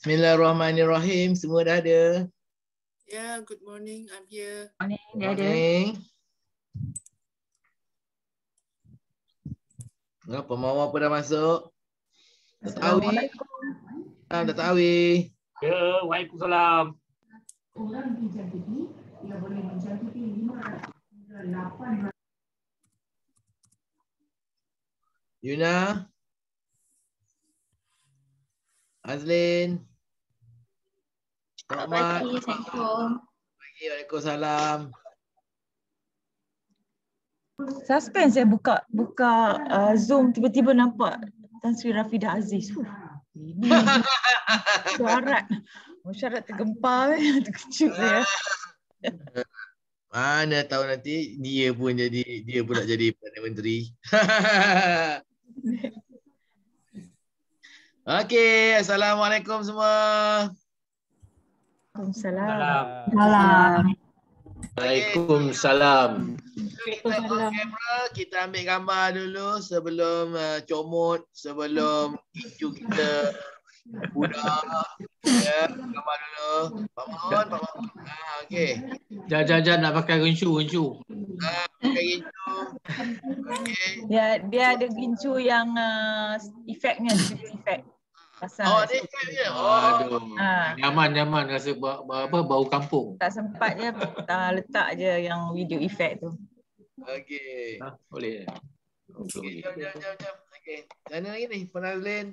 Bismillahirrahmanirrahim. Semua dah ada. Ya, yeah, good morning. I'm here. Morning. Good morning. Ada. Berapa mau apa dah masuk? Dah tahu. Ha, dah tahu. Ya, yeah, waalaikumsalam. Orang di jantiti, ia boleh mencantiki 5 hingga 8. Yuna. Azlin. Selamat pagi, Assalamualaikum. Waalaikumsalam. Suspense saya eh, buka buka uh, Zoom tiba-tiba nampak Tan Sri Rafidah Aziz. Huh. Syarat. Oh, syarat tergempar eh. Terkejut saya. Eh. Mana tahu nanti dia pun jadi dia pula jadi Perdana Menteri. Okey, assalamualaikum semua. Assalamualaikum. salam. Kita ambil gambar dulu sebelum uh, comot, sebelum cucu kita budak. Ya, gambar dulu. Pak Mohon, Pak Ah, okey. Jangan, jangan, nak pakai gincu, gincu. Ah, pakai gincu. Okey. Ya, dia ada gincu yang uh, efeknya, efek. Pasal oh, dia dia. Oh. Aduh. Nyaman, ha. nyaman rasa bau, apa, bau kampung. Tak sempat je uh, ah, letak je yang video effect tu. Okey. Ha, boleh. Okey, jangan, jangan, jangan. Okey. Dan lagi ni? Puan Azlin.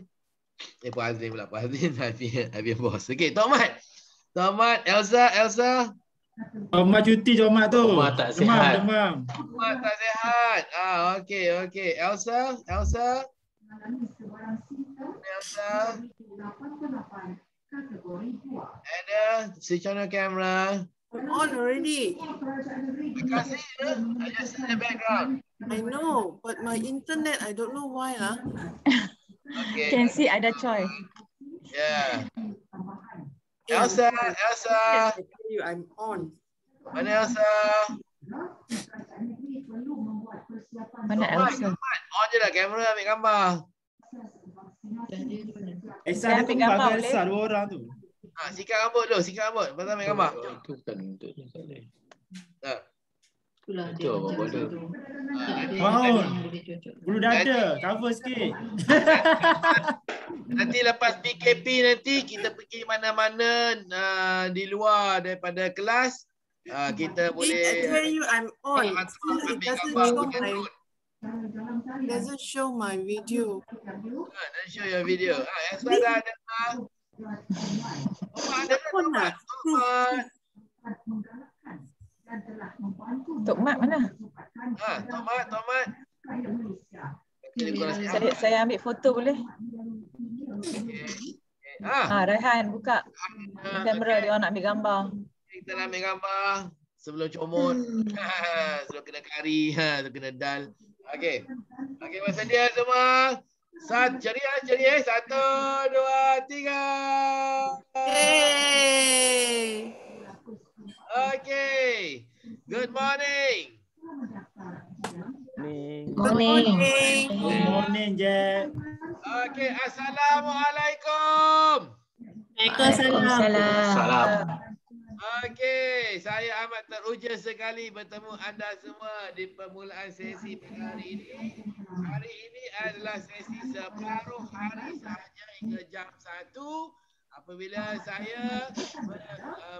Eh, Puan Azlin pula. Puan Azlin, Azlin bos. Okey, Tok Mat. Tok Mat, Elsa, Elsa. Tok Mat cuti, Tok Mat tu. Tok Mat tak sihat. Tok Mat tak sihat. Ah, okey, okey. Elsa, Elsa. Elsa. Ada switch on your camera. on already. I background. I know, but my internet, I don't know why. lah. okay, can see Ada Choi. Yeah. Elsa, Elsa. You, I'm on. Mana Elsa? Mana Elsa? on je lah kamera, ambil gambar. Ehsan dia tumpah ke Ehsan dua orang tu. Ha, sikat rambut tu, sikat rambut. Pasal ambil gambar. Oh, itu bukan untuk tu. Eh. Ha. Itulah dia. Ha, Bulu dada, cover sikit. Nanti lepas PKP nanti kita pergi mana-mana uh, di luar daripada kelas. Uh, kita boleh... I tell you I'm on. Ambil gambar. Ambil gambar. Doesn't show my video. doesn't show your video. Ah, Tok Mat mana? Ha, Tok Mat, Tok Mat. Saya, saya ambil foto boleh? Okay. Okay. Ha. ha, Raihan buka. Ah, kamera okay. dia orang nak ambil gambar. Kita nak ambil gambar sebelum comot. Hmm. sebelum kena kari, ha, sebelum kena dal. Okey. Okey, masa dia semua. Sat, jadi ya, jadi ya. Satu, dua, tiga. Hey. Okey. Good morning. Good morning. Good morning. Good morning, Jack. Okey, Assalamualaikum. Assalamualaikum. Assalamualaikum. Okey, saya amat teruja sekali bertemu anda semua di permulaan sesi pada hari ini. Hari ini adalah sesi separuh hari sahaja hingga jam 1. Apabila saya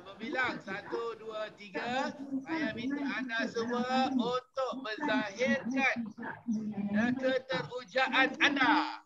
membilang eh, satu, dua, tiga, saya minta anda semua untuk menzahirkan keterujaan anda.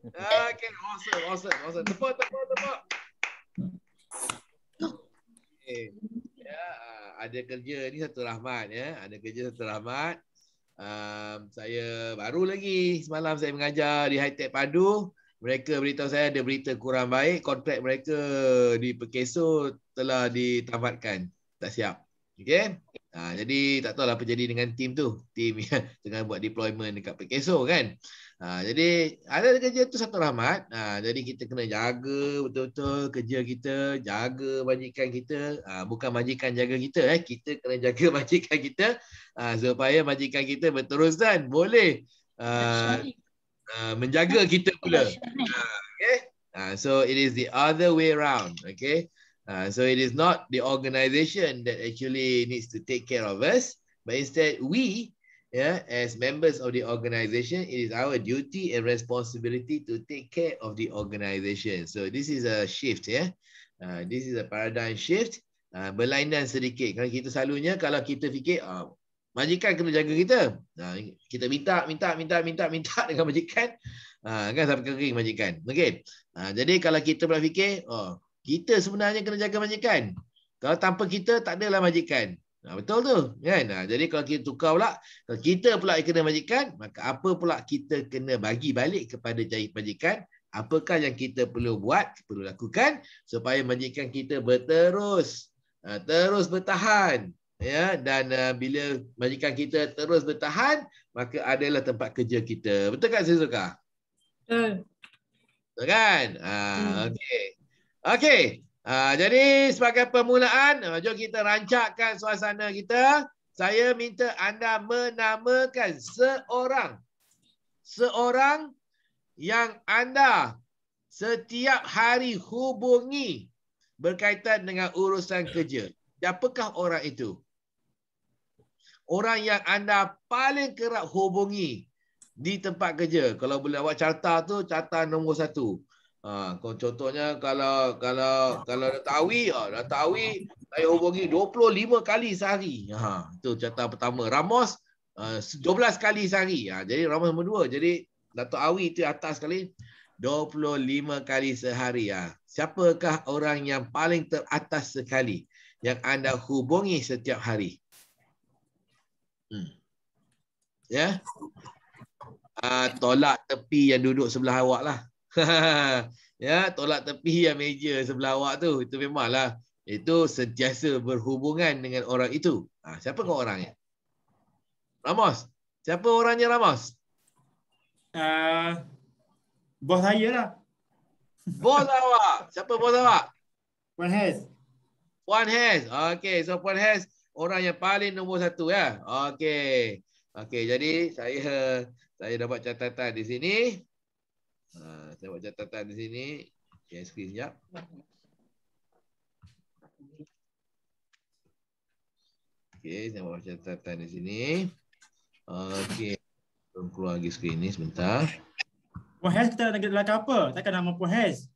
Okay, awesome, awesome, awesome. Tepuk, tepuk, tepuk. Okay. Ya, ada kerja ni satu rahmat ya. Ada kerja satu rahmat. Um, saya baru lagi semalam saya mengajar di Hightech Padu. Mereka beritahu saya ada berita kurang baik. Kontrak mereka di Perkeso telah ditamatkan. Tak siap. Okay. Ha, jadi tak tahulah apa jadi dengan tim tu. Tim yang tengah buat deployment dekat Perkeso kan. Ha, jadi ada kerja tu satu rahmat. Ha, jadi kita kena jaga betul-betul kerja kita, jaga majikan kita. Ha, bukan majikan jaga kita. Eh. Kita kena jaga majikan kita ha, supaya majikan kita berterusan. Boleh. Ha, ha, menjaga kita pula. Ha, okay? ha, so it is the other way around. Okay? Ha, so it is not the organisation that actually needs to take care of us. But instead, we yeah, as members of the organization, it is our duty and responsibility to take care of the organization. So this is a shift, yeah. Uh, this is a paradigm shift. Uh, berlainan sedikit. Kalau kita selalunya, kalau kita fikir, uh, majikan kena jaga kita. Uh, kita minta, minta, minta, minta, minta dengan majikan. Uh, kan sampai kering majikan. Okay. Uh, jadi kalau kita berfikir, oh, kita sebenarnya kena jaga majikan. Kalau tanpa kita, tak adalah majikan. Nah, ha, betul tu. Kan? Nah, ha, jadi kalau kita tukar pula, kalau kita pula yang kena majikan, maka apa pula kita kena bagi balik kepada jari majikan? Apakah yang kita perlu buat, perlu lakukan supaya majikan kita berterus, ha, terus bertahan. Ya, dan uh, bila majikan kita terus bertahan, maka adalah tempat kerja kita. Betul kan, Sizuka? Betul. Betul kan? Uh, hmm. Okey. Okey. Ha, jadi sebagai permulaan, ha, jom kita rancakkan suasana kita. Saya minta anda menamakan seorang. Seorang yang anda setiap hari hubungi berkaitan dengan urusan kerja. Siapakah orang itu? Orang yang anda paling kerap hubungi di tempat kerja. Kalau boleh awak carta tu, carta nombor satu. Ha, kau contohnya kalau kalau kalau dah tawi, ha, dah tawi, saya hubungi 25 kali sehari. Ha, itu catatan pertama. Ramos, 12 ha, kali sehari. Ha, jadi Ramos nombor dua. Jadi Datuk Awi itu atas sekali. 25 kali sehari. Ha. Siapakah orang yang paling teratas sekali yang anda hubungi setiap hari? Hmm. Ya? Yeah? Ha, uh, tolak tepi yang duduk sebelah awak lah. ya tolak tepi yang meja sebelah awak tu itu memanglah itu sentiasa berhubungan dengan orang itu ha, siapa kau orangnya Ramos siapa orangnya Ramos Uh, bos saya lah. Bos awak. Siapa bos awak? Puan Hez. Puan Hez. Okay. So Puan Hez orang yang paling nombor satu ya. Okay. Okay. Jadi saya saya dapat catatan di sini. Ah, saya buat catatan di sini. Share screen sekejap. Okey, saya buat catatan di sini. Okey. Belum keluar lagi screen ni sebentar. Puan Hez kita nak belakang apa? Takkan nama Puan Hez?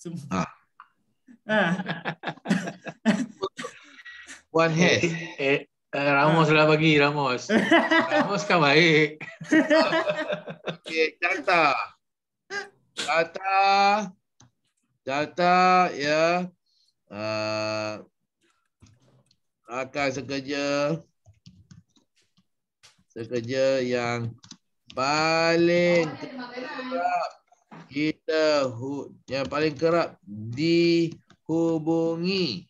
Semua. Ah. Ha. Ha. Puan Hez. Ramos ha. lah bagi, Ramos. Ramos kan baik. Okey, catat data data ya uh, ah. akan sekerja sekerja yang paling kerap kita yang paling kerap dihubungi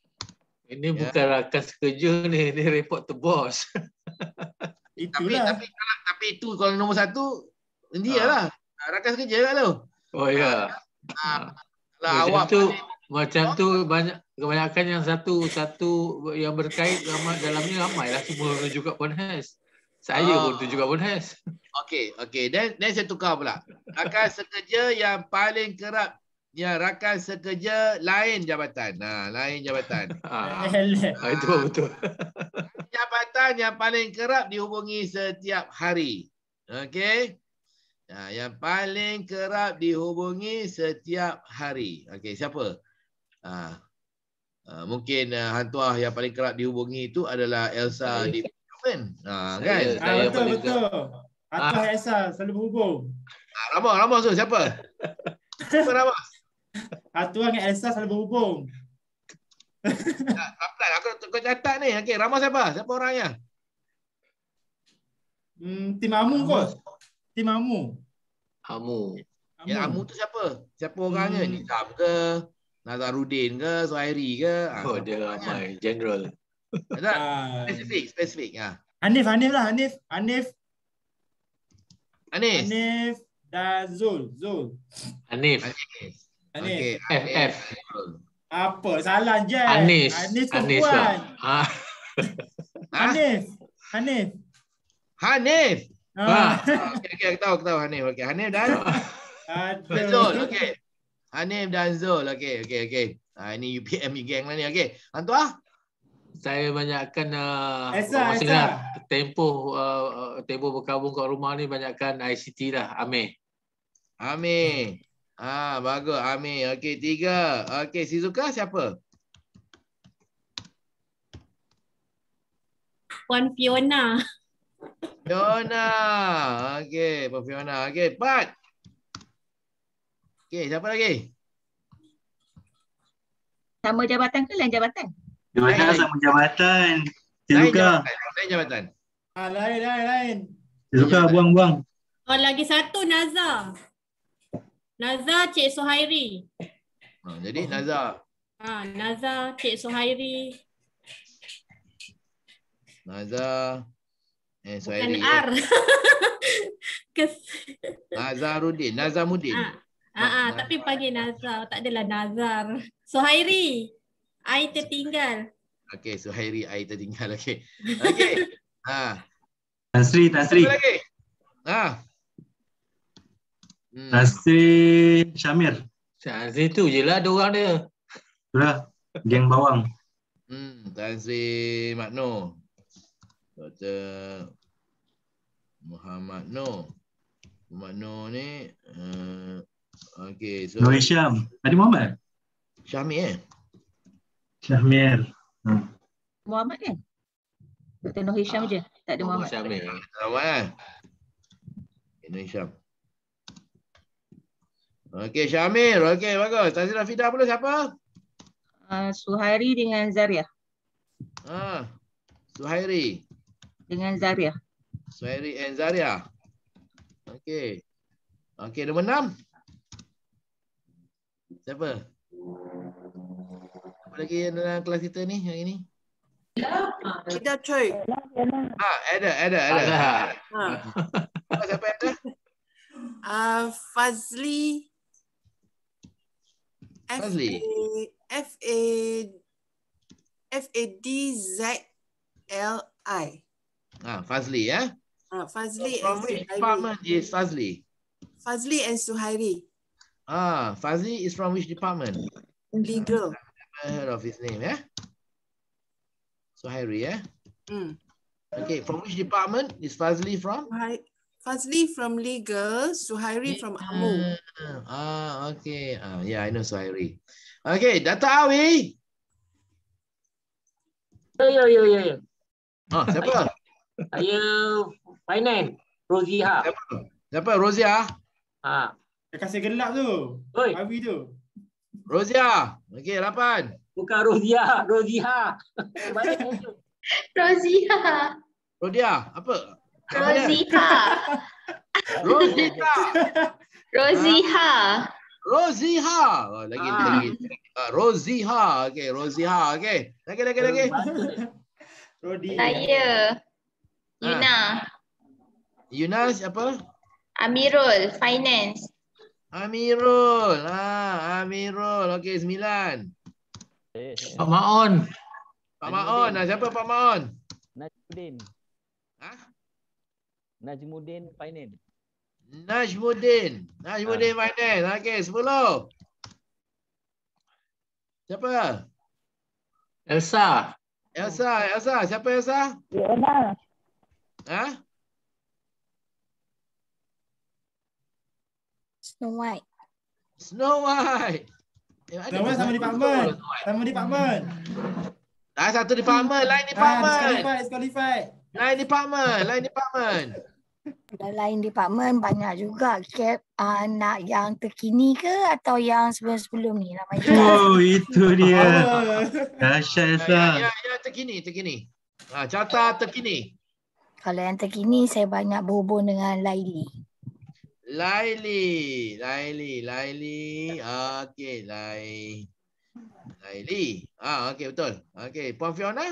ini ya. bukan rakan sekerja ni ini report to boss tapi tapi tapi itu kalau nombor satu dia ha. lah rakan sekerja lah tu Oh ya. Yeah. Uh, ah. ah, lah, macam tu, macam tu banyak kebanyakan yang satu satu yang berkait ramai dalamnya ramai lah semua orang juga pun has. Saya oh. pun tu juga pun has. Ah. okay okey. Then then saya tukar pula. Rakan sekerja yang paling kerap dia rakan sekerja lain jabatan. Nah, lain jabatan. Ha. Ha. Itu betul. Jabatan yang paling kerap dihubungi setiap hari. okay. Ha, yang paling kerap dihubungi setiap hari. Okey, siapa? Ah. mungkin uh, hantuah yang paling kerap dihubungi itu adalah Elsa di Kevin. Ah, kan? Saya ah, betul betul. Ke... Hantu ah. Elsa selalu berhubung. Ah, ramah, ramah tu siapa? Siapa ramah? Hantuah dengan Elsa selalu berhubung. Tak, tak, aku tak catat ni. Okey, ramah siapa? Siapa orangnya? Hmm, Timamu kot. Tim Amu. Amu. Amu. Yang Amu tu siapa? Siapa orangnya? Hmm. Nizam ke? Nazarudin ke? Zuhairi ke? Ah, oh, ha, dia ramai. Kan? General. Tak? spesifik, spesifik. Ha. Hanif, Hanif lah. Hanif. Hanif. Hanif. Hanif. Dan Zul. Zul. Hanif. Hanif. Okay. FF. Apa? Salah je. Hanif. Hanif Anis perempuan. Lah. Ah. Ha. Hanif. Hanif. Hanif. Ah. Okey, okay, aku tahu, aku tahu Hanif. okay, Hanif dan Zul. okay, Hanif dan Zul. okay, okay. okey. Ha, ah, ini UPM gang lah ni. okay? Hantu ah. Saya banyakkan uh, Esa, Tempo Lah, berkabung kat rumah ni banyakkan ICT lah. Ame. Ame, Ah, bagus. Ame. Okay, tiga. Okey, Suka siapa? Puan Fiona. Fiona. Okey, Puan Fiona. Okey, Pat. Okey, siapa lagi? Sama jabatan ke lain jabatan? Jabatan lain. sama jabatan. Celuka. Ah, lain jabatan. lain, lain, lain. Celuka buang-buang. Oh, lagi satu Nazar, Nazar, Cik Suhairi. Ha, jadi Naza. Ah, ha, Naza Cik Suhairi. Naza. Eh, so Bukan Eric, R. Eh. Nazarudin. Nazamudin. Ha. Ah, ah, ah tapi panggil Nazar. Tak adalah Nazar. Suhairi. Air tertinggal. Okey, Suhairi. Air tertinggal. Okey. Okey. ha. Tansri, Tansri. Ha. Hmm. Tansri Syamir. Tansri tu je lah dia orang dia. Itulah. Geng bawang. Hmm, Tansri Makno. Dr. Muhammad No Muhammad No ni uh, eh, okay, so Noor Isyam. Adi Muhammad? Syahmir eh? Syahmir. Hmm. Ha. Muhammad kan? Dr. Noor Isyam ah. je. Tak ada Muhammad. Syahmir. Selamat lah. Okay, Noor Isyam. Okay, Syahmir. Okay, bagus. Tazir Afidah pula siapa? Uh, Suhairi dengan Zaria. Ah, Suhairi dengan Zaria. Suhairi and Zaria. Okey. Okey, nombor enam. Siapa? Apa lagi yang dalam kelas kita ni hari ni? Kita Choi. Ah, ha, ada, ada, ada. Ha. ha. Siapa ada? Ah, Fazli. Fazli. F A F A D Z L I. Ah, Fazli ya. Ah, Fazli from which department is Fazli? Fazli and Suhairi. Ah, Fazli is from which department? Legal. I heard of his name, yeah. Suhairi, yeah. Hmm. Okay, from which department is Fazli from? Fazli from legal, Suhairi from Amu. Ah, okay. Ah, yeah, I know Suhairi. Okay, Data Awi. Yo yo yo yo. Ah, siapa? Saya final. Rozia. Ha. Siapa? Siapa Rozia? Ha? Ah. Ha. Yang kasih gelap tu. Oi. Abi tu. Rozia. Okey, lapan. Bukan Rozia. Rozia. Rozia. Rozia. Apa? Rozia. Rozia. Roziha. Rozia. Oh, lagi, ah. Ah, ha. lagi. Rozia. Okey, Rozia. Okey. Lagi, lagi, lagi. Rozia. Saya. Yuna. Ha. Yuna siapa? Amirul, finance. Amirul. Ha, Amirul. Okey, sembilan. Pak eh, eh. Maon. Pak Maon. Ha, siapa Pak Maon? Najmudin. Ha? Najmudin Finance. Najmudin. Najmudin ha. Finance. Okey, sepuluh. Siapa? Elsa. Elsa. Elsa. Siapa Elsa? Ya, Ha? Snow White. Snow White. Snow White sama department. Sama department. Dah satu department, lain ah, department. Qualified, qualified. Lain department, lain department. Dan lain department banyak juga cap anak uh, yang terkini ke atau yang sebelum-sebelum ni lah banyak. Oh, itu dia. Dahsyat ya, ya, ya, terkini, terkini. Ah, uh, carta terkini. Kalau yang terkini saya banyak berhubung dengan Laili. Laili, Laili, Laili. Okey, Lai. Laili. Ah, okey betul. Okey, Puan Fiona.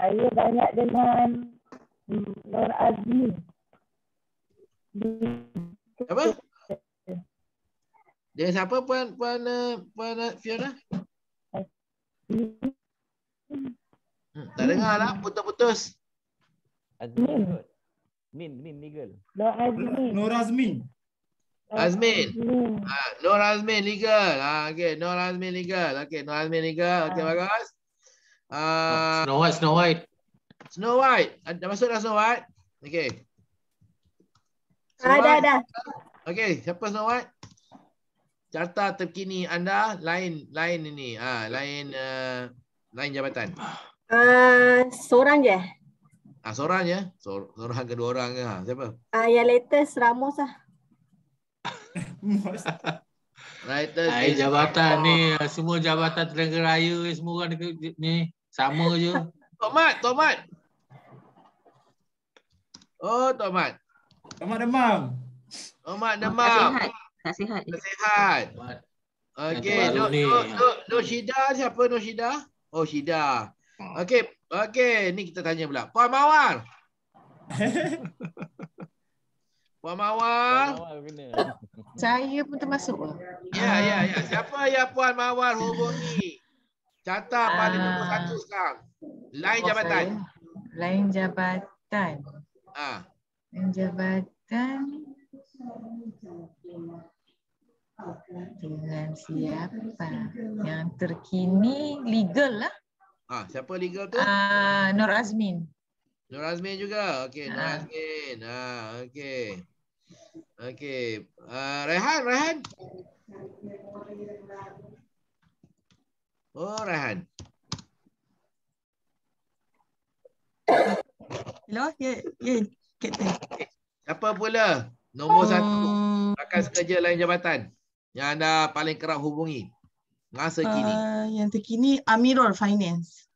saya banyak dengan Nur Azmi. Apa? Dengan siapa Puan Puan, Puan Fiona? Hmm. Tak dengar lah, putus-putus. Azmin. Min, Min, legal. No, Azmin. Nur Azmin. Azmin. Azmin. Ha, Nur Azmin, legal. Ha, okay, Nur Azmin, legal. Okay, Nur Azmin, legal. Okay, ha. bagus. Uh, Snow White, Snow White. Snow White. Dah masuk dah Snow White? Okay. Ah, Snow ha, dah, dah. Okay, siapa Snow White? Carta terkini anda lain lain ini ah ha, lain uh, lain jabatan. Ah, seorang je. Ah, seorang je? seorang ke dua orang ke? Ha, siapa? Uh, yang latest, Ramos lah. Writer Ay, jabatan ni semua jabatan Telaga Raya semua orang dekat ni sama je. Tomat, Tomat. Oh, Tomat. Tomat demam. Tomat demam. Tak sihat. Tak sihat. Okey, No No Nur Shida siapa No Shida? Oh, Shida. Okey, okey, ni kita tanya pula. Puan Mawar. Puan Mawar. Saya pun termasuk. Ya, ya, ya. Siapa ya Puan Mawar hubungi? Catat ah. paling nombor satu sekarang. Lain jabatan. Lain jabatan. Ah. Lain jabatan. Dengan siapa? Yang terkini legal lah. Ah, siapa legal tu? Ah, uh, Nur Azmin. Nur Azmin juga. Okey, Nur uh. Azmin. Ah, okey. Okey. uh, Rehan, Rehan. Oh, Rehan. Hello, ye, ya, ye, ya, kita. Siapa pula? Nombor oh. satu. Hmm. Akan sekerja lain jabatan. Yang anda paling kerap hubungi. Masa ah, kini. Uh, yang terkini Amirul Finance.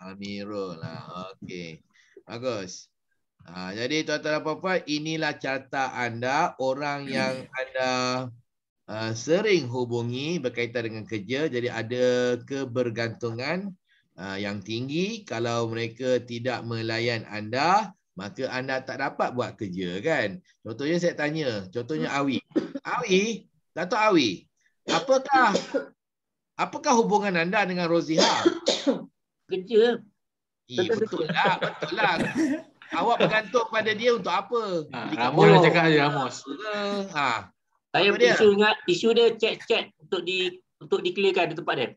Amirul lah. Okey. Bagus. Ha, jadi tuan-tuan dan puan-puan, inilah carta anda. Orang yang hmm. anda uh, sering hubungi berkaitan dengan kerja. Jadi ada kebergantungan uh, yang tinggi. Kalau mereka tidak melayan anda, maka anda tak dapat buat kerja kan. Contohnya saya tanya. Contohnya hmm. Awi. Awi? Dato' Awi? Apakah apakah hubungan anda dengan Roziha? Kerja. Ya, betul lah, betul lah. Awak bergantung pada dia untuk apa? Ha, Ramos dah cakap aja ya, Ramos. Ha. Saya dia? isu dengan isu dia chat-chat untuk di untuk diklearkan di tempat dia.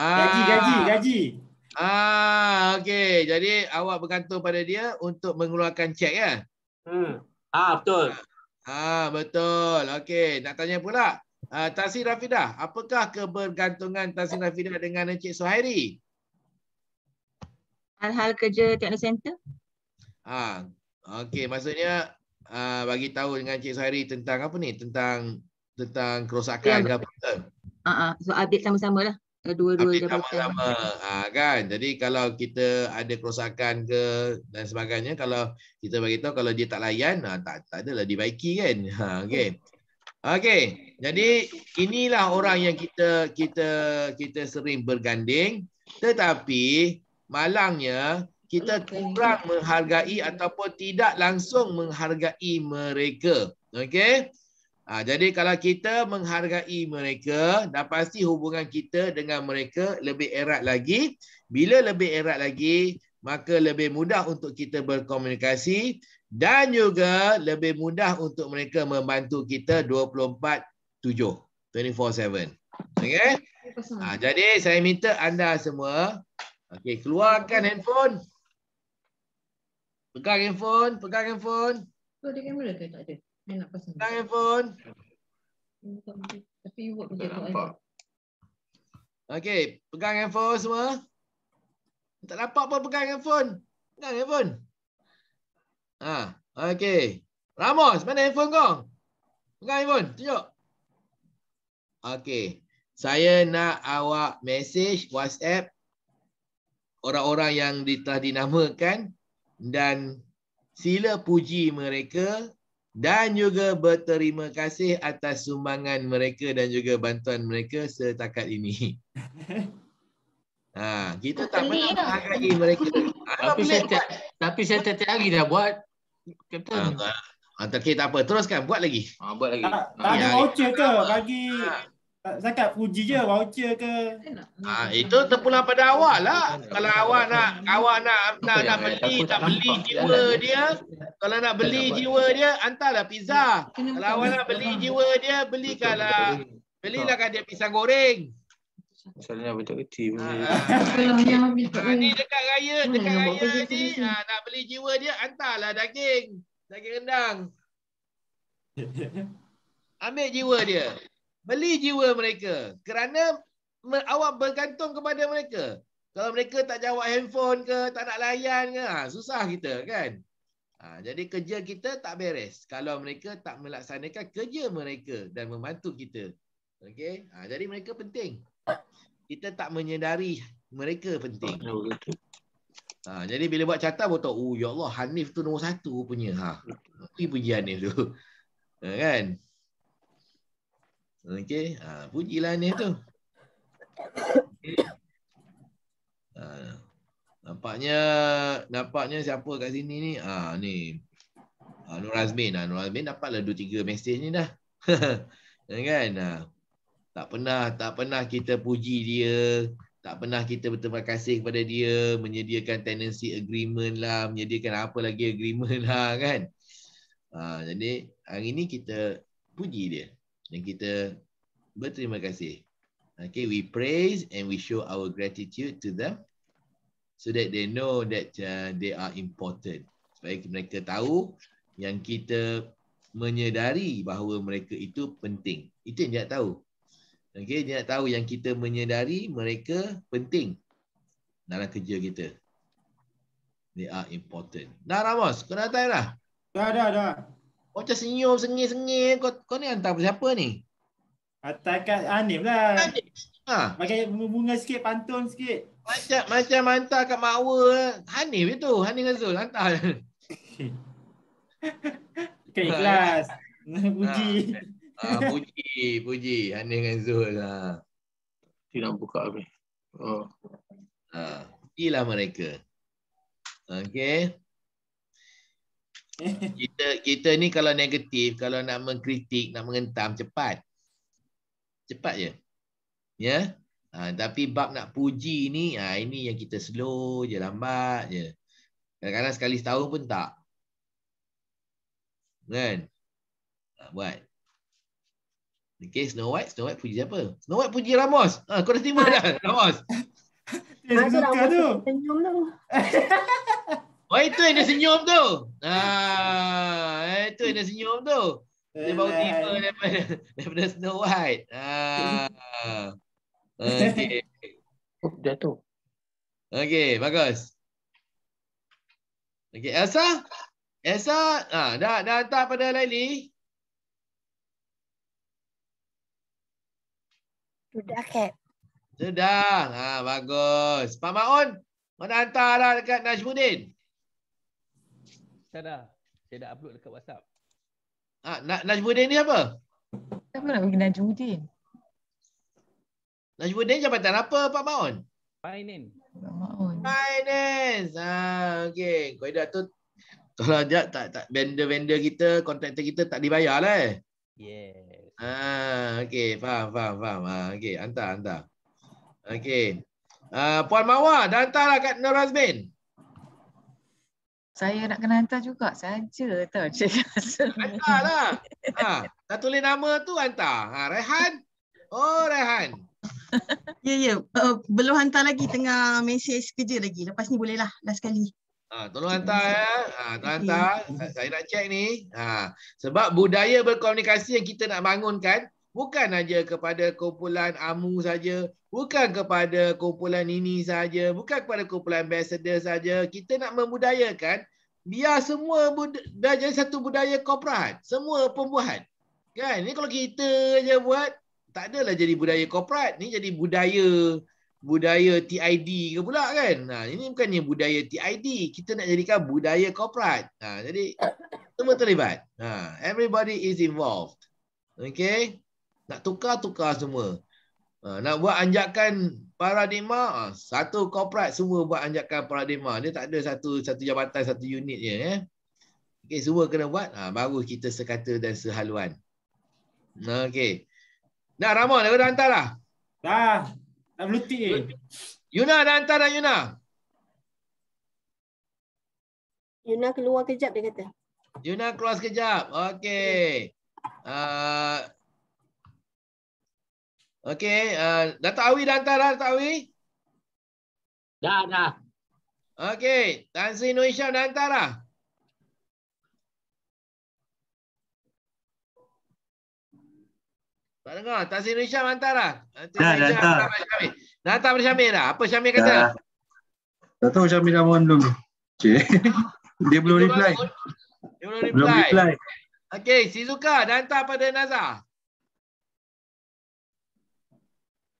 Ha. Gaji, gaji, gaji. Ah, okey. Jadi awak bergantung pada dia untuk mengeluarkan cek ya? Hmm. Ah, betul. Ah, betul. Okey, nak tanya pula uh, ah, Tansi Rafidah, apakah kebergantungan Tansi Rafidah dengan Encik Suhairi? Hal-hal kerja Teknologi Center. Ah, okey, maksudnya uh, bagi tahu dengan Encik Suhairi tentang apa ni? Tentang tentang kerosakan ya, apa? Ah, ah, so update sama-sama lah. Eh, dua-dua sama-sama. Ah, kan? Jadi kalau kita ada kerosakan ke dan sebagainya, kalau kita bagi tahu kalau dia tak layan, ah, tak tak adalah dibaiki kan. Ha, okey. Oh. Okey, jadi inilah orang yang kita kita kita sering berganding tetapi malangnya kita kurang menghargai ataupun tidak langsung menghargai mereka. Okey? Ha, jadi kalau kita menghargai mereka, dah pasti hubungan kita dengan mereka lebih erat lagi. Bila lebih erat lagi, maka lebih mudah untuk kita berkomunikasi dan juga lebih mudah untuk mereka membantu kita 24/7 24/7 okey ha, jadi saya minta anda semua okay, keluarkan handphone pegang handphone pegang handphone tu dia kamera ke tak ada dia nak pasang pegang handphone tapi work dia tak ada okey pegang handphone semua tak dapat apa pegang handphone pegang handphone Ha, okey. Ramos, mana handphone kau? Pegang handphone, tunjuk. Okey. Saya nak awak message WhatsApp orang-orang yang telah dinamakan dan sila puji mereka dan juga berterima kasih atas sumbangan mereka dan juga bantuan mereka setakat ini. Ha, kita tak pernah menghargai mereka. Tapi saya, tapi saya tiap hari dah buat. Kapten. Ha, ha, okay, tak apa. Teruskan. Buat lagi. Ha, buat lagi. Tak, ah, ada voucher ke bagi... Zakat ah. Fuji je, voucher ke? Ha, itu terpulang pada awak lah. Kalau awak nak awak nak nak, nak beli, tak beli jiwa dia. Kalau nak beli jiwa dia, hantarlah pizza. Kalau awak nak beli lah. jiwa dia, belikanlah. Belilah kat dia pisang goreng. Misalnya apa tak ah. kecil. Ini ah, dekat raya, dekat hmm, raya ni. Ah, nak beli jiwa dia, hantarlah daging. Daging rendang. Ambil jiwa dia. Beli jiwa mereka. Kerana awak bergantung kepada mereka. Kalau mereka tak jawab handphone ke, tak nak layan ke, ha, susah kita kan. Ha, jadi kerja kita tak beres. Kalau mereka tak melaksanakan kerja mereka dan membantu kita. Okay? Ha, jadi mereka penting kita tak menyedari mereka penting. Ha, jadi bila buat catatan pun tahu, oh, ya Allah, Hanif tu nombor satu punya. Ha. Ini puji Hanif tu. Ha, kan? Okey, ha, pujilah Hanif tu. Okay. Ha, nampaknya nampaknya siapa kat sini ni? Ha, ni. Ha, Nur Azmin. Ha, Nur Azmin dapatlah dua tiga mesej ni dah. Ha, kan? Ha. Tak pernah, tak pernah kita puji dia, tak pernah kita berterima kasih kepada dia, menyediakan tenancy agreement lah, menyediakan apa lagi agreement lah kan. Ha, jadi hari ini kita puji dia dan kita berterima kasih. Okay, we praise and we show our gratitude to them so that they know that uh, they are important. Supaya mereka tahu yang kita menyedari bahawa mereka itu penting. Itu yang dia tahu. Okay, dia nak tahu yang kita menyedari mereka penting dalam kerja kita. They are important. Dah Ramos, kau dah datang dah? Dah, dah, dah. Kau macam senyum, sengih, sengih. Kau, kau ni hantar siapa ni? Hantar kat Anif lah. Anif? Ha. Pakai bunga-bunga sikit, pantun sikit. Macam macam hantar kat Mawa. Hanif itu, Hanif Azul. Hantar. Kat ikhlas. Puji. Ha. Ah, puji, puji. Hanif dengan Zul. Ha. Lah. Tidak buka apa. Oh. Ha. Pergilah mereka. Okay. kita kita ni kalau negatif, kalau nak mengkritik, nak mengentam, cepat. Cepat je. Ya? Ha, tapi bab nak puji ni, ha, ini yang kita slow je, lambat je. Kadang-kadang sekali setahun pun tak. Kan? Tak buat. Okay, Snow White, Snow White puji siapa? Snow White puji Ramos. Ha, kau dah terima ah. dah, Ramos. Dia Ada Ramos senyum tu. Oh, itu yang dia senyum tu. ah, itu yang dia senyum tu. Dia baru tiba daripada, daripada Snow White. Ha. Ah. Okay. jatuh. Oh, okay, bagus. Okay, Elsa? Elsa, ah, dah, dah hantar pada Laili? Sudah, Kak. Sudah. Ha, bagus. Pak Maon, mana hantar lah dekat Najmudin? Tak dah. Saya dah upload dekat WhatsApp. Ha, Na Najmudin ni apa? Kenapa nak pergi Najmudin? Najmudin jabatan apa, Pak Maon? Finance. Finance. Ha, okay. Kau dah tu kalau dia tak tak vendor-vendor kita, kontraktor kita tak dibayar lah. Eh? Yeah. Ah, okey, faham, faham, faham. Ah, okey, hantar, hantar. Okey. Ah, Puan Mawar, dah hantarlah kat Nur Azmin. Saya nak kena hantar juga saja tau, Cik Kasim. Hantarlah. Ha, ah, dah tulis nama tu, hantar. Ha, Rehan. Oh, Rehan. Ya, ya. Yeah, yeah. uh, belum hantar lagi. Tengah mesej kerja lagi. Lepas ni bolehlah. Last kali. Ha, tolong hantar ya. Ha, tolong hantar. Saya nak check ni. Ha, sebab budaya berkomunikasi yang kita nak bangunkan bukan aja kepada kumpulan AMU saja, bukan kepada kumpulan ini saja, bukan kepada kumpulan ambassador saja. Kita nak membudayakan biar semua budaya, jadi satu budaya korporat. Semua pembuahan. Kan? Ini kalau kita aja buat tak adalah jadi budaya korporat. Ni jadi budaya budaya TID ke pula kan. Ha, ini bukannya budaya TID. Kita nak jadikan budaya corporate. Ha, jadi semua terlibat. Ha, everybody is involved. Okay. Nak tukar-tukar semua. Ha, nak buat anjakan paradigma. Ha, satu corporate semua buat anjakan paradigma. Dia tak ada satu satu jabatan, satu unit je. Eh? Okay, semua kena buat. Ha, baru kita sekata dan sehaluan. Okay. Dah Ramon, dah hantar lah. Dah. Nak berhenti. Yuna dah hantar dah Yuna. Yuna keluar kejap dia kata. Yuna keluar sekejap. Okey. Okay. Uh, Okey. Uh, Datuk Awi dah hantar dah Datuk Awi? Dah dah. Okey. Tan Sri dah hantar dah? Tak dengar. Tak sini Rishan hantar lah. Ya, dah hantar pada Syamil. Dah pada Syamil dah. Apa Syamil kata? Dah. Ya. Tak tahu Syamil dah mohon belum. Dia belum reply. Dia belum reply. Okay. Sizuka dah hantar pada Nazar.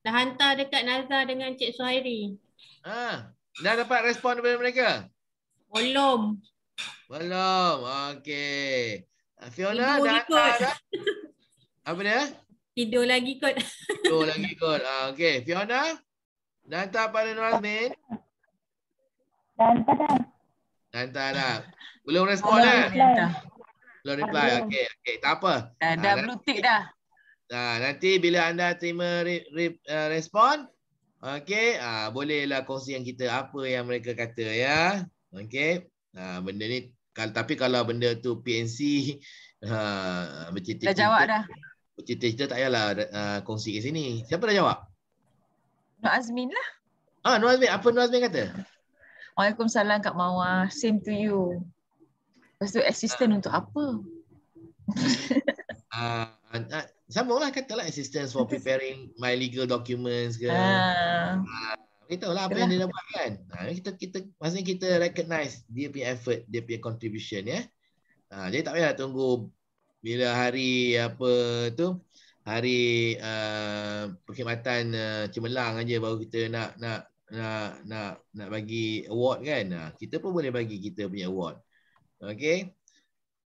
Dah hantar dekat Nazar dengan Cik Suhairi. Ha. Dah dapat respon daripada mereka? Belum. Belum. Okay. Fiona Ibu dah ikut. hantar dah. Apa dia? Tidur lagi kot. Tidur lagi kot. Ah, Okey. Fiona? Dah hantar pada Nur Azmin? Dah hantar dah. Dah hantar dah. Belum respon dah? Eh? Belum reply. reply. Okey. Okay. Tak apa. Dah, ah, dah blue tick dah. Nah, nanti bila anda terima re, re, uh, respon, okay, uh, ah, bolehlah kongsi yang kita apa yang mereka kata ya. Okay. Uh, ah, benda ni, kal, tapi kalau benda tu PNC, uh, bercerita Dah jawab dah cerita-cerita tak payahlah uh, kongsi kat sini. Siapa dah jawab? Nur Azmin lah. Ah, Nur Azmin. Apa Nur Azmin kata? Waalaikumsalam Kak Mawar. Same to you. Lepas tu assistant uh, untuk apa? uh, ah, uh, ah, sambung lah kata lah assistance for preparing my legal documents ke. Uh, uh, kita tahu lah apa yang dia dah buat kan. Uh, kita, kita, maksudnya kita recognize dia punya effort, dia punya contribution ya. Yeah? Uh, jadi tak payah tunggu bila hari apa tu hari uh, perkhidmatan uh, cemerlang aja baru kita nak nak nak nak nak bagi award kan uh, kita pun boleh bagi kita punya award okey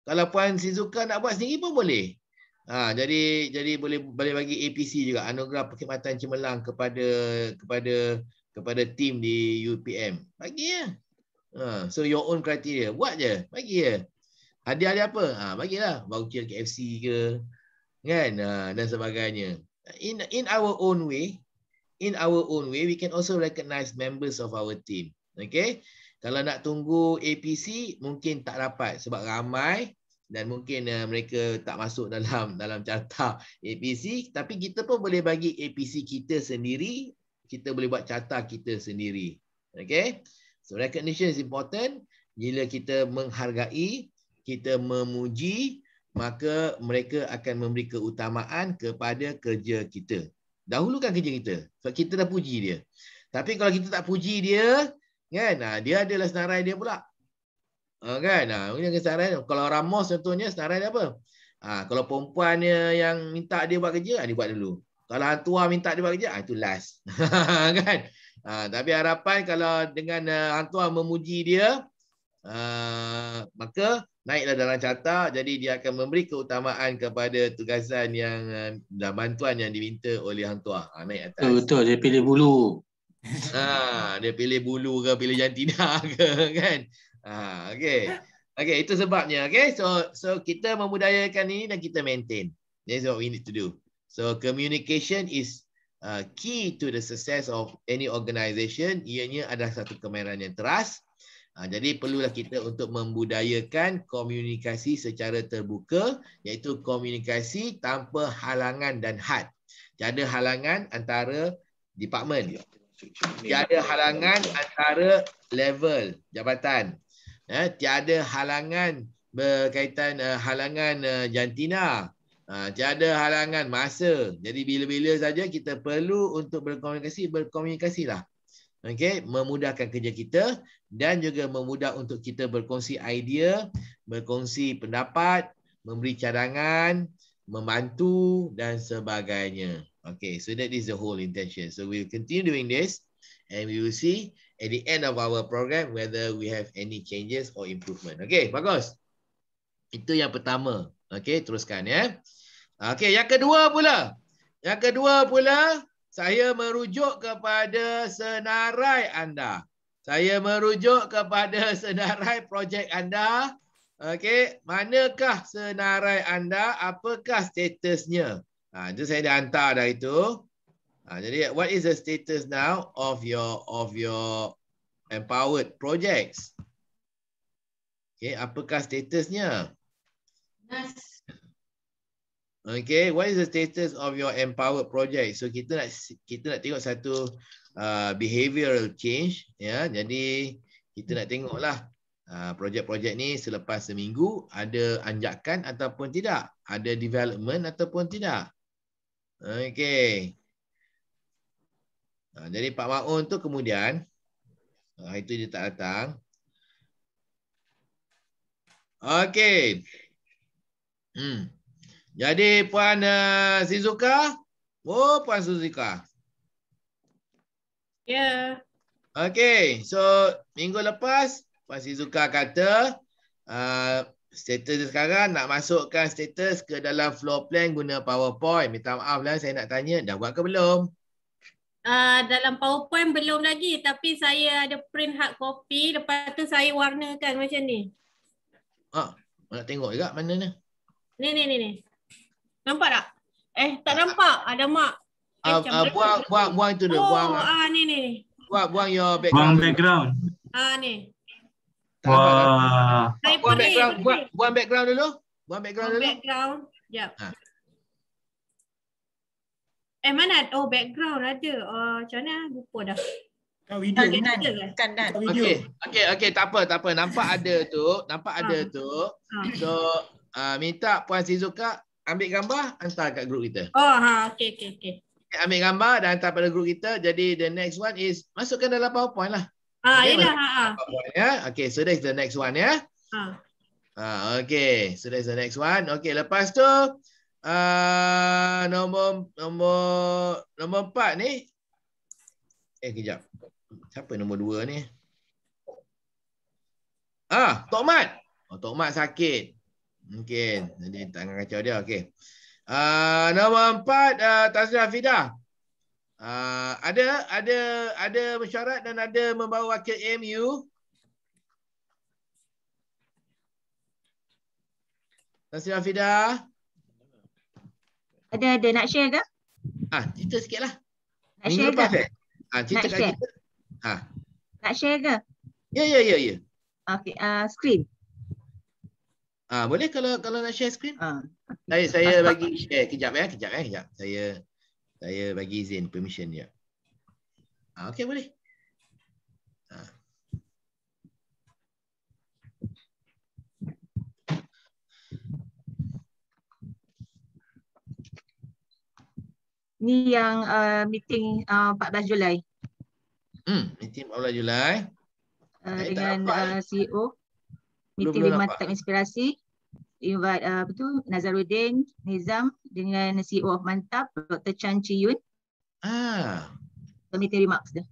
kalau puan Sizuka nak buat sendiri pun boleh ha uh, jadi jadi boleh boleh bagi APC juga anugerah perkhidmatan cemerlang kepada kepada kepada tim di UPM bagi ya uh, so your own criteria buat je bagi ya Hadiah dia apa? Ha, bagilah voucher KFC ke kan ha, dan sebagainya. In in our own way, in our own way we can also recognize members of our team. Okay? Kalau nak tunggu APC mungkin tak dapat sebab ramai dan mungkin uh, mereka tak masuk dalam dalam carta APC tapi kita pun boleh bagi APC kita sendiri kita boleh buat carta kita sendiri Okay, so recognition is important bila kita menghargai kita memuji maka mereka akan memberi keutamaan kepada kerja kita. Dahulukan kerja kita. Sebab kita dah puji dia. Tapi kalau kita tak puji dia, kan? Ha, dia adalah senarai dia pula. Ha, kan? Ha, ini yang senarai. Kalau ramah contohnya, senarai dia apa? Ha, kalau perempuan yang minta dia buat kerja, ha, dia buat dulu. Kalau hantu minta dia buat kerja, ha, itu last. kan? Ha, tapi harapan kalau dengan uh, hantu memuji dia, uh, maka naiklah dalam carta jadi dia akan memberi keutamaan kepada tugasan yang eh, dan bantuan yang diminta oleh hang tua ha, naik atas betul dia pilih bulu ha dia pilih bulu ke pilih jantina ke kan ha okey okey itu sebabnya okey so so kita membudayakan ini dan kita maintain that's what we need to do so communication is uh, key to the success of any organisation ianya ada satu kemahiran yang teras Ha, jadi perlulah kita untuk membudayakan komunikasi secara terbuka iaitu komunikasi tanpa halangan dan had. Tiada halangan antara department. Tiada halangan antara level jabatan. Ha, tiada halangan berkaitan uh, halangan uh, jantina. Ha, tiada halangan masa. Jadi bila-bila saja kita perlu untuk berkomunikasi, berkomunikasilah. Okay, memudahkan kerja kita dan juga memudah untuk kita berkongsi idea, berkongsi pendapat, memberi cadangan, membantu dan sebagainya. Okay, so that is the whole intention. So we'll continue doing this and we will see at the end of our program whether we have any changes or improvement. Okay, bagus. Itu yang pertama. Okay, teruskan ya. Okay, yang kedua pula. Yang kedua pula, saya merujuk kepada senarai anda. Saya merujuk kepada senarai projek anda. Okey, manakah senarai anda? Apakah statusnya? Ha, itu saya dah hantar dah itu. Ha, jadi, what is the status now of your of your empowered projects? Okey, apakah statusnya? Yes. Okay, what is the status of your empowered project? So kita nak kita nak tengok satu uh, behavioral change, ya. Yeah? Jadi kita nak tengoklah uh, projek-projek uh, ni selepas seminggu ada anjakan ataupun tidak, ada development ataupun tidak. Okay. Uh, jadi Pak Maun tu kemudian uh, itu dia tak datang. Okay. Hmm. Jadi Puan uh, eh, Suzuka, oh Puan Suzuka. Ya. Yeah. Okay, so minggu lepas Puan Suzuka kata uh, status sekarang nak masukkan status ke dalam floor plan guna PowerPoint. Minta maaf lah saya nak tanya, dah buat ke belum? Uh, dalam PowerPoint belum lagi tapi saya ada print hard copy lepas tu saya warnakan macam ni. Ah, nak tengok juga mana ni? Ni ni ni ni. Nampak tak? Eh, tak nampak. Ada mak. Eh, uh, uh, buang, buang, buang itu dia. Oh, buang. Ah, uh, ni, ni. Buang, buang your background. Buang background. Ah, uh, ni. Kan? Wah. Wow. Buang, buang, buang background dulu. Buang background dulu. Buang background. background. Yep. Ha. Eh, mana? Oh, background ada. oh macam mana? Lupa dah. Video, okay, kan, kan, kan. Video. Okay, okay, okay, tak apa, tak apa. Nampak ada tu, nampak ada tu. So, uh, minta Puan Sizuka ambil gambar hantar kat grup kita. Oh ha okey okey okey. Ambil gambar dan hantar pada grup kita. Jadi the next one is masukkan dalam PowerPoint lah. Ah, okay, iyalah, ha, ha. PowerPoint, ya. Okay, so that's the next one ya. Ha. Ah, okay, so that's the next one. Okay, lepas tu uh, nombor nombor nombor empat ni. Eh, kejap. Siapa nombor dua ni? Ah, Tok Mat. Oh, Tok Mat sakit. Mungkin. Jadi tangan kacau dia. Okey. Uh, ah, nama empat uh, ah, Tazra Fida. Uh, ah, ada ada ada mesyuarat dan ada membawa wakil AMU. Tazra Fida. Ada ada nak share ke? Ah, ha, cerita sikitlah. Nak share ke? Ah, ha, cerita nak kan share. Ha. Nak share ke? Ya ya ya ya. Okey, uh, screen. Ah uh, boleh kalau kalau nak share screen? Ha. Saya saya bagi share kejap ya, kejap ya, kejap. Saya saya bagi izin permission ya. Ah uh, okey boleh. Ah. Ni yang uh, meeting uh, 14 Julai. Hmm, meeting 14 Julai. Uh, dengan uh, CEO. Eh meeting lima tak inspirasi invite uh, apa tu Nazaruddin Nizam dengan CEO of Mantap Dr. Chan Chi Yun. Ah. So, meeting remarks dia.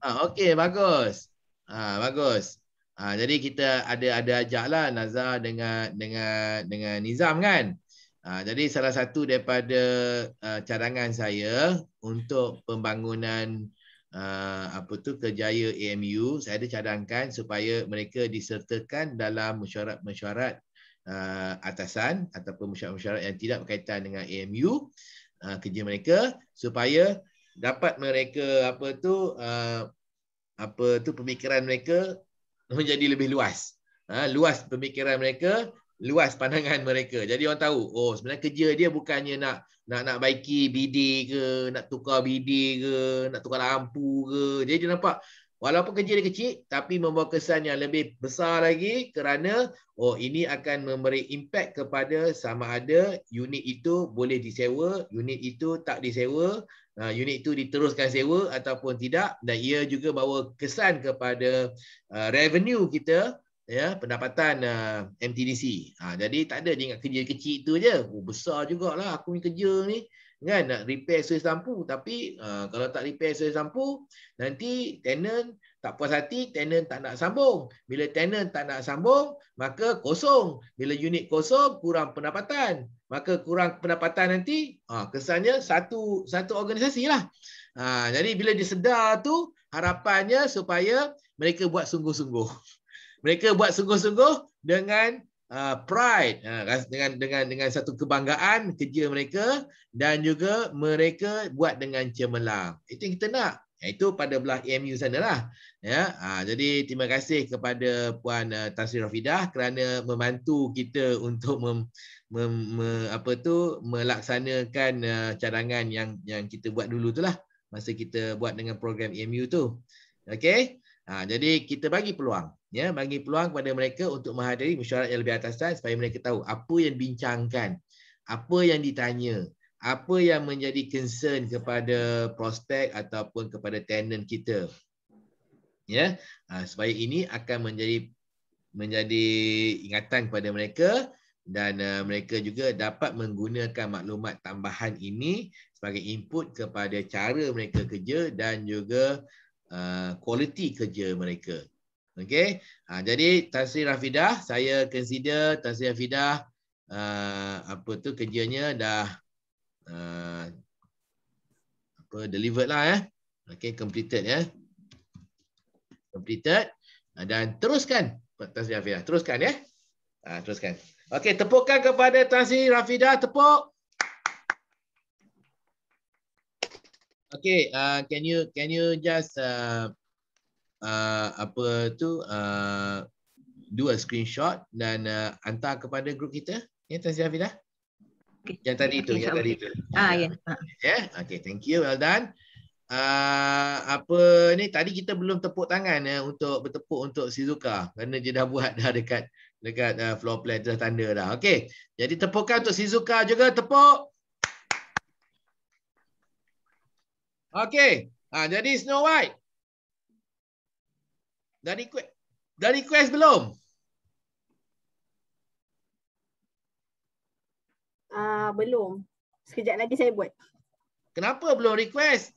Ah, okay, bagus. Ah, bagus. Ah, jadi kita ada ada ajaklah Nazar dengan dengan dengan Nizam kan. Ah, jadi salah satu daripada uh, cadangan saya untuk pembangunan Ah, apa tu kejaya AMU saya ada cadangkan supaya mereka disertakan dalam mesyuarat-mesyuarat uh, atasan ataupun mesyuarat-mesyuarat yang tidak berkaitan dengan AMU uh, ah, kerja mereka supaya dapat mereka apa tu uh, apa tu pemikiran mereka menjadi lebih luas uh, luas pemikiran mereka luas pandangan mereka. Jadi orang tahu, oh sebenarnya kerja dia bukannya nak nak nak baiki BD ke, nak tukar BD ke, nak tukar lampu ke. Jadi dia nampak walaupun kerja dia kecil tapi membawa kesan yang lebih besar lagi kerana oh ini akan memberi impact kepada sama ada unit itu boleh disewa, unit itu tak disewa, uh, unit itu diteruskan sewa ataupun tidak dan ia juga bawa kesan kepada uh, revenue kita ya pendapatan uh, eh, MTDC. Ha, jadi tak ada dia ingat kerja kecil tu je. Oh, besar jugalah aku ni kerja ni kan nak repair suis lampu tapi uh, kalau tak repair suis lampu nanti tenant tak puas hati tenant tak nak sambung bila tenant tak nak sambung maka kosong bila unit kosong kurang pendapatan maka kurang pendapatan nanti uh, kesannya satu satu organisasi lah uh, jadi bila disedar tu harapannya supaya mereka buat sungguh-sungguh mereka buat sungguh-sungguh dengan uh, pride uh, dengan dengan dengan satu kebanggaan kerja mereka dan juga mereka buat dengan cemerlang itu yang kita nak ya, itu pada belah EMU sanalah ya ha, jadi terima kasih kepada puan uh, Tansri Rafidah kerana membantu kita untuk mem, mem, me, apa tu melaksanakan uh, cadangan yang yang kita buat dulu tu lah masa kita buat dengan program EMU tu okey ha, jadi kita bagi peluang ya bagi peluang kepada mereka untuk menghadiri mesyuarat yang lebih atas atasan supaya mereka tahu apa yang dibincangkan, apa yang ditanya, apa yang menjadi concern kepada prospek ataupun kepada tenant kita. Ya, ha, supaya ini akan menjadi menjadi ingatan kepada mereka dan uh, mereka juga dapat menggunakan maklumat tambahan ini sebagai input kepada cara mereka kerja dan juga eh, kualiti uh, kerja mereka Okay, Ha, jadi tafsir rafidah saya consider tafsir rafidah uh, apa tu kerjanya dah uh, apa delivered lah ya. Eh. Okey completed ya. Eh. Completed uh, dan teruskan tafsir rafidah. Teruskan ya. Eh. Ha, teruskan. Okay tepukan kepada tafsir rafidah tepuk. Okay, uh, can you can you just uh, uh, apa tu uh, a screenshot dan uh, hantar kepada grup kita ya Tan Zafira. Okay. Yang tadi itu, okay, yang tadi itu. Ah ya. Ya, ah. ya? okay, thank you well done. Uh, apa ni tadi kita belum tepuk tangan ya untuk bertepuk untuk Sizuka kerana dia dah buat dah dekat dekat uh, floor plan dah tanda dah. Okey. Jadi tepukan untuk Sizuka juga tepuk. Okey. Ha, jadi Snow White. Dah request? Dah request belum? Ah uh, belum. Sekejap lagi saya buat. Kenapa belum request?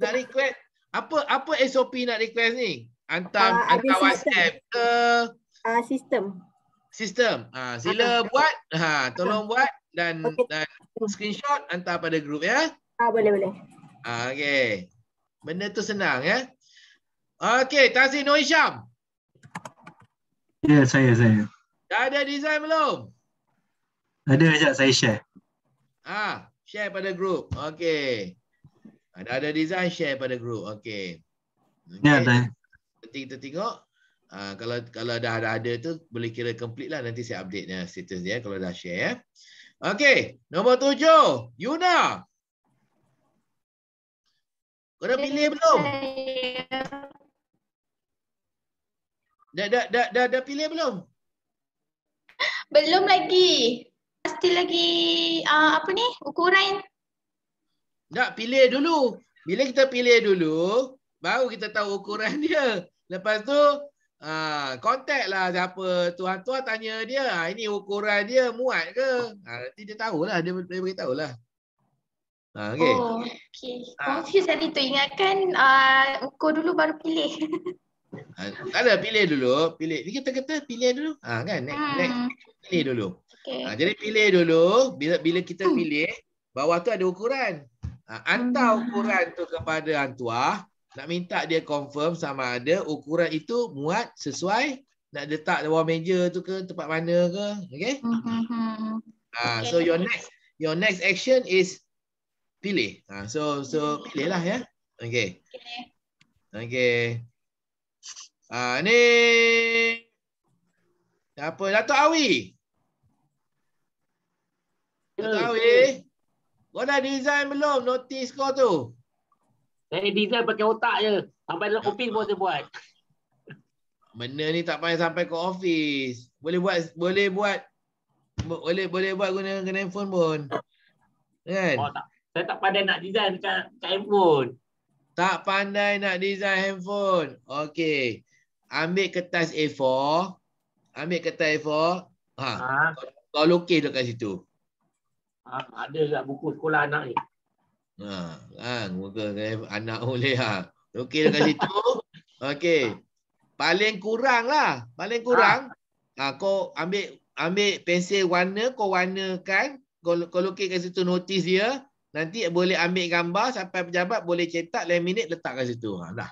Nak request apa apa SOP nak request ni? Hantar uh, hantar WhatsApp ke ah uh, sistem. Sistem. Ah sila uh, buat. Ha tolong uh, buat dan okay. dan screenshot hantar pada grup ya. Ah uh, boleh boleh. Ah uh, okey. Benda tu senang ya. Eh? Okey, Tazi Noh Isyam. Ya, yeah, saya, saya. Dah ada design belum? Ada sekejap, saya share. Ah, share pada group. Okey. Ada ha, ada design, share pada group. Okey. Okay. Ya, saya. Nanti kita tengok. Uh, kalau kalau dah, dah ada tu, boleh kira complete lah. Nanti saya update ya, status dia eh, kalau dah share. Ya. Okey, nombor tujuh. Yuna. Kau dah ya, pilih belum? Dah dah dah dah, dah pilih belum? Belum lagi. Pasti lagi uh, apa ni? Ukuran. Tak pilih dulu. Bila kita pilih dulu, baru kita tahu ukuran dia. Lepas tu Ah, contact lah siapa tuan tua tanya dia ah, ini ukuran dia muat ke ah, nanti dia tahulah dia boleh beritahu lah ah, okay. oh, okay. confused ah. tadi tu ingatkan uh, ukur dulu baru pilih Ha, tak ada pilih dulu, pilih. Ni kita kata pilih dulu. Ha kan? Next, ha. next pilih dulu. Okay. Ha, jadi pilih dulu bila bila kita hmm. pilih bawah tu ada ukuran. Ha, hantar hmm. ukuran tu kepada antua nak minta dia confirm sama ada ukuran itu muat sesuai nak letak bawah meja tu ke tempat mana ke okay? ah okay, so your next your next action is pilih ah so so pilihlah ya okay, okay. Ha, ni siapa? Datuk Awi. Datuk Awi. Kau dah design belum notis kau tu? Saya design pakai otak je. Sampai dalam ofis pun saya buat. Benda ni tak payah sampai ke office. Boleh buat boleh buat boleh boleh buat guna guna handphone pun. Kan? Oh, tak. Saya tak pandai nak design kat, kat handphone. Tak pandai nak design handphone. Okey ambil kertas A4 ambil kertas A4 ha, ha. Kau, kau lukis dekat situ ha, ada dekat lah buku sekolah anak ni ha kan muka anak boleh ha lukis dekat situ okey paling kurang lah, paling ha. kurang ha. ha kau ambil ambil pensel warna kau warnakan kau, kau lukis kat situ notis dia nanti boleh ambil gambar sampai pejabat boleh cetak laminate letak kat situ ha dah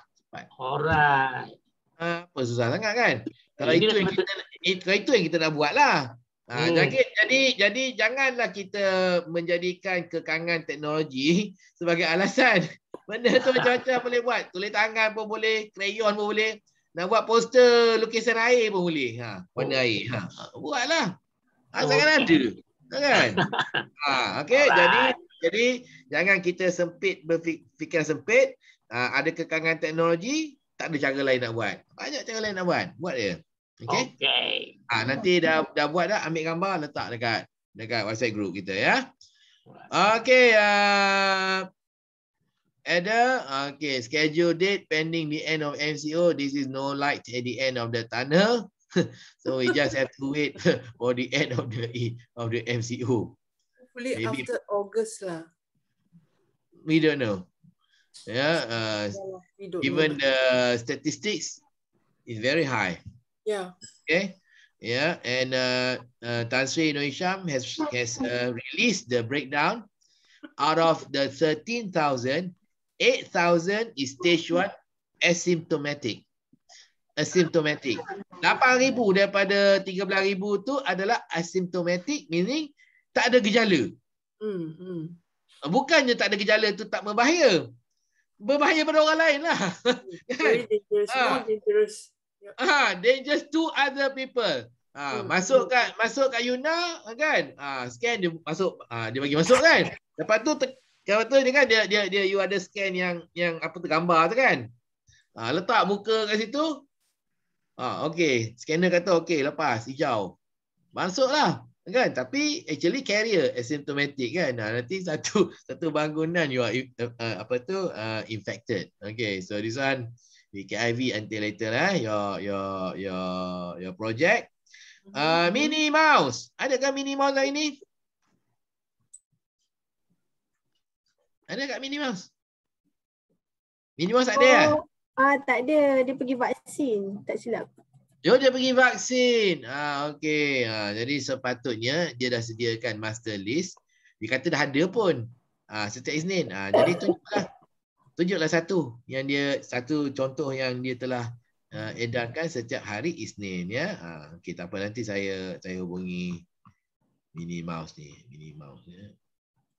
alright apa susah sangat kan? Kalau itu yang kita, itu yang kita nak buatlah. Ha, hmm. jadi, jadi jadi janganlah kita menjadikan kekangan teknologi sebagai alasan. Benda tu macam-macam boleh buat. Tulis tangan pun boleh, krayon pun boleh. Nak buat poster lukisan air pun boleh. Ha, warna oh. air. Ha, buatlah. Asalkan ha, oh. ada. Kan? Ha, okay. Alright. jadi jadi jangan kita sempit berfikir sempit. Ha, ada kekangan teknologi, tak ada cara lain nak buat. Banyak cara lain nak buat. Buat dia. Okey. Okey. Ah nanti dah dah buat dah ambil gambar letak dekat dekat WhatsApp group kita ya. Okey ah uh, ada okey schedule date pending the end of MCO. This is no light at the end of the tunnel. so we just have to wait for the end of the of the MCO. Hopefully after August lah. We don't know yeah uh, given the statistics is very high yeah okay yeah and uh, uh Tan Sri Noisham has has uh, released the breakdown out of the thirteen thousand, eight thousand is stage one asymptomatic asymptomatic Lapan 8000 daripada ribu tu adalah asymptomatic meaning tak ada gejala hmm hmm bukannya tak ada gejala tu tak membahaya berbahaya pada orang lain lah. Ah, dangerous. Ha. dangerous. Ha. Ah, dangerous to other people. Ha, masuk kat masuk kat Yuna ah, kan? Ha, scan dia masuk ha, dia bagi masuk kan? Lepas tu te, tu dia kan dia dia dia you ada scan yang yang apa tu gambar tu kan? Ha, letak muka kat situ. Ha, okay. Scanner kata okay, lepas. Hijau. Masuklah kan tapi actually carrier asymptomatic kan ah, nanti satu satu bangunan you are uh, uh, apa tu uh, infected okay so this one kiv until later lah your your your your project mm-hmm. uh, mini mouse ada ke mini mouse lah ini eh? ada ke mini mouse mini mouse ada ah uh, tak ada dia pergi vaksin tak silap Jom dia pergi vaksin. Ha, okay. Ha, jadi sepatutnya dia dah sediakan master list. Dia kata dah ada pun. Ha, setiap Isnin. Ha, jadi tunjuklah. Tunjuklah satu. Yang dia, satu contoh yang dia telah uh, edarkan setiap hari Isnin. Ya? Ha, okay, tak apa. Nanti saya saya hubungi mini mouse ni. Mini mouse. Ya?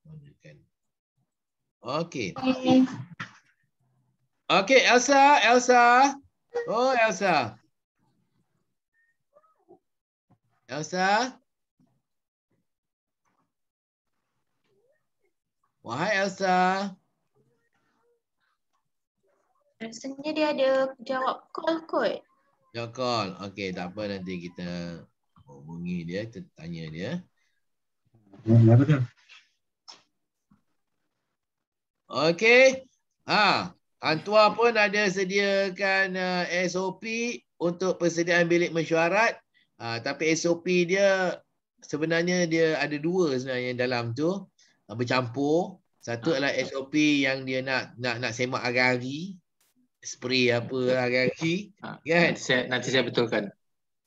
Tunjukkan. Okay. Okay, Elsa. Elsa. Oh, Elsa. Elsa? Wahai Elsa. Rasanya dia ada jawab call kot. Jawab call. Okey, tak apa nanti kita hubungi dia, kita tanya dia. Ya, betul. Okey. Ha, Antua pun ada sediakan uh, eh, SOP untuk persediaan bilik mesyuarat. Ah, tapi SOP dia sebenarnya dia ada dua sebenarnya dalam tu uh, bercampur. Satu ah. adalah SOP yang dia nak nak nak semak hari-hari spray apa hari-hari kan nanti saya, nanti saya betulkan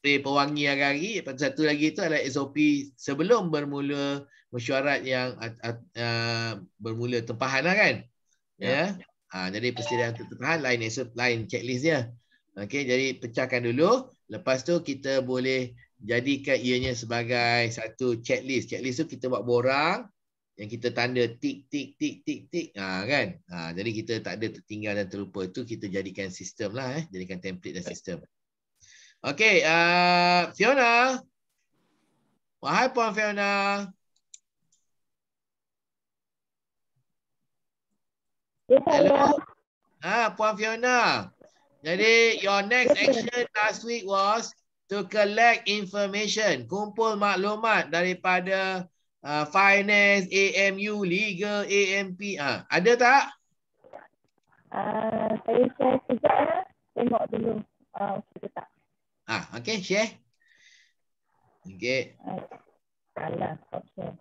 spray pewangi hari-hari satu lagi itu adalah SOP sebelum bermula mesyuarat yang uh, uh, bermula tempahan lah kan ya yeah. Ya? yeah. ha, jadi persediaan tempahan lain SOP lain checklist dia okey jadi pecahkan dulu Lepas tu kita boleh jadikan ianya sebagai satu checklist. Checklist tu kita buat borang yang kita tanda tik tik tik tik tik ha, kan. Ha, jadi kita tak ada tertinggal dan terlupa tu kita jadikan sistem lah eh. Jadikan template dan sistem. Okay uh, Fiona. Wahai Puan Fiona. Hello. Ah, Puan Fiona. Jadi, your next action last week was to collect information, kumpul maklumat daripada uh, finance, AMU, legal, AMP. Uh, ha, ada tak? Uh, saya saya sekejap ya. Tengok dulu. Uh, okay, tak. Ah, uh, okay, share. Okay. Uh, salah. Okay.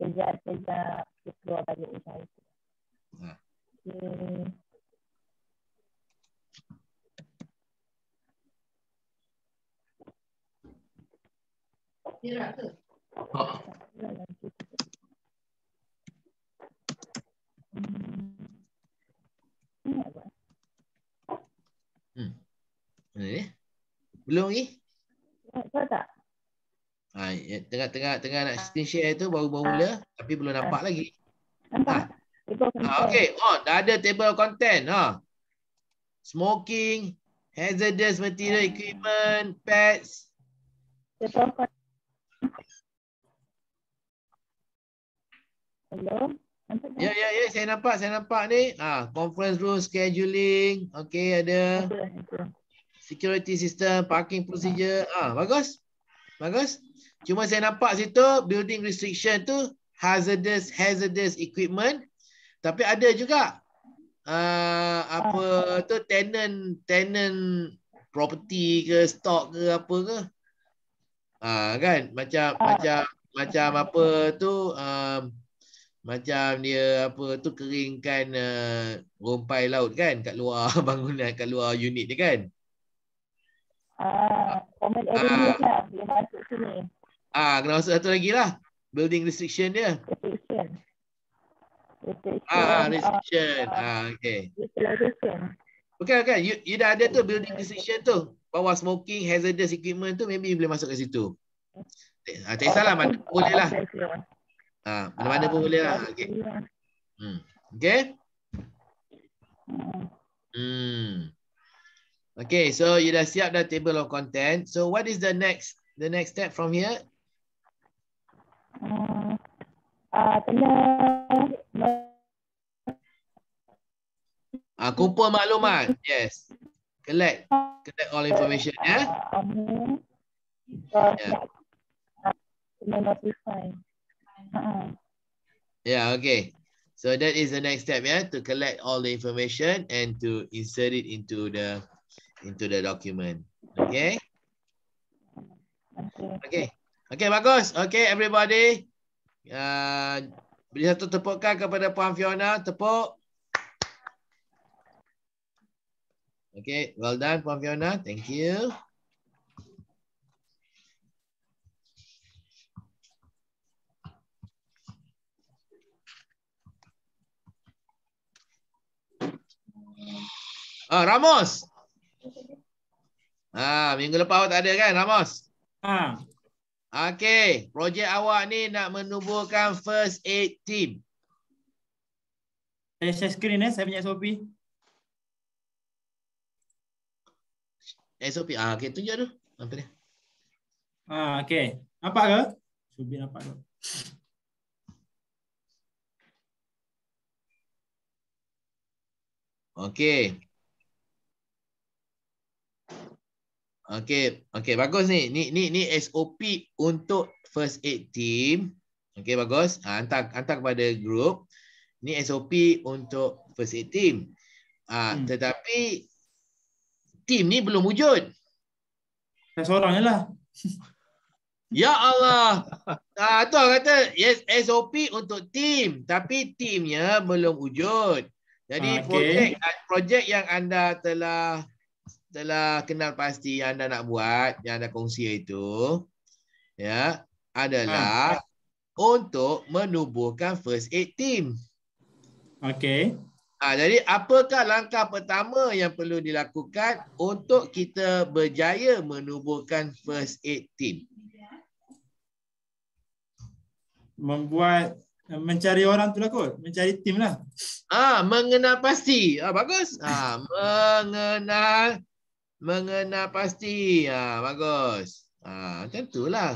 Sekejap, sekejap. Kita keluar balik. Uh. Okay. Hmm. Mana Belum lagi? Tengok tak? Ha, tengah-tengah tengah nak screen share tu baru-baru mula tapi belum nampak lagi. Nampak? Ha. Ha, okay. Oh, dah ada table of content. Ha. Smoking, hazardous material equipment, pets. Table of Hello. Ya, ya, ya. Saya nampak, saya nampak ni. Ah, conference room scheduling. Okay, ada. Security system, parking procedure. Ah, bagus. Bagus. Cuma saya nampak situ building restriction tu hazardous hazardous equipment. Tapi ada juga uh, apa tu tenant tenant property ke stock ke apa ke. Ah, kan macam uh. macam macam apa tu uh, macam dia apa tu keringkan uh, eh, rompai laut kan kat luar bangunan kat luar unit dia kan ah uh, uh, lah, uh, kena masuk satu lagi lah building restriction dia restriction ah, restriction ah restriction ah uh, uh, okey Bukan kan you, you dah ada tu building restriction tu bawa smoking hazardous equipment tu maybe boleh masuk kat situ hmm. tak, tak salah oh, mana boleh lah Ha, ah, mana mana pun boleh lah. Okay. Hmm. Okay. Hmm. Okay, so you dah siap dah table of content. So what is the next the next step from here? Ah, kena ah, ah kumpul maklumat. Yes. Collect collect all information, ya. Yeah? Ah, yeah. Kena notify. -huh. Mm-hmm. Yeah, okay. So that is the next step, yeah, to collect all the information and to insert it into the into the document. Okay. Okay. Okay, bagus. Okay, everybody. Uh, beri uh, satu tepukan kepada Puan Fiona. Tepuk. Okay, well done, Puan Fiona. Thank you. Ah, Ramos. Ah, minggu lepas awak tak ada kan, Ramos? Ha. Okey, projek awak ni nak menubuhkan first aid team. Saya share screen eh, saya punya SOP. SOP. Ah, okey, tunjuk tu. Nampak dia. Ha, ah, okey. Nampak ke? Subi nampak tu? Okey, Okay, okay bagus ni. Ni ni ni SOP untuk first aid team. Okay bagus. Ha, hantar hantar kepada group. Ni SOP untuk first aid team. Ha, hmm. tetapi team ni belum wujud. Saya seorang jelah. Ya Allah. Ah tu kata yes SOP untuk team tapi teamnya belum wujud. Jadi ah, okay. projek project yang anda telah Setelah kenal pasti yang anda nak buat, yang anda kongsi itu, ya, adalah ha. untuk menubuhkan first aid team. Okey. Ha, jadi apakah langkah pertama yang perlu dilakukan untuk kita berjaya menubuhkan first aid team? Membuat mencari orang tu lah kot. Mencari tim lah. Ah, ha, mengenal pasti. Ah, bagus. Ah, mengenal mengenal pasti. Ha, bagus. Ha, macam itulah.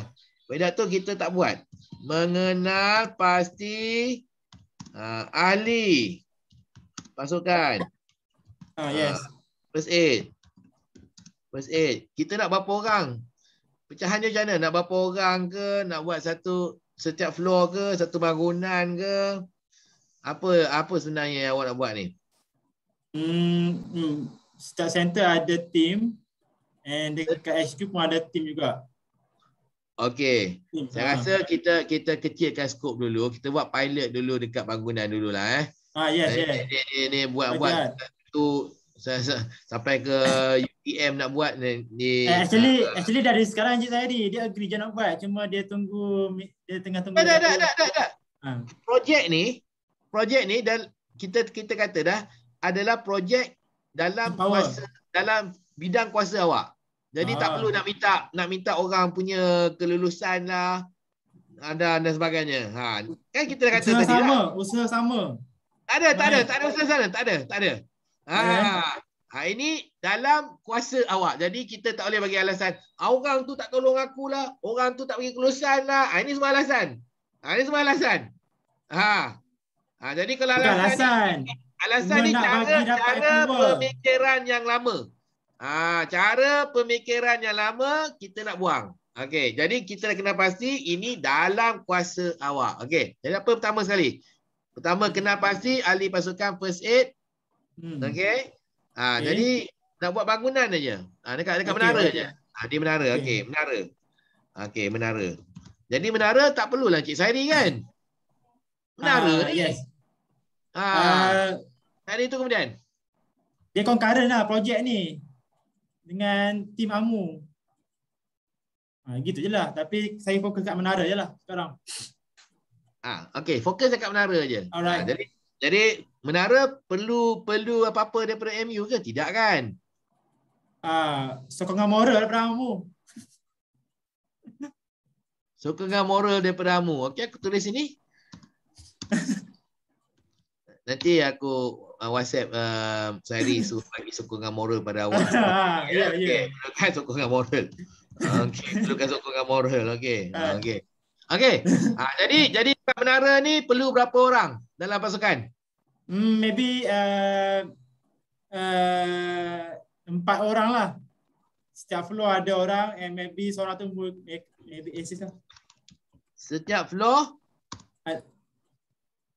Pedak tu kita tak buat. Mengenal pasti ha, ahli pasukan. Ha, yes. Ha, first aid. First aid. Kita nak berapa orang? Pecahan dia macam mana? Nak berapa orang ke? Nak buat satu setiap floor ke? Satu bangunan ke? Apa apa sebenarnya yang awak nak buat ni? Hmm, hmm start center ada team and dekat HQ pun ada team juga. Okey. Saya rasa kita kita kecilkan skop dulu. Kita buat pilot dulu dekat bangunan dululah eh. Ah yes, yes. Ni buat-buat tu sampai ke UPM nak buat ni. ni eh, actually uh, actually dari sekarang je saya ni dia agree je nak buat cuma dia tunggu dia tengah tunggu. Dah dah dah dah. Ah. Projek ni projek ni dan kita kita kata dah adalah projek dalam Power. kuasa dalam bidang kuasa awak. Jadi ha. tak ah. perlu nak minta nak minta orang punya kelulusan lah ada dan sebagainya. Ha. Kan kita dah kata usaha tadi sama, lah. Usaha sama, usaha sama. Tak ada, tak ada, tak ada usaha sana, tak ada, tak ada. Ha. Eh. Ha ini dalam kuasa awak. Jadi kita tak boleh bagi alasan ah, orang tu tak tolong aku lah, orang tu tak bagi kelulusan lah. Ha, ini semua alasan. Ha, ini semua alasan. Ha. Ha jadi kalau alasan, alasan. Alasan ni cara cara pemikiran yang lama. Ah cara pemikiran yang lama kita nak buang. Okay, jadi kita dah kena pasti ini dalam kuasa awak. Okay, Jadi apa pertama sekali? Pertama kena pasti ahli pasukan first aid. Hmm. Okey. Ah ha, okay. jadi nak buat bangunan aja. Ah dekat dekat okay, menara aja. Okay. Ah di menara. Okey, okay, menara. Okey, menara. Jadi menara tak perlulah Cik Sairi kan? Ah, menara uh, ni. Yes. Ah uh, Hari itu kemudian? Dia concurrent lah projek ni dengan tim AMU. Ha, gitu je lah. Tapi saya fokus kat menara je lah sekarang. Ha, ah, okay, fokus kat menara je. Ha, jadi, jadi menara perlu perlu apa-apa daripada MU ke? Tidak kan? Ha, ah, sokongan moral daripada AMU. Sokongan moral daripada AMU. Okay, aku tulis sini. Nanti aku uh, WhatsApp uh, um, Sari suruh bagi sokongan moral pada awak. Ah, ah, ya, ya. Yeah, okay. yeah. Perlukan sokongan moral. Okey, perlukan sokongan moral. Okey. Ah. Okey. Okey. Uh, jadi jadi kat menara ni perlu berapa orang dalam pasukan? Hmm, maybe empat uh, uh, orang lah. Setiap floor ada orang and maybe seorang tu eh, maybe assist eh, lah. Setiap floor?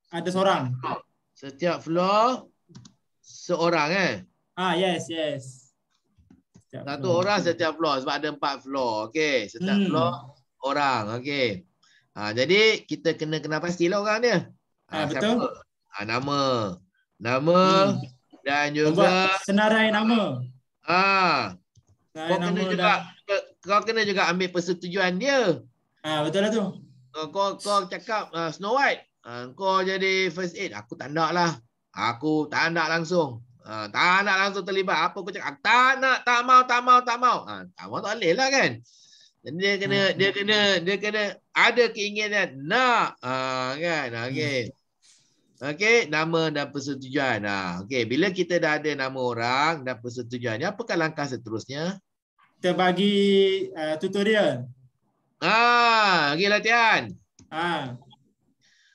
Ada seorang. Oh. Setiap floor seorang eh? Ah yes, yes. Setiap Satu floor. orang setiap floor sebab ada empat floor. Okey, setiap hmm. floor orang. Okey. Ha, jadi kita kena kenal pastilah orang dia. Ha, ha, betul. Ha, nama. Nama hmm. dan juga senarai nama. Ah. Ha. Kau kena juga dah. kau kena juga ambil persetujuan dia. Ah ha, betul lah tu. Kau kau cakap uh, Snow White Ah, kau jadi first aid, aku tak nak lah. Aku tak nak langsung. Ah, tak nak langsung terlibat. Apa aku cakap? Tak nak, tak mau, tak mau, tak mau. Ah, tak mau tak boleh lah kan. Jadi dia kena, hmm. dia kena, dia kena ada keinginan nak. kan, okay. Hmm. Okay, nama dan persetujuan. Okay, bila kita dah ada nama orang dan persetujuan, apakah langkah seterusnya? Kita bagi uh, eh, tutorial. Ah, bagi latihan. Ah.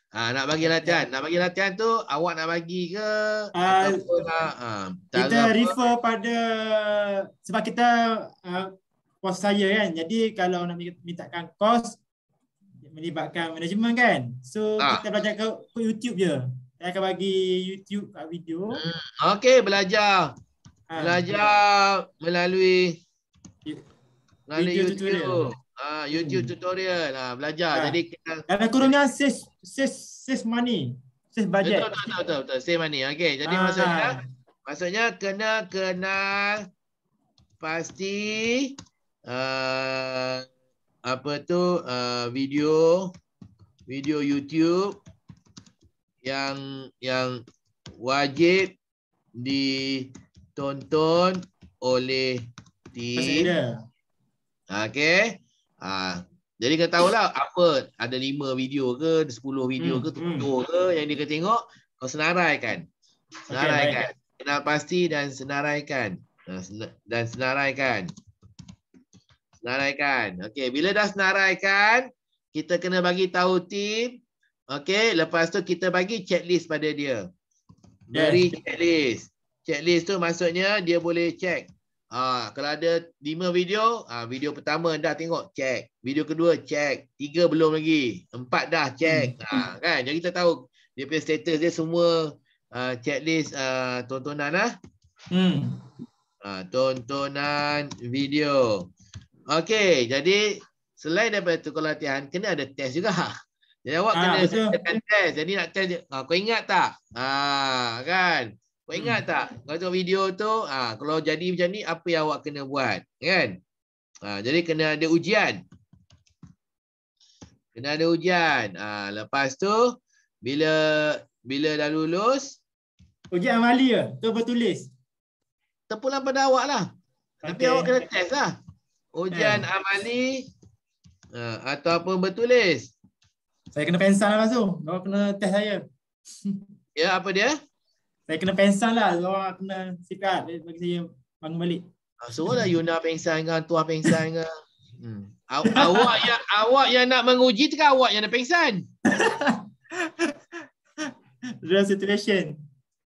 Ha, nak bagi latihan. Nak bagi latihan tu awak nak bagi ke? Uh, nak, ha, kita apa? refer pada sebab kita uh, kos saya kan. Jadi kalau nak mintakan kos melibatkan manajemen kan. So ha. kita belajar ke, YouTube je. Saya akan bagi YouTube kat video. Hmm. Okey belajar. Ha, belajar melalui video YouTube. Tutorial. Ha, YouTube hmm. tutorial lah belajar. Ha. Jadi kita... Dalam kurungan save save money, save budget. Betul betul betul, betul, save money. Okey, jadi ah. maksudnya maksudnya kena kena pasti uh, apa tu uh, video video YouTube yang yang wajib ditonton oleh tim. Okey. Ah, jadi kau tahulah apa ada lima video ke, ada 10 video hmm. ke, 7 hmm. ke yang dia kena tengok, kau senaraikan. Senaraikan. Okay, Kenal pasti dan senaraikan. Dan senaraikan. Senaraikan. Okey, bila dah senaraikan, kita kena bagi tahu tim. Okey, lepas tu kita bagi checklist pada dia. Beri yes. checklist. Checklist tu maksudnya dia boleh check. Ha, kalau ada 5 video, ha, video pertama dah tengok, check. Video kedua, check. tiga belum lagi. empat dah, check. Ha, kan? Jadi kita tahu dia punya status dia semua uh, checklist uh, tontonan. Ha? Hmm. Ha, tontonan video. Okey, jadi selain daripada tukar latihan, kena ada test juga. Jadi awak ha, kena test. Jadi nak test. Ha, kau ingat tak? Ha, kan? Kan? Kau ingat tak? Kau tengok video tu, ha, kalau jadi macam ni, apa yang awak kena buat? Kan? Ha, jadi kena ada ujian. Kena ada ujian. Ha, lepas tu, bila bila dah lulus. Ujian amali ke? Ya? Tu bertulis? Terpulang pada awak lah. Okay. Tapi awak kena test lah. Ujian yeah. amali ha, atau apa bertulis. Saya kena pensan lah lepas tu. Awak kena test saya. Ya, apa dia? Tak kena pensan lah so kena sikat bagi saya bangun balik so lah hmm. Yuna pensan dengan tua pensan dengan hmm. Aw, awak yang awak yang nak menguji ke kan awak yang nak pensan real situation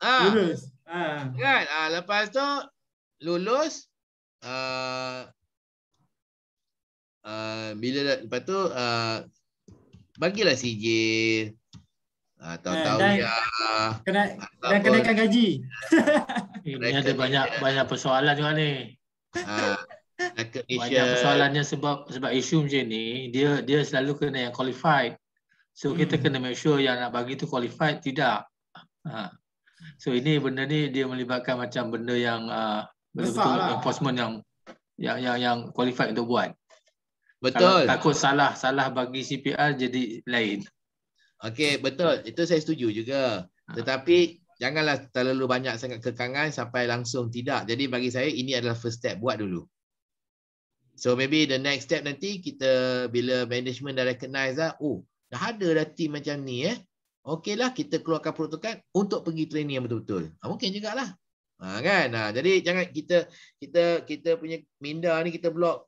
ha. Ah. lulus Ah. kan ha, lepas tu lulus uh, uh, bila dah, lepas tu uh, bagilah sijil atau ah, eh, tahu dan, ya kena ataupun, ah, dan kenaikan gaji. ini ada banyak ya. banyak persoalan juga ni. Ha, banyak ya. persoalannya sebab sebab isu macam ni dia dia selalu kena yang qualified. So hmm. kita kena make sure yang nak bagi tu qualified tidak. Ha. So ini benda ni dia melibatkan macam benda yang uh, betul-betul lah. enforcement yang yang yang yang qualified untuk buat. Betul. Kalau takut salah salah bagi CPR jadi lain. Okey, hmm. betul. Itu saya setuju juga. Ah. Tetapi janganlah terlalu banyak sangat kekangan sampai langsung tidak. Jadi bagi saya ini adalah first step buat dulu. So maybe the next step nanti kita bila management dah recognize lah, oh, dah ada dah team macam ni eh. Okeylah kita keluarkan peruntukan untuk pergi training yang betul-betul. Ha, mungkin jugalah. Ha, kan? nah jadi jangan kita kita kita punya minda ni kita blok.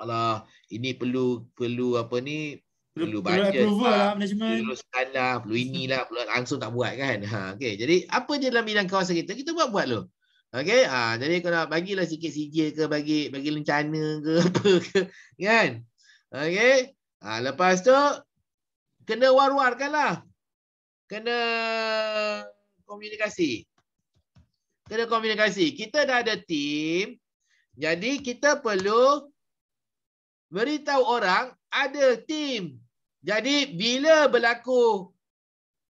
Alah, ini perlu perlu apa ni perlu baca approval lah management perlu sekalah perlu inilah perlu langsung tak buat kan ha okey jadi apa je dalam bidang kawasan kita kita buat buat lo okey ha jadi kau nak bagilah sikit sijil ke bagi bagi lencana ke apa ke kan okey ha lepas tu kena war-warkanlah war kena komunikasi kena komunikasi kita dah ada team jadi kita perlu beritahu orang ada team jadi bila berlaku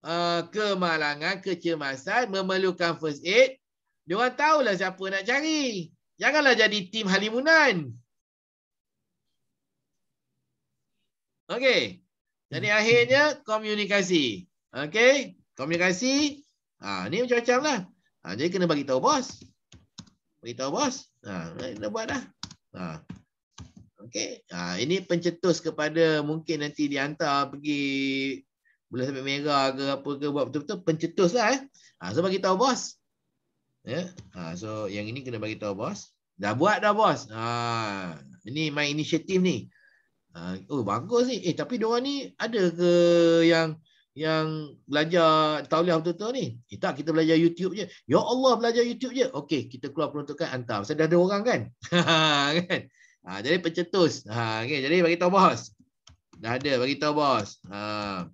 uh, kemalangan, kecemasan, memerlukan first aid, diorang tahulah siapa nak cari. Janganlah jadi tim halimunan. Okey. Jadi hmm. akhirnya komunikasi. Okey, komunikasi. Ah ha, ni macam-macam lah. Ha, jadi kena bagi tahu bos. Bagi tahu bos. Ha, dah buat dah. Ha. Okay, Ha, ini pencetus kepada mungkin nanti dihantar pergi bulan sampai merah ke apa ke buat betul-betul pencetus lah eh. Ha, so bagi tahu bos. Yeah. Ha, so yang ini kena bagi tahu bos. Dah buat dah bos. Ha, ini my inisiatif ni. Ha, oh bagus ni. Eh tapi diorang ni ada ke yang yang belajar tauliah betul-betul ni? Eh, tak, kita belajar YouTube je. Ya Allah belajar YouTube je. Okay, kita keluar peruntukan hantar. Sebab dah ada orang kan? Ha, kan? Ha, jadi pencetus. Ha, okay. Jadi bagi tahu bos. Dah ada bagi tahu bos. Ha.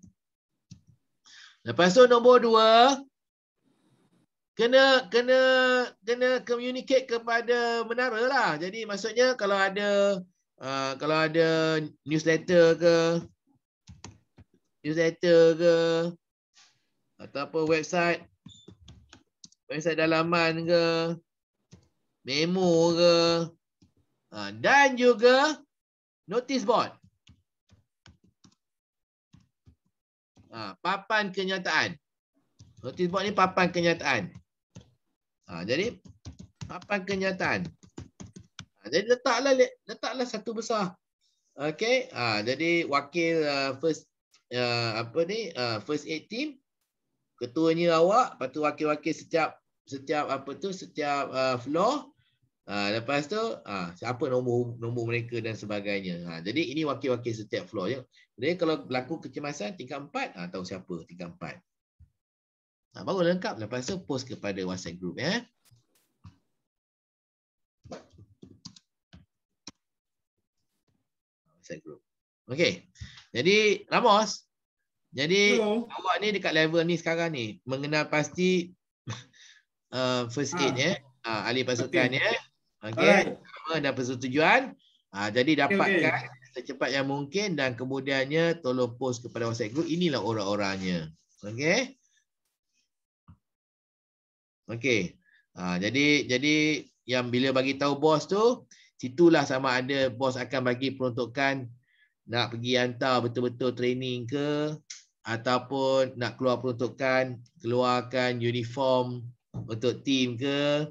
Lepas tu nombor dua. Kena kena kena communicate kepada menara lah. Jadi maksudnya kalau ada uh, kalau ada newsletter ke newsletter ke atau apa website website dalaman ke memo ke Ah, dan juga notice board. Ha, papan kenyataan. Notice board ni papan kenyataan. Ha, jadi papan kenyataan. Ha, jadi letaklah letaklah satu besar. Okey, ha, jadi wakil uh, first uh, apa ni uh, first aid team ketuanya awak, patu wakil-wakil setiap setiap apa tu setiap uh, floor Ah, lepas tu uh, siapa nombor nombor mereka dan sebagainya. Ha, jadi ini wakil-wakil setiap floor ya. Jadi kalau berlaku kecemasan tingkat empat uh, tahu siapa tingkat empat. Ha, baru lengkap lepas tu post kepada WhatsApp group ya. WhatsApp group. Okey. Jadi Ramos jadi Hello. awak ni dekat level ni sekarang ni mengenal pasti uh, first aid ha. ya. Uh, ahli pasukan okay. ya. Okey. Sama dan persetujuan. Ha, jadi dapatkan okay, okay. secepat yang mungkin dan kemudiannya tolong post kepada WhatsApp group. Inilah orang-orangnya. Okey. Okey. Ha, jadi jadi yang bila bagi tahu bos tu, situlah sama ada bos akan bagi peruntukan nak pergi hantar betul-betul training ke ataupun nak keluar peruntukan keluarkan uniform untuk team ke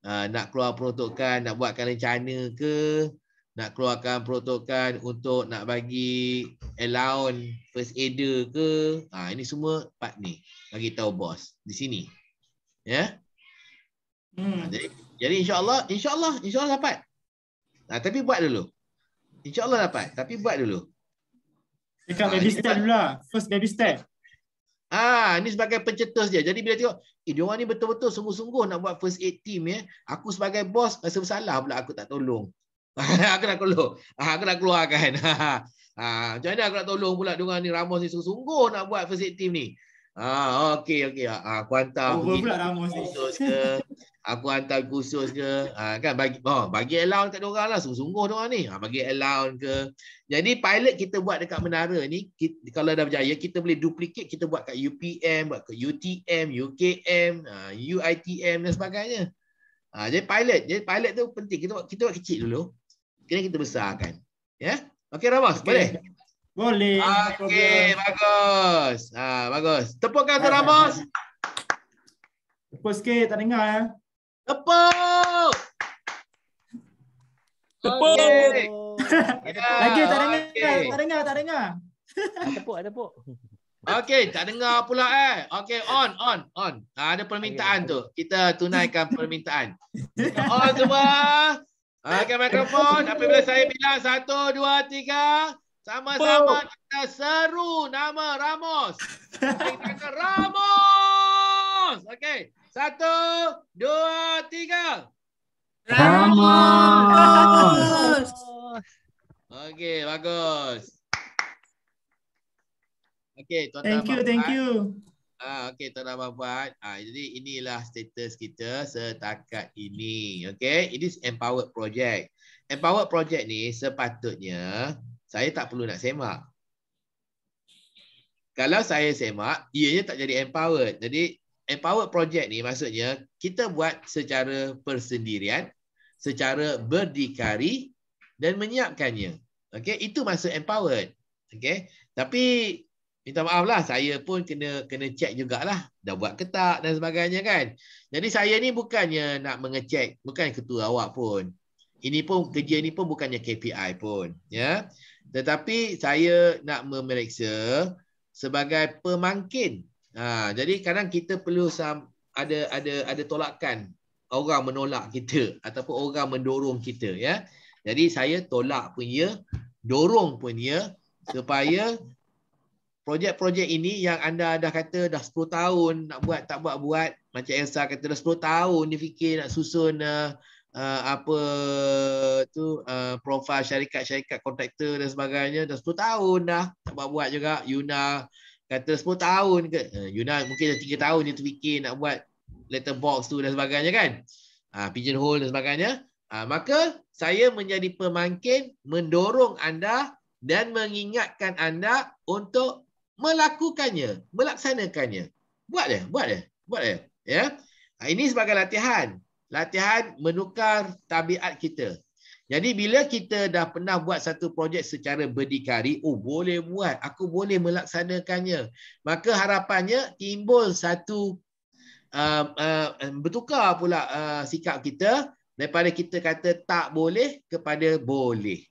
Ah, nak keluar peruntukan nak buatkan rencana ke nak keluarkan peruntukan untuk nak bagi allowance first aider ke ha, ini semua part ni bagi tahu bos di sini ya yeah? hmm. Ah, jadi jadi insyaallah insyaallah insyaallah dapat ha, tapi buat dulu insyaallah dapat tapi buat dulu dekat ha, baby step dulu, lah. first baby step Ah, ini sebagai pencetus dia. Jadi bila tengok, eh dia orang ni betul-betul sungguh-sungguh nak buat first aid team ya. Aku sebagai bos rasa bersalah pula aku tak tolong. aku nak keluar. Ah, aku nak keluarkan. ah, macam mana aku nak tolong pula dengan orang ni ramos ni sungguh-sungguh nak buat first aid team ni. Ah, okey okey. Ah, ah aku hantar Over pula Ramos ni. ke. Aku hantar khusus ke. Ah, kan bagi oh, bagi allowance kat dia lah. Sungguh-sungguh dia ni. Ah, bagi allowance ke. Jadi pilot kita buat dekat menara ni, kita, kalau dah berjaya kita boleh duplicate kita buat kat UPM, buat kat UTM, UKM, ah, UITM dan sebagainya. Ah, jadi pilot, jadi pilot tu penting. Kita buat kita buat kecil dulu. Kena kita besarkan. Ya. Yeah? Okey Ramos, okay. boleh. Boleh. Okey, bagus. Ha, bagus. Tepukkan untuk Ramos. Tepuk sikit, tak dengar ya. Tepuk! Tepuk! Okay. Okay. Ya, Lagi, tak dengar, okay. tak dengar, tak dengar. Ah, tepuk, tepuk. Okey, tak dengar pula eh. Okey, on, on, on. Ha, ada permintaan okay. tu. Kita tunaikan permintaan. on semua. Angkat mikrofon. Apabila saya bilang satu, dua, tiga. Sama-sama kita seru nama Ramos. Kita Ramos. Okey. Satu, dua, tiga. Ramos. Okey, bagus. Okey, tuan-tuan. Thank you, thank you. Ah, okey, tuan-tuan dan puan. Ah, jadi inilah status kita setakat ini. Okey, it is empowered project. Empowered project ni sepatutnya saya tak perlu nak semak. Kalau saya semak, ianya tak jadi empowered. Jadi, empowered project ni maksudnya kita buat secara persendirian, secara berdikari dan menyiapkannya. Okey, itu maksud empowered. Okey. Tapi minta maaf lah saya pun kena kena check jugalah dah buat ke tak dan sebagainya kan. Jadi saya ni bukannya nak mengecek bukan ketua awak pun. Ini pun kerja ni pun bukannya KPI pun, ya. Tetapi saya nak memeriksa sebagai pemangkin. Ha, jadi kadang kita perlu ada ada ada tolakan orang menolak kita ataupun orang mendorong kita ya. Jadi saya tolak pun ya, dorong pun ya supaya projek-projek ini yang anda dah kata dah 10 tahun nak buat tak buat buat macam Elsa kata dah 10 tahun ni fikir nak susun uh, Eh, apa tu uh, eh, profil syarikat-syarikat kontraktor dan sebagainya dah 10 tahun dah tak buat, -buat juga Yuna kata 10 tahun ke uh, Yuna mungkin dah 3 tahun dia terfikir nak buat letterbox tu dan sebagainya kan uh, ah, pigeon hole dan sebagainya uh, maka saya menjadi pemangkin mendorong anda dan mengingatkan anda untuk melakukannya melaksanakannya buat dia buat dia buat dia ya yeah? ini sebagai latihan latihan menukar tabiat kita. Jadi bila kita dah pernah buat satu projek secara berdikari, oh boleh buat, aku boleh melaksanakannya. Maka harapannya timbul satu uh, uh, bertukar pula uh, sikap kita daripada kita kata tak boleh kepada boleh.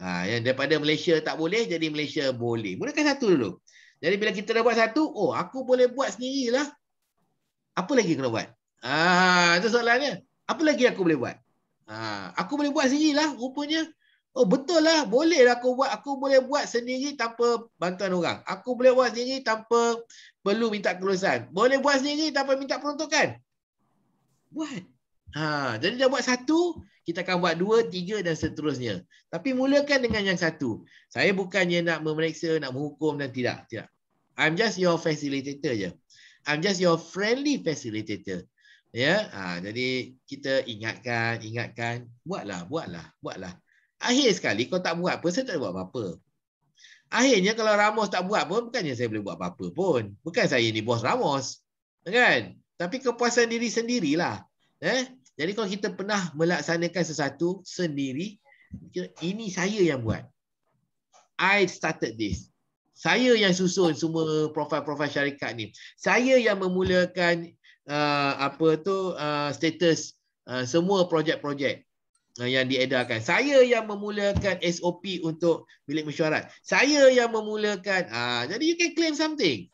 Ha, yang daripada Malaysia tak boleh jadi Malaysia boleh. Mulakan satu dulu. Jadi bila kita dah buat satu, oh aku boleh buat sendirilah. Apa lagi kena buat? Ah, itu soalannya. Apa lagi aku boleh buat? Ah, aku boleh buat sendirilah rupanya. Oh, betul lah. Boleh aku buat. Aku boleh buat sendiri tanpa bantuan orang. Aku boleh buat sendiri tanpa perlu minta kelulusan. Boleh buat sendiri tanpa minta peruntukan. Buat. Ha, jadi dah buat satu, kita akan buat dua, tiga dan seterusnya. Tapi mulakan dengan yang satu. Saya bukannya nak memeriksa, nak menghukum dan tidak. tidak. I'm just your facilitator je. I'm just your friendly facilitator. Ya, ha, jadi kita ingatkan, ingatkan, buatlah, buatlah, buatlah. Akhir sekali kau tak buat apa, saya tak buat apa-apa. Akhirnya kalau Ramos tak buat pun bukannya saya boleh buat apa-apa pun. Bukan saya ni bos Ramos. Kan? Tapi kepuasan diri sendirilah. Eh? Jadi kalau kita pernah melaksanakan sesuatu sendiri, ini saya yang buat. I started this. Saya yang susun semua profil-profil syarikat ni. Saya yang memulakan uh, apa tu uh, status uh, semua projek-projek uh, yang diedarkan. Saya yang memulakan SOP untuk bilik mesyuarat. Saya yang memulakan. Uh, jadi you can claim something.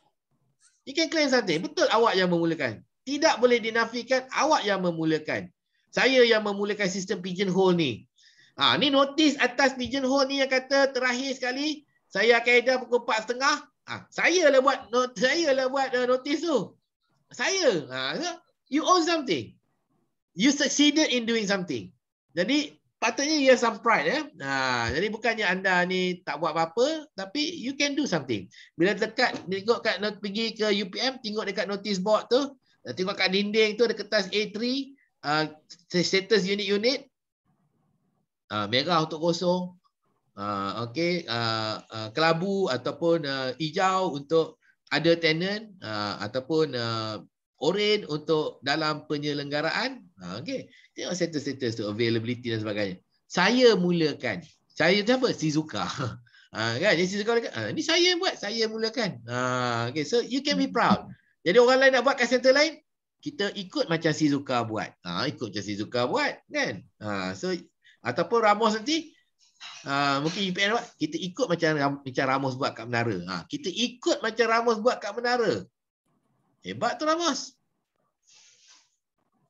You can claim something. Betul awak yang memulakan. Tidak boleh dinafikan awak yang memulakan. Saya yang memulakan sistem pigeonhole ni. Ah ha, ni notis atas pigeonhole ni yang kata terakhir sekali saya akan edar pukul 4:30. Ah ha, saya lah buat not, saya lah buat uh, notis tu saya. Ha, you own something. You succeeded in doing something. Jadi patutnya you have some pride. Eh? Ha, jadi bukannya anda ni tak buat apa-apa. Tapi you can do something. Bila dekat, tengok kat, not pergi ke UPM, tengok dekat notice board tu. Eh, tengok kat dinding tu ada kertas A3. Uh, eh, status unit-unit. Uh, merah untuk kosong. Uh, ah, okay. Uh, ah, uh, kelabu ataupun uh, hijau untuk ada tenant uh, ataupun uh, orang untuk dalam penyelenggaraan uh, okey tengok status status tu availability dan sebagainya saya mulakan saya siapa Sizuka uh, kan jadi Zuka uh, ni saya yang buat saya mulakan uh, okey so you can be proud jadi orang lain nak buat kat center lain kita ikut macam si Zuka buat uh, ikut macam si Zuka buat kan uh, so ataupun Ramos nanti Uh, mungkin UPN e buat. Kita ikut macam macam Ramos buat kat menara. Ha, kita ikut macam Ramos buat kat menara. Hebat tu Ramos.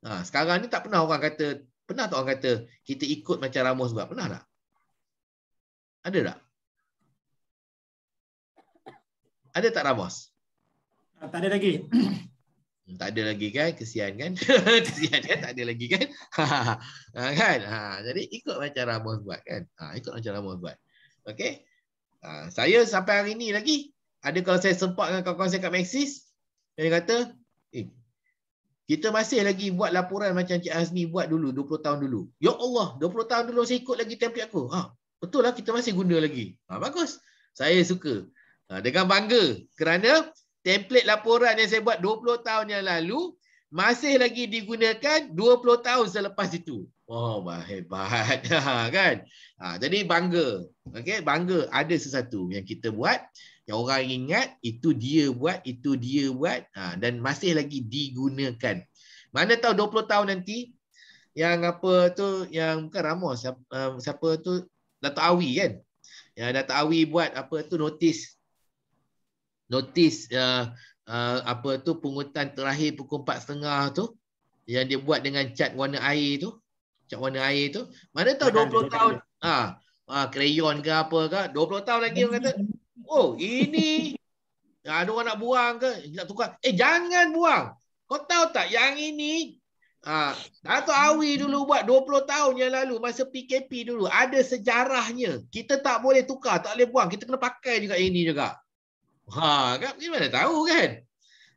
Ha, sekarang ni tak pernah orang kata, pernah tak orang kata kita ikut macam Ramos buat? Pernah tak? Ada tak? Ada tak Ramos? Tak ada lagi. Hmm, tak ada lagi kan kesian kan kesian kan tak ada lagi kan ha, kan ha, jadi ikut macam ramos buat kan ha, ikut macam ramos buat Okay, ha, saya sampai hari ni lagi ada kalau saya sempat dengan kawan-kawan saya kat Maxis dia kata eh kita masih lagi buat laporan macam Cik Azmi buat dulu 20 tahun dulu ya Allah 20 tahun dulu saya ikut lagi tempat aku ha betul lah kita masih guna lagi ha, bagus saya suka ha, dengan bangga kerana template laporan yang saya buat 20 tahun yang lalu masih lagi digunakan 20 tahun selepas itu. Oh, hebat. Ha, kan? Ha, jadi bangga. Okay? Bangga ada sesuatu yang kita buat. Yang orang ingat itu dia buat, itu dia buat. Ha, dan masih lagi digunakan. Mana tahu 20 tahun nanti yang apa tu, yang bukan Ramos, siapa, eh, siapa tu, Dato' Awi kan? Yang Dato' Awi buat apa tu notice notis uh, uh, apa tu pungutan terakhir pukul 4.30 tu yang dia buat dengan cat warna air tu cat warna air tu mana tahu Makan 20 tahun ah ah ha, krayon ke apa ke 20 tahun lagi orang kata oh ini ah, ada orang nak buang ke nak tukar eh jangan buang kau tahu tak yang ini ah ha, Dato Awi dulu buat 20 tahun yang lalu masa PKP dulu ada sejarahnya kita tak boleh tukar tak boleh buang kita kena pakai juga ini juga Ha, kan? Ni mana tahu kan?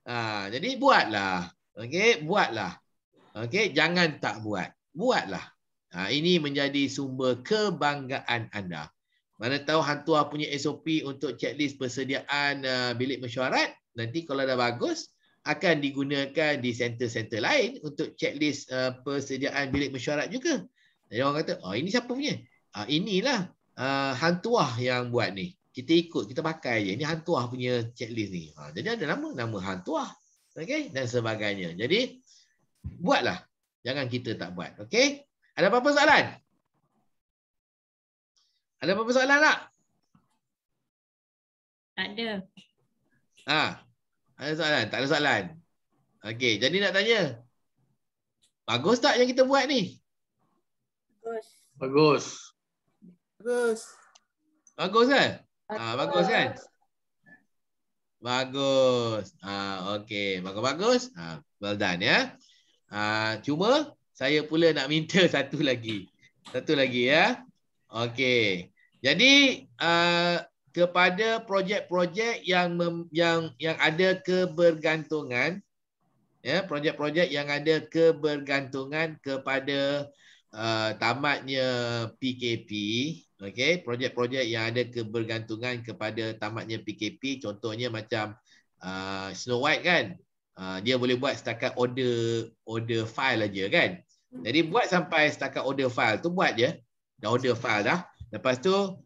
Ha, jadi buatlah. Okey, buatlah. Okey, jangan tak buat. Buatlah. Ha, ini menjadi sumber kebanggaan anda. Mana tahu hantuah punya SOP untuk checklist persediaan uh, bilik mesyuarat. Nanti kalau dah bagus, akan digunakan di center-center lain untuk checklist uh, persediaan bilik mesyuarat juga. Jadi orang kata, oh, ini siapa punya? Uh, inilah uh, hantuah yang buat ni kita ikut, kita pakai je. Ini hantuah punya checklist ni. Ha, jadi ada nama-nama hantuah. Okay? Dan sebagainya. Jadi, buatlah. Jangan kita tak buat. Okay? Ada apa-apa soalan? Ada apa-apa soalan tak? Tak ada. Ha, ada soalan? Tak ada soalan? Okay, jadi nak tanya. Bagus tak yang kita buat ni? Bagus. Bagus. Bagus. Bagus kan? Ah, bagus kan? Bagus. Ah, okay, Bagus-bagus. Ah, well done ya. Ah, cuma saya pula nak minta satu lagi. Satu lagi ya. Okay. Jadi, ah, kepada projek-projek yang mem, yang yang ada kebergantungan ya, projek-projek yang ada kebergantungan kepada Uh, tamatnya PKP okey projek-projek yang ada kebergantungan kepada tamatnya PKP contohnya macam uh, Snow White kan uh, dia boleh buat setakat order order file aja kan hmm. jadi buat sampai setakat order file tu buat je dah order file dah lepas tu uh,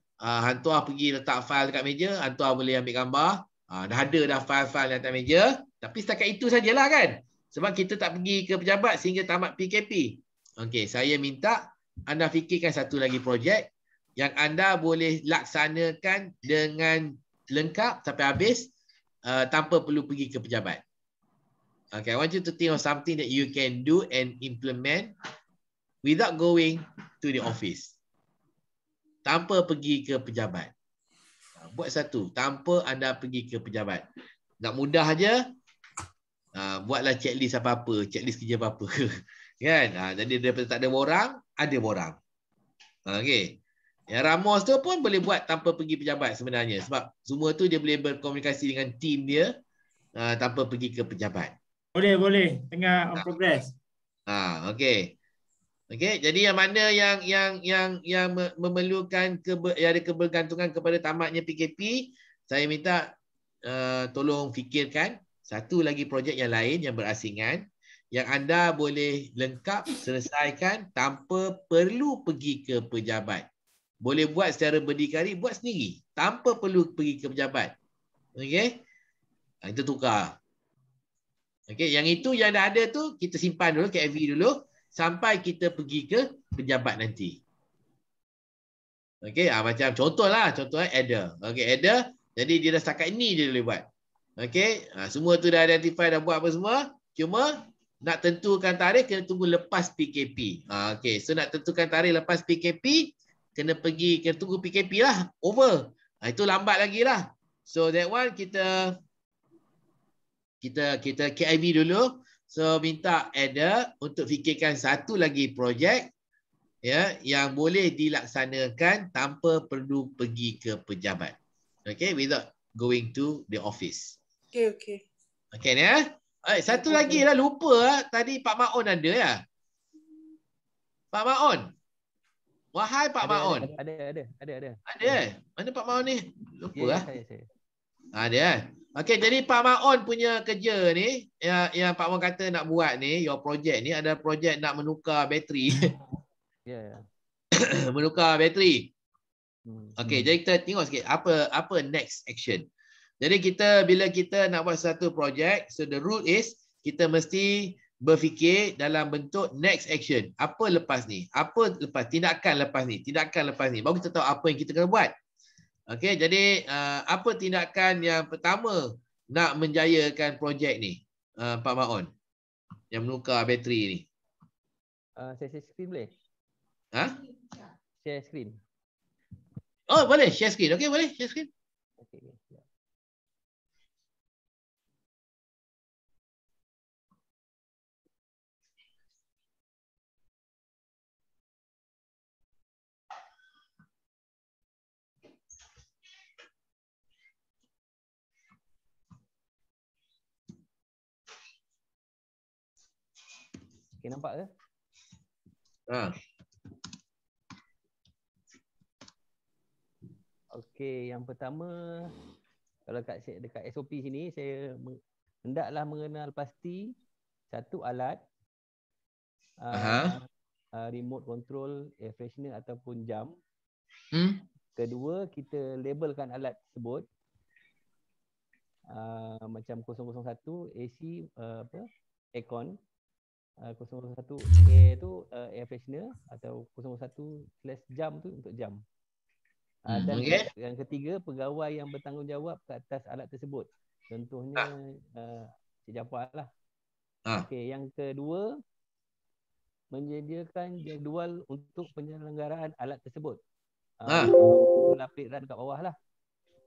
hantuah pergi letak file dekat meja hantuah boleh ambil gambar uh, dah ada dah file-file dekat meja tapi setakat itu sajalah kan sebab kita tak pergi ke pejabat sehingga tamat PKP okey saya minta anda fikirkan satu lagi projek yang anda boleh laksanakan dengan lengkap sampai habis uh, tanpa perlu pergi ke pejabat. Okay, I want you to think of something that you can do and implement without going to the office. Tanpa pergi ke pejabat. Uh, buat satu, tanpa anda pergi ke pejabat. Nak mudah saja. uh, buatlah checklist apa-apa, checklist kerja apa-apa. kan? Uh, jadi daripada tak ada orang, ada orang. Okay. Ya, Ramos tu pun boleh buat tanpa pergi pejabat sebenarnya. Sebab semua tu dia boleh berkomunikasi dengan tim dia uh, tanpa pergi ke pejabat. Boleh, boleh. Tengah on ha. progress. Ha, ah, okay. Okay, jadi yang mana yang yang yang yang memerlukan ke yang ada kebergantungan kepada tamatnya PKP, saya minta uh, tolong fikirkan satu lagi projek yang lain yang berasingan yang anda boleh lengkap selesaikan tanpa perlu pergi ke pejabat boleh buat secara berdikari buat sendiri tanpa perlu pergi ke pejabat okey kita ah, tukar Okay, yang itu yang dah ada tu kita simpan dulu KFV dulu sampai kita pergi ke pejabat nanti okey ah macam contohlah contoh eh adder okey adder jadi dia dah setakat ini dia boleh buat okey ah semua tu dah identify dah buat apa semua cuma nak tentukan tarikh kena tunggu lepas PKP. Ha, ah, okay. So nak tentukan tarikh lepas PKP kena pergi kena tunggu PKP lah over ha, itu lambat lagi lah so that one kita kita kita KIV dulu so minta ada untuk fikirkan satu lagi projek ya yang boleh dilaksanakan tanpa perlu pergi ke pejabat okay without going to the office okay okay Okay, ya. Eh, satu lagi lah lupa ah, tadi Pak Maon ada ya. Pak Maon. Wahai Pak ada, Maun. Ada ada ada ada. Ada. ada. Eh? Mana Pak Maun ni? Lupa lah. Ya, ya eh? ada eh. Okey, jadi Pak Maun punya kerja ni yang yang Pak Maun kata nak buat ni, your project ni ada project nak menukar bateri. Ya, yeah. Menukar bateri. Hmm. Okey, hmm. jadi kita tengok sikit apa apa next action. Jadi kita bila kita nak buat satu project, so the rule is kita mesti berfikir dalam bentuk next action. Apa lepas ni? Apa lepas? Tindakan lepas ni. Tindakan lepas ni. Baru kita tahu apa yang kita kena buat. Okay, jadi uh, apa tindakan yang pertama nak menjayakan projek ni, uh, Pak Maon? Yang menukar bateri ni. Uh, saya share screen boleh? Ha? Share screen. Oh, boleh. Share screen. Okay, boleh. Share screen. Okay, yeah. Okey nampak ke? Ha. Okey, yang pertama kalau kat dekat SOP sini saya hendaklah mengenal pasti satu alat uh, uh, remote control air freshener ataupun jam. Hmm? Kedua, kita labelkan alat tersebut. Uh, macam 001 AC uh, apa? aircon uh, 001 A tu uh, air freshener atau 001 slash jam tu untuk jam. Uh, hmm, dan okay. yang ketiga pegawai yang bertanggungjawab ke atas alat tersebut. Contohnya ah. uh, Jafar lah. Ah. Okay, yang kedua menyediakan jadual untuk penyelenggaraan alat tersebut. Ah. ah. Uh, lampiran kat bawah lah.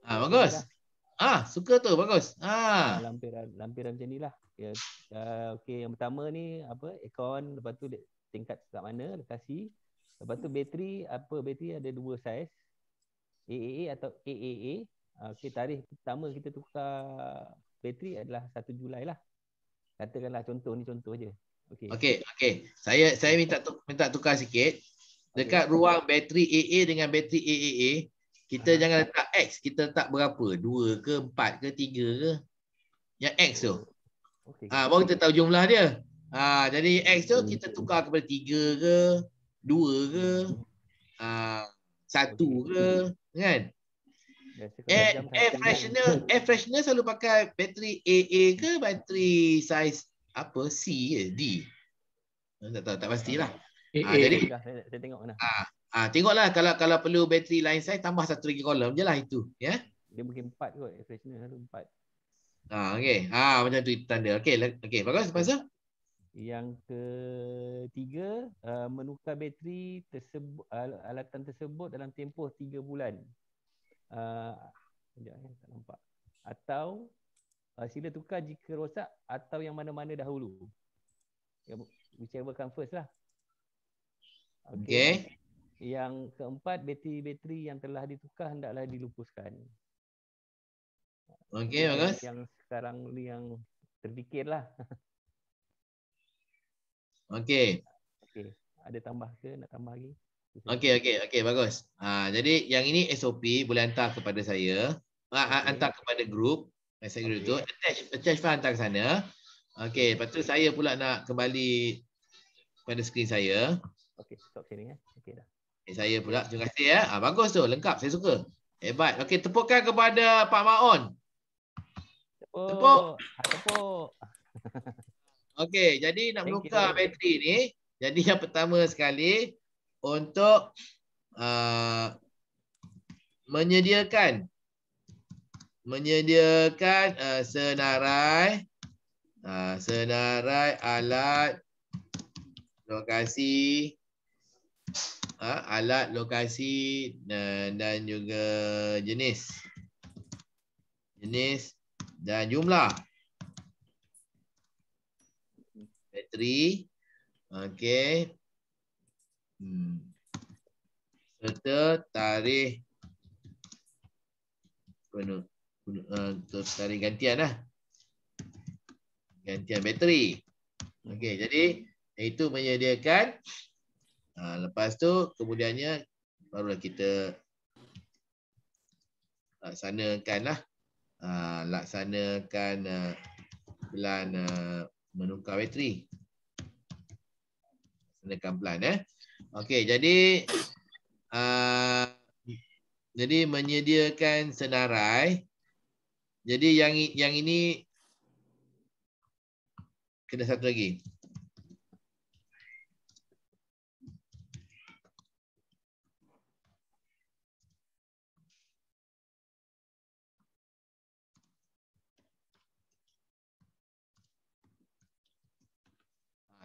Ah, bagus. Lah. Ah, suka tu bagus. Ah. Lampiran lampiran macam nilah. Yeah. Ya, uh, okay, yang pertama ni apa? Aircon, lepas tu tingkat kat mana lokasi? Lepas tu bateri apa? Bateri ada dua saiz. AAA atau AAA. Ah, okay, tarikh pertama kita tukar bateri adalah 1 Julai lah. Katakanlah contoh ni contoh je. Okay. Okay, okay. Saya saya minta tu, minta tukar sikit. Dekat okay. ruang bateri AA dengan bateri AAA, kita ha. jangan letak X. Kita letak berapa? 2 ke 4 ke 3 ke? Yang X tu. Okay. Ha, ah, baru kita tahu jumlah dia. Ha, jadi X tu kita tukar kepada 3 ke, 2 ke, ha, ah, 1 ke, kan? Air, air freshener, kan? air freshener selalu pakai bateri AA ke bateri size apa C ke D? Tak tahu, tak pastilah. AA. Ha, jadi, lah, saya tengok Ha, ha, tengoklah kalau kalau perlu bateri lain saya tambah satu lagi kolom je lah itu. Ya? Yeah? Dia mungkin 4 kot, air freshener selalu 4. Ha okey. Ha macam tu tanda. Okey okey bagus pasal Yang ketiga uh, menukar bateri tersebut alatan tersebut dalam tempoh 3 bulan. Ah uh, tak nampak. Atau uh, sila tukar jika rosak atau yang mana-mana dahulu. Yang whichever come first lah. Okey. Okay. Yang keempat bateri-bateri yang telah ditukar hendaklah dilupuskan. Okey bagus. Yang sekarang ni yang lah. Okay. Okay. Ada tambah ke nak tambah lagi? okay, okay, okey bagus. Ha, jadi yang ini SOP boleh hantar kepada saya. Ha, ha okay. hantar kepada grup message okay. tu attach attach file hantar ke sana. Okay. lepas tu saya pula nak kembali pada screen saya. Okay, stop sini ya. Eh. Okay dah. Okay, eh, saya pula terima kasih ya. Ha, bagus tu, lengkap. Saya suka. Hebat. Okay, tepukan kepada Pak Maon. Tepuk. Tepuk. Ah, tepuk. Okey, jadi nak buka bateri ni. Jadi yang pertama sekali untuk uh, menyediakan menyediakan uh, senarai uh, senarai alat lokasi uh, alat lokasi dan, dan juga jenis jenis dan jumlah bateri okey hmm. serta tarikh penuh untuk tarikh gantianlah gantian bateri okey jadi itu menyediakan ah, lepas tu kemudiannya barulah kita laksanakanlah Ah, laksanakan uh, pelan uh, menukar bateri. Laksanakan pelan eh. Okey, jadi uh, jadi menyediakan senarai. Jadi yang yang ini kena satu lagi.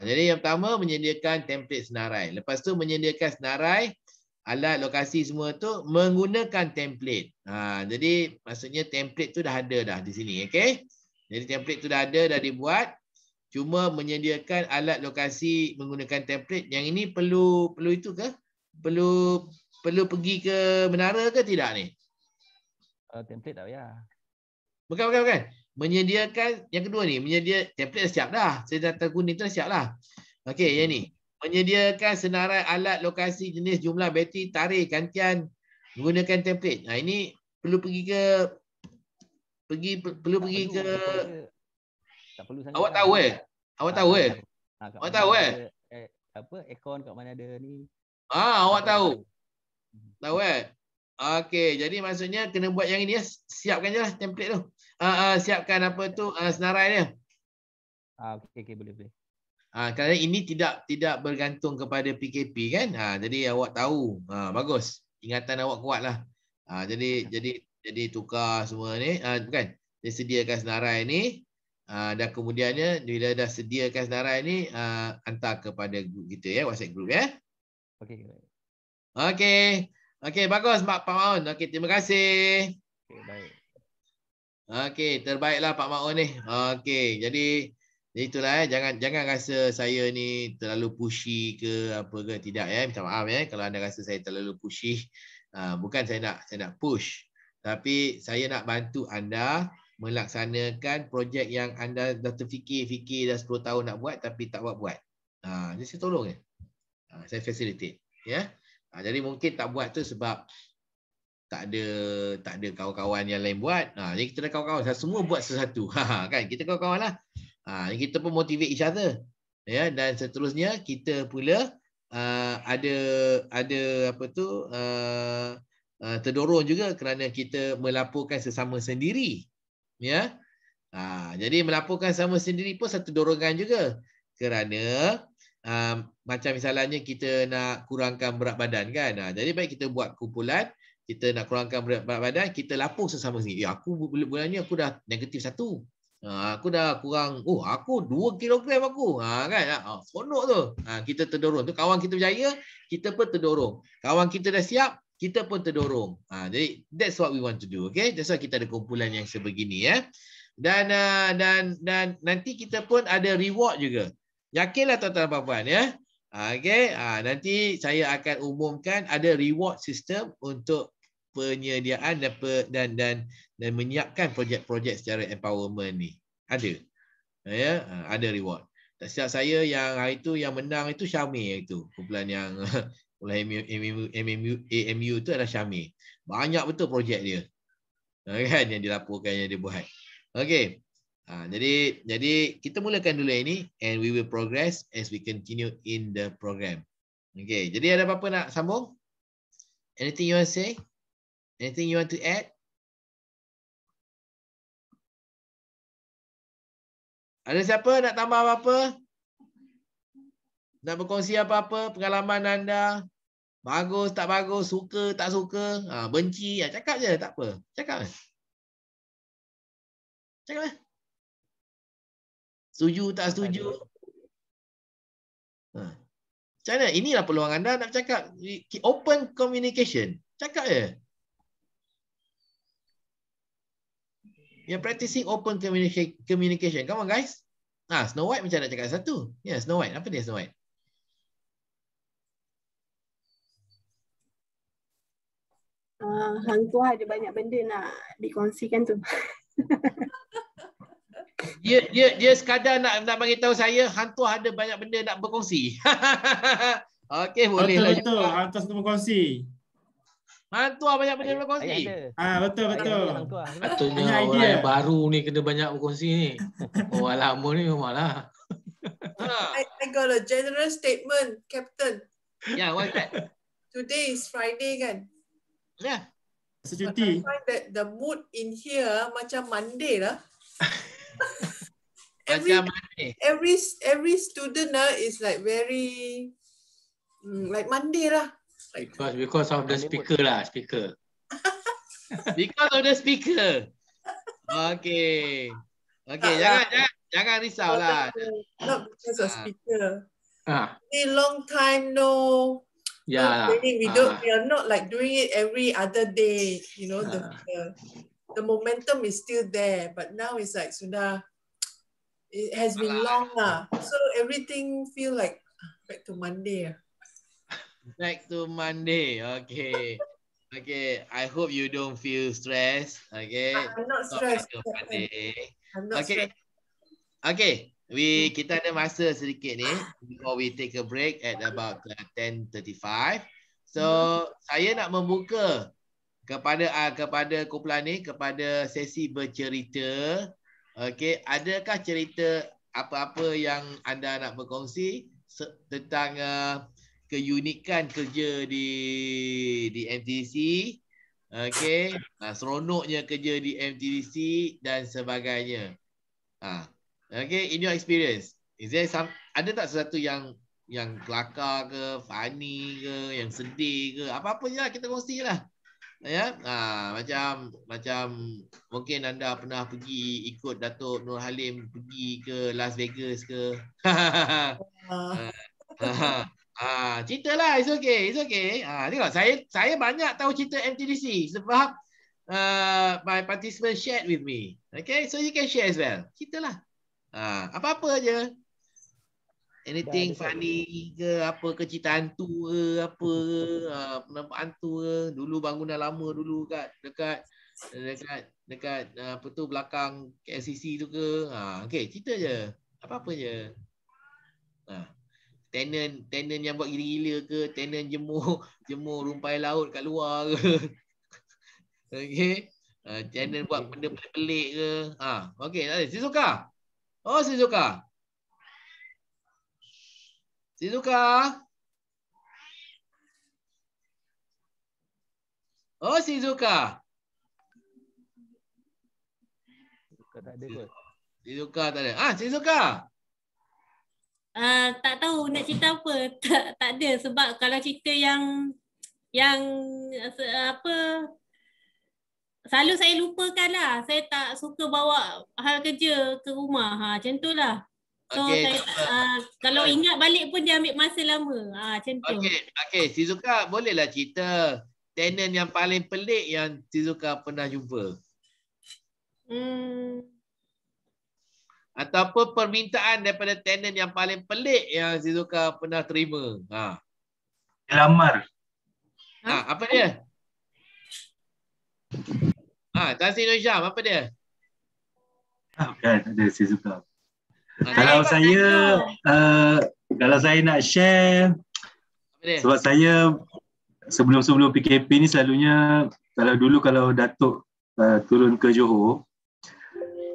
Jadi yang pertama menyediakan template senarai. Lepas tu menyediakan senarai alat lokasi semua tu menggunakan template. Ha, jadi maksudnya template tu dah ada dah di sini. Okay? Jadi template tu dah ada dah dibuat. Cuma menyediakan alat lokasi menggunakan template. Yang ini perlu perlu itu ke? Perlu perlu pergi ke menara ke tidak ni? Uh, template tak ya. Bukan, bukan, bukan menyediakan yang kedua ni menyedia template siap dah saya data kuning tu siap lah okey yang ni menyediakan senarai alat lokasi jenis jumlah bateri tarik gantian menggunakan template nah ini perlu pergi ke pergi perlu tak pergi perlu, ke tak perlu awak lah. tahu eh awak tahu eh ha, awak tahu eh, eh apa aircon kat mana ada ni ah awak tahu tahu eh okey jadi maksudnya kena buat yang ini ya siapkan lah template tu uh, uh, siapkan apa tu uh, senarai dia. Ah uh, okey okey boleh boleh. Ah uh, kerana ini tidak tidak bergantung kepada PKP kan? Ha uh, jadi awak tahu. Ha uh, bagus. Ingatan awak kuatlah. Ha uh, jadi ya. jadi jadi tukar semua ni ah uh, bukan dia sediakan senarai ni ah uh, dan kemudiannya bila dah sediakan senarai ni ah uh, hantar kepada grup kita ya WhatsApp group ya. Okey. Okey. Okey, bagus Pak Paun. Okey, terima kasih. Okey, baik. Okey, terbaiklah Pak Maun ni. Okey, jadi itulah eh. jangan jangan rasa saya ni terlalu pushy ke apa ke tidak ya. Eh. Minta maaf ya eh. kalau anda rasa saya terlalu pushy. Uh, bukan saya nak saya nak push, tapi saya nak bantu anda melaksanakan projek yang anda dah terfikir-fikir dah 10 tahun nak buat tapi tak buat buat. Ah, uh, jadi saya tolong ya. Eh. Uh, saya facilitate ya. Yeah. Uh, jadi mungkin tak buat tu sebab tak ada tak ada kawan-kawan yang lain buat. Ha, jadi kita dah kawan-kawan semua buat sesatu. Ha, kan kita kawan-kawanlah. Ha, kita pun motivate each other. Ya dan seterusnya kita pula uh, ada ada apa tu uh, uh, terdorong juga kerana kita melaporkan sesama sendiri. Ya. Ha, jadi melaporkan sesama sendiri pun satu dorongan juga kerana uh, macam misalnya kita nak kurangkan berat badan kan. Ha, jadi baik kita buat kumpulan kita nak kurangkan berat badan kita lapuk sesama sini. Ya aku bulan-bulannya aku dah negatif satu. Ha, aku dah kurang oh aku 2 kg aku. Ha kan? Ha sonok tu. Ha kita terdorong tu kawan kita berjaya, kita pun terdorong. Kawan kita dah siap, kita pun terdorong. Ha jadi that's what we want to do, okay? That's why kita ada kumpulan yang sebegini ya. Dan uh, dan dan nanti kita pun ada reward juga. Yakinlah tuan-tuan dan puan-puan ya. Okay, ah, nanti saya akan umumkan ada reward system untuk penyediaan dan dan dan, dan menyiapkan projek-projek secara empowerment ni. Ada. Ya, ah, ada reward. Tak siap saya yang hari tu yang menang itu Syami itu. Kumpulan yang oleh AMU, AMU, AMU, AMU tu adalah Syami. Banyak betul projek dia. Ah, kan yang dilaporkan yang dia buat. Okay. Ha, jadi jadi kita mulakan dulu ini and we will progress as we continue in the program. Okay, jadi ada apa-apa nak sambung? Anything you want to say? Anything you want to add? Ada siapa nak tambah apa-apa? Nak berkongsi apa-apa pengalaman anda? Bagus, tak bagus, suka, tak suka, ha, benci, ya, cakap je, tak apa. Cakap. Cakap. Cakap. Setuju tak setuju? Ha. Macam mana? Inilah peluang anda nak cakap. Open communication. Cakap je. Yeah, practicing open communication. Come on guys. Ah, Snow White macam nak cakap satu. Ya, yeah, Snow White. Apa dia Snow White? Uh, hang ada banyak benda nak dikongsikan tu. dia dia dia sekadar nak nak bagi tahu saya hantu ada banyak benda nak berkongsi. Okey boleh. Betul betul hantu sedang berkongsi. Hantu ada banyak benda nak berkongsi. Ah ha, betul betul. Hantu ada. Lah. Hantunya orang baru ni kena banyak berkongsi ni. Orang lama ni memanglah. Ha. I, I got a general statement, Captain. Yeah, what that? Today is Friday kan? Yeah. Sejuti. I find that the mood in here macam Monday lah. every, every every student uh, is like very mm, like Monday lah. Like, because because of the speaker lah, speaker. because of the speaker. Okay. Okay, jangan, jangan jangan risau lah. Not because of ah. speaker. Ah. A long time no. Yeah. Uh, we don't. Uh. We are not like doing it every other day. You know uh. the. the the momentum is still there, but now it's like sudah it has been long lah. So everything feel like ah, back to Monday. Ah. Back to Monday, okay. Okay, I hope you don't feel stressed. Okay, I'm not stressed. Not I'm not okay, stressed. okay, we hmm. kita ada masa sedikit ni before we take a break at about 10:35. Uh, so hmm. saya nak membuka kepada uh, kepada kumpulan ni kepada sesi bercerita okey adakah cerita apa-apa yang anda nak berkongsi tentang uh, keunikan kerja di di MTC okey uh, seronoknya kerja di MTC dan sebagainya ah uh, okey in your experience is there some, ada tak sesuatu yang yang kelakar ke funny ke yang sedih ke apa-apa je lah kita kongsilah ya ha, macam macam mungkin anda pernah pergi ikut Datuk Nur Halim pergi ke Las Vegas ke ha, ha, ha, ceritalah it's okay it's okay ha, tengok saya saya banyak tahu cerita MTDC sebab uh, my participant shared with me okay so you can share as well cerita lah, ha, apa-apa aja Anything ya, funny ke apa ke cerita hantu ke apa uh, ah, nampak hantu ke dulu bangunan lama dulu kat dekat dekat dekat uh, apa tu belakang KLCC tu ke ha uh, okey cerita je apa-apa je ha uh, tenant tenant yang buat gila-gila ke tenant jemur jemur rumpai laut kat luar ke okey ah, tenant buat benda pelik ke ha uh, okey tak ada Sizuka oh Sizuka Sinuka? Oh, Sinuka. Sinuka tak ada ke? Sinuka tak ada. Ah, Sinuka. Uh, ah, tak tahu nak cerita apa. Tak, tak ada sebab kalau cerita yang yang apa selalu saya lupakanlah. Saya tak suka bawa hal kerja ke rumah. Ha, macam itulah. So, okay. uh, ah, kalau ingat balik pun dia ambil masa lama. Ha, macam tu. Okey. okay, Shizuka bolehlah cerita tenant yang paling pelik yang Shizuka pernah jumpa. Hmm. Atau apa permintaan daripada tenant yang paling pelik yang Shizuka pernah terima? Ha. Dilamar. Ha, ha? Ah, apa dia? Ha, Tansi Nujam, apa dia? Ah, bukan, ada Shizuka. Kalau Hai, saya uh, kalau saya nak share sebab saya sebelum-sebelum PKP ni selalunya kalau dulu kalau datuk uh, turun ke Johor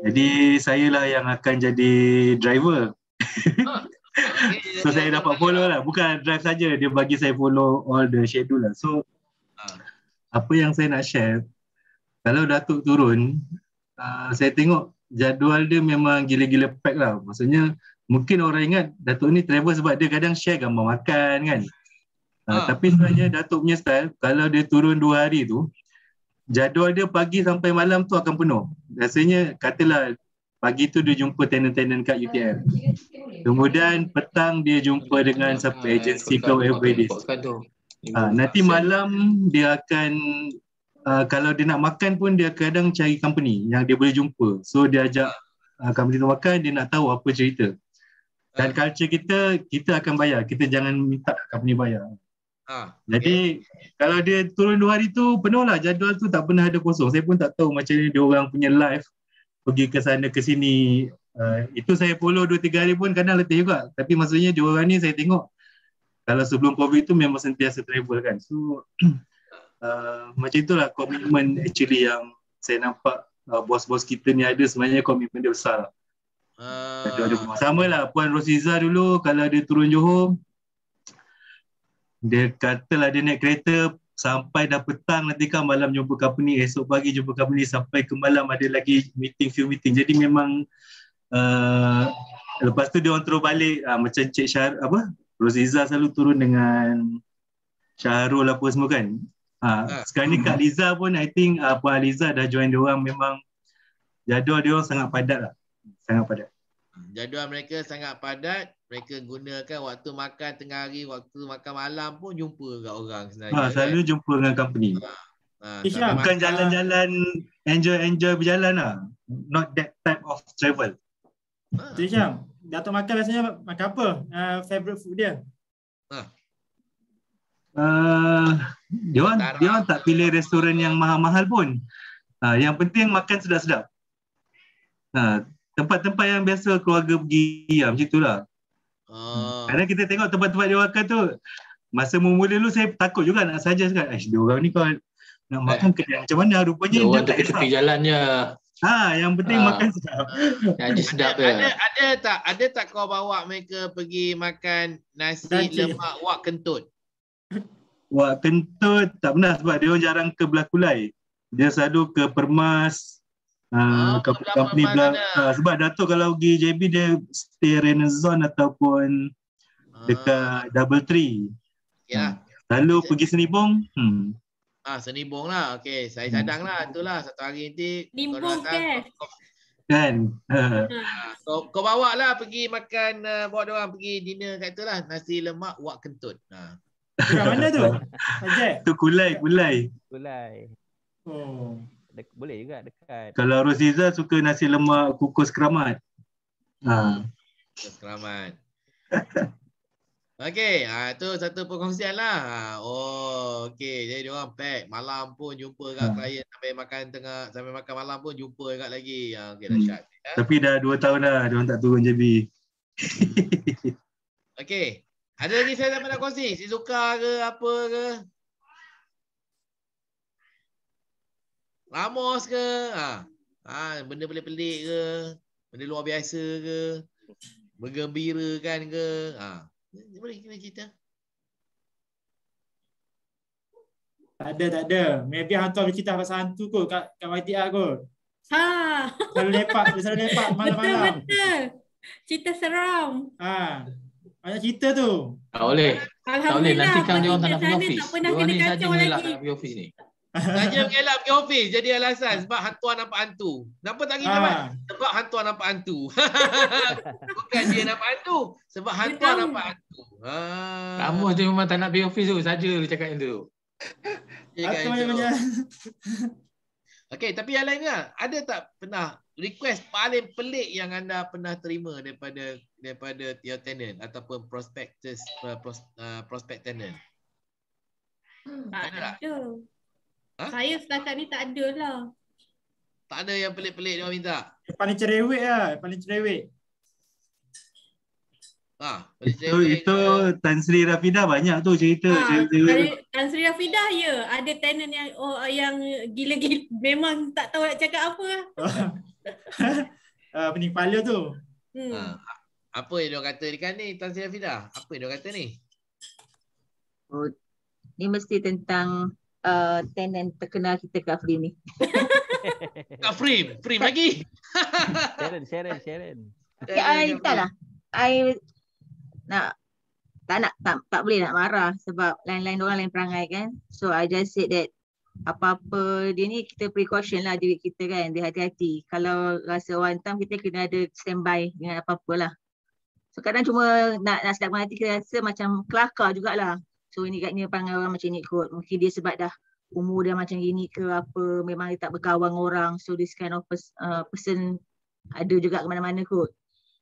jadi saya lah yang akan jadi driver. Oh, so saya dapat follow lah bukan drive saja dia bagi saya follow all the schedule lah. So ah. apa yang saya nak share kalau datuk turun uh, saya tengok jadual dia memang gila-gila pack lah. Maksudnya mungkin orang ingat Datuk ni travel sebab dia kadang share gambar makan kan. Ha. Uh, tapi sebenarnya Datuk punya style kalau dia turun dua hari tu jadual dia pagi sampai malam tu akan penuh. Rasanya katalah pagi tu dia jumpa tenant-tenant kat UTM. Kemudian petang dia jumpa dengan siapa agensi kau every Ha, nanti malam dia akan Ah, kalau dia nak makan pun dia kadang cari company yang dia boleh jumpa. So dia ajak uh, company tu makan, dia nak tahu apa cerita. Dan uh. culture kita, kita akan bayar. Kita jangan minta company bayar. Uh. Jadi okay. kalau dia turun dua hari tu, penuh lah jadual tu tak pernah ada kosong. Saya pun tak tahu macam ni, dia orang punya life pergi ke sana ke sini. Uh, itu saya follow dua tiga hari pun kadang letih juga. Tapi maksudnya dia orang ni saya tengok kalau sebelum COVID tu memang sentiasa travel kan. So Uh, macam itulah komitmen actually yang saya nampak uh, bos-bos kita ni ada sebenarnya komitmen dia besar. Uh, ah. Sama lah Puan Rosiza dulu kalau dia turun Johor dia katalah dia naik kereta sampai dah petang nanti kan malam jumpa company esok pagi jumpa company sampai ke malam ada lagi meeting few meeting jadi memang uh, lepas tu dia orang terus balik uh, macam Cik Syar apa Rosiza selalu turun dengan Syahrul apa semua kan Ha, sekarang ni Kak Liza pun I think uh, Puan Liza dah join dia orang memang jadual dia orang sangat padat lah. Sangat padat. Jadual mereka sangat padat. Mereka gunakan waktu makan tengah hari, waktu makan malam pun jumpa dengan orang sebenarnya. Ha, selalu kan? jumpa dengan company. Ha. Ha, Bukan jalan-jalan enjoy-enjoy berjalan lah. Not that type of travel. Ha. Tisham, Datuk makan biasanya makan apa? Uh, favorite food dia? Ha. Ah, dia orang dia orang tak pilih restoran yang mahal-mahal pun. Uh, yang penting makan sedap-sedap. Uh, tempat-tempat yang biasa keluarga pergi ya, macam itulah. Uh. Hmm. Kadang kita tengok tempat-tempat dia makan tu masa mula mula dulu saya takut juga nak saja sekarang. Eh dia orang ni kau nak eh. makan eh. kedai macam mana rupanya dia, dia tak kisah. Dia jalan je. Ha, yang penting ha. makan sedap. Ya, sedap ada, ya. ada, ada, tak ada tak kau bawa mereka pergi makan nasi Nanti. lemak wak kentut? Wah kentut tak pernah sebab dia jarang ke belakulai. Dia selalu ke Permas, ah, uh, company belah. Ah, uh, sebab Dato' kalau pergi JB dia stay Renaissance ataupun ah. dekat Double Tree. Ya. Hmm. Lalu ya. pergi Senibong. Hmm. Ah Senibong lah. Okay saya sadang lah. Hmm. Itulah satu hari nanti. Senibong ke? Kan? so, ha. ah, kau bawa lah pergi makan, uh, bawa dia pergi dinner kat tu Nasi lemak, wak kentut. Ha. Uh. Orang mana tu? Ajak. Tu Kulai, Kulai. Kulai. Oh. De- boleh juga dekat. Kalau Rosiza suka nasi lemak kukus keramat. Ha. Kukus keramat. okay, ha, tu satu perkongsian lah. Ha, oh, okay. Jadi dia orang pack. Malam pun jumpa kat ha. klien sampai makan tengah, sampai makan malam pun jumpa kat lagi. Ha, okay, hmm. dah hmm. Tapi dah dua tahun dah dia orang tak turun JB. okay, ada lagi saya tak pernah kongsi? Si suka ke apa ke? Ramos ke? Ha. ha benda pelik-pelik ke? Benda luar biasa ke? kan ke? Ha. Boleh kena cerita. Tak ada, tak ada. Maybe hantu ambil kita pasal hantu kot kat, kat YTR kot. Ha. Selalu lepak, selalu lepak malam-malam. Betul, betul. Cerita seram. Ha. Banyak cerita tu. Tak boleh. Alhamdulillah. Tak boleh. Nanti kang jangan tak nak pergi ofis. Dia ni saja mengelak tak nak pergi ofis ni. Saja mengelak pergi ofis. Jadi alasan. Sebab hantuan nampak hantu. Kenapa tak pergi ha. Ah. Sebab hantuan nampak hantu. Bukan dia nampak hantu. Sebab hantuan nampak hantu. Ha. Kamu tu memang tak nak pergi ofis tu. Saja dia cakap yang tu. Aku banyak-banyak. Okay, tapi yang lainnya lah. ada tak pernah request paling pelik yang anda pernah terima daripada daripada your tenant ataupun prospectus uh, pros, uh, prospect tenant? Hmm, tak ada. ada. Ha? Saya setakat ni tak ada lah. Tak ada yang pelik-pelik dia minta. Paling cerewet lah. Paling cerewet. Ah, itu itu Tan Sri Rafida banyak tu cerita. Ha, cerita. Ada, Tan Sri Rafida ya, ada tenant yang oh yang gila-gila memang tak tahu nak cakap apa. Ah, pening kepala tu. Hmm. Ha, apa yang dia kata dekat ni Tan Sri Rafida? Apa yang dia kata ni? Oh, ni mesti tentang uh, tenant terkenal kita kat Frim ni. kat Frim, Frim lagi. Sharon, Sharon, Sharon. Ya, ah, entahlah. I nak tak nak tak, tak boleh nak marah sebab lain-lain orang lain perangai kan. So I just said that apa-apa dia ni kita precaution lah diri kita kan dia hati-hati. Kalau rasa one time kita kena ada standby dengan apa-apa lah. So kadang cuma nak, nak sedapkan hati kita rasa macam kelakar jugalah. So ini katnya perangai orang macam ni kot. Mungkin dia sebab dah umur dia macam gini ke apa memang dia tak berkawan orang so this kind of pers- uh, person ada juga ke mana-mana kot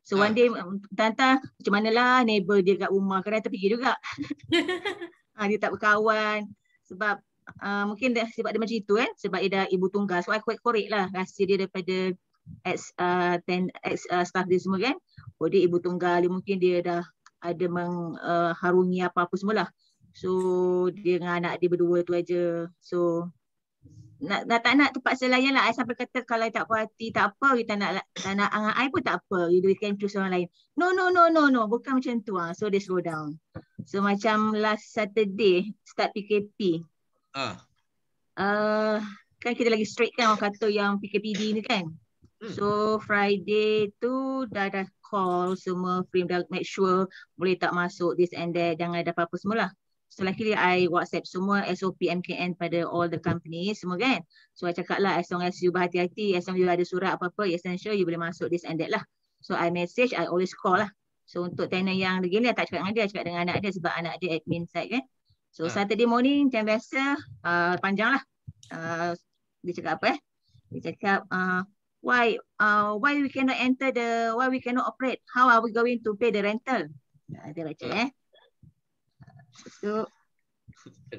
So one ah. day uh, Tantan macam manalah neighbor dia kat rumah tapi dia juga. ha, dia tak berkawan sebab uh, mungkin dah, sebab dia macam itu kan sebab dia dah ibu tunggal. So I quite correct lah rahsia dia daripada ex, uh, ten, ex uh, staff dia semua kan. Oh dia ibu tunggal dia mungkin dia dah ada mengharungi uh, apa-apa semualah. So dia dengan anak dia berdua tu aja. So nak, nak tak nak terpaksa layan lah. Saya sampai kata kalau tak puas hati tak apa. Kita nak tak nak angan air pun tak apa. You can choose orang lain. No, no, no, no, no. Bukan macam tu lah. So, dia slow down. So, macam last Saturday start PKP. Ah. Uh. Uh, kan kita lagi straight kan orang kata yang PKPD ni kan. Hmm. So, Friday tu dah dah call semua frame dah make sure boleh tak masuk this and that. Jangan ada apa-apa semua So luckily I WhatsApp semua SOP MKN pada all the company semua kan. So I cakap lah as long as you berhati-hati, as long as you ada surat apa-apa, essential you boleh masuk this and that lah. So I message, I always call lah. So untuk tenant yang degil tak cakap dengan dia, cakap dengan anak dia sebab anak dia admin side kan. So ha. Saturday morning macam biasa uh, panjang lah. Uh, dia cakap apa eh? Dia cakap uh, why uh, why we cannot enter the why we cannot operate? How are we going to pay the rental? Uh, dia baca ah. eh itu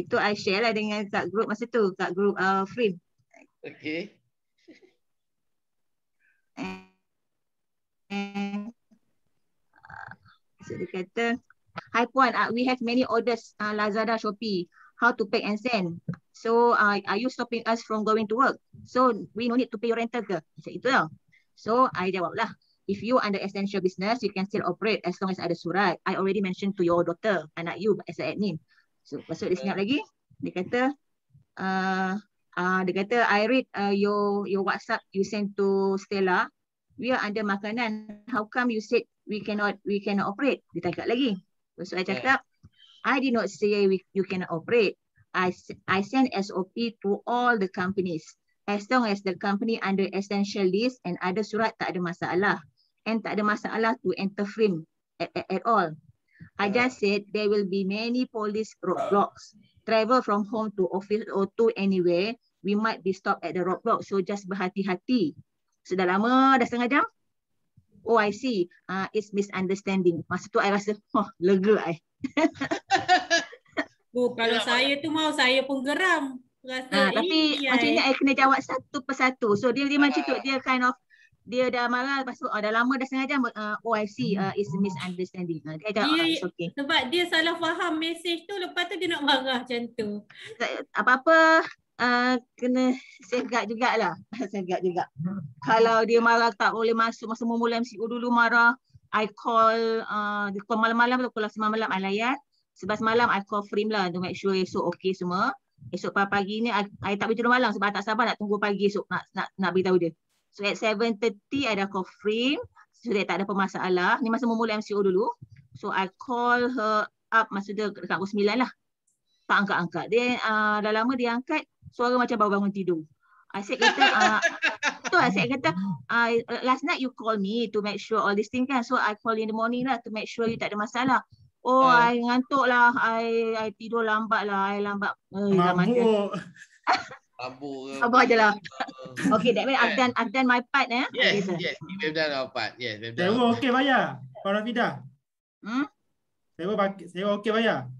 itu I share lah dengan kat group masa tu, kat group uh, free Okay. And, and, uh, so dia kata, Hi Puan, uh, we have many orders uh, Lazada, Shopee. How to pack and send? So uh, are you stopping us from going to work? So we no need to pay your rental ke? Macam itu lah. So I jawab lah if you under essential business, you can still operate as long as ada surat. I already mentioned to your daughter, anak you as an admin. So, maksud dia senyap lagi. Dia kata, uh, uh, dia kata, I read uh, your your WhatsApp you sent to Stella. We are under makanan. How come you said we cannot we cannot operate? Dia tangkap lagi. Maksud saya cakap, I did not say we, you cannot operate. I, I send SOP to all the companies. As long as the company under essential list and ada surat tak ada masalah and tak ada masalah to enter frame at, at, at all. I just said there will be many police roadblocks. Travel from home to office or to anywhere, we might be stopped at the roadblock. So just berhati-hati. Sudah lama? Dah setengah jam? Oh, I see. Uh, it's misunderstanding. Masa tu I rasa, oh, lega I. oh, kalau saya tu mau, saya pun geram. Rasa ha, tapi macam ni I kena jawab satu persatu. So dia, dia macam tu, dia kind of dia dah marah lepas tu uh, dah lama dah sengaja uh, oh I see uh, it's misunderstanding. Uh, dia, cakap, dia oh, okay. Sebab dia salah faham message tu lepas tu dia nak marah macam tu. Apa-apa Uh, kena segak jugalah segak juga kalau dia marah tak boleh masuk masa mula MCU dulu marah I call uh, dia call malam-malam tu kalau semalam malam I sebab semalam I call frame lah to make sure esok okey semua esok pagi, pagi ni I, I tak boleh tidur malam sebab I tak sabar nak tunggu pagi esok nak nak, nak beritahu dia So at 7.30 ada call frame. So dia tak ada permasalah. Ni masa memulai MCO dulu. So I call her up masa dia dekat pukul 9 lah. Tak angkat-angkat. Dia uh, dah lama dia angkat. Suara macam baru bangun tidur. Asyik kata, uh, tu I said kata, uh, last night you call me to make sure all this thing kan. So I call in the morning lah to make sure you tak ada masalah. Oh, uh, I ngantuk lah. I, I tidur lambat lah. I lambat. Uh, Mabuk. Sabur ke. Sabur aje lah. okay, that means I've eh. done, I've done my part. Eh? Yes, okay, yes. We've done our part. Yes, we've done sewa our part. okay bayar. Para Fida. Hmm? Sewa, pakai, sewa okay bayar.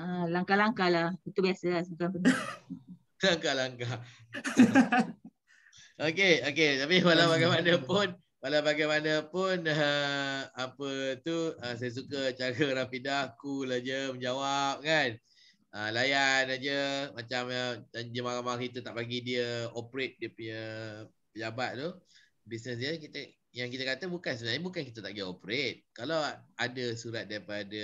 Ah, langkah-langkah lah. Itu biasa lah. langkah-langkah. okay, okay. Tapi walau bagaimanapun, walau bagaimanapun, uh, eh, apa tu, uh, saya suka cara Rafidah cool aja menjawab kan uh, ah, layan aja macam uh, eh, jemaah marah kita tak bagi dia operate dia punya pejabat tu bisnes dia kita yang kita kata bukan sebenarnya bukan kita tak bagi operate kalau ada surat daripada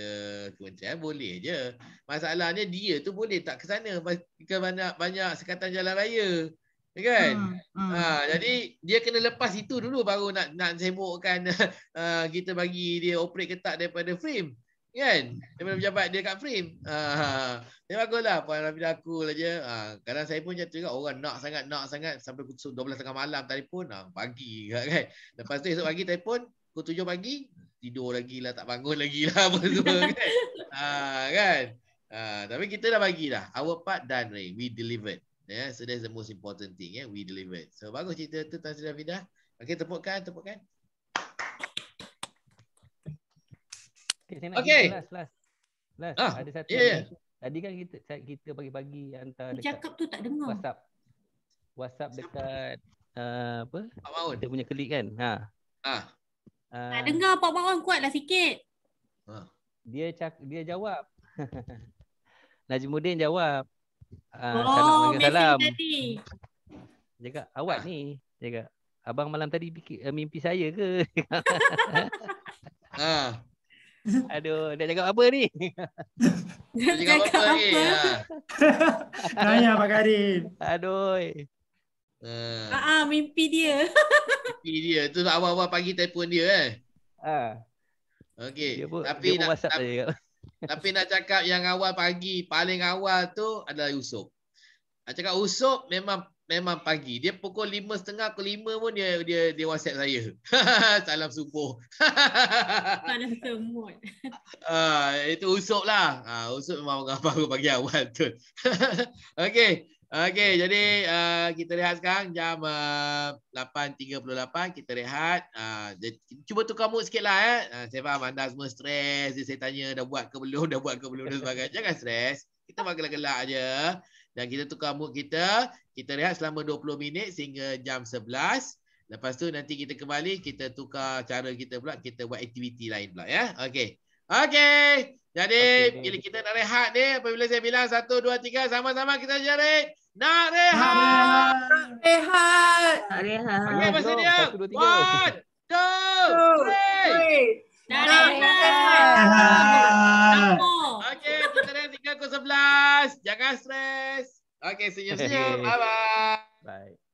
kementerian boleh aja masalahnya dia tu boleh tak ke sana ke banyak banyak sekatan jalan raya ya kan hmm, hmm. ha jadi dia kena lepas itu dulu baru nak nak sembukkan uh, kita bagi dia operate ke tak daripada frame kan dia mana pejabat dia kat frame ha dia baguslah puan Rafi aku lah je ha kadang saya pun juga, orang nak sangat nak sangat sampai pukul 12 tengah malam telefon ha ah, pagi kan lepas tu esok pagi telefon pukul 7 pagi tidur lagi lah tak bangun lagi lah apa semua kan ha kan ha, tapi kita dah bagilah our part done Ray. we delivered yeah so that's the most important thing yeah we delivered so bagus cerita tu Tan Sri Rafidah okey tepukkan tepukkan Okay, saya nak okay. last last. Last. Ah, ada satu. Yeah. Ya. Tadi kan kita kita pagi-pagi hantar dekat cakap tu tak dengar. WhatsApp. WhatsApp dekat uh, apa? Pak Maun. Dia punya klik kan. Ha. Ah. Uh, tak dengar Pak Maun kuatlah sikit. Ah. Dia cak, dia jawab. Najmudin jawab. Uh, oh, salam. Tadi. Jaga awak ah. ni. Jaga. Abang malam tadi fikir, eh, mimpi saya ke? ha. ah. Aduh, nak cakap apa ni? Nak cakap, apa? apa? ya. Tanya Pak Karim. Aduh. Ha. Uh. Ah, mimpi dia. mimpi dia. Tu awal-awal pagi telefon dia eh. Ha. Uh. Okey. Tapi nak, tapi, nak cakap yang awal pagi, paling awal tu adalah Yusuf. Nak cakap Yusuf memang memang pagi. Dia pukul 5.30 ke 5 pun dia dia dia WhatsApp saya. Salam subuh. Salam semut. Ah, uh, itu usop lah. Ah, uh, usop memang baru pagi awal tu. Okey. Okey, jadi uh, kita rehat sekarang jam ah, uh, 8.38 kita rehat. uh, cuba tukar mood sikitlah eh. Uh, saya faham anda semua stres. Saya tanya dah buat ke belum, dah buat ke belum dan sebagainya. Jangan stres. Kita bagelah-gelak aje. Dan kita tukar mood kita. Kita rehat selama 20 minit sehingga jam 11. Lepas tu nanti kita kembali. Kita tukar cara kita pula. Kita buat aktiviti lain pula. ya. Okey. Okey. Jadi okay, bila kita nak rehat ni. Apabila saya bilang 1, 2, 3. Sama-sama kita jarit. Nak rehat. Nak rehat. Nak rehat. Okey masa dia. 1, 2, 3. 1, 2, 3. Nak rehat. Nak rehat. Nak rehat. 3.11. Jangan stres. Okay, senyum-senyum. Bye-bye. Bye. -bye. Bye.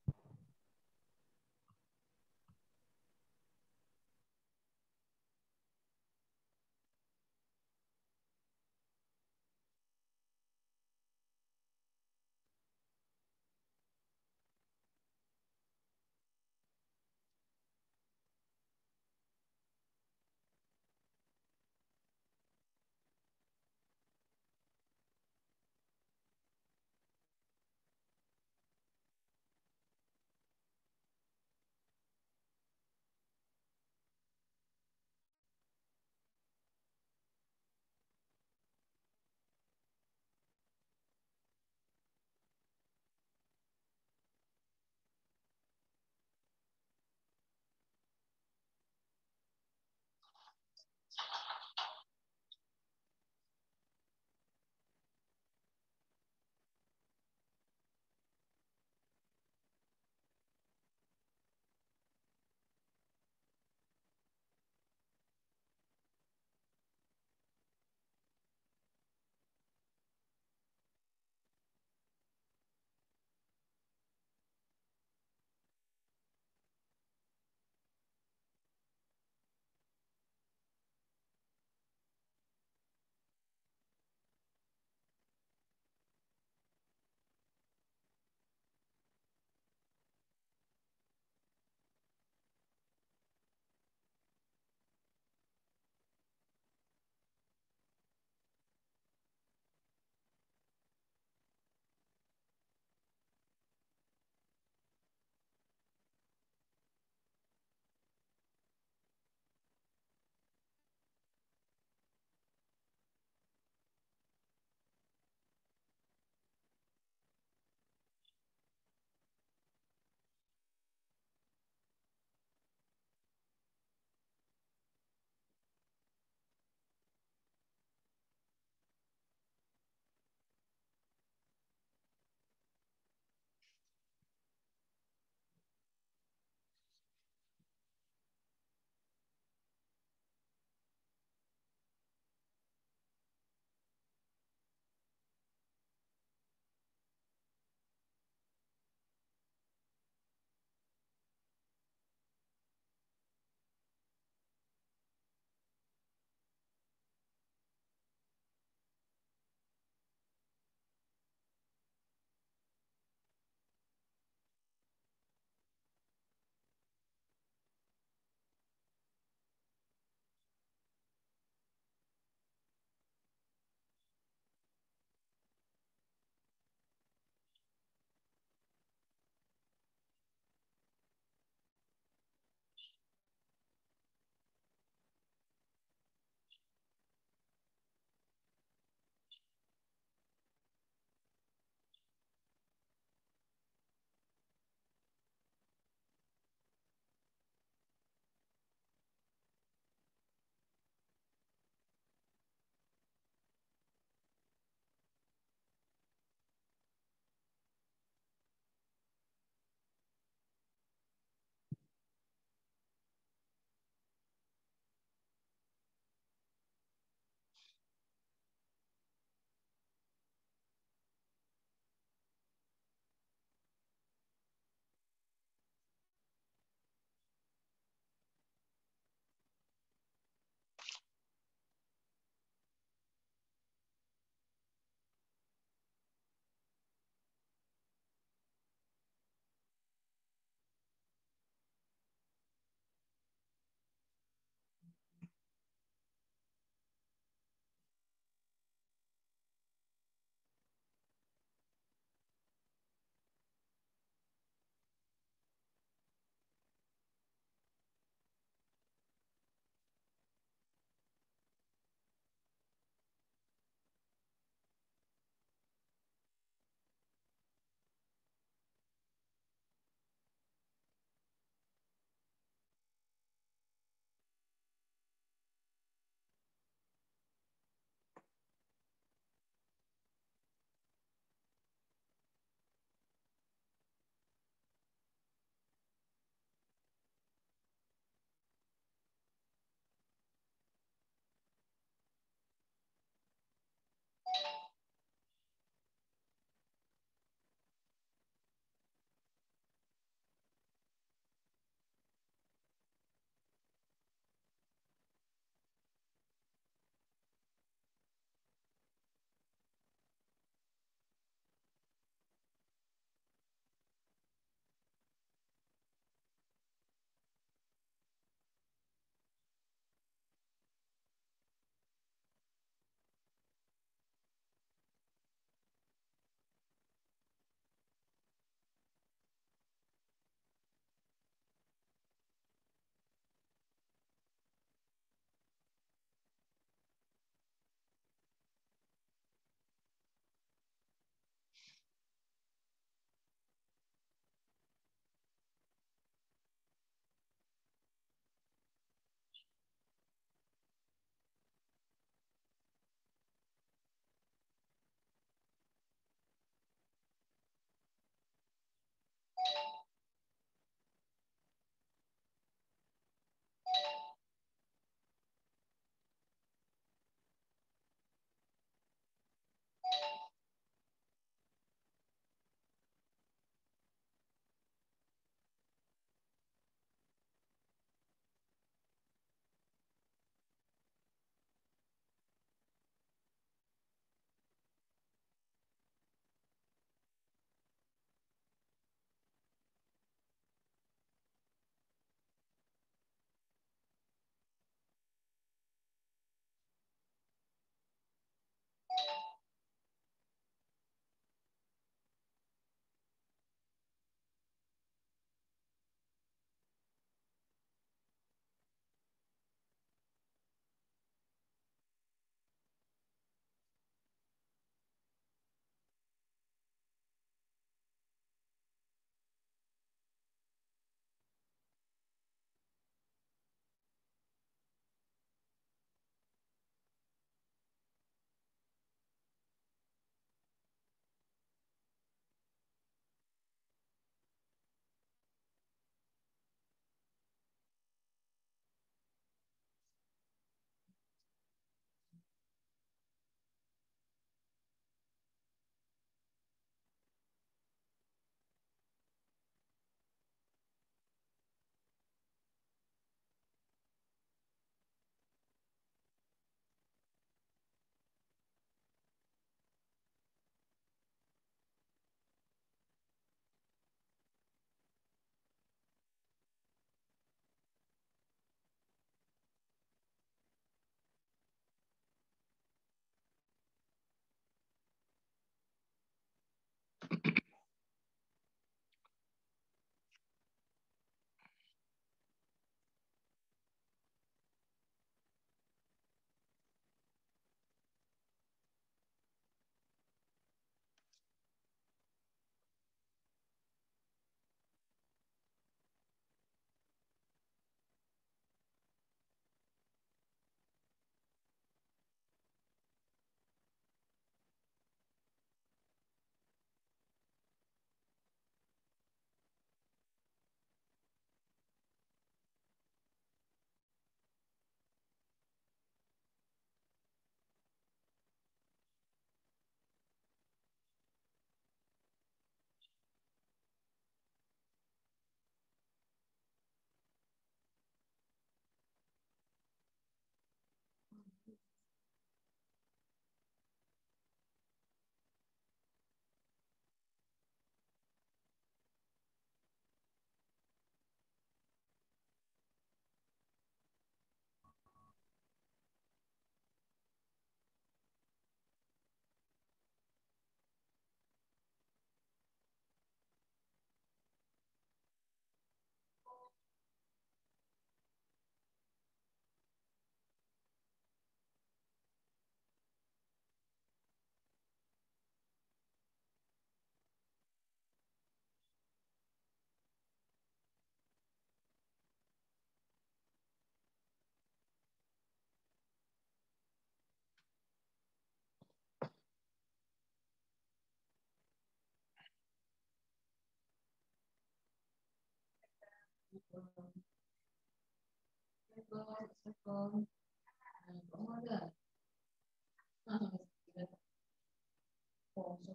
Form so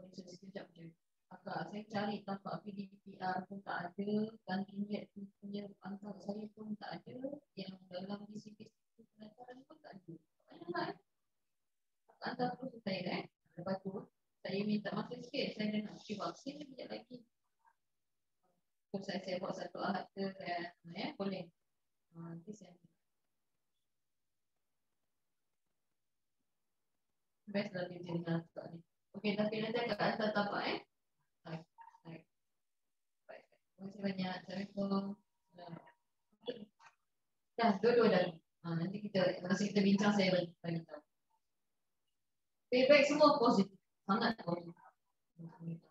itu sekejap je. Akak saya cari tanpa PDPR pun tak ada, kantinnya pun punya antar saya pun tak ada, yang dalam di sini pun tak ada. Banyak lah. Antar pun saya kan. Lepas saya minta masa sikit, saya nak cuci vaksin lagi lagi saya, saya buat satu alat ke, ya, boleh. Ah, nanti saya Best lah jadi nak ni. tapi nanti akan ada tak eh? Baik, baik. Terima kasih banyak. Assalamualaikum. Dah, dua-dua dah. Ah, nanti kita, masa kita bincang, saya bagi, bagi tahu. semua positif. Sangat positif.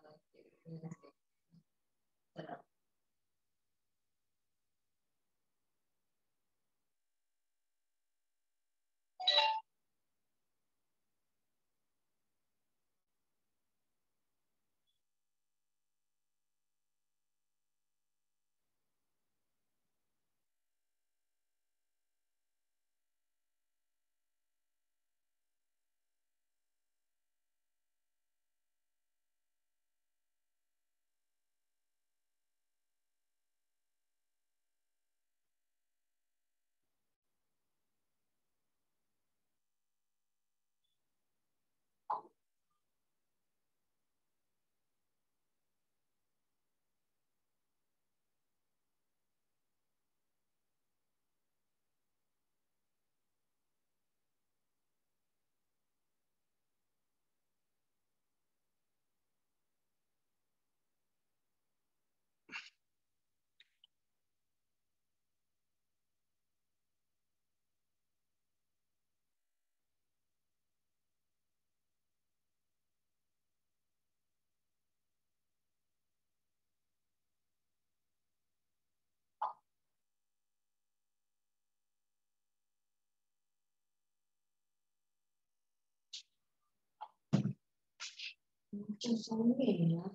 叫小月呢。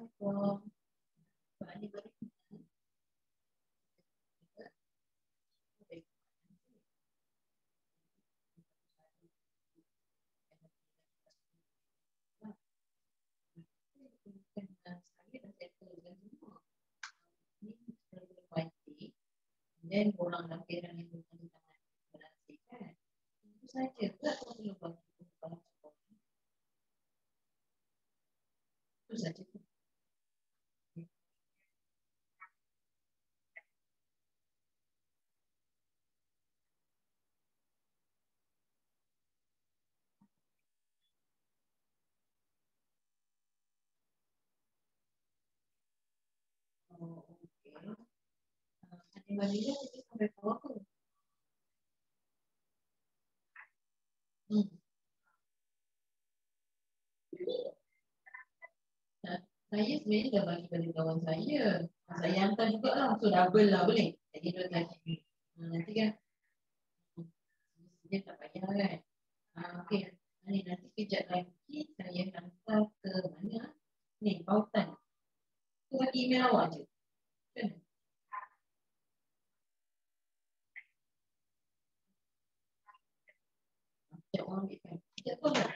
platform banyak-banyak dan orang lampiran yang bukan dengan berarti kan itu saja tidak perlu bagi kepala sekolah itu saja saya sebenarnya dah bagi pada kawan saya Saya hantar juga lah, so double lah boleh Jadi dua kali ha, Nanti kan Dia tak payah kan Okay, nanti, nanti kejap lagi Saya hantar ke mana Ni, bautan with an email I did. Yeah,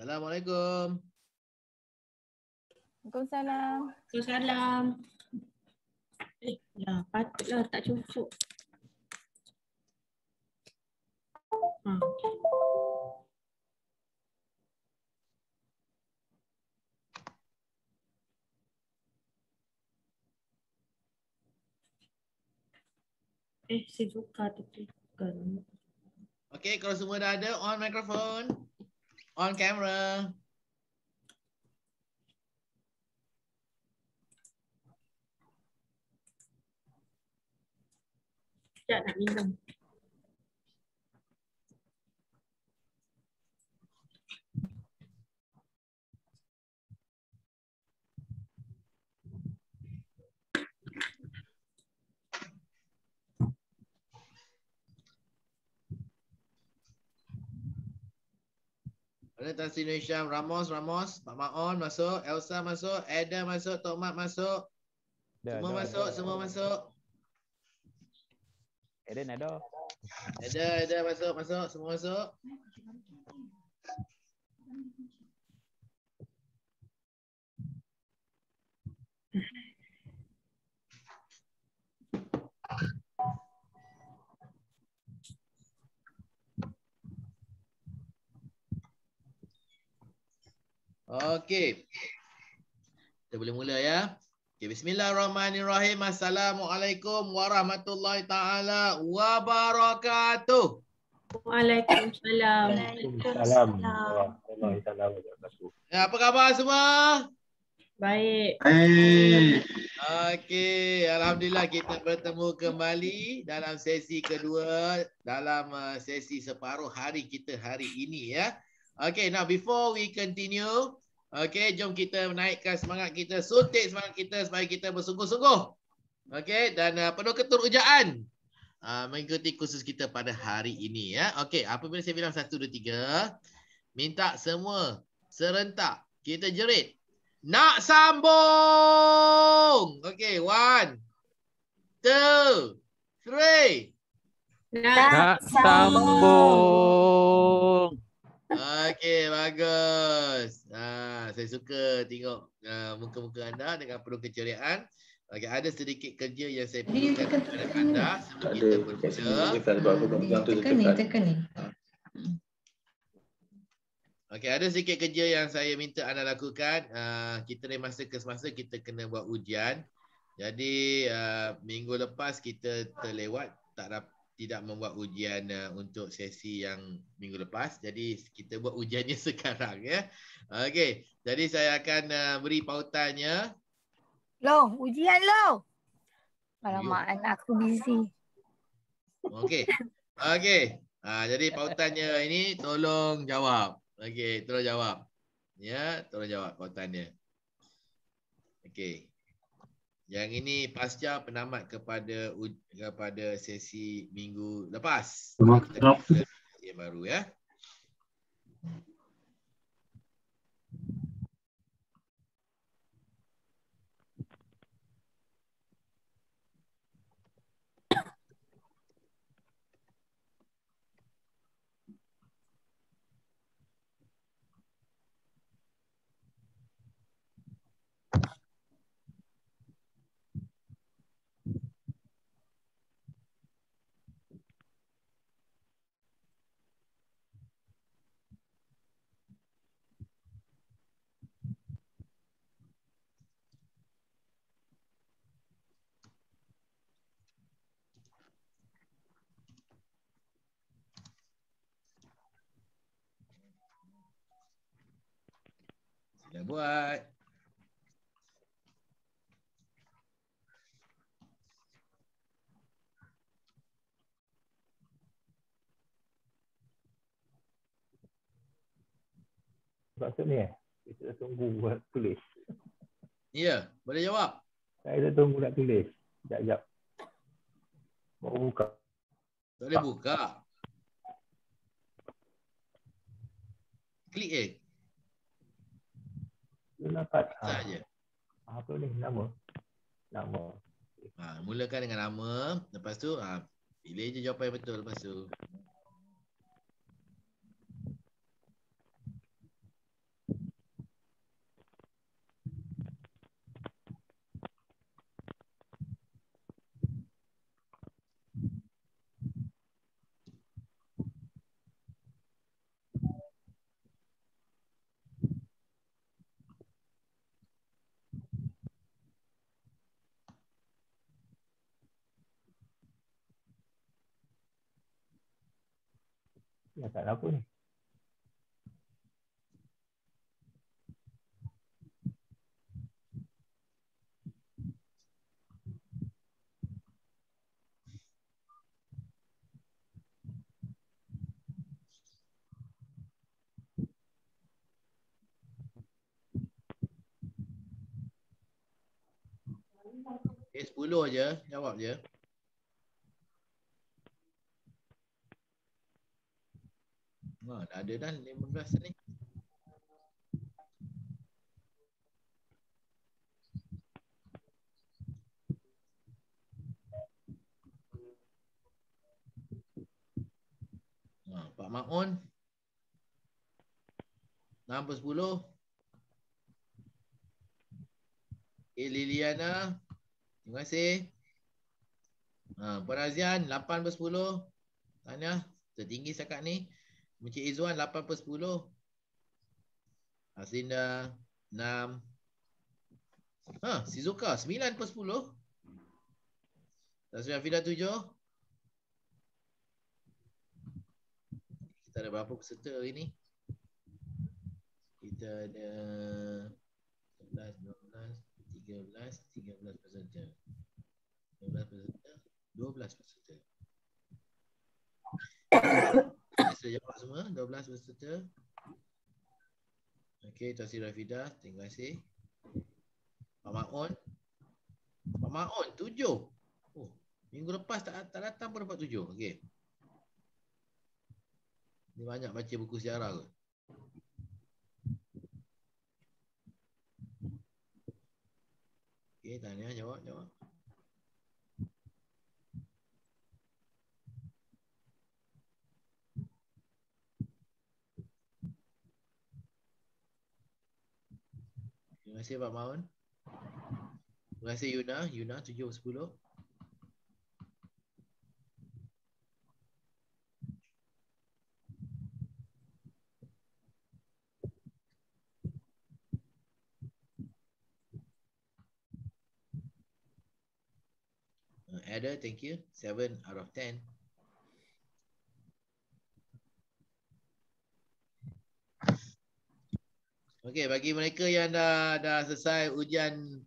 Assalamualaikum. Waalaikumsalam. Waalaikumsalam. Eh, ya, patutlah tak cucuk. Ha. Eh, sejuk kat tepi. Okey, kalau semua dah ada on microphone. on camera dạ đặt yên tâm Ada Tansi Indonesia, Ramos, Ramos, Pak Maon masuk, Elsa masuk, Ada masuk, Tomat masuk. Ada, semua ada, masuk, ada, semua ada. masuk. Eden ada. Ada, ada masuk, masuk, semua masuk. Okey. Kita boleh mula ya. Okay, bismillahirrahmanirrahim. Assalamualaikum warahmatullahi taala wabarakatuh. Waalaikumsalam. Waalaikumsalam. Ya, apa khabar semua? Baik. Baik. Okey, alhamdulillah kita bertemu kembali dalam sesi kedua dalam uh, sesi separuh hari kita hari ini ya. Okay, now before we continue, okay, jom kita naikkan semangat kita, suntik semangat kita supaya kita bersungguh-sungguh. Okay, dan uh, penuh keterujaan uh, mengikuti kursus kita pada hari ini. ya. Okay, apabila saya bilang satu, dua, tiga, minta semua serentak kita jerit. Nak sambung! Okay, one, two, three. Nak sambung. Okey, bagus. Ah, saya suka tengok ah, muka-muka anda dengan penuh keceriaan. Okay, ada sedikit kerja yang saya perlukan kepada anda ada kita bermula. Tekan ni, tekan ah. ni. Okey, ada sedikit kerja yang saya minta anda lakukan. Uh, kita dari masa ke semasa kita kena buat ujian. Jadi uh, minggu lepas kita terlewat tak dapat tidak membuat ujian uh, untuk sesi yang minggu lepas. Jadi kita buat ujiannya sekarang ya. Okey, jadi saya akan uh, beri pautannya. Long, ujian long. Malam you. anak aku busy. Okey. Okey. Uh, jadi pautannya ini tolong jawab. Okey, tolong jawab. Ya, tolong jawab pautannya. Okey. Yang ini pasca penamat kepada kepada sesi minggu lepas. Terima kasih. Yang baru ya. buat. Maksud ni eh? Kita dah tunggu buat tulis. Ya, yeah, boleh jawab. Saya dah tunggu nak tulis. Sekejap, sekejap. Mau buka. Boleh buka. Klik eh. Dia dapat saja. Ha, ah, apa ni nama? Nama. Ha, mulakan dengan nama, lepas tu ha, pilih je jawapan yang betul lepas tu. Tak ada lah apa ni Okay, 10 je, jawab je. Ha, dah ada dah 15 ni. Ha, Pak Maun. Nombor 10. Okay, Liliana. Terima kasih. Ha, Puan Razian, 8 per 10. Tanya, tertinggi setakat ni. Encik Izzuan 8 per 10. Hazlinda 6. Ha, Sizuka 9 per 10. Tazmin Afidah 7. Kita ada berapa peserta hari ni? Kita ada 11, 12, 13, 13 peserta. 12 peserta, 12 peserta. Bisa jawab semua 12 peserta Okey Tuan Sri Rafidah Terima kasih Pak Ma'un Pak Ma'un tujuh. oh, Minggu lepas tak, tak datang pun dapat 7 Okey Ni banyak baca buku sejarah ke Okey tanya jawab jawab kasih Pak Maun. Terima kasih Yuna. Yuna 7 10. Uh, Ada, thank you. Seven out of ten. Okay, bagi mereka yang dah dah selesai ujian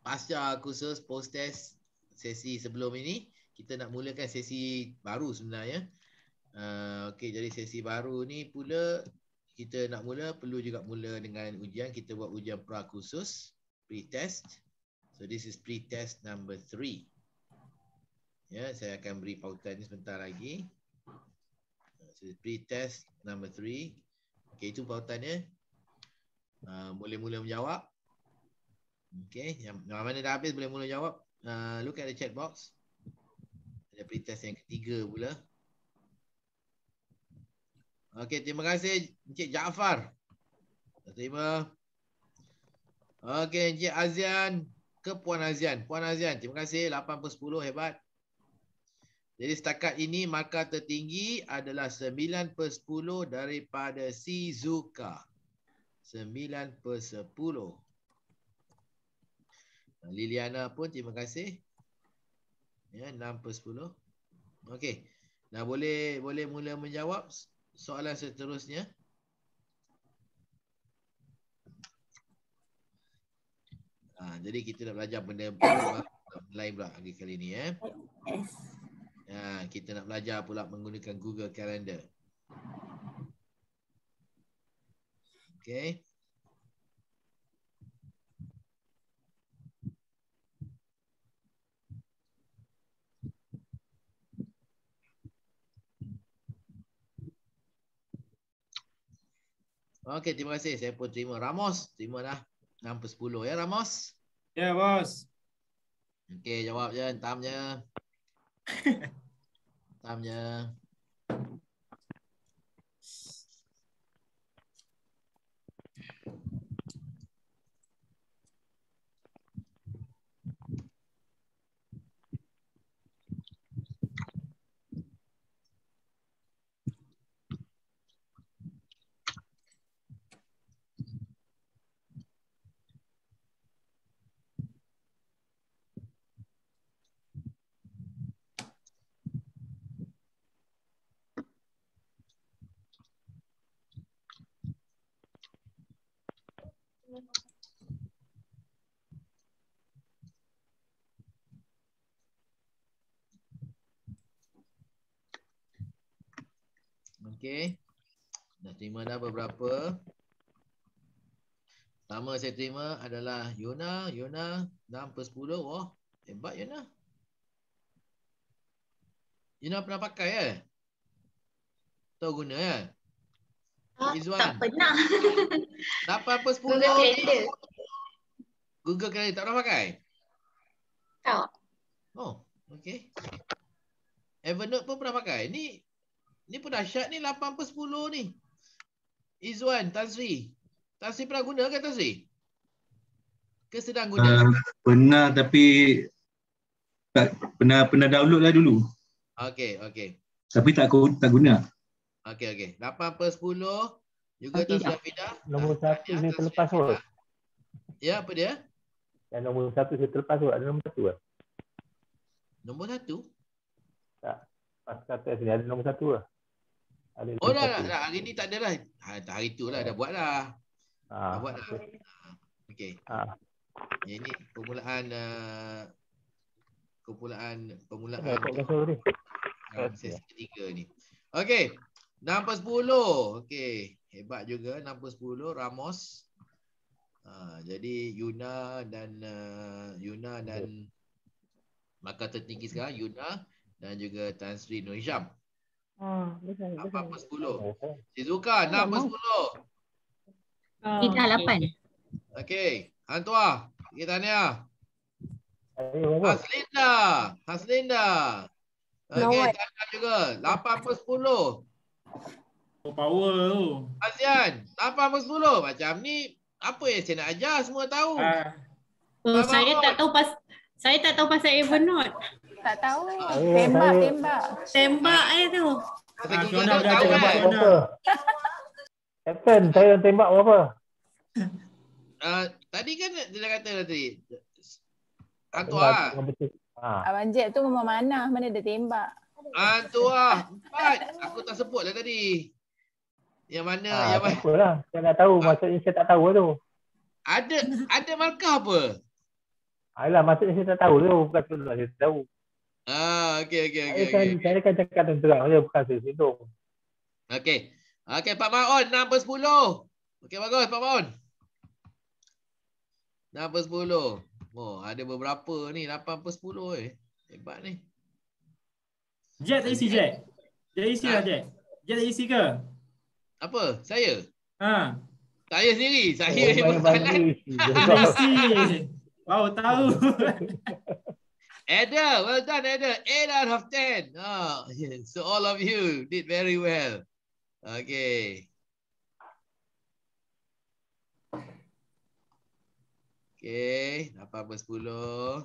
pasca kursus post test sesi sebelum ini, kita nak mulakan sesi baru sebenarnya. Uh, Okey, jadi sesi baru ni pula kita nak mula perlu juga mula dengan ujian kita buat ujian pra kursus pre-test. So this is pre-test number three. yeah, saya akan beri pautan ni sebentar lagi. So pre-test number three. Okay, itu pautannya uh, boleh ah, mula menjawab. Okay, yang, yang mana dah habis boleh mula jawab. Uh, look at the chat box. Ada pretest yang ketiga pula. Okay, terima kasih Encik Jaafar. Terima. Okay, Encik Azian ke Puan Azian. Puan Azian, terima kasih. 8 per 10, hebat. Jadi setakat ini markah tertinggi adalah 9 per 10 daripada Sizuka. Sembilan per 10. Liliana pun terima kasih. Ya, 6 per 10. Okey. Dah boleh boleh mula menjawab soalan seterusnya. Ha, jadi kita nak belajar benda lain pula hari kali ni. Eh. Ha, kita nak belajar pula menggunakan Google Calendar. Okay. Okay, terima kasih. Saya pun terima. Ramos, terima dah. 6 per 10 ya, Ramos. Ya, yeah, bos. Okay, jawab je. Entam je. Entam je. Okey. Dah terima dah beberapa. Pertama saya terima adalah Yuna. Yuna dalam per 10. Wah, hebat Yuna. Yuna pernah pakai ya? Tahu guna ya? Oh, Tak pernah. Dapat per 10. Google Calendar. Google Calendar tak pernah pakai? Tak. Oh, okey. Evernote pun pernah pakai. Ni Ni pun dahsyat ni 8 per 10 ni. Izwan, Tansri, Sri. pernah guna ke Tansri? Sri? Ke sedang guna? Uh, pernah tapi tak pernah pernah download lah dulu. Okey, okey. Tapi tak tak guna. Okey, okey. 8 per 10 juga okay, Tan Sri Afida. Nombor 1 ni terlepas tu. Ya, apa dia? Dan nombor satu saya terlepas tu. Ada nombor 1 ke? Nombor 1? Tak. Pasca test ni ada nombor 1 ke? Haleluya. Oh, dah, dah, hari ni tak ada lah. Ha, hari tu lah, dah buat lah. Ha, dah buat lah. Okey. Ha. Ini permulaan uh, kumpulan permulaan eh, ah, eh, sesi ya. ketiga ni. Okay, Nombor sepuluh. Okay, Hebat juga. Nombor sepuluh. Ramos. Ha, jadi Yuna dan uh, Yuna dan yeah. maka tertinggi sekarang Yuna dan juga Tan Sri Nur Hisham. Apa-apa ha, sepuluh. Shizuka, enam apa sepuluh? Kita 8. Ah. Okey. Antua, pergi tanya. Haslinda. Haslinda. Okey, tanya juga. Lapan apa oh, Power tu. Azian, lapan apa sepuluh? Macam ni, apa yang saya nak ajar semua tahu. Uh, saya tak tahu pas saya tak tahu pasal Evernote tak tahu. tembak, tembak. Ah, tembak eh kan? tu. Captain, saya yang tembak apa? Uh, eh, tadi kan dia dah kata tadi. Satu ah. ah. Abang Jack tu rumah mana? Mana dia tembak? Ah uh, tu ah. Empat. Aku tak sebut dah tadi. Yang mana? Uh, yang mana? Apalah. Saya tak tahu. Maksudnya saya tak tahu tu. Ada ada markah apa? Ayolah, maksudnya saya tak tahu tu. Bukan tu lah. Saya tahu. Ah, okey okey okey. Saya okay. saya akan cakap tentang saya bukan saya situ. Okey. Okey Pak Maon 6 per 10. Okey bagus Pak Maon. 6 10. Oh, ada beberapa ni 8 10 eh. Hebat ni. Jet isi Jet. Jet isi ha? Jet. Jet isi ke? Apa? Saya? Ha. Saya sendiri. Saya oh, Wow, tahu. Ada, well done Ada. 8 out of 10. Oh, ah, so all of you did very well. Okay. Okay, 8 per 10.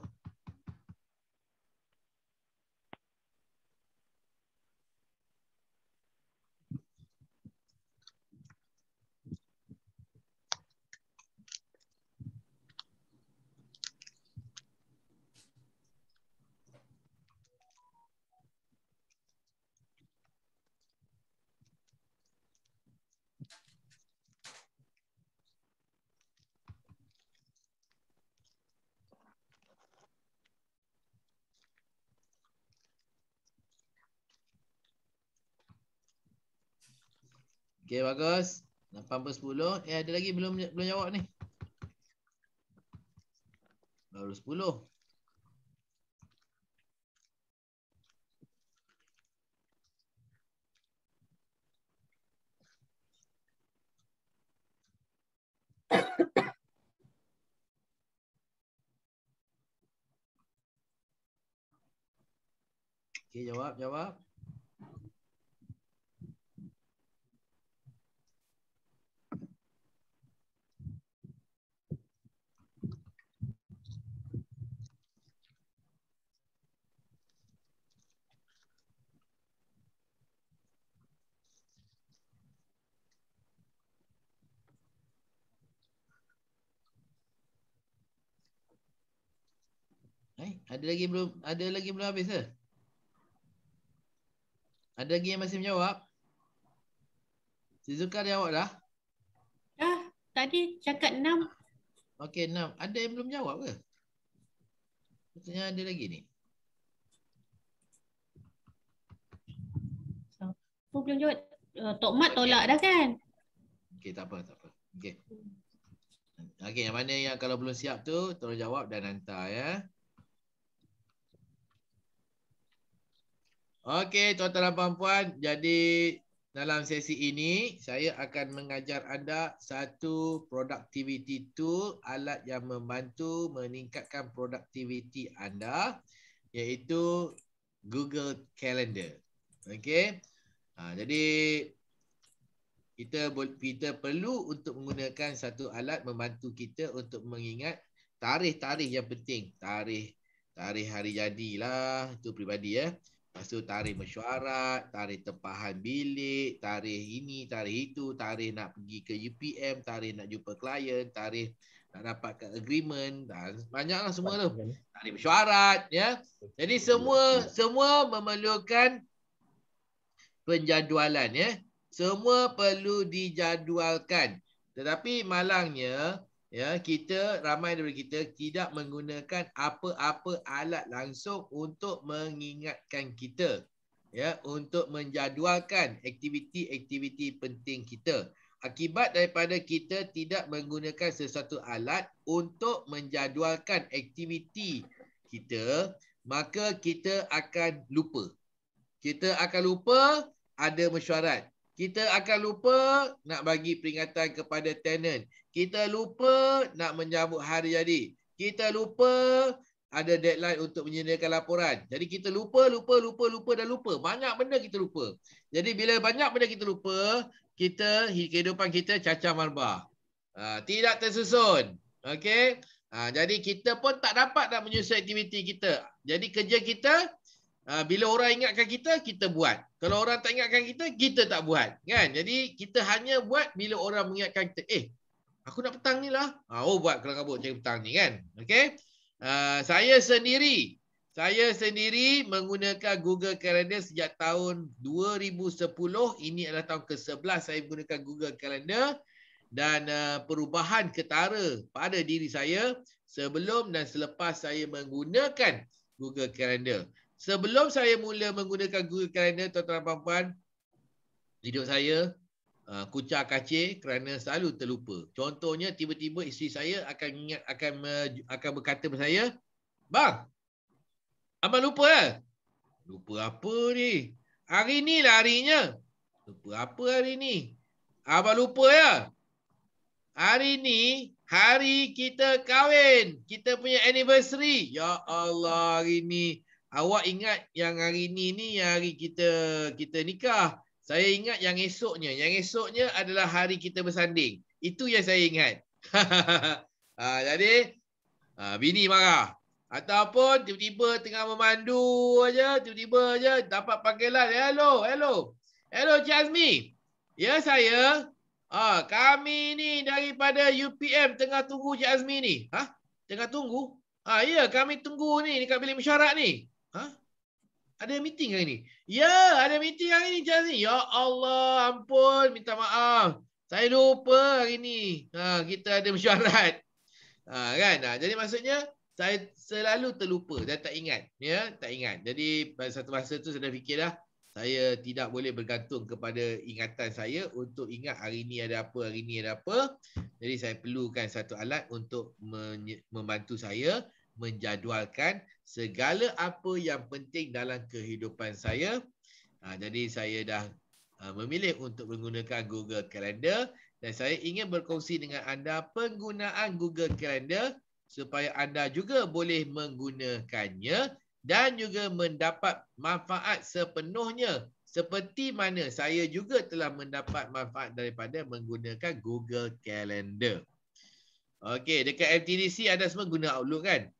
Okey bagus. 8 per 10. Eh ada lagi belum belum jawab ni. Baru 10. Okey jawab jawab. Eh, ada lagi belum ada lagi belum habis ke? Ada lagi yang masih menjawab? Sizuka dah jawab dah? Dah. Tadi cakap enam. Okey, enam. Ada yang belum jawab ke? Maksudnya ada lagi ni. Aku belum jawab. Uh, Tok Mat tolak dah kan? Okey, tak apa. Tak apa. Okey. Okey, yang mana yang kalau belum siap tu, tolong jawab dan hantar ya. Okey, tuan-tuan dan puan-puan. Jadi dalam sesi ini, saya akan mengajar anda satu productivity tool, alat yang membantu meningkatkan produktiviti anda, iaitu Google Calendar. Okey. Ha, jadi kita kita perlu untuk menggunakan satu alat membantu kita untuk mengingat tarikh-tarikh yang penting. Tarikh tarikh hari jadilah itu peribadi ya. Lepas tu tarikh mesyuarat, tarikh tempahan bilik, tarikh ini, tarikh itu, tarikh nak pergi ke UPM, tarikh nak jumpa klien, tarikh nak dapat ke agreement dan banyaklah semua tu. Tarikh mesyuarat, ya. Jadi semua semua memerlukan penjadualan, ya. Semua perlu dijadualkan. Tetapi malangnya, ya kita ramai daripada kita tidak menggunakan apa-apa alat langsung untuk mengingatkan kita ya untuk menjadualkan aktiviti-aktiviti penting kita akibat daripada kita tidak menggunakan sesuatu alat untuk menjadualkan aktiviti kita maka kita akan lupa kita akan lupa ada mesyuarat kita akan lupa nak bagi peringatan kepada tenant. Kita lupa nak menyambut hari jadi. Kita lupa ada deadline untuk menyediakan laporan. Jadi kita lupa, lupa, lupa, lupa dan lupa. Banyak benda kita lupa. Jadi bila banyak benda kita lupa, kita kehidupan kita cacah marbah. Ha, tidak tersusun. Okay? Ha, jadi kita pun tak dapat nak menyusun aktiviti kita. Jadi kerja kita, ha, bila orang ingatkan kita, kita buat. Kalau orang tak ingatkan kita, kita tak buat. kan? Jadi kita hanya buat bila orang mengingatkan kita. Eh, aku nak petang ni lah. Ha, oh, buat kelang kabut cari petang ni kan. Okay? Uh, ah, saya sendiri, saya sendiri menggunakan Google Calendar sejak tahun 2010. Ini adalah tahun ke-11 saya menggunakan Google Calendar. Dan uh, perubahan ketara pada diri saya sebelum dan selepas saya menggunakan Google Calendar. Sebelum saya mula menggunakan Google Calendar tuan-tuan dan puan-puan, hidup saya uh, kucar kacir kerana selalu terlupa. Contohnya tiba-tiba isteri saya akan ingat akan akan berkata kepada saya, "Bang, apa lupa eh?" Lupa apa ni? Hari ni lah harinya. Lupa apa hari ni? Apa lupa ya? Hari ni hari kita kahwin. Kita punya anniversary. Ya Allah hari ni awak ingat yang hari ni ni yang hari kita kita nikah. Saya ingat yang esoknya. Yang esoknya adalah hari kita bersanding. Itu yang saya ingat. ha, jadi, ha, bini marah. Ataupun tiba-tiba tengah memandu aja, tiba-tiba aja dapat panggilan. Hello, hello. Hello, Cik Azmi. Ya, saya. Ha, kami ni daripada UPM tengah tunggu Cik Azmi ni. Ha? Tengah tunggu? Ha, ya, kami tunggu ni dekat bilik mesyarat ni. Ha? Ada meeting hari ni? Ya, ada meeting hari ni Cik Aziz. Ya Allah, ampun. Minta maaf. Saya lupa hari ni. Ha, kita ada mesyuarat. Ha, kan? Ha, jadi maksudnya, saya selalu terlupa. Saya tak ingat. Ya, tak ingat. Jadi pada satu masa tu saya dah fikirlah. Saya tidak boleh bergantung kepada ingatan saya untuk ingat hari ni ada apa, hari ni ada apa. Jadi saya perlukan satu alat untuk membantu saya menjadualkan segala apa yang penting dalam kehidupan saya. Ha, jadi saya dah ha, memilih untuk menggunakan Google Calendar dan saya ingin berkongsi dengan anda penggunaan Google Calendar supaya anda juga boleh menggunakannya dan juga mendapat manfaat sepenuhnya seperti mana saya juga telah mendapat manfaat daripada menggunakan Google Calendar. Okey, dekat MTDC ada semua guna Outlook kan?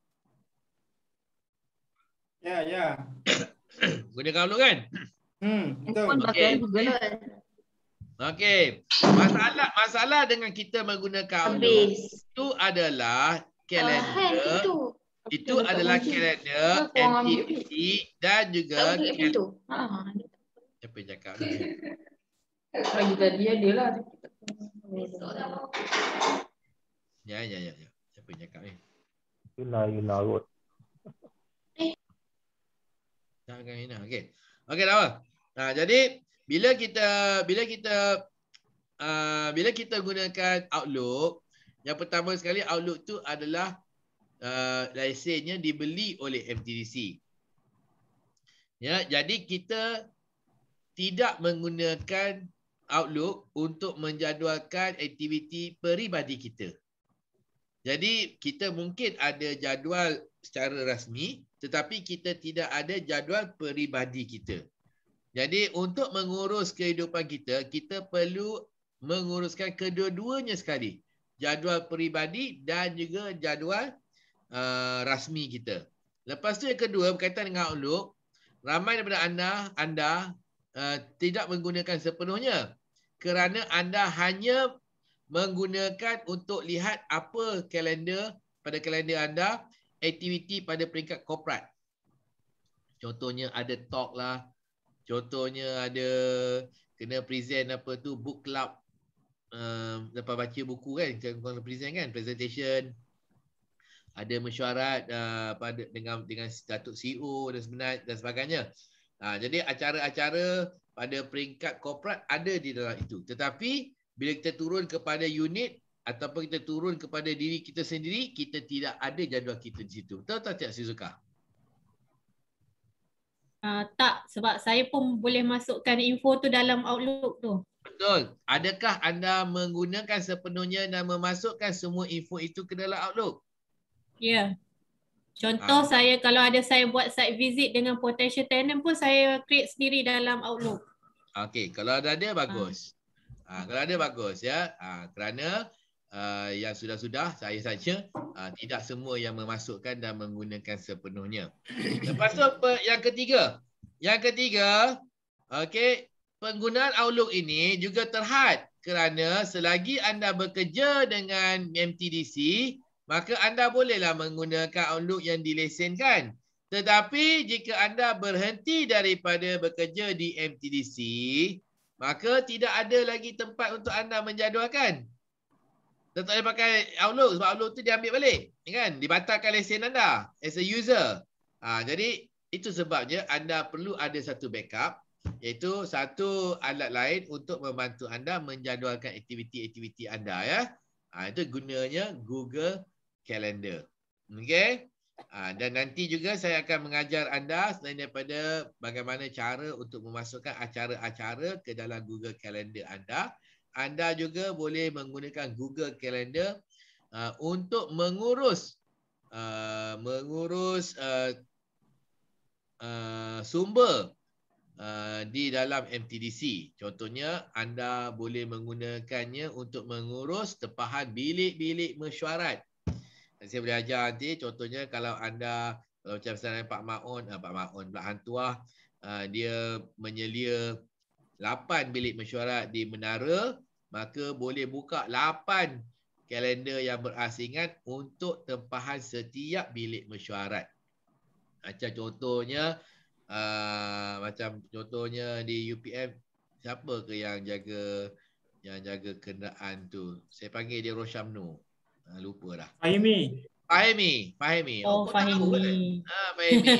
Ya, ya. Guna kalut kan? Hmm, betul. Okey. Okey. Masalah masalah dengan kita menggunakan kalut itu adalah kalender. Uh, itu. itu adalah kalender MPP dan juga itu. Ha. Ah, ah. Siapa yang cakap? Kalau kita dia dia lah. Ya, ya, ya, ya. Siapa yang cakap ni? Yelah, yelah, Ruth tak akan hina okey okey dah ha, jadi bila kita bila kita uh, bila kita gunakan outlook yang pertama sekali outlook tu adalah uh, ah, lesennya dibeli oleh MTDC. ya jadi kita tidak menggunakan outlook untuk menjadualkan aktiviti peribadi kita jadi kita mungkin ada jadual secara rasmi tetapi kita tidak ada jadual peribadi kita. Jadi untuk mengurus kehidupan kita, kita perlu menguruskan kedua-duanya sekali. Jadual peribadi dan juga jadual uh, rasmi kita. Lepas tu yang kedua berkaitan dengan outlook, ramai daripada anda, anda uh, tidak menggunakan sepenuhnya kerana anda hanya menggunakan untuk lihat apa kalender pada kalender anda aktiviti pada peringkat korporat. Contohnya ada talk lah. Contohnya ada kena present apa tu book club um, lepas baca buku kan kena present kan presentation ada mesyuarat uh, pada dengan dengan Datuk CEO dan sebenarnya dan sebagainya. Uh, jadi acara-acara pada peringkat korporat ada di dalam itu. Tetapi bila kita turun kepada unit ataupun kita turun kepada diri kita sendiri, kita tidak ada jadual kita di situ. Betul tak, Cik Suzuka? Uh, ah, tak, sebab saya pun boleh masukkan info tu dalam Outlook tu. Betul. Adakah anda menggunakan sepenuhnya dan memasukkan semua info itu ke dalam Outlook? Ya. Yeah. Contoh uh. saya kalau ada saya buat site visit dengan potential tenant pun saya create sendiri dalam Outlook. Okey, kalau ada dia bagus. Uh. Ha, kalau bagus ya. Ha, kerana uh, yang sudah-sudah saya saja uh, tidak semua yang memasukkan dan menggunakan sepenuhnya. Lepas tu yang ketiga. Yang ketiga, okey, penggunaan Outlook ini juga terhad kerana selagi anda bekerja dengan MTDC, maka anda bolehlah menggunakan Outlook yang dilesenkan. Tetapi jika anda berhenti daripada bekerja di MTDC, Maka tidak ada lagi tempat untuk anda menjadualkan. Dan tak boleh pakai Outlook sebab Outlook tu diambil balik. balik. Ya kan? Dibatalkan lesen anda as a user. Ha, jadi itu sebabnya anda perlu ada satu backup iaitu satu alat lain untuk membantu anda menjadualkan aktiviti-aktiviti anda. ya. Ha, itu gunanya Google Calendar. Okay? Ha, dan nanti juga saya akan mengajar anda selain daripada bagaimana cara untuk memasukkan acara-acara ke dalam Google Calendar anda. Anda juga boleh menggunakan Google Calendar uh, untuk mengurus uh, mengurus uh, uh, sumber uh, di dalam MTDC. Contohnya anda boleh menggunakannya untuk mengurus tempahan bilik-bilik mesyuarat saya boleh ajar nanti contohnya kalau anda kalau macam saya Pak Maun, uh, Pak Maun pula hantu lah, eh, dia menyelia 8 bilik mesyuarat di menara, maka boleh buka 8 kalender yang berasingan untuk tempahan setiap bilik mesyuarat. Macam contohnya, uh, macam contohnya di UPM, siapa ke yang jaga yang jaga kenderaan tu? Saya panggil dia Roshamnu. Uh, Ha, ah, lupa dah. Fahimi. Fahimi. Fahimi. Oh, oh Fahimi. Ha, Fahimi.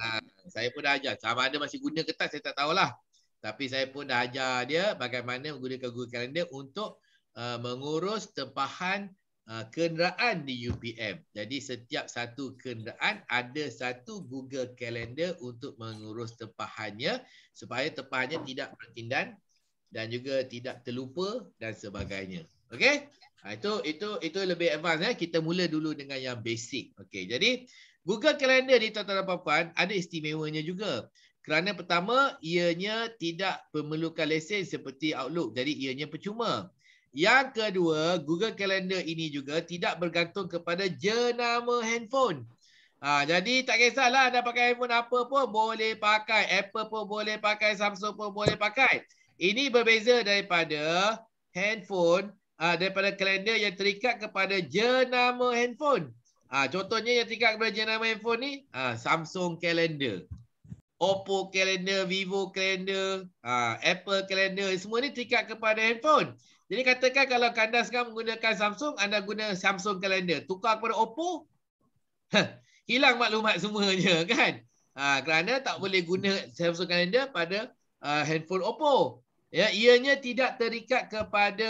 ha, saya pun dah ajar. Sama ada masih guna ke tak, saya tak tahulah. Tapi saya pun dah ajar dia bagaimana menggunakan Google Calendar untuk uh, mengurus tempahan uh, kenderaan di UPM. Jadi setiap satu kenderaan ada satu Google Calendar untuk mengurus tempahannya supaya tempahannya tidak berkindan dan juga tidak terlupa dan sebagainya. Okey? Ha, itu itu itu lebih advance eh. Kita mula dulu dengan yang basic. Okey. Jadi Google Calendar ni tuan-tuan dan puan ada istimewanya juga. Kerana pertama, ianya tidak memerlukan lesen seperti Outlook. Jadi ianya percuma. Yang kedua, Google Calendar ini juga tidak bergantung kepada jenama handphone. Ha, jadi tak kisahlah anda pakai handphone apa pun boleh pakai. Apple pun boleh pakai, Samsung pun boleh pakai. Ini berbeza daripada handphone uh, daripada kalender yang terikat kepada jenama handphone. Uh, contohnya yang terikat kepada jenama handphone ni uh, Samsung calendar, Oppo calendar, Vivo calendar, uh, Apple calendar. Semua ni terikat kepada handphone. Jadi katakan kalau anda sekarang menggunakan Samsung, anda guna Samsung calendar. Tukar kepada Oppo, hilang maklumat semuanya kan? Ha, kerana tak boleh guna Samsung calendar pada uh, handphone Oppo. Ya, ianya tidak terikat kepada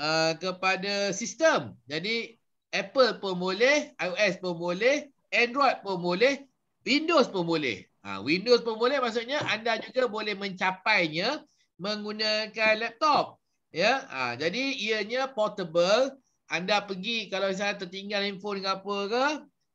Uh, kepada sistem. Jadi Apple pun boleh, iOS pun boleh, Android pun boleh, Windows pun boleh. Ha, Windows pun boleh maksudnya anda juga boleh mencapainya menggunakan laptop. Ya, ha, jadi ianya portable. Anda pergi kalau saya tertinggal handphone ke apa ke,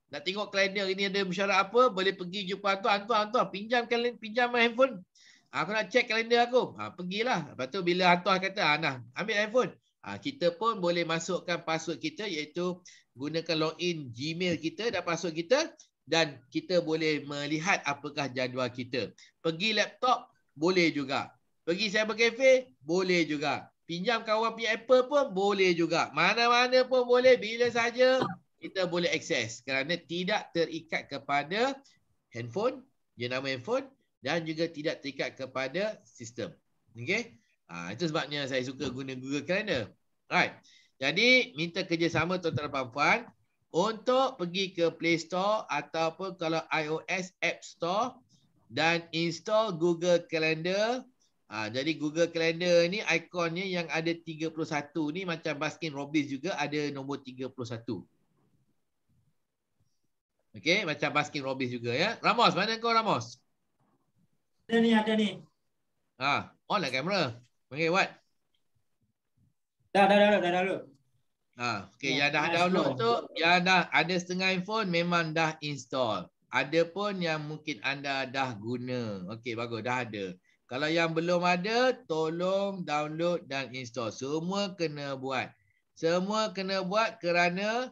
nak tengok kalender ini ada mesyuarat apa, boleh pergi jumpa tuan tuan tuan pinjamkan pinjam handphone. Ha, aku nak check kalender aku. Ha, pergilah. Lepas tu bila hantuan kata, ah, nah, ambil handphone. Ha, kita pun boleh masukkan password kita iaitu gunakan login Gmail kita dan password kita dan kita boleh melihat apakah jadual kita. Pergi laptop boleh juga. Pergi cyber cafe boleh juga. Pinjam kawan punya Apple pun boleh juga. Mana-mana pun boleh bila saja kita boleh akses kerana tidak terikat kepada handphone, jenama handphone dan juga tidak terikat kepada sistem. Okey? Ha, itu sebabnya saya suka guna Google Calendar. Right. Jadi minta kerjasama tuan-tuan dan puan untuk pergi ke Play Store ataupun kalau iOS App Store dan install Google Calendar. Ha, jadi Google Calendar ni ikonnya yang ada 31 ni macam Baskin Robbins juga ada nombor 31. Okay, macam Baskin Robbins juga ya. Ramos, mana kau Ramos? Ada ni, ada ni. Ha, on lah kamera. Panggil Wat. Dah, dah, dah, dah, dah, dah. Ha, okay, ya, yang dah ya, download tu, ya dah ada setengah handphone memang dah install. Ada pun yang mungkin anda dah guna. Okey, bagus. Dah ada. Kalau yang belum ada, tolong download dan install. Semua kena buat. Semua kena buat kerana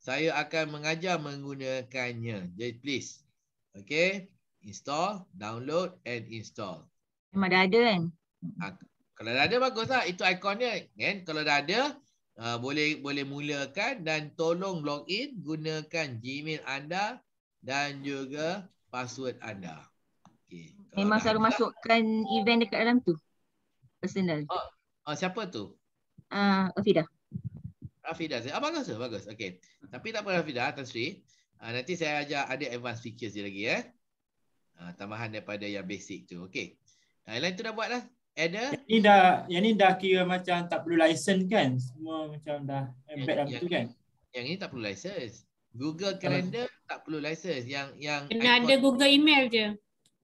saya akan mengajar menggunakannya. Jadi, please. Okey. Install, download and install. Memang dah ada kan? Ha, kalau dah ada bagus lah. Itu ikonnya. Kan? Kalau dah ada uh, boleh boleh mulakan dan tolong log in gunakan Gmail anda dan juga password anda. Okay. Memang selalu masukkan oh. event dekat dalam tu. Personal. Oh, oh siapa tu? Uh, ah, Afida. Afida. Ah, bagus Bagus. Okay. Tapi tak apa Afida, Tan Sri. Uh, nanti saya ajar ada advanced features dia lagi. Eh. Uh, tambahan daripada yang basic tu. Okay. Uh, lain tu dah buat lah ada uh, ini dah yang ni dah kira macam tak perlu lesen kan semua macam dah embed dalam tu kan yang ini tak perlu lesen. Google Calendar hmm. tak perlu lesen. yang yang kena iPod. ada Google email je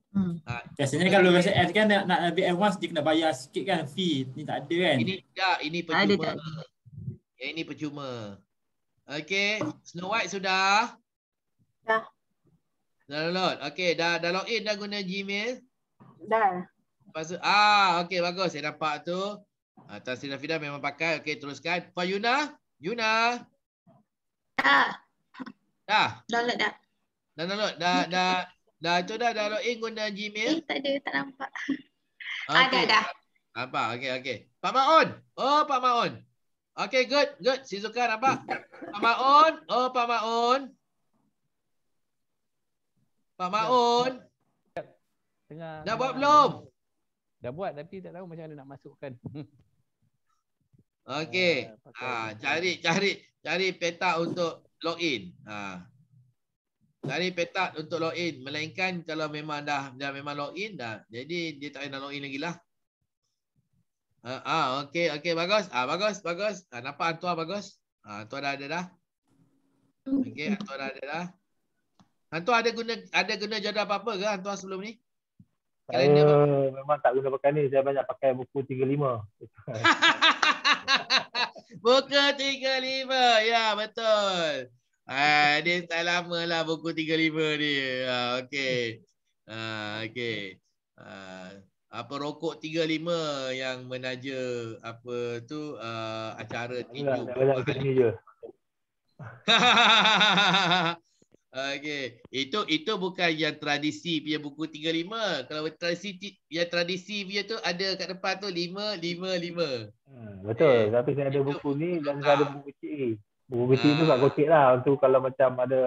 Hmm. Ha, Biasanya kalau biasa rasa ads kan nak, nak lebih advance dia kena bayar sikit kan fee. Ni tak ada kan. Ini tak, ini percuma. Ada, tak. Eh, ya, ini percuma. Okay, Snow White sudah? Dah. Download. Okay, dah, dah log in dah guna Gmail? Dah. Pasu ah okey bagus saya nampak tu. Ah Tasina Fida memang pakai. Okey teruskan. Fa Yuna, Yuna. Dah. Dah. Download dah. Dah download dah hmm. dah dah, dah tu dah dah login guna Gmail. Eh, tak ada tak nampak. Okay. Ada ah, dah. Apa? Okey okey. Pak Maon. Oh Pak Maon. Okey good good. Sizuka apa? Pak Maon. Oh Pak Maon. Pak Maon. Dah buat belum? Dah buat tapi tak tahu macam mana nak masukkan. Okey. Ha, cari cari cari petak untuk login. Ha. Cari petak untuk login melainkan kalau memang dah dah memang login dah. Jadi dia tak nak login lagi lah. Ah, uh, uh, okey, okey, bagus. Ah, bagus, bagus. Ah, uh, nampak antua bagus. Ah, uh, antua ada dah. Okey, antua dah ada dah. Antua ada guna ada guna jadual apa-apa ke antua sebelum ni? Kalender uh, oh, memang tak guna pakai ni. Saya banyak pakai buku 35. buku 35. Ya, betul. Ah, dia tak lama lah buku 35 ni. Ah, uh, okey. Ah, okey. Uh, apa rokok 35 yang menaja apa tu uh, acara tinju. Banyak kat sini je. Okey, itu itu bukan yang tradisi punya buku 35. Kalau tradisi yang tradisi punya tu ada kat depan tu 5 5 5. Hmm, betul, eh, tapi saya ada buku, ni dan saya ada buku kecil. Buku kecil tu ah. tak kecil lah. Untuk kalau macam ada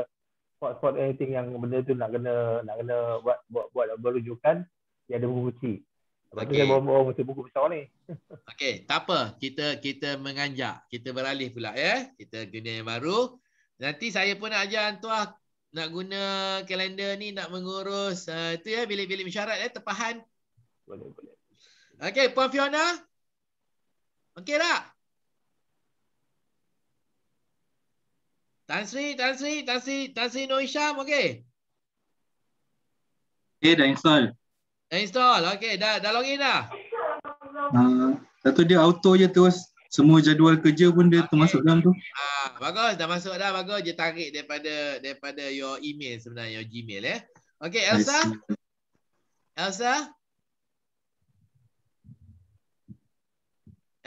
spot-spot anything yang benda tu nak kena nak kena buat buat buat berujukan, dia ada buku kecil. Okay. Saya bawa mesti buku besar ni. Okey, tak apa. Kita kita menganjak. Kita beralih pula ya. Kita guna yang baru. Nanti saya pun nak ajar tuah nak guna kalender ni nak mengurus uh, tu ya bilik-bilik mesyuarat eh ya, tepahan boleh boleh okey puan fiona okey tak tansri tansri tansri tansri noisham okey okey dah install dah install okey dah dah login dah uh, satu dia auto je terus semua jadual kerja pun dia termasuk dalam tu. Ah, bagus dah masuk dah bagus je tarik daripada daripada your email sebenarnya your Gmail eh. Ya. Okay Elsa. Elsa.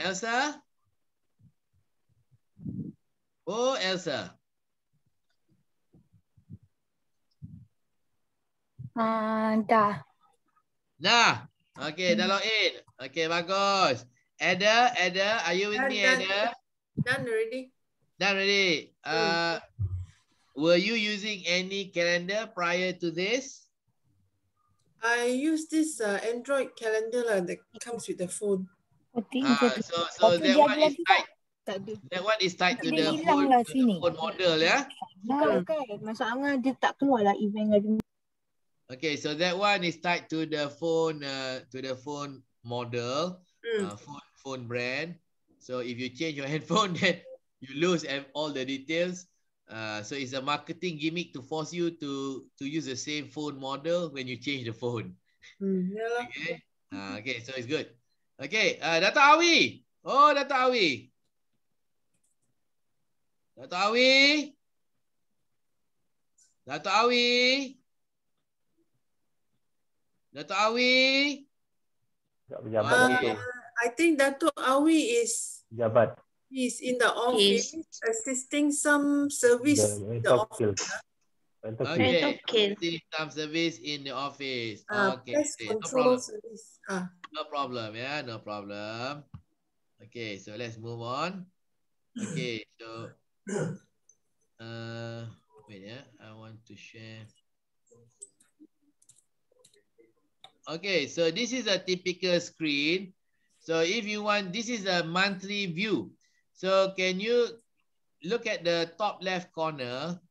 Elsa. Oh Elsa. Ah, uh, dah. Dah. okay, dah log in. Okay bagus. Ada, Ada, are you with done, me, Ada? Done already. Done already. Uh, were you using any calendar prior to this? I use this uh, Android calendar lah that comes with the phone. Uh, so so that one is tied. That one is tied to the phone, model Yeah? Okay, masalahnya dia tak event hari Okay, so that one is tied to the phone uh, to the phone model. Hmm. uh, phone, phone brand. So if you change your headphone, then you lose all the details. Uh, so it's a marketing gimmick to force you to to use the same phone model when you change the phone. Hmm, yeah. okay. Uh, okay. So it's good. Okay. Uh, Dato Awi. Oh, Dato Awi. Dato Awi. Dato Awi. Dato Awi. Jabat-jabat ah. I think Dato Awi is but He's in the office He's. assisting some service. The, the office. Okay, okay. some service in the office. Uh, okay, no problem. Uh. No problem, yeah, no problem. Okay, so let's move on. Okay, so uh, wait, yeah, I want to share. Okay, so this is a typical screen So if you want, this is a monthly view. So can you look at the top left corner?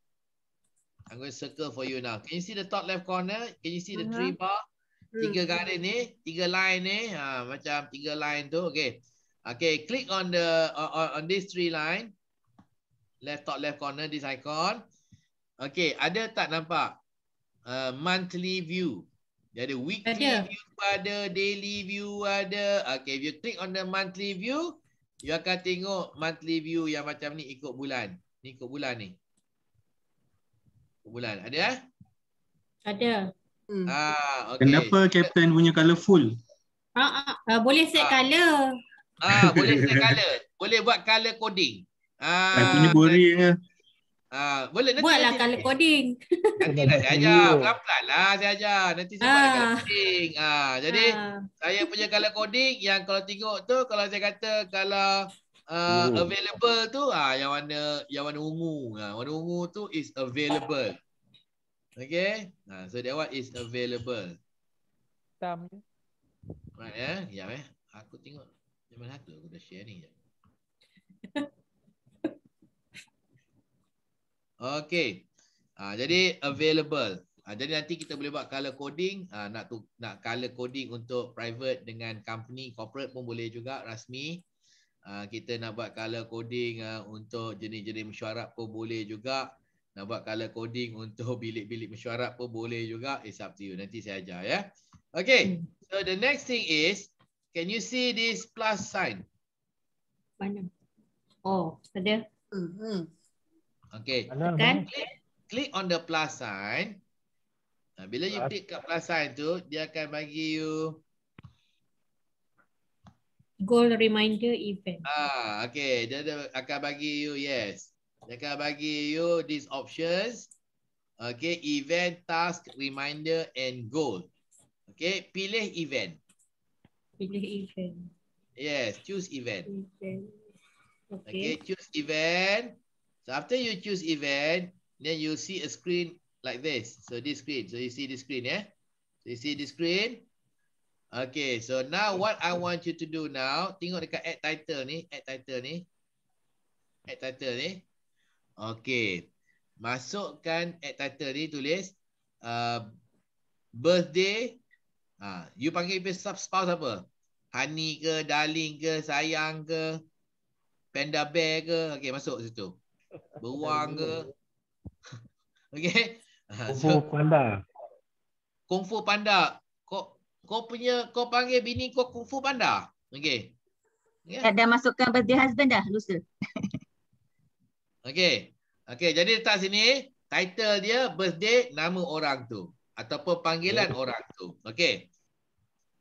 I'm going to circle for you now. Can you see the top left corner? Can you see the three uh-huh. bar? Tiga hmm. garis ni, tiga line ni. Ha, macam tiga line tu. Okay. Okay, click on the on, on this three line. Left top left corner, this icon. Okay, ada tak nampak? Uh, monthly view. Dia ada weekly ada. view ada, daily view ada. Okay, if you click on the monthly view, you akan tengok monthly view yang macam ni ikut bulan. Ni ikut bulan ni. Ikut bulan. Ada eh? Ada. Hmm. Ah, okay. Kenapa Captain punya colourful? Ah, ah, ah, boleh set ah. colour. Ah, boleh set colour. boleh buat colour coding. Ah, punya boring lah. Ah boleh nanti. Buatlah nanti, coding. Nanti dah saya ajar. Pelan-pelan lah saya ajar. Nanti saya buat ah. color coding. Ha, jadi ha. saya punya color coding yang kalau tengok tu kalau saya kata kalau uh, available tu ah yang warna yang warna ungu. Ha, warna ungu tu is available. Okay. Ha, so that what is available. Hitam je. Right, eh? Yeah, eh? Aku tengok. Cuma satu aku dah share ni. Je. Okay. Ha, ah, jadi available. Ha, jadi nanti kita boleh buat color coding. Ha, nak tu, nak color coding untuk private dengan company corporate pun boleh juga rasmi. Ha, kita nak buat color coding ha, untuk jenis-jenis mesyuarat pun boleh juga. Nak buat color coding untuk bilik-bilik mesyuarat pun boleh juga. It's up to you. Nanti saya ajar ya. Okay. Hmm. So the next thing is, can you see this plus sign? Mana? Oh, ada. Mm -hmm. hmm. Okay. Kan? Click, click on the plus sign. Bila you click kat plus sign tu, dia akan bagi you goal reminder event. Ah, okay. Dia, dia akan bagi you yes. Dia akan bagi you these options. Okay, event, task, reminder and goal. Okay, pilih event. Pilih event. Yes, choose event. Okay, okay choose event. So after you choose event, then you see a screen like this. So this screen. So you see this screen, yeah? So you see this screen? Okay, so now what I want you to do now, tengok dekat add title ni, add title ni. Add title ni. Okay. Masukkan add title ni, tulis. Uh, birthday. Uh, you panggil spouse apa? Honey ke, darling ke, sayang ke, panda bear ke. Okay, masuk situ. Beruang ke Okay ah, Kungfu so, panda Kungfu panda kau, kau punya Kau panggil bini kau Kungfu panda Okay Yeah. Dah masukkan birthday husband dah, lusa. okay. Okay, jadi letak sini. Title dia, birthday nama orang tu. Ataupun panggilan yeah. orang tu. Okay.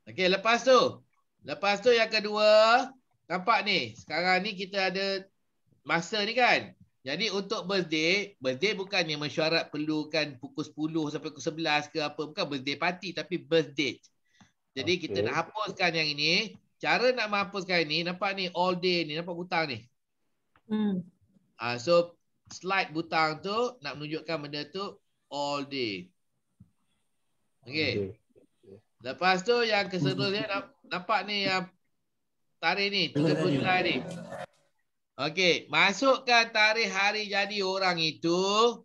Okay, lepas tu. Lepas tu yang kedua. Nampak ni, sekarang ni kita ada masa ni kan. Jadi untuk birthday, birthday bukan yang mesyuarat perlukan pukul 10 sampai pukul 11 ke apa. Bukan birthday party tapi birthday. Jadi okay. kita nak hapuskan yang ini. Cara nak menghapuskan ini, nampak ni all day ni, nampak butang ni. Hmm. Uh, so slide butang tu nak menunjukkan benda tu all day. Okay. okay. Lepas tu yang keseluruhnya nampak ni yang tarikh ni 30 Julai ni. Okey, masukkan tarikh hari jadi orang itu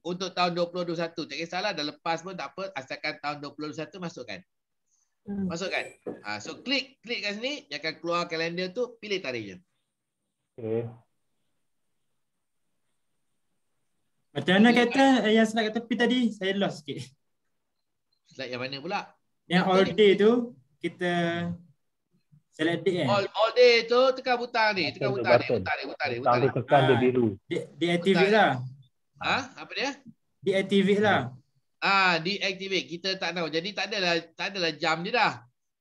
untuk tahun 2021. Tak kisahlah dah lepas pun tak apa, asalkan tahun 2021 masukkan. Hmm. Masukkan. Ha, so klik klik kat sini, dia akan keluar kalender tu, pilih tarikhnya. Okey. Macam mana kata eh, yang slide kata pergi tadi? Saya lost sikit. Slide yang mana pula? Yang all day tu kita Seletik kan? All, all day tu tekan butang ni. Tekan butang ni. Butang ni. Butang ni. Ah. Butang ni. Tekan dia biru. Deactivate lah. Ha? Apa dia? Deactivate lah. Ah, deactivate. Kita tak tahu. Jadi tak adalah, tak adalah jam dia dah.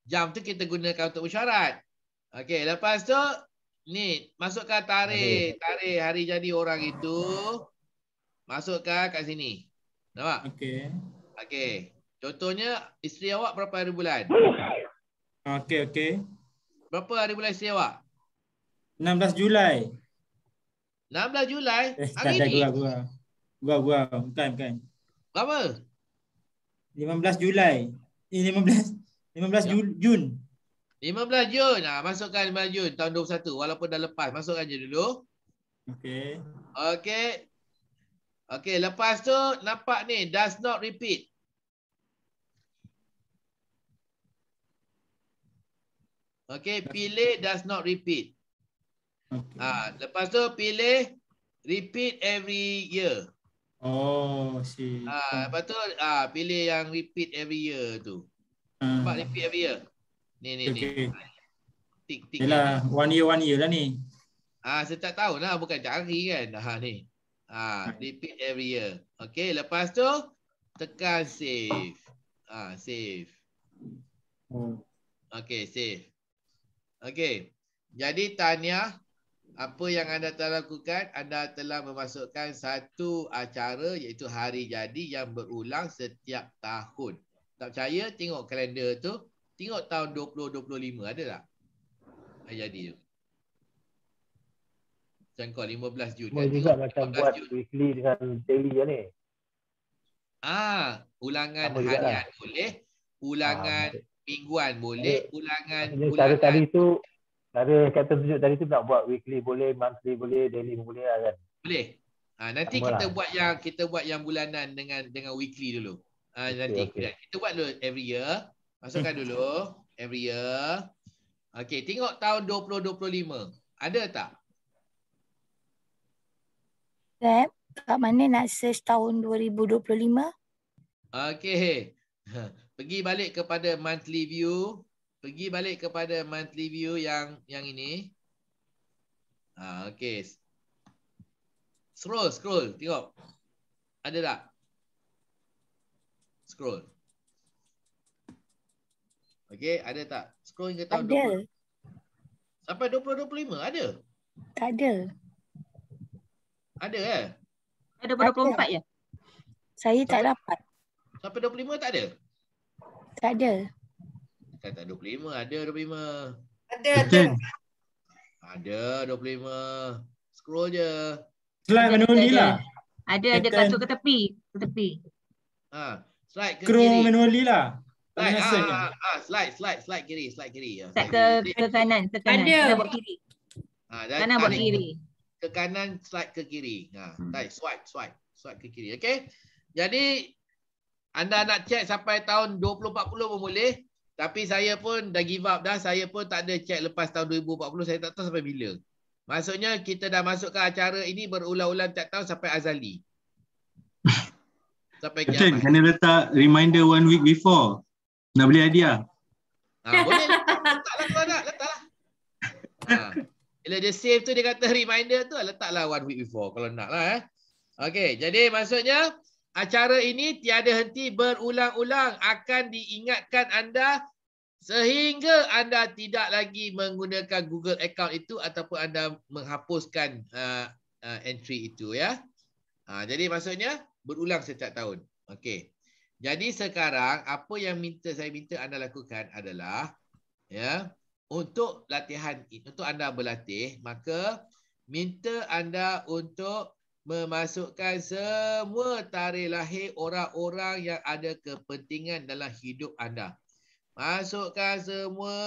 Jam tu kita gunakan untuk mesyuarat. Okay. Lepas tu, ni. Masukkan tarikh. Tarikh hari jadi orang itu. Masukkan kat sini. Nampak? Okay. Okay. Contohnya, isteri awak berapa hari bulan? Okay, okay. Berapa hari mulai sewa? 16 Julai. 16 Julai? Eh, hari tak, ini? Gua, gua. Gua, gua. Bukan, bukan. Berapa? 15 Julai. Eh, 15. 15 ya. Jul, Jun. 15 Jun. Ha, masukkan 15 Jun tahun 21. Walaupun dah lepas. Masukkan je dulu. Okay. Okay. Okay, lepas tu nampak ni. Does not repeat. Okay, pilih does not repeat. Okay. Ah, lepas tu pilih repeat every year. Oh, si. Ah, lepas tu ah pilih yang repeat every year tu. Ah, uh, repeat every year. Ni ni okay. ni. Tik tik. Yalah, one year one year lah ni. Ah, setiap tahun lah bukan jari kan. Ha ni. Ah, ah, repeat every year. Okay, lepas tu tekan save. Ah, save. Oh. Okay, save. Okey. Jadi tahniah apa yang anda telah lakukan, anda telah memasukkan satu acara iaitu hari jadi yang berulang setiap tahun. Tak percaya, tengok kalender tu. Tengok tahun 2025 ada tak? Hari jadi tu. Macam kau 15 Jun. Mereka juga macam buat weekly dengan daily je ni. Ah, ulangan Sama harian lah. boleh. Ah, ulangan mingguan boleh ulangan bulanan cara tadi tu cara kata tunjuk tadi tu nak buat weekly boleh monthly boleh daily boleh lah kan boleh ha, nanti kita buat yang kita buat yang bulanan dengan dengan weekly dulu ha, nanti okay, okay. kita buat dulu every year masukkan dulu every year okey tengok tahun 2025 ada tak Sam, kat mana nak search tahun 2025? Okay. pergi balik kepada monthly view pergi balik kepada monthly view yang yang ini ah okey scroll scroll tengok ada tak scroll okey ada tak scroll ke tahun ada. 20 sampai 2025 ada tak ada ada eh ada 24 ya saya tak dapat sampai 25 tak ada tak ada. Kan tak 25, ada 25. Ada, Betul. ada. Ada 25. Scroll je. Slide menu ni lah. Ada, ada kat tu ke tepi. Ke tepi. Ha, slide ke kiri. Scroll menu ni lah. Slide, ha, ha, ha, ha, slide, slide, slide kiri, slide kiri. Ha, ke, kanan, ke kanan. Ada. Kanan buat kiri. Ha, dan kanan buat kiri. Ke kanan, slide ke kiri. Ha, slide, hmm. swipe, swipe. Swipe ke kiri, okay? Jadi, anda nak check sampai tahun 2040 pun boleh. Tapi saya pun dah give up dah. Saya pun tak ada check lepas tahun 2040. Saya tak tahu sampai bila. Maksudnya kita dah masukkan acara ini berulang-ulang tiap tahun sampai azali. Sampai kiamat. Cik, kena letak reminder one week before. Nak beli idea. Ha, ah, boleh letaklah kalau nak. Letaklah. Ha. Bila dia save tu dia kata reminder tu letaklah one week before kalau nak lah eh. Okay, jadi maksudnya Acara ini tiada henti berulang-ulang akan diingatkan anda sehingga anda tidak lagi menggunakan Google account itu ataupun anda menghapuskan uh, uh, entry itu ya. Ha, jadi maksudnya berulang setiap tahun. Okey. Jadi sekarang apa yang minta saya minta anda lakukan adalah ya untuk latihan untuk anda berlatih maka minta anda untuk memasukkan semua tarikh lahir orang-orang yang ada kepentingan dalam hidup anda. Masukkan semua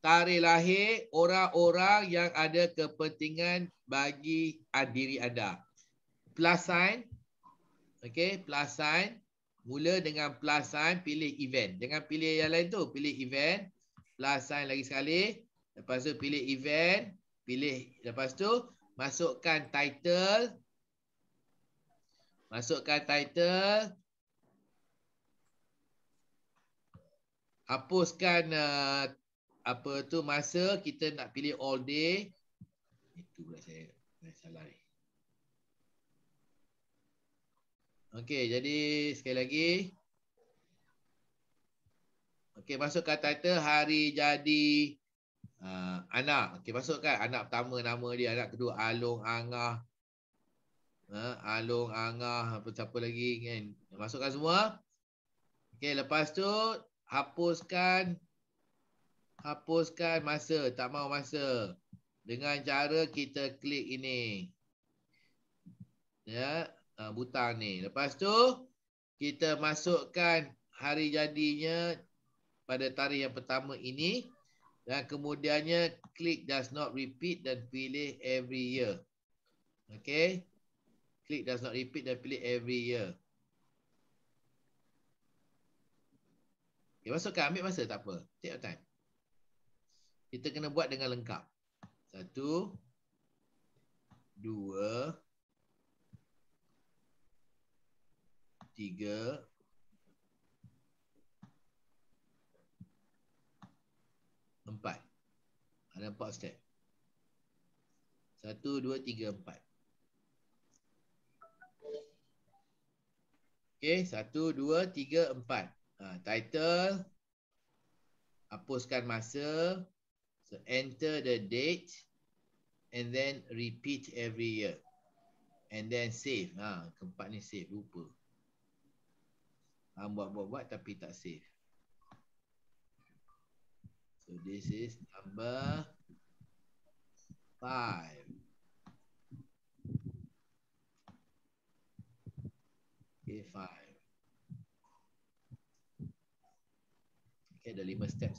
tarikh lahir orang-orang yang ada kepentingan bagi diri anda. Plus sign. Okay, plus sign. Mula dengan plus sign, pilih event. Jangan pilih yang lain tu. Pilih event. Plus sign lagi sekali. Lepas tu pilih event. Pilih. Lepas tu Masukkan title. Masukkan title. Hapuskan uh, apa tu masa kita nak pilih all day. Itu lah saya, saya salah ni. Okey, jadi sekali lagi. Okay, masukkan title hari jadi uh, anak. Okey masukkan anak pertama nama dia, anak kedua Alung Angah. Uh, Alung Angah apa siapa lagi kan. Masukkan semua. Okey lepas tu hapuskan hapuskan masa, tak mau masa. Dengan cara kita klik ini. Ya, uh, butang ni. Lepas tu kita masukkan hari jadinya pada tarikh yang pertama ini dan kemudiannya klik does not repeat dan pilih every year. Okay. Klik does not repeat dan pilih every year. Okay, masukkan ambil masa tak apa. Take your time. Kita kena buat dengan lengkap. Satu. Dua. Tiga. Tiga. Empat. Ada empat step. Satu, dua, tiga, empat. Okay, satu, dua, tiga, empat. Ha, title. Hapuskan masa. So, enter the date. And then repeat every year. And then save. Ha, keempat ni save, lupa. Ha, buat, buat, buat tapi tak save. So this is number five. Okay, five. Okay, the lima steps.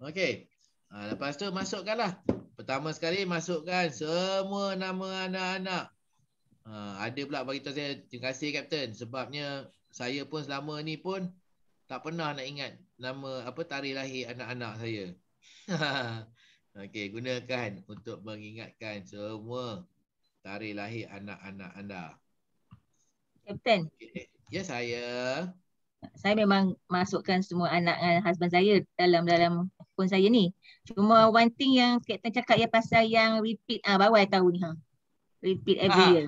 Okey. Ha, lepas tu masukkanlah. Pertama sekali masukkan semua nama anak-anak. Ha, ada pula bagi tahu saya terima kasih kapten sebabnya saya pun selama ni pun tak pernah nak ingat nama apa tarikh lahir anak-anak saya. Okey, gunakan untuk mengingatkan semua tarikh lahir anak-anak anda. Kapten. Okay. Ya saya. Saya memang masukkan semua anak dan husband saya dalam dalam telefon saya ni. Cuma hmm. one thing yang Captain cakap ya pasal yang repeat ah bawah tahu ni ha. Repeat every ha. year.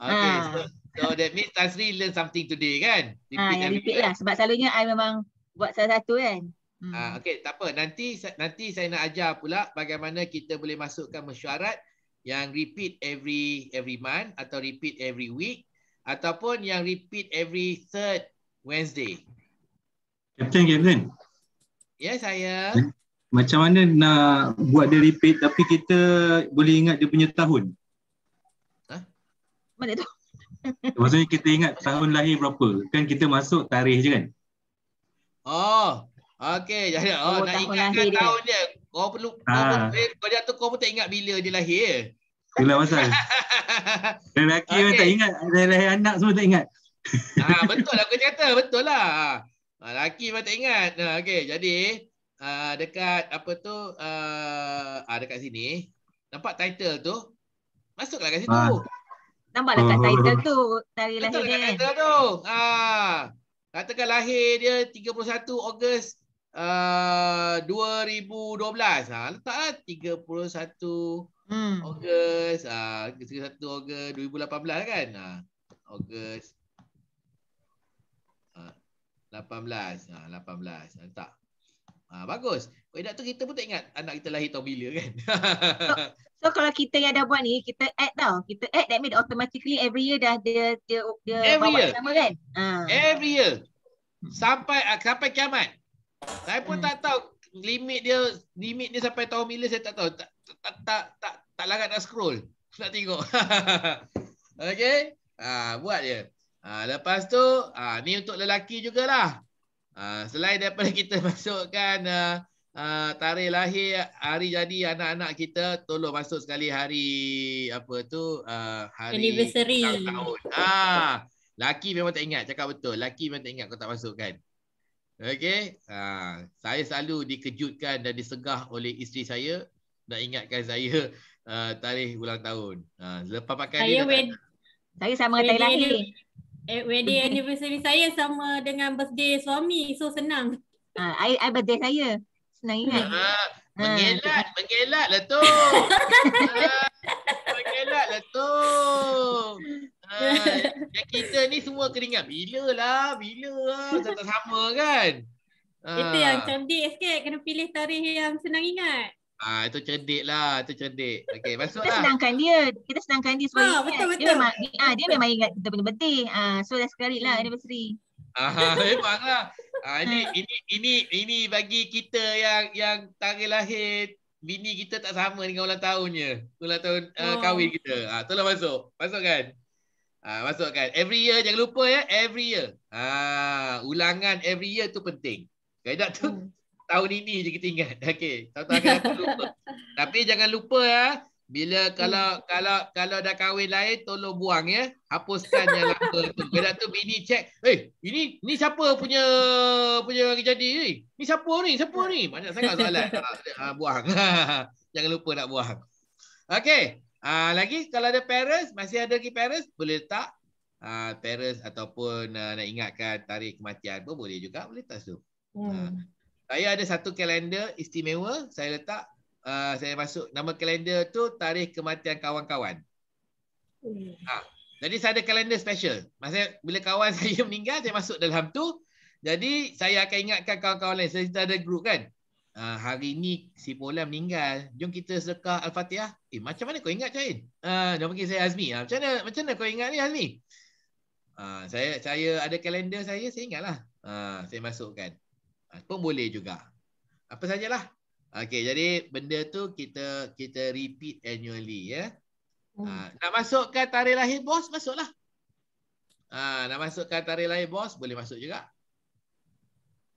Okay. Ha. So, so that means Tasri learn something today kan? Ah, repeat ha, repeat lah. Sebab selalunya I memang buat salah satu kan. Hmm. Ha, okay, tak apa. Nanti nanti saya nak ajar pula bagaimana kita boleh masukkan mesyuarat yang repeat every every month atau repeat every week ataupun yang repeat every third Wednesday. Captain Gavin. Yes, ya, saya macam mana nak buat dia repeat tapi kita boleh ingat dia punya tahun? Ha? Mana tu? Maksudnya kita ingat tahun lahir berapa? Kan kita masuk tarikh je kan? Oh, okey. Jadi oh, oh, nak ingatkan dia. tahun dia. Kau perlu ha. kau ah. eh, dia tu kau pun tak ingat bila dia lahir. Bila ya? pasal? Lelaki okay. tak ingat, lelaki anak semua tak ingat. ha, betul lah aku cakap, betul lah. Ah, lelaki memang tak ingat. Okey, jadi uh, dekat apa tu uh, uh, dekat sini nampak title tu masuklah kat situ ah. nampaklah kat oh. title tu dari lahir dia title tu ah uh, katakan lahir dia 31 Ogos uh, 2012 ah uh, letaklah 31 hmm. Ogos ah uh, 31 Ogos 2018 kan ah uh, Ogos 18 ah 18 tak Ha, bagus. Kalau tidak tu kita pun tak ingat anak kita lahir tahun bila kan. so, so, kalau kita yang dah buat ni, kita add tau. Kita add that mean automatically every year dah dia dia dia every year. sama kan? Ha. Every year. Hmm. Sampai ah, sampai kiamat. Saya pun hmm. tak tahu limit dia limit dia sampai tahun bila saya tak tahu. Tak tak tak tak, tak, tak larat nak scroll. Nak tengok. okay. Ha, buat dia. Ha, lepas tu, ha, ni untuk lelaki jugalah. Ah, selain daripada kita masukkan uh, uh, tarikh lahir hari jadi anak-anak kita tolong masuk sekali hari apa tu uh, hari anniversary tahun ah laki memang tak ingat cakap betul laki memang tak ingat kau tak masukkan okey uh, saya selalu dikejutkan dan disegah oleh isteri saya nak ingatkan saya uh, tarikh ulang tahun uh, lepas pakai saya dia, saya sama tarikh lahir wedding anniversary saya sama dengan birthday suami. So senang. Ha, I, I birthday saya. Senang ingat. Ha, mengelat, ha. mengelat lah tu. ha, mengelat lah tu. Ha, yang kita ni semua keringat. Bila lah, bila lah. Tak sama kan. Ha. Itu yang cerdik sikit. Kena pilih tarikh yang senang ingat. Ah itu cerdik lah, itu cerdik. Okey, masuklah. Kita senangkan dia. Kita senangkan dia sebab ha, ah, betul, betul. dia memang betul. ah, dia memang ingat kita punya birthday. Ah so dah sekali lah hmm. anniversary. Ah hebatlah. Ah ini ini ini ini bagi kita yang yang tarikh lahir bini kita tak sama dengan ulang tahunnya. Ulang tahun uh, kahwin kita. Ah tolong masuk. Masukkan. Ah masukkan. Every year jangan lupa ya, every year. Ah ulangan every year tu penting. Kaidah tu. Hmm tahun ini je kita ingat. Okey, tahun-tahun akan lupa. Tapi jangan lupa ya, bila kalau hmm. kalau kalau dah kahwin lain tolong buang ya. Hapuskan yang lama tu. Bila tu bini check, "Eh, hey, ini ni siapa punya punya hari jadi ni? Ni siapa ni? Siapa ni?" Banyak sangat soalan. Ha, buang. jangan lupa nak buang. Okey. Ha, lagi kalau ada parents, masih ada lagi parents, boleh tak Uh, parents ataupun uh, nak ingatkan tarikh kematian pun boleh juga boleh tak tu. Hmm. Uh, saya ada satu kalender istimewa saya letak uh, saya masuk nama kalender tu tarikh kematian kawan-kawan mm. ha. jadi saya ada kalender special masa bila kawan saya meninggal saya masuk dalam tu jadi saya akan ingatkan kawan-kawan lain saya ada grup kan Uh, hari ni si Polam meninggal. Jom kita sedekah Al-Fatihah. Eh macam mana kau ingat Cain? Ah uh, dah bagi saya Azmi. Uh, macam mana macam mana kau ingat ni Azmi? Uh, saya saya ada kalender saya saya ingat lah. uh, saya masukkan pun boleh juga. Apa sajalah. Okey, jadi benda tu kita kita repeat annually ya. Hmm. Ah, nak masukkan tarikh lahir bos masuklah. Ah, nak masukkan tarikh lahir bos boleh masuk juga.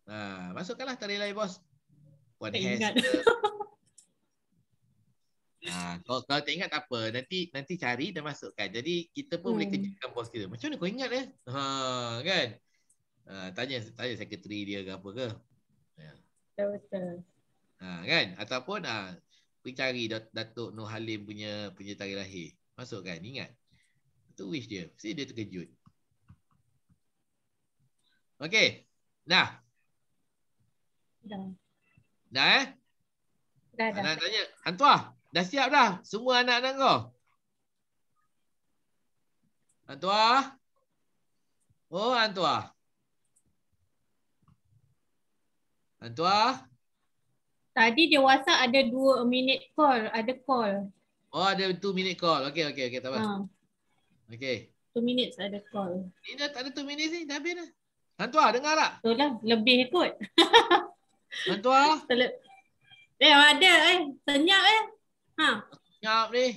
Ha, masukkanlah tarikh lahir bos. Puan tak ingat. Ha, ah, kalau, kalau tak ingat tak apa. Nanti nanti cari dan masukkan. Jadi kita pun hmm. boleh kerjakan bos kita. Macam mana kau ingat ya? Eh? Ha, kan? Ah, tanya tanya sekretari dia ke apa ke. Ya. Betul. Ha, kan ataupun ah ha, pergi cari Datuk Nur Halim punya punya tarikh lahir. Masukkan ingat. Itu wish dia. Si dia terkejut. Okey. Dah. Dah. Dah eh? Dah, dah. Nak tanya. Antua, dah siap dah semua anak-anak kau? Antua? Oh, Antua. Antua. Tuah? Tadi dia WhatsApp ada 2 minute call, ada call. Oh, ada 2 minute call. Okey, okey, okey, Tambah. apa. Ha. Ah. Okey. 2 minutes ada call. Ini dah tak ada 2 minutes ni, dah habis dah. Tuah, dengar tak? Betul lah, lebih kot. Tuah? eh, ada eh. Senyap eh. Ha. Senyap ni.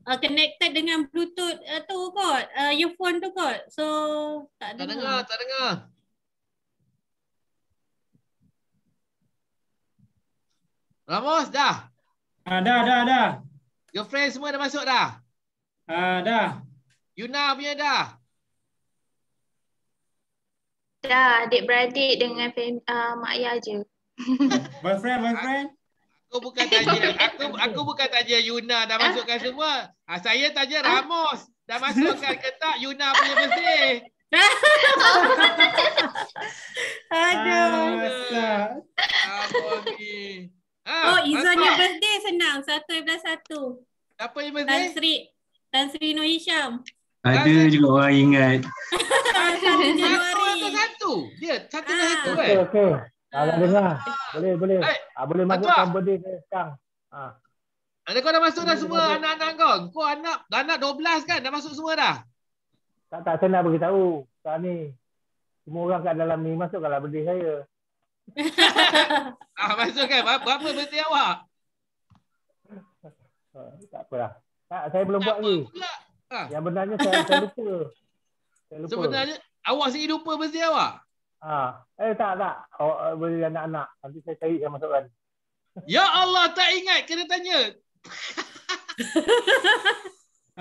Uh, connected dengan bluetooth uh, tu kot uh, earphone tu kot so tak, tak dengar. dengar tak dengar Ramos dah. Ah dah dah dah. Your friend semua dah masuk dah. Ah dah. Yuna punya dah. Dah, adik beradik dengan fam, uh, mak ayah je. Boyfriend, boyfriend. Aku bukan tanya, aku aku bukan tanya Yuna dah masukkan ah. semua. Ah saya tanya Ramos dah masukkan ke tak Yuna punya mesin. Aduh. Aduh. Aduh. Aduh. Ah, oh, Izzahnya birthday senang. satu Siapa yang birthday? Tan Sri. Tan Sri Nur Hisham. Ada Tan juga orang ingat. satu Januari. Satu atau satu? Ya, yeah, satu ah. satu kan? Okay, okay. Alah ah, ah. dengar. Boleh, boleh. Eh, ah, boleh masuk Atua. birthday saya sekarang. Ah. Ada kau dah masuk dah semua anak-anak kau? Kau anak anak 12 kan? Dah masuk semua dah? Tak, tak. Saya nak beritahu. Sekarang ni, semua orang kat dalam ni masuk kalau birthday saya ah, masukkan berapa birthday awak? Ah, tak apalah. Tak, saya belum tak buat lagi. Ha. Yang benarnya saya, saya lupa. Saya lupa. Sebenarnya awak sendiri lupa birthday awak? Ah, ha. eh tak tak. Awak oh, eh, boleh anak-anak. Nanti saya cari yang masukkan. Ya Allah, tak ingat kena tanya.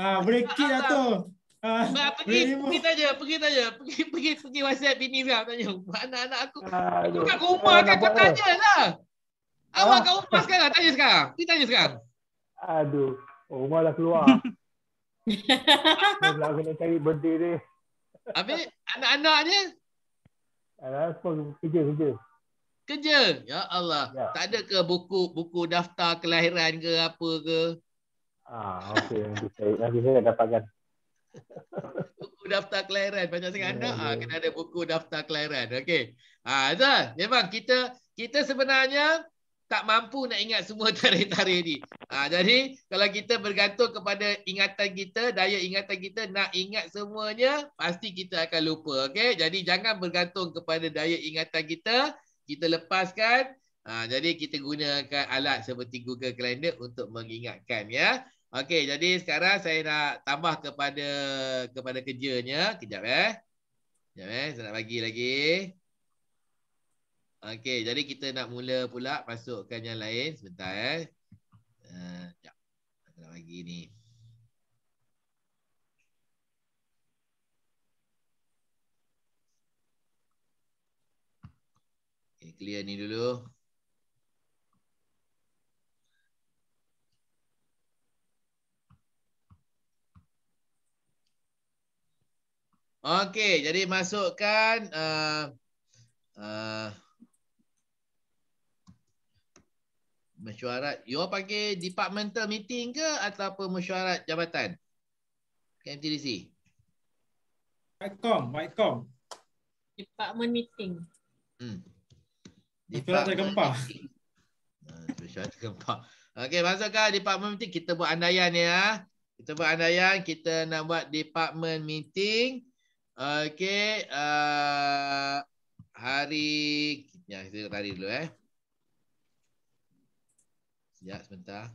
ah, break it lah Ah, pergi pergi saja, pergi saja, pergi pergi pergi WhatsApp bini saya tanya. Mana anak aku? Aduh. Bukan rumah ah, kau lah. tanya lah. Ah. Awak kat rumah sekarang, tanya sekarang. Pergi tanya sekarang. Aduh, oh, rumah dah keluar. Belum kena cari birthday dia. Habis anak-anaknya? Anak semua kerja kerja. Kerja. Ya Allah. Ya. Tak ada ke buku buku daftar kelahiran ke apa ke? Ah, okey. Nanti saya nanti saya dapatkan buku daftar kelahiran banyak sangat anak ah ya, ya. kena ada buku daftar kelahiran okey ha ah, Azal memang kita kita sebenarnya tak mampu nak ingat semua tarikh-tarikh ni. Ha, jadi kalau kita bergantung kepada ingatan kita, daya ingatan kita nak ingat semuanya, pasti kita akan lupa. Okey, Jadi jangan bergantung kepada daya ingatan kita. Kita lepaskan. Ha, jadi kita gunakan alat seperti Google Calendar untuk mengingatkan. ya. Okey, jadi sekarang saya nak tambah kepada kepada kerjanya. Kejap eh. Kejap eh, saya nak bagi lagi. Okey, jadi kita nak mula pula masukkan yang lain. Sebentar eh. Uh, sekejap. Saya nak bagi ni. Okay, clear ni dulu. Okey, jadi masukkan uh, uh, mesyuarat. You panggil departmental meeting ke atau apa mesyuarat jabatan? KMTDC. Whitecom, Whitecom. Department meeting. Hmm. Mesyuarat gempa. Ah, mesyuarat gempa. Okey, masukkan departmental meeting. Kita buat andaian ya. Kita buat andaian. Kita nak buat department meeting. Meeting. Okey, uh, hari ya kita tarik dulu eh. Ya, sebentar.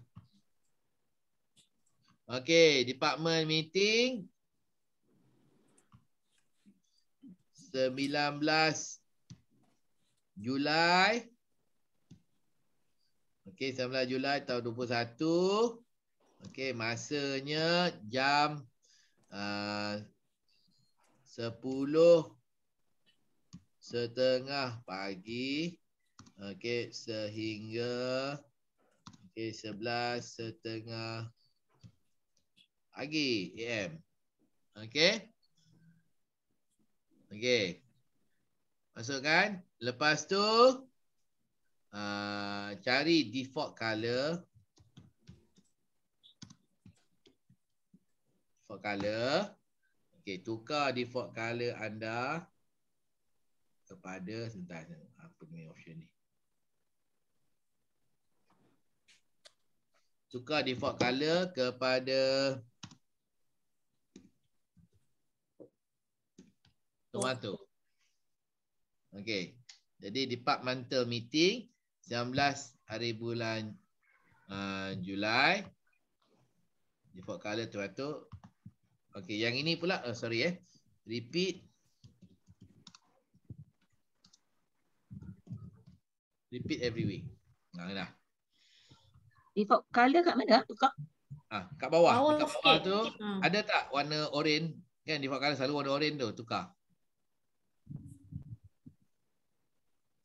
Okey, department meeting 19 Julai. Okey, 19 Julai tahun 21. Okey, masanya jam uh, sepuluh setengah pagi okey sehingga okey sebelas setengah pagi em, okey okey masukkan lepas tu uh, cari default color default color Okey, tukar default color anda kepada sebentar apa ni option ni. Tukar default color kepada tomato. Okey. Jadi departmental meeting 19 hari bulan uh, Julai default color tomato Okey, yang ini pula oh, sorry eh. Repeat. Repeat every week. Nah, dah. Default color kat mana? kak? Ah, kat bawah. bawah kat bawah sikit. tu hmm. ada tak warna oren? Kan default color selalu warna oren tu, tukar.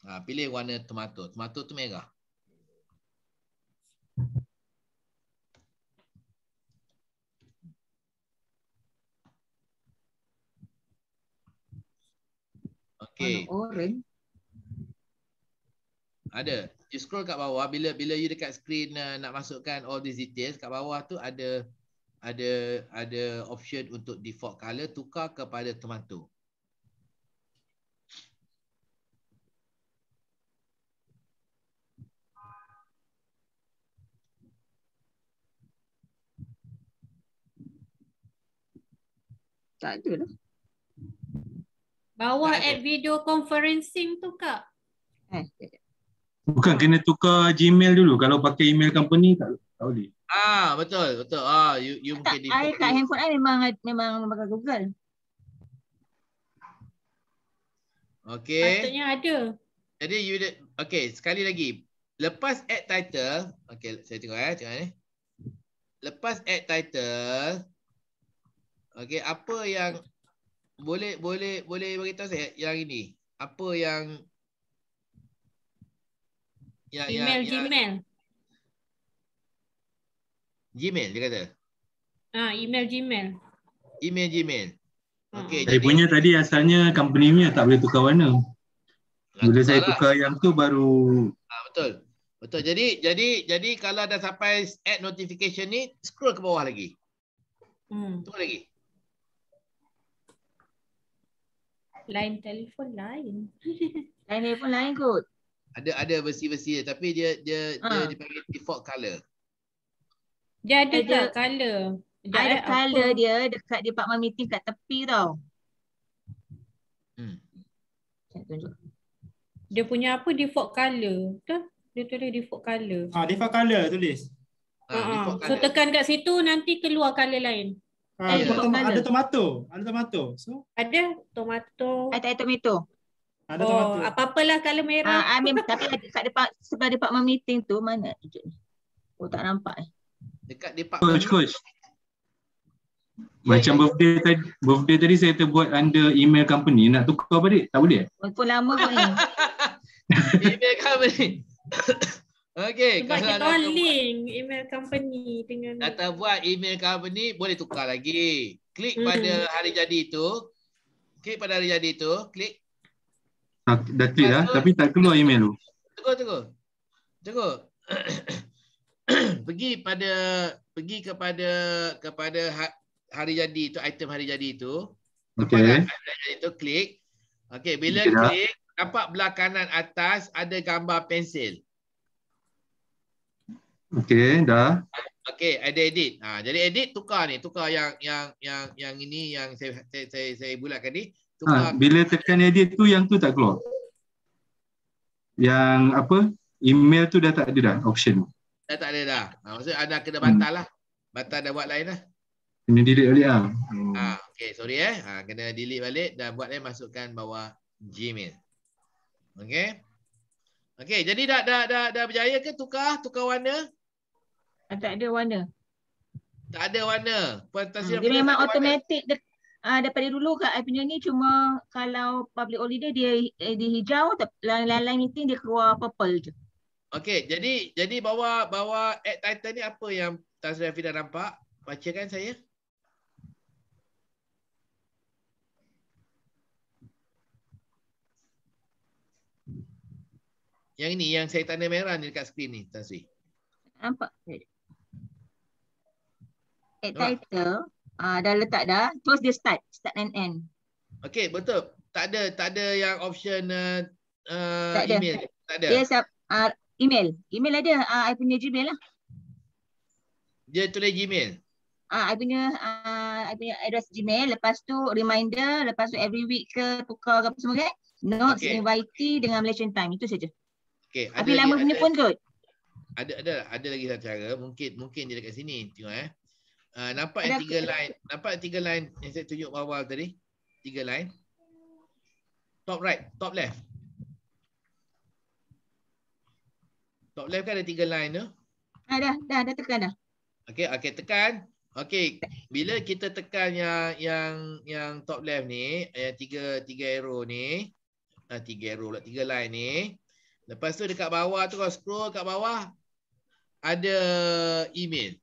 Ah, pilih warna tomato. Tomato tu merah. Okay. Orang. Oh, ada. You scroll kat bawah. Bila bila you dekat screen uh, nak masukkan all these details, kat bawah tu ada ada ada option untuk default color tukar kepada tomato. Tak ada lah. Bawah add video conferencing tu kak? Eh, Bukan kena tukar Gmail dulu. Kalau pakai email company tak, tak boleh. Ah betul betul. Ah you you eh, tak, mungkin. di- kat handphone saya memang memang pakai Google. Okay. Patutnya ada. Jadi you de- okay sekali lagi. Lepas add title. Okay saya tengok eh. Tengok ni. Lepas add title. Okay apa yang boleh boleh boleh bagi tahu saya yang ini. Apa yang ya Gmail yang, Gmail. Yang... Gmail dia kata. Ah, email Gmail. Email Gmail. Ha. Okey. Saya eh, jadi... punya tadi asalnya company punya tak boleh tukar warna. Lah, Bila saya lah. tukar yang tu baru Ah, betul. Betul. Jadi jadi jadi kalau dah sampai add notification ni scroll ke bawah lagi. Hmm. Tunggu lagi. Line telefon lain. Line telefon lain kot. Ada ada besi-besi dia tapi dia dia ha. dia dipanggil default color. Dia ada ke color? Dia ada color apa? dia dekat department meeting kat tepi tau. Hmm. Dia punya apa default color? tu? Dia tulis default color. Ah ha, default color lah tulis. Ah, ha, ha. Default color. So tekan kat situ nanti keluar color lain ada tomato, ada tomato. So ada tomato. Ada tomato. Ada tomato. Oh, apa-apalah kalau merah. Ah, amin. tapi kat depan sebab depan meeting tu mana? Tunjuk Oh, tak nampak eh. Dekat depan coach. coach. Macam birthday tadi, birthday tadi saya terbuat under email company nak tukar balik. Tak boleh? Pun lama kau Email company. Okay, sebab kalau kita link buat, email company dengan data buat email company boleh tukar lagi. Klik hmm. pada hari jadi itu. Klik pada hari jadi itu, klik. Tak, ah, dah klik lah, tapi tak keluar email tu. Tunggu, tunggu. Tunggu. pergi pada pergi kepada kepada ha- hari jadi itu, item hari jadi itu. Okey. Hari jadi itu klik. Okay, bila Bisa klik dah. nampak belah kanan atas ada gambar pensil. Okey, dah. Okey, ada edit. Ha, jadi edit tukar ni, tukar yang yang yang yang ini yang saya saya saya, saya bulatkan ni. Ha, bila tekan edit tu yang tu tak keluar. Yang apa? Email tu dah tak ada dah option. Dah tak ada dah. Ha, maksudnya ada kena hmm. batal hmm. lah. Batal dah buat lain lah. Kena delete balik lah. Hmm. Ha, okay, sorry eh. Ha, kena delete balik dan buat lain masukkan bawah Gmail. Okay. Okay, jadi dah, dah, dah, dah berjaya ke tukar? Tukar warna? Ah, tak ada warna. Tak ada warna. Puan Tasir ha, ah, dia memang automatik dek, uh, ah, daripada dulu kat I punya ni cuma kalau public holiday dia eh, dia hijau lain-lain meeting dia keluar purple je. Okey, jadi jadi bawa bawa ad title ni apa yang Tasir Fida nampak? Bacakan saya. Yang ini yang saya tanda merah ni dekat skrin ni Tasir. Nampak. Okay add title ah uh, dah letak dah terus dia start start and end Okay betul tak ada tak ada yang option uh, uh tak ada. email tak ada yes uh, ah, email email ada ah uh, i punya gmail lah dia tulis gmail ah uh, i punya uh, i punya address gmail lepas tu reminder lepas tu every week ke pukul apa semua kan notes okay. invite dengan malaysian time itu saja okey ada lama punya pun kot ada ada ada lagi satu cara mungkin mungkin dia dekat sini tengok eh Uh, nampak yang tiga line. Nampak yang tiga line yang saya tunjuk bawah tadi? Tiga line. Top right, top left. Top left kan ada tiga line tu? Ada, ah, dah, dah tekan dah. Okay, okay tekan. Okay. bila kita tekan yang yang yang top left ni, yang tiga tiga arrow ni, ah tiga arrow lah, tiga line ni. Lepas tu dekat bawah tu kau scroll kat bawah ada email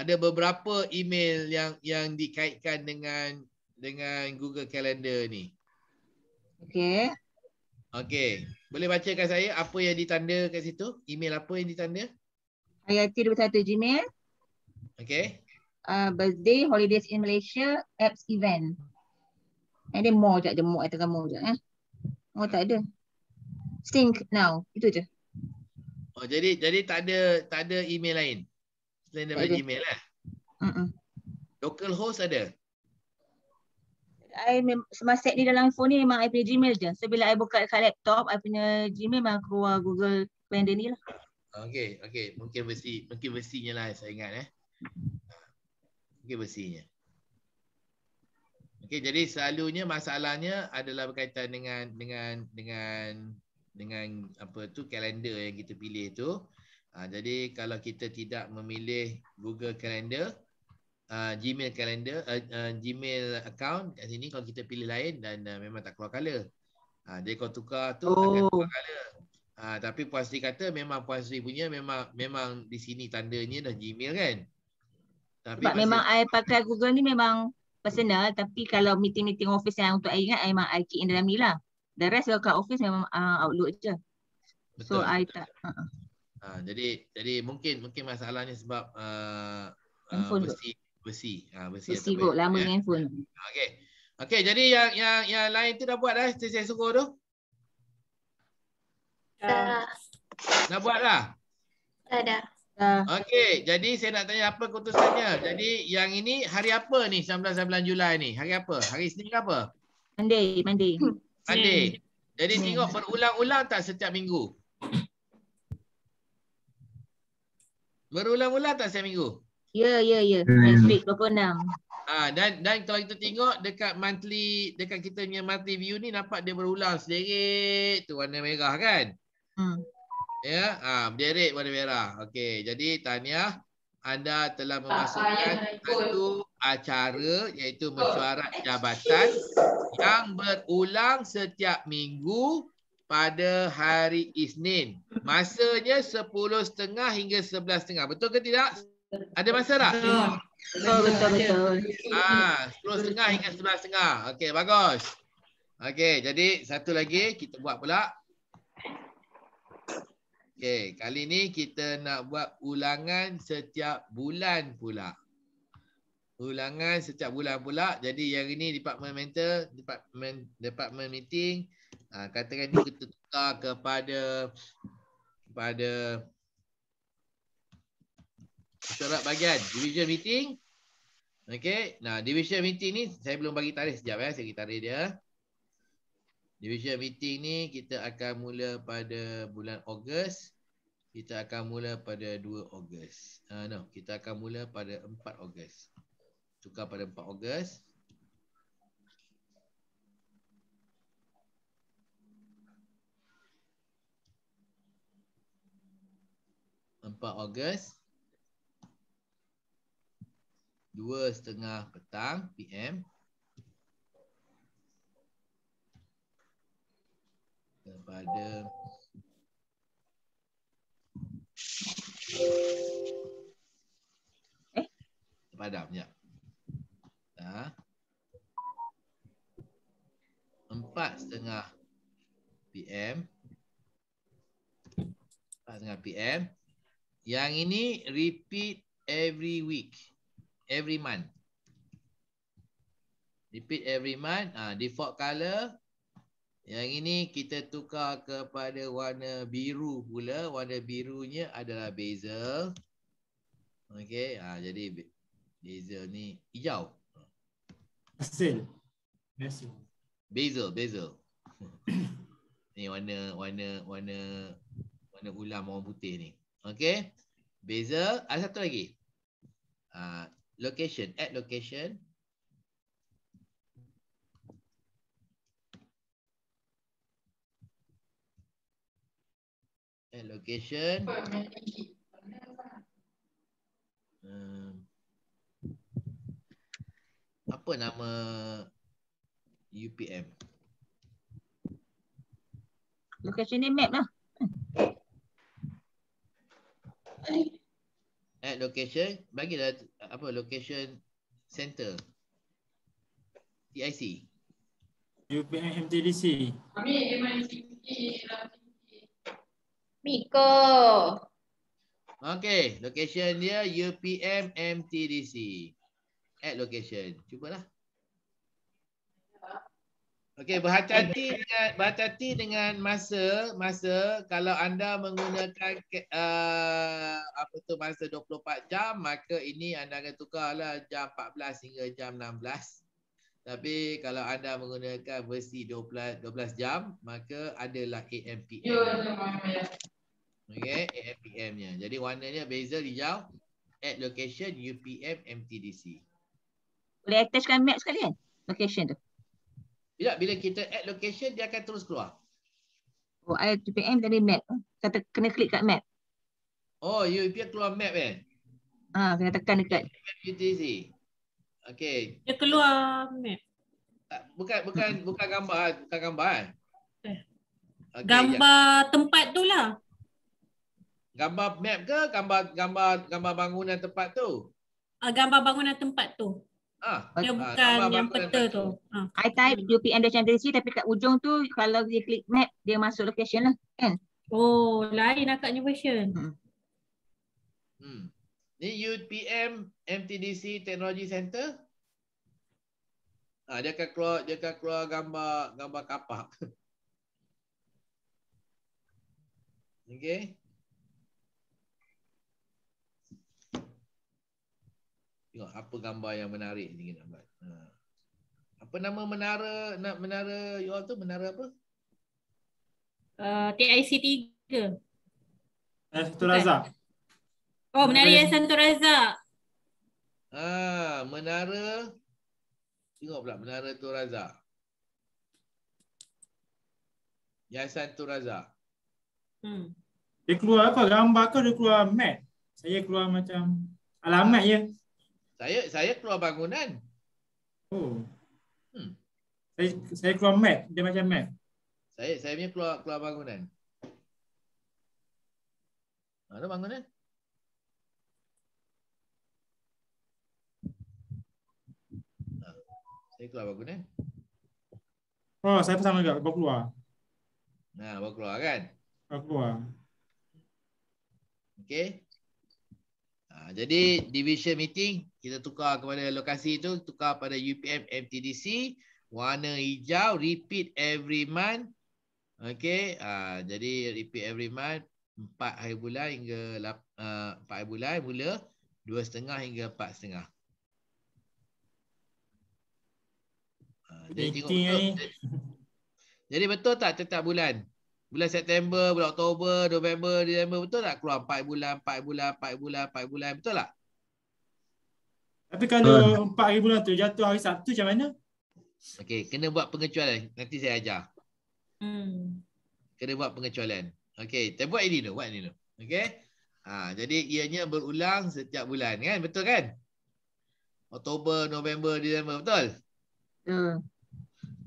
ada beberapa email yang yang dikaitkan dengan dengan Google Calendar ni. Okey. Okey. Boleh baca bacakan saya apa yang ditanda kat situ? Email apa yang ditanda? Hayati 21 Gmail. Okey. Uh, birthday holidays in Malaysia apps event. Eh, And then more tak ada more atau kamu je eh. More tak ada. Think now. Itu je. Oh jadi jadi tak ada tak ada email lain. Selain daripada ada. Gmail lah. Mm-mm. Local host ada? I semasa set ni dalam phone ni memang I punya Gmail je. So bila I buka kat laptop, I punya Gmail memang keluar Google Calendar ni lah. Okay, okay. Mungkin versi, mungkin versinya lah saya ingat eh. Mungkin versinya. Okay, jadi selalunya masalahnya adalah berkaitan dengan dengan dengan dengan apa tu kalender yang kita pilih tu. Ha, jadi kalau kita tidak memilih Google Calendar, uh, Gmail Calendar, uh, uh, Gmail account kat sini kalau kita pilih lain dan uh, memang tak keluar color. Ha, dia kalau tukar tu oh. akan keluar color. Ha, tapi Puan Sri kata memang Puan Sri punya memang memang di sini tandanya dah Gmail kan. Tapi Sebab memang saya pakai Google ni memang personal tapi kalau meeting-meeting office yang untuk saya ingat saya memang I keep in dalam ni lah. The rest kalau kat office memang uh, outlook je. Betul, so betul. I tak. Uh-uh. Ha, jadi jadi mungkin mungkin masalahnya sebab uh, uh handphone besi besi ha, besi, besi kot, lama ya. handphone. Okey. Okey jadi yang yang yang lain tu dah buat dah saya, saya suruh tu. Dah. Dah buat lah. Ada. dah. Okey, jadi saya nak tanya apa keputusannya? Jadi yang ini hari apa ni 19 19 Julai ni? Hari apa? Hari Isnin ke apa? Monday, Monday. Monday. Jadi tengok berulang-ulang tak setiap minggu? Berulang-ulang tak setiap minggu? Ya, ya, ya. Hmm. Next week 26. Ah ha, dan dan kalau kita tengok dekat monthly dekat kita punya monthly view ni nampak dia berulang sedikit. tu warna merah kan. Hmm. Ya, ah ha, berderet warna merah. Okey, jadi tahniah anda telah memasukkan satu acara iaitu mesyuarat jabatan yang berulang setiap minggu pada hari Isnin. Masanya setengah hingga sebelas setengah. Betul ke tidak? Ada masa tak? Betul, betul, betul. Ah, 10.30 hingga 11.30. Okey, bagus. Okey, jadi satu lagi kita buat pula. Okey, kali ni kita nak buat ulangan setiap bulan pula. Ulangan setiap bulan pula. Jadi yang ini department mental, department, department department meeting, Ha, katakan dia kita tukar kepada kepada syarat bagian division meeting. Okay, Nah, division meeting ni saya belum bagi tarikh sekejap ya. Eh, saya bagi tarikh dia. Division meeting ni kita akan mula pada bulan Ogos. Kita akan mula pada 2 Ogos. Uh, no, kita akan mula pada 4 Ogos. Tukar pada 4 Ogos. Empat Ogos dua setengah petang PM kepada eh padam ya empat setengah PM empat setengah PM yang ini repeat every week, every month. Repeat every month. Ah, default color. Yang ini kita tukar kepada warna biru pula. Warna birunya adalah bezel. Okay. ah jadi bezel ni hijau. Hasil. Bezel, bezel. ni warna warna warna warna ulam orang putih ni. Okay. Bezel. Ada satu lagi. Uh, location. Add location. Add location. Um, apa nama UPM? Location ni map lah at eh, location bagilah apa location center TIC UPM MTDC kami Miko Okay, location dia UPM MTDC at location cubalah Okey, berhati-hati dengan berhati-hati dengan masa, masa kalau anda menggunakan uh, apa tu masa 24 jam, maka ini anda akan tukarlah jam 14 hingga jam 16. Tapi kalau anda menggunakan versi 12 12 jam, maka ada AM PM. Okey, AM PM nya. Jadi warnanya beza hijau at location UPM MTDC. Boleh attachkan map sekali kan? Location tu. Bila bila kita add location dia akan terus keluar. Oh, I UPM dari map. Kata kena klik kat map. Oh, UPM keluar map eh? Ah, kena tekan dekat UTC. Okey. Dia keluar map. bukan bukan bukan gambar, ah, bukan gambar eh? eh. Okay, gambar ya. tempat tu lah. Gambar map ke gambar gambar gambar bangunan tempat tu? Ah, gambar bangunan tempat tu. Ah, dia ah, bukan yang peta tu. Ha. I type hmm. UPM dan Chandra tapi kat ujung tu kalau dia klik map dia masuk location lah kan. Oh lain nak lah akaknya version. Hmm. hmm. Ni UPM MTDC Technology Center. Ah, dia akan keluar dia akan keluar gambar gambar kapak. Okay. Tengok apa gambar yang menarik ni kita buat. Ha. Apa nama menara nak menara you all tu menara apa? Uh, TIC 3. Eh, Santo Raza. Oh, menara yang Santo Raza. Ha, menara Tengok pula menara Tu Raza. Yayasan Tu Raza. Hmm. Dia keluar apa? Gambar ke dia keluar map? Saya keluar macam alamat je. Ya. Saya saya keluar bangunan. Oh. Hmm. Saya saya keluar mat, dia macam mat. Saya saya punya keluar keluar bangunan. Mana bangunan? Ah, saya keluar bangunan. Oh, saya pun sama juga, bawa keluar. Nah, bawa keluar kan? Baru keluar. Okay. Ha, jadi division meeting kita tukar kepada lokasi itu tukar pada UPM MTDC warna hijau repeat every month okay? uh, ha, jadi repeat every month empat hari bulan hingga uh, ha, 4 hari bulan mula setengah hingga 4.5 uh, meeting jadi, ni jadi betul tak tetap bulan Bulan September, bulan Oktober, November, Disember betul tak keluar 4 bulan, 4 bulan, 4 bulan, 4 bulan betul tak? Tapi kalau empat hari bulan tu jatuh hari Sabtu macam mana? Okey, kena buat pengecualian. Nanti saya ajar. Hmm. Kena buat pengecualian. Okey, tak buat ini tu, buat ini tu. Okey. Ha, jadi ianya berulang setiap bulan kan? Betul kan? Oktober, November, Disember betul? Hmm.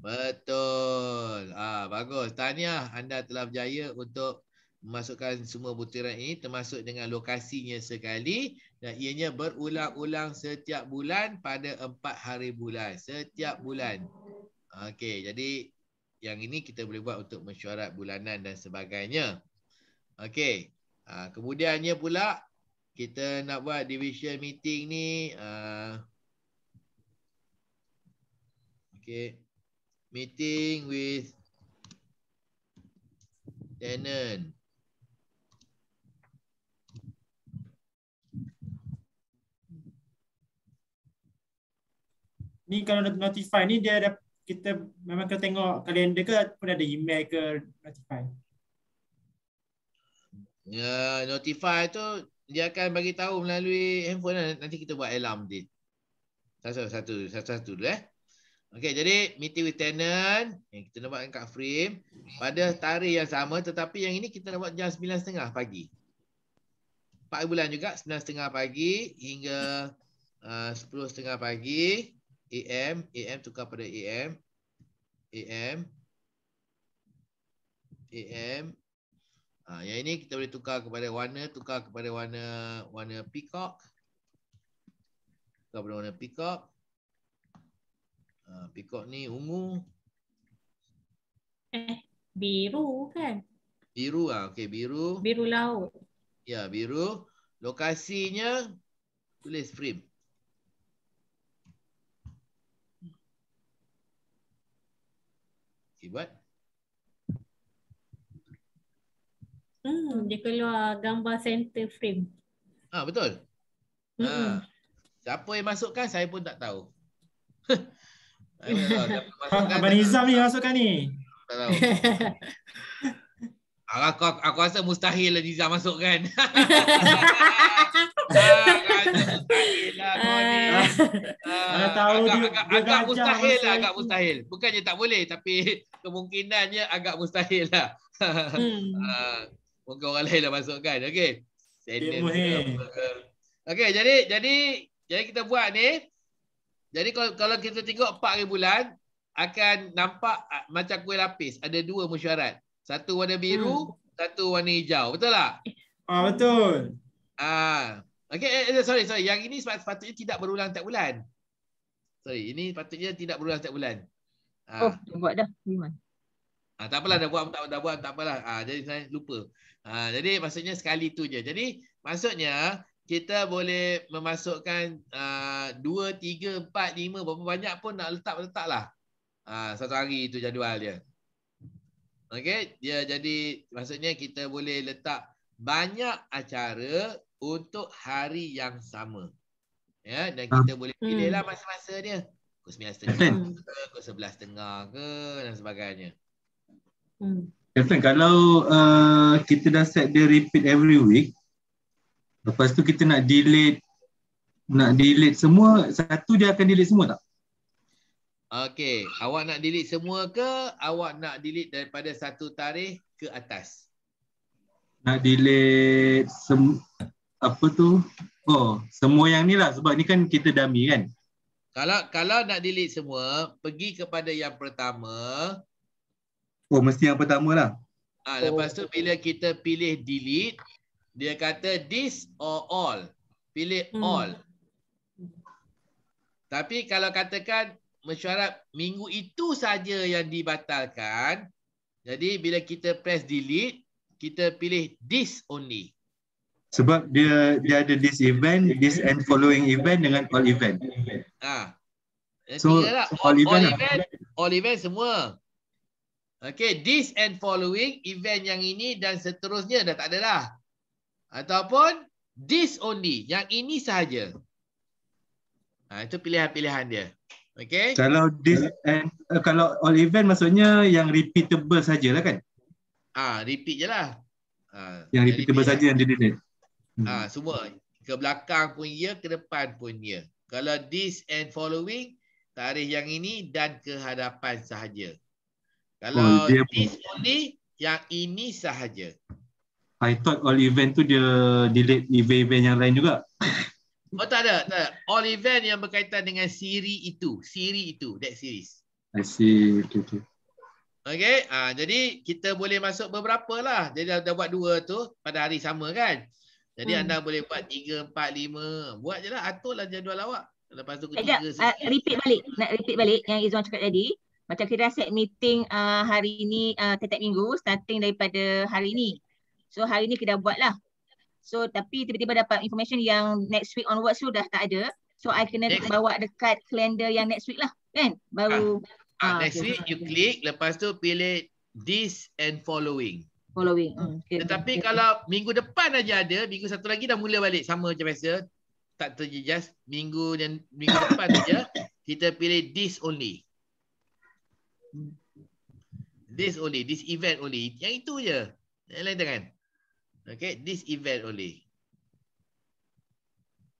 Betul. Ah ha, bagus. Tanya. anda telah berjaya untuk memasukkan semua butiran ini termasuk dengan lokasinya sekali dan ianya berulang-ulang setiap bulan pada empat hari bulan. Setiap bulan. Okey, jadi yang ini kita boleh buat untuk mesyuarat bulanan dan sebagainya. Okey. Ha, kemudiannya pula kita nak buat division meeting ni uh, ah, Okay meeting with tenant ni kalau nak notify ni dia ada kita memang kita tengok kalender ke pun ada email ke notify ya notify tu dia akan bagi tahu melalui handphone lah. nanti kita buat alarm dia satu satu satu satu dulu eh Okey, jadi meeting with tenant yang kita nampak kat frame pada tarikh yang sama tetapi yang ini kita nampak jam 9.30 pagi. 4 bulan juga 9.30 pagi hingga uh, 10.30 pagi AM, AM tukar pada AM. AM. AM. Ha, ah, yang ini kita boleh tukar kepada warna, tukar kepada warna warna peacock. Tukar kepada warna peacock. Ha, pikok ni ungu. Eh, biru kan? Biru ah, okey biru. Biru laut. Ya, biru. Lokasinya tulis frame. Kibat. Hmm, dia keluar gambar center frame. Ah, betul. Mm Ha. Siapa yang masukkan saya pun tak tahu. Ha, Abang Nizam ni masukkan ni. Tak tahu. Aku, aku rasa mustahil lah Nizam masukkan. kan. Ah, agak tahu agak, agak, mustahil lah, agak mustahil. Bukannya tak boleh tapi kemungkinannya agak mustahil lah. Hmm. Ah, mungkin orang lain lah masuk kan. Okay. Lah. Okay, jadi, jadi, jadi kita buat ni. Jadi kalau kalau kita tengok 4 hari bulan akan nampak ah, macam kuih lapis. Ada dua mesyuarat. Satu warna biru, hmm. satu warna hijau. Betul tak? Ah betul. Ah. Okey, eh, eh sorry sorry. Yang ini sepatutnya tidak berulang tiap bulan. Sorry, ini sepatutnya tidak berulang tiap bulan. Ah. Oh, ah. buat dah. Ah, tak apalah dah buat tak dah buat tak apalah. Ah jadi saya lupa. Ah jadi maksudnya sekali tu je. Jadi maksudnya kita boleh memasukkan ah, dua, tiga, empat, lima, berapa banyak pun nak letak-letak lah. Uh, satu hari itu jadual dia. Okay? Dia jadi, maksudnya kita boleh letak banyak acara untuk hari yang sama. Ya, yeah? dan kita uh, boleh pilih lah hmm. masa-masa dia. Pukul 9.30 ke, sebelas tengah ke dan sebagainya. Hmm. kalau uh, kita dah set dia repeat every week, Lepas tu kita nak delete nak delete semua, satu dia akan delete semua tak? Okey, awak nak delete semua ke awak nak delete daripada satu tarikh ke atas? Nak delete sem apa tu? Oh, semua yang ni lah sebab ni kan kita dummy kan. Kalau kalau nak delete semua, pergi kepada yang pertama. Oh, mesti yang pertamalah. Ah, lepas tu bila kita pilih delete dia kata this or all. Pilih hmm. all. Tapi kalau katakan mesyuarat minggu itu saja yang dibatalkan. Jadi bila kita press delete, kita pilih this only. Sebab dia dia ada this event, this and following event dengan all event. Ah. So lah. all, all event, all lah. event, lah. all event semua. Okay, this and following event yang ini dan seterusnya dah tak ada lah ataupun this only yang ini sahaja ha, itu pilihan-pilihan dia okay? kalau this and uh, kalau all event maksudnya yang repeatable sajalah kan ah ha, repeat je lah ha, yang repeatable repeat saja kan? yang dia delete ah hmm. ha, semua ke belakang pun ya ke depan pun ya kalau this and following tarikh yang ini dan ke hadapan sahaja kalau oh, this only yang ini sahaja I thought all event tu dia delete event-event yang lain juga. Oh tak ada, tak ada. All event yang berkaitan dengan siri itu. Siri itu, that series. I see. Okay, okay. okay. Ha, jadi kita boleh masuk beberapa lah. Jadi dah, dah buat dua tu pada hari sama kan. Jadi hmm. anda boleh buat tiga, empat, lima. Buat je lah, aturlah jadual awak. Lepas tu ketiga. Sekejap, uh, repeat balik. Nak repeat balik yang Izuan cakap tadi. Macam kita set meeting uh, hari ni, uh, tetap minggu, starting daripada hari ni. So hari ni kita buat lah. So tapi tiba-tiba dapat information yang next week onwards tu dah tak ada. So I kena next. bawa dekat kalender yang next week lah. Kan? Baru. Ah, ah, ah next okay. week you click. Lepas tu pilih this and following. Following. Hmm. Okay. Tetapi okay. kalau minggu depan aja ada. Minggu satu lagi dah mula balik. Sama macam biasa. Tak terjejas. Minggu dan minggu depan aja Kita pilih this only. This only. This event only. Yang itu je. Yang lain tengah kan? Okay, this event only.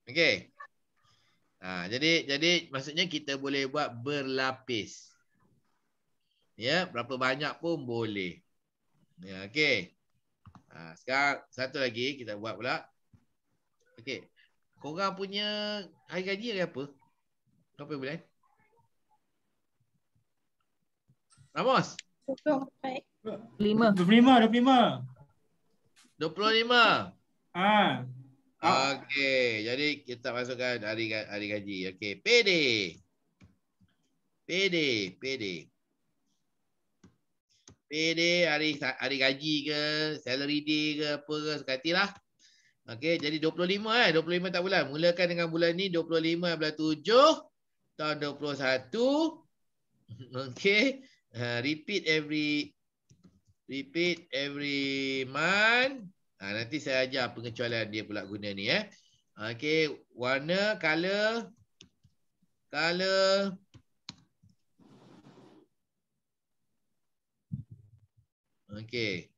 Okay. Ha, jadi, jadi maksudnya kita boleh buat berlapis. Ya, berapa banyak pun boleh. Ya, okay. Ha, sekarang, satu lagi kita buat pula. Okay. Korang punya hari gaji hari apa? Kau apa bulan? Ramos? 25. 25, 25. 25. Ah. Ha. Okey, jadi kita masukkan hari hari gaji. Okey, PD. PD, PD. PD hari hari gaji ke, salary day ke, apa ke sekatilah. Okey, jadi 25 eh, 25 tak bulan. Mulakan dengan bulan ni 25 bulan 7 tahun 21. Okey, uh, repeat every repeat every month. Ha, nanti saya ajar pengecualian dia pula guna ni eh. Okay, warna color color Okay.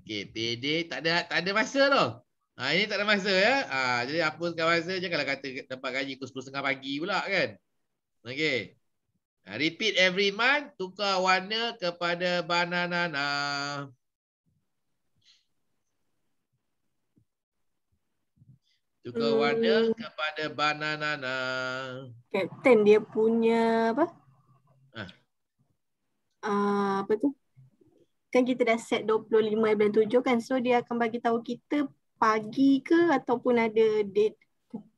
Okay, PD tak ada tak ada masa tu. Ha, ini tak ada masa ya. Ha, jadi apa sekarang masa je kalau kata tempat gaji pukul 10.30 pagi pula kan. Okay. Repeat every month, tukar warna kepada banana. Tukar hmm. warna kepada banana. Captain dia punya apa? Ha. Ah. Uh, apa tu? Kan kita dah set 25 dan 7 kan. So dia akan bagi tahu kita pagi ke ataupun ada date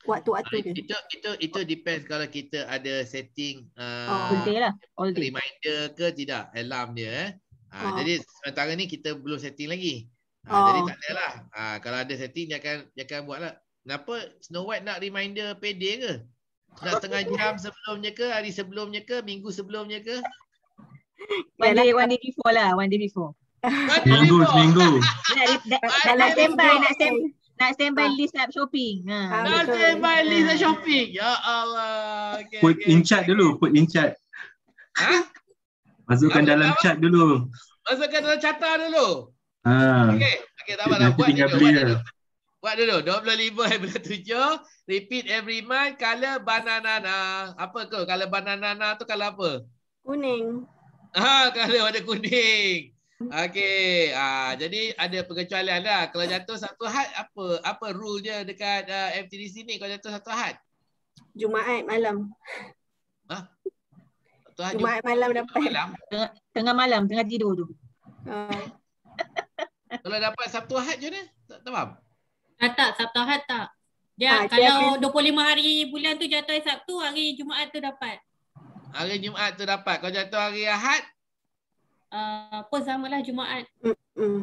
waktu-waktu ah, dia. Itu itu itu depends kalau kita ada setting uh, lah. reminder ke tidak alarm dia eh. Uh, oh. jadi sementara ni kita belum setting lagi. Uh, oh. jadi tak adalah. Uh, kalau ada setting dia akan dia akan buatlah. Kenapa Snow White nak reminder PD ke? Nak tengah jam sebelumnya ke, hari sebelumnya ke, minggu sebelumnya ke? One day, one day before lah, one day before. Minggu, minggu. Dalam standby, nak standby. Nak stand by ah. list app shopping. Ha. Ah, nak ah, stand by list app shopping. Ya Allah. Okay, put okay. in chat dulu, put in chat. Ha? Masukkan apa, dalam apa? chat dulu. Masukkan dalam chata dulu. Ha. Okey, okey tak apa buat dulu. Buat dulu. Buat dulu. 25 27 repeat every month color banana. Apa ke? Color banana tu color apa? Kuning. Ha, color warna kuning. Okay, ah jadi ada pengecualian lah. Kalau jatuh satu had apa apa rule dia dekat uh, ah, FTDC ni kalau jatuh satu had? Jumaat malam. Hah? Satu Jumaat malam dapat. Malam. Tengah, tengah malam, tengah tidur tu. Uh. kalau dapat satu had je ni? Tak faham. Ah, tak, satu had tak. Ya, ah, dia ha, kalau dia 25 hari bulan tu jatuh Sabtu, hari Jumaat tu dapat. Hari Jumaat tu dapat. Kalau jatuh hari Ahad, pun uh, ah, samalah Jumaat.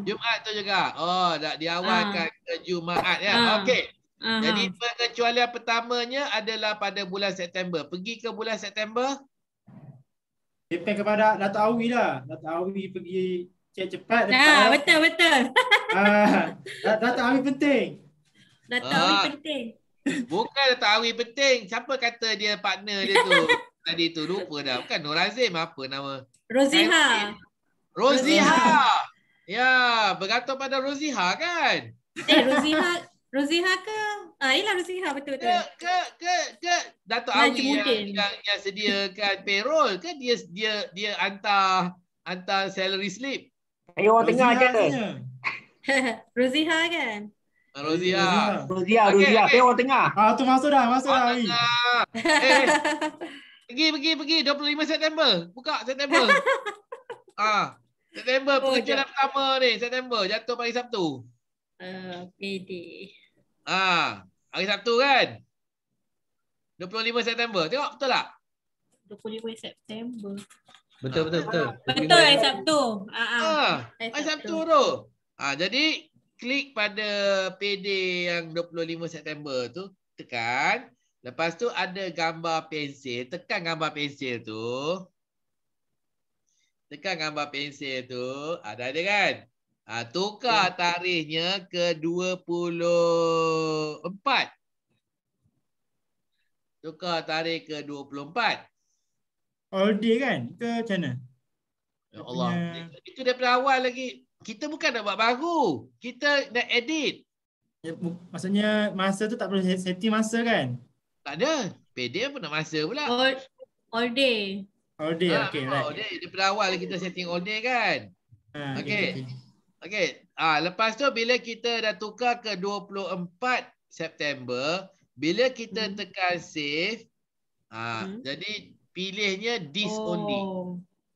Jumaat tu juga. Oh, dah diawalkan uh. Ah. ke Jumaat ya. Uh. Okey. Uh-huh. Jadi pengecualian pertamanya adalah pada bulan September. Pergi ke bulan September? Depend kepada Dato' Awi dah. Dato' Awi pergi cepat-cepat. Ya, nah, lah. betul, betul. Ah, Dato' Awi penting. Dato' ah. Awi penting. Bukan Dato' Awi penting. Siapa kata dia partner dia tu? tadi tu lupa dah. Bukan Nur Azim apa nama? Roziha. Roziha. Ya, bergantung pada Roziha kan? Eh, Roziha, Roziha ke? Ah, ialah Roziha betul betul. Ke ke ke, ke Datuk Awi yang, yang, yang, sediakan payroll ke dia dia dia hantar hantar salary slip. Ayuh orang tengah aja. Kan? Roziha kan? Roziha. Roziha, Roziha. Okay, okay. tengah. Ah, tu masuk dah, masuk dah. Eh. Pergi, pergi, pergi. 25 September. Buka September. ah. September pengajian oh, pertama ni September jatuh pada Sabtu. Ah, uh, PD. Ah, ha, hari Sabtu kan? 25 September. Tengok betul tak? 25 September. Betul betul betul. Ah, betul hari Sabtu. Ah, ah. ah hari Sabtu tu. Ah, jadi klik pada PD yang 25 September tu tekan. Lepas tu ada gambar pensil, tekan gambar pensil tu. Tekan gambar pensel tu. Ada ah, ada kan? Ha, tukar ya. tarikhnya ke 24. Tukar tarikh ke 24. All day kan? Ke macam mana? Ya Allah. Punya... Itu daripada awal lagi. Kita bukan nak buat baru. Kita nak edit. Ya, maksudnya masa tu tak perlu setting masa kan? Tak ada. Pede pun nak masa pula. All, all day. All day, ha, okay. Right. All day. Daripada awal kita setting all day kan. Ha, okay. Okay. okay. okay. Ha, lepas tu bila kita dah tukar ke 24 September, bila kita hmm. tekan save, ha, hmm. jadi pilihnya this oh. only. Oh.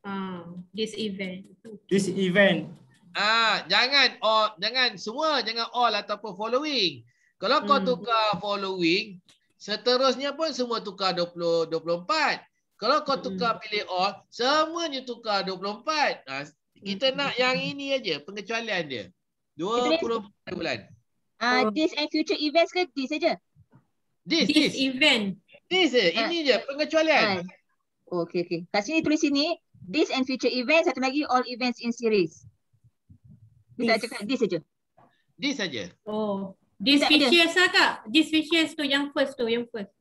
Ah, this event. This event. Ah, jangan all, jangan semua, jangan all ataupun following. Kalau kau hmm. tukar following, seterusnya pun semua tukar 20 24. Kalau kau hmm. tukar pilih all, semuanya tukar 24. Ha, kita hmm. nak yang ini aja pengecualian dia. 20 bulan. Uh, this and future events ke this saja? This, this. This event. This eh, Ini uh, je pengecualian. Uh, okay, okay. Kat sini tulis sini. This and future events. Satu lagi all events in series. Kita cakap this saja. This saja. Oh. This features lah kak. This features tu yang first tu. Yang first.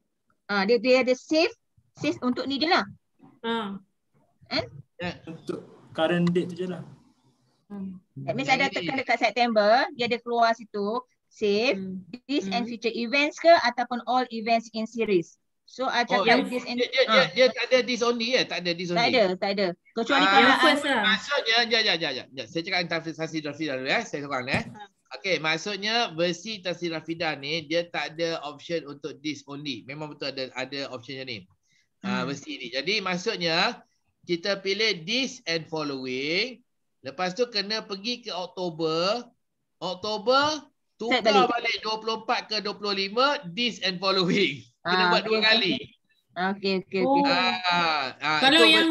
Ah, uh, dia, dia ada save sis untuk ni je lah. Ha. Eh? untuk current date tu je lah. Hmm. That means ada tekan dekat September, dia ada keluar situ, save, hmm. this hmm. and future events ke ataupun all events in series. So I cakap oh, yang this and... Dia, dia, uh. dia, tak ada this only ya? Yeah? Tak ada this only. Tak ada, tak ada. Kecuali uh, kalau first lah. Maksudnya, ya, ya, ya, ya, ya. Saya cakap tentang Sasi Rafi dulu ya. Saya seorang ya. Uh. Okay, maksudnya versi Tasir Rafidah ni dia tak ada option untuk this only. Memang betul ada ada optionnya ni. Ha, mesti ni Jadi maksudnya kita pilih this and following. Lepas tu kena pergi ke Oktober. Oktober tukar balik 24 ke 25 this and following. Kena ha, buat dua kali. Okey okey okey. Oh. Ha, ah, ha, ha, kalau yang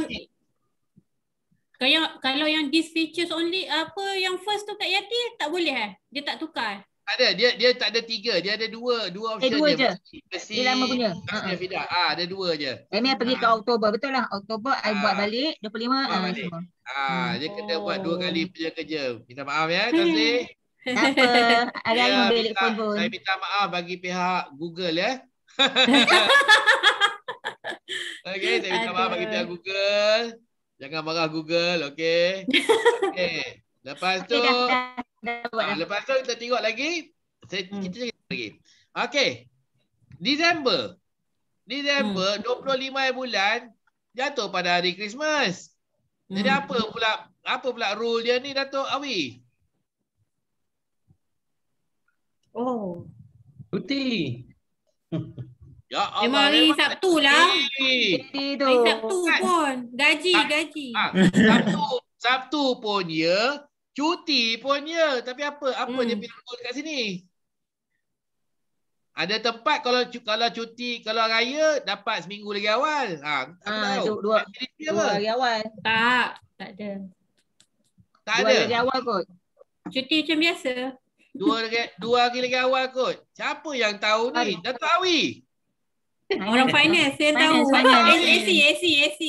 kalau kalau yang this features only apa yang first tu kat Yati tak boleh eh? Dia tak tukar. Eh? Tak ada. Dia dia tak ada tiga. Dia ada dua. Dua eh, option eh, dua je. Besi, dia lama punya. Ha, ha. ha, ada dua je. Amy pergi ha. ke Oktober. Betul lah. Oktober ha. I buat ah. balik. 25. Buat balik. Ha, balik. Ha, dia kena oh. buat dua kali punya kerja. Minta maaf ya. kasih. apa. Ada yang beli pun. Saya minta maaf bagi pihak Google ya. okay. Saya minta maaf bagi pihak Google. Jangan marah Google. Okay. Okay. Lepas tu. Okay, dah, dah. Ah, dah lepas tu kita tengok lagi saya, hmm. kita tengok lagi. Okey. Disember. Disember hmm. 25 bulan jatuh pada hari Christmas. Hmm. Jadi apa pula apa pula rule dia ni Datuk Awi? Oh. Cuti. Ya Allah. Memang hari Sabtu lah. Hari Sabtu kan? pun. Gaji, Sa- gaji. Ha, Sabtu, Sabtu pun ya. Cuti pun ya. Tapi apa? Apa hmm. dia punya rol kat sini? Ada tempat kalau kalau cuti, kalau raya, dapat seminggu lagi awal. Ha, aku ha, tahu. Dua, dua, dua hari awal. Tak. Tak ada. Tak dua ada? Dua hari awal kot. Cuti macam biasa. Dua hari, dua hari lagi awal kot. Siapa yang tahu ni? Datuk Awi. Orang finance yang tahu. AC, AC, AC.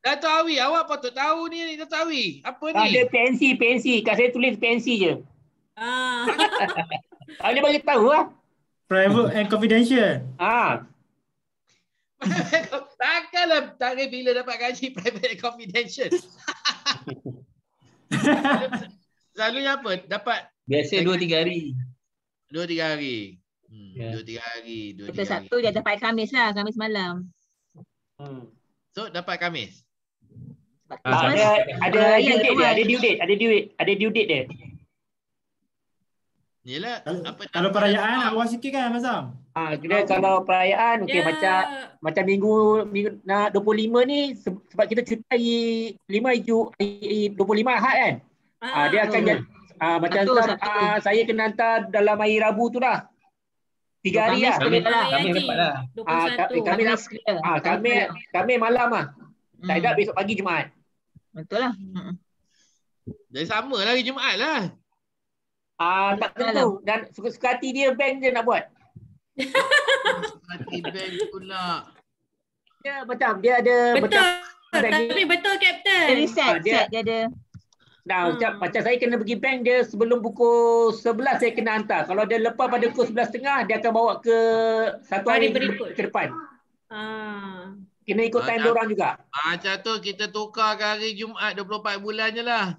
Dato' Awi, awak patut tahu ni Dato' Awi. Apa ni? Ada pensi, pensi. Kat saya tulis pensi je. Ah. Awak dia bagi tahu lah. Private and confidential. Ah. Takkanlah tarik bila dapat gaji private and confidential. Selalunya apa? Dapat? Biasa 2-3 hari. 2-3 hari. 2-3 hmm, yeah. hari. Dua, hmm, ya. tiga hari. satu je dapat Kamis lah. Kamis malam. Hmm. So dapat Kamis? Ah, ada lah. ada due date ada due date, ada due date, ada due date dia. Yalah, kalau perayaan awal sikit kan Mazam? Ah, kira oh. kalau perayaan okey yeah. macam macam minggu minggu nak 25 ni sebab kita cuti 5 Ju 25 eh, eh, Ahad kan. Ah, ah, ah dia akan jadi ah, macam satu, satu. Ah, saya kena hantar dalam hari Rabu tu lah. Tiga hari lah. Kami lah. Ah, eh, Kami lah. Kami lah. Ah, Kami lah. Kami lah. Kami lah. Kami lah. Kami Kami Kami Kami Kami Kami lah. Kami lah. Kami lah. Kami lah. Kami lah. Betul lah. Hmm. hmm. Jadi sama lah hari Jumaat lah. Uh, tak tentu. Lah. Dan suka-suka hati dia bank je nak buat. hati bank pula. Ya macam dia ada. Betul. Macam, tapi betul Captain. Dia set, ah, dia, set dia ada. Nah, hmm. macam, macam saya kena pergi bank dia sebelum pukul 11 saya kena hantar. Kalau dia lepas pada pukul 11.30 dia akan bawa ke satu hari, hari ke depan. Ah. Kena ikut macam, time orang juga. Macam tu kita tukar ke hari Jumaat 24 bulan je lah.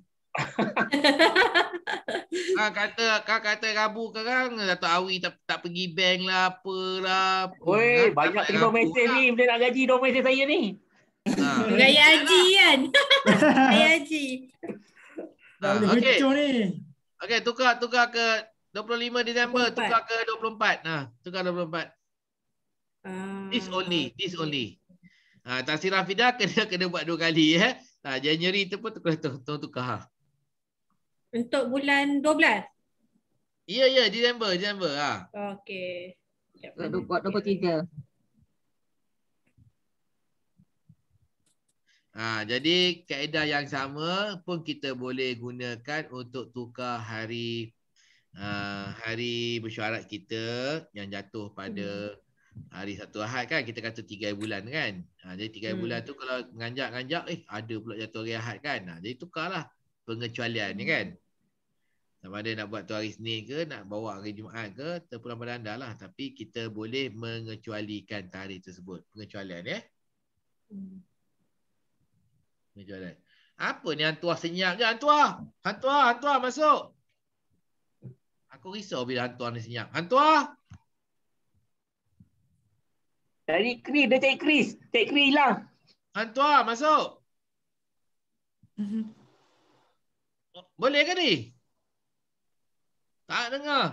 kau kata kau kata Rabu sekarang Dato Awi tak, tak pergi bank lah apalah. Oi, banyak terima mesej lah. ni, dia nak gaji dua mesej saya ni. Ha. Nah. Kan? Gaya Haji kan. Gaya Haji. okay. Okey, tukar tukar ke 25 Disember, tukar ke 24. Nah, ha, tukar 24. Uh, ah. this only, this only. Ha, tafsir Rafidah kena kena buat dua kali ya. Ha, Januari tu pun tukar tukar. Ha. Untuk bulan 12. Ya yeah, ya yeah, Disember Disember ha. Okey. 23. Ha, jadi kaedah yang sama pun kita boleh gunakan untuk tukar hari uh, hari bersyarat kita yang jatuh pada hmm hari Sabtu Ahad kan kita kata tiga bulan kan. Ha, jadi tiga hmm. bulan tu kalau nganjak nganjak eh ada pula jatuh hari Ahad kan. Ha, jadi tukarlah pengecualian ni kan. Sama ada nak buat tu hari Senin ke, nak bawa hari Jumaat ke, terpulang pada anda lah. Tapi kita boleh mengecualikan tarikh tersebut. Pengecualian ya. Eh? Pengecualian. Apa ni hantuah senyap je hantuah. Hantuah, hantuah masuk. Aku risau bila hantuah ni senyap. Hantuah. Dari Kri, dia cari Kris. Cari Kri hilang. Hantua, ah, masuk. Mhm. Boleh ke ni? Tak dengar.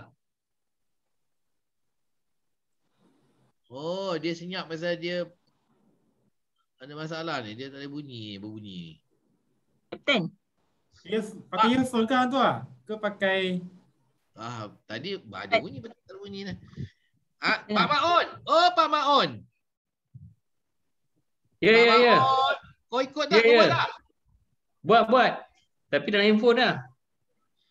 Oh, dia senyap pasal dia ada masalah ni. Dia tak ada bunyi, berbunyi. Captain. Yes, pakai earphone ke Hantua? Ah? Ke pakai... Ah, tadi ada bunyi, betul ada bunyi Ah, ya. Pak Maun. Oh, Pak Maun. Ya, ya, ya. Kau ikut dah, yeah, kau yeah. buat dah. Buat, buat. Tapi dalam handphone dah.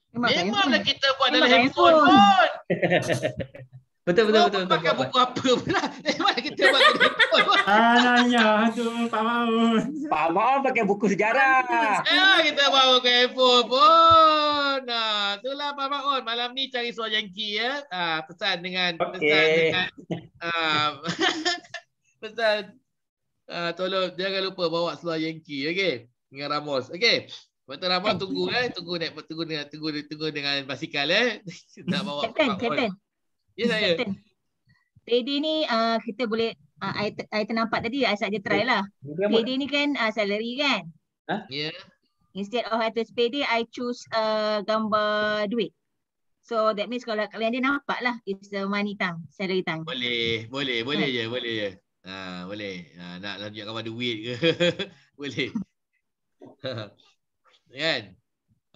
Memanglah Memang kita buat dalam handphone. handphone. Betul betul betul. Kau pakai buku apa pula? Memang eh, kita buat kena Anaknya tu Pak Maun. Pak Maun pakai buku sejarah. Eh, kita bawa ke info pun. Nah, itulah Pak Maun. Malam ni cari suara jangki ya. Ah, pesan dengan okay. pesan dengan ah pesan ah tolong jangan lupa bawa seluar Yankee okey dengan Ramos okey Betul Ramos tunggu eh tunggu nak, tunggu dengan tunggu tunggu dengan basikal eh nak bawa Captain Captain Ya saya. Teddy ni uh, kita boleh uh, I, ter, I ternampak tadi asal dia try lah. Teddy ni kan uh, salary kan? Ha? Ya. Yeah. Instead of I to Teddy I choose uh, gambar duit. So that means kalau kalian dia nampak lah it's a money tang, salary tang. Boleh, boleh, boleh yeah. Ha. je, boleh je. Ha, boleh. Ha, nak lanjut gambar duit ke? boleh. kan?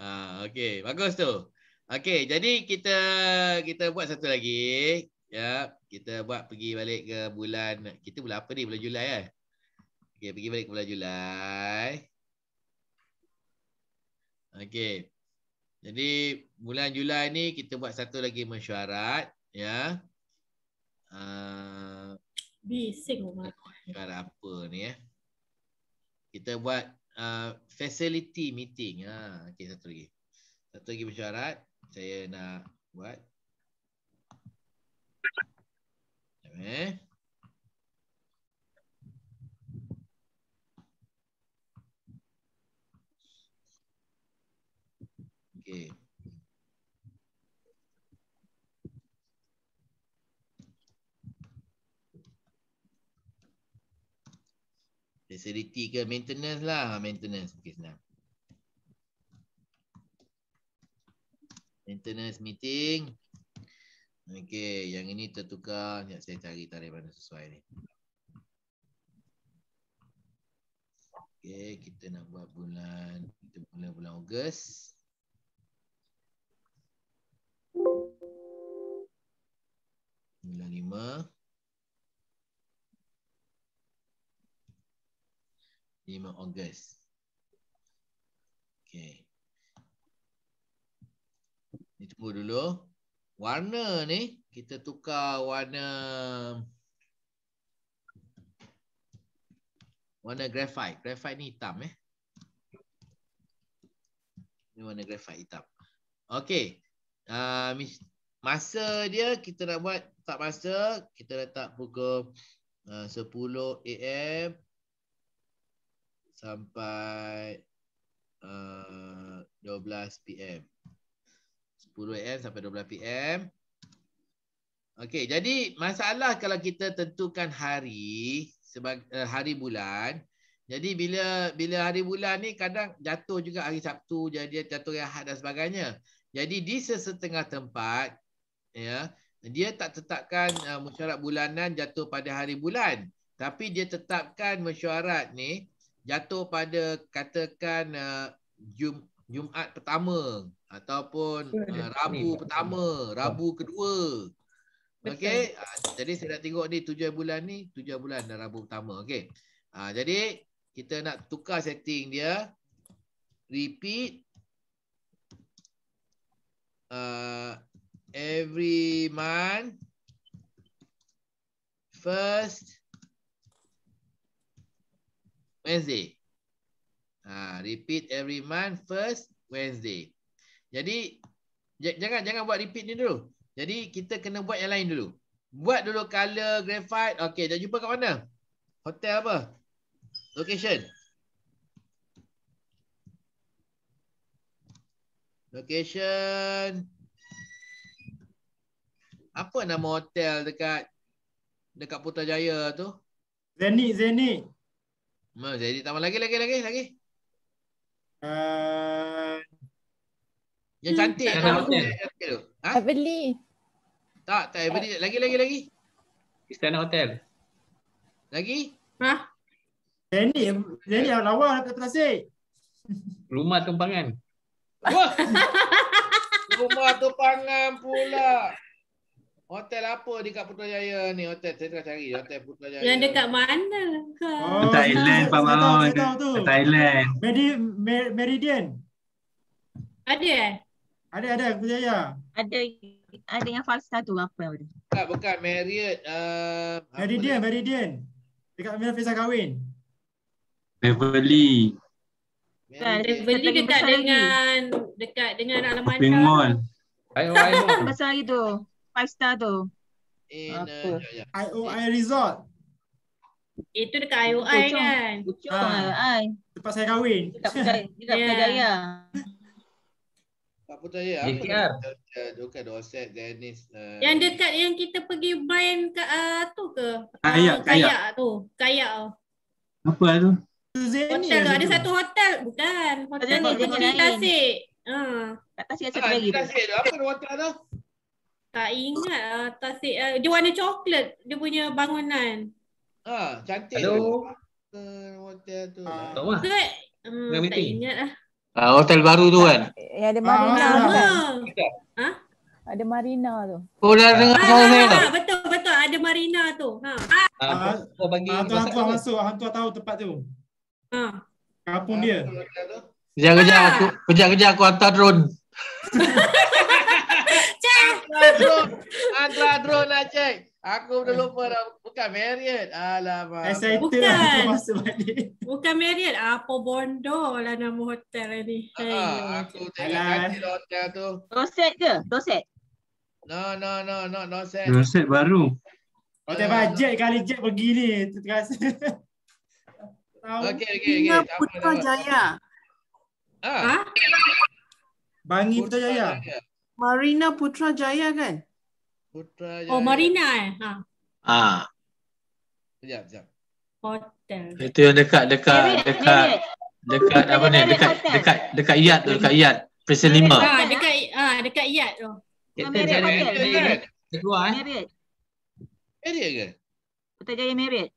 ha, okay, bagus tu. Okey, jadi kita kita buat satu lagi. Ya, kita buat pergi balik ke bulan kita bulan apa ni? Bulan Julai kan? Okey, pergi balik ke bulan Julai. Okey. Jadi bulan Julai ni kita buat satu lagi mesyuarat, ya. Uh, bising Umar. apa ni ya? Kita buat uh, facility meeting. Ha, okey satu lagi. Satu lagi mesyuarat saya nak buat. Sekejap eh. Okay. Facility ke maintenance lah. Maintenance. Okay, senang. maintenance meeting. okay. yang ini tertukar. Sekejap saya cari tarik mana sesuai ni. Okay, kita nak buat bulan. Kita mula bulan Ogos. Bulan lima, lima Ogos. Okay. Ni tunggu dulu. Warna ni kita tukar warna warna graphite. Graphite ni hitam eh. Ni warna graphite hitam. Okey. Uh, masa dia kita nak buat tak masa, kita letak pukul uh, 10 AM sampai uh, 12 PM. 10am sampai 12pm. Okey, jadi masalah kalau kita tentukan hari sebagai eh, hari bulan. Jadi bila bila hari bulan ni kadang jatuh juga hari Sabtu, jadi jatuh hari Ahad dan sebagainya. Jadi di sesetengah tempat ya, dia tak tetapkan uh, mesyuarat bulanan jatuh pada hari bulan, tapi dia tetapkan mesyuarat ni jatuh pada katakan uh, Jum, Jumaat pertama ataupun uh, Rabu lah, pertama, Rabu kedua. Okey, uh, jadi saya nak tengok ni tujuh bulan ni, tujuh bulan dan Rabu pertama. Okey. Uh, jadi kita nak tukar setting dia. Repeat uh, every month first Wednesday. Ha, repeat every month first Wednesday. Jadi jangan jangan buat repeat ni dulu. Jadi kita kena buat yang lain dulu. Buat dulu color graphite. Okey, dah jumpa kat mana? Hotel apa? Location. Location. Apa nama hotel dekat dekat Putrajaya tu? Zenith, Zenith. Mau hmm, jadi tambah lagi lagi lagi lagi. Ah. Hmm. yang cantik hmm, nama hotel. Ha? Everly. Tak, tak Everly. Lagi lagi lagi. Istana Hotel. Lagi? Ha? Jenny, Jenny yang lawa nak kata Rumah tumpangan. Wah. Rumah tumpangan pula. Hotel apa dekat Putrajaya ni? Hotel saya tengah cari. Hotel Putrajaya. Yang dekat mana? Ha. Oh, Thailand Pak Malon. Thailand. Medi Meridian. Ada eh? Ada ada Putrajaya. Ada ada yang Falsta tu apa tu? Bukan bukan Marriott uh, Meridian apa? Meridian. Dekat Mira Fiza kahwin. Beverly. Beverly dekat dengan dekat dengan Alamanda. Bengol. Ayuh ayuh. Masa itu five star tu? In, uh, IOI Resort. Itu dekat IOI Kucung. kan? Kucung ha. Ah. IOI. Tempat saya kahwin. Dekat Putrajaya. Yeah. Dekat Putrajaya. Apa tu? Dekat Dorset, Dennis. Uh, yang dekat yang kita pergi main ke uh, tu ke? Kayak, uh, kayak. tu. Kayak. Apa tu? Hotel ada satu hotel bukan hotel ni jenis tasik. Ah, kat tasik ada ah, satu lagi. Tasik ada apa hotel tu? Tak ingat lah. Tak si, uh, dia warna coklat. Dia punya bangunan. Ah, cantik. Hello. hotel tu. Uh, tak hmm, Tak, ingat lah. Uh, hotel baru tu kan? Ya, ada Marina. Ah, kan? Ah? Ada Marina tu. Oh, dah dengar. Ah, ah, ah, betul, betul. Ada Marina tu. Ha. Ah. Ah, ah, bagi hantu, hantu masuk. Hantu ah, tahu tempat tu. Ha. Ah. Kampung dia. Kejap-kejap ah, ah. aku, kejap-kejap aku hantar drone. drone. Hantar drone nak Aku dah lupa dah. Bukan Marriott. Alamak. Bukan. lah masa balik. Bukan Marriott. Apa bondo lah nama hotel ni. Ah, aku tengok kaki hotel tu. Roset ke? Roset? No, no, no. no, no Roset baru. Hotel uh, bajet kali jet pergi ni. Terasa. Okay, okay, okay. jaya. Putrajaya. Ah. Ha? Bangi Putrajaya. Putra Jaya. Marina putra Jaya kan? Putra Jaya. Oh, Marina eh. Ha. Ah. Sekejap, sekejap. Hotel. Itu yang dekat dekat Harriet, dekat Harriet. dekat apa ni? Dekat dekat dekat Iyad tu, dekat Iyad. Presiden Harriet. 5. Ha, dekat eh? ah, dekat Iyad tu. Hotel Jaya Kedua eh. Marriott. Marriott ke? Hotel Jaya Marriott.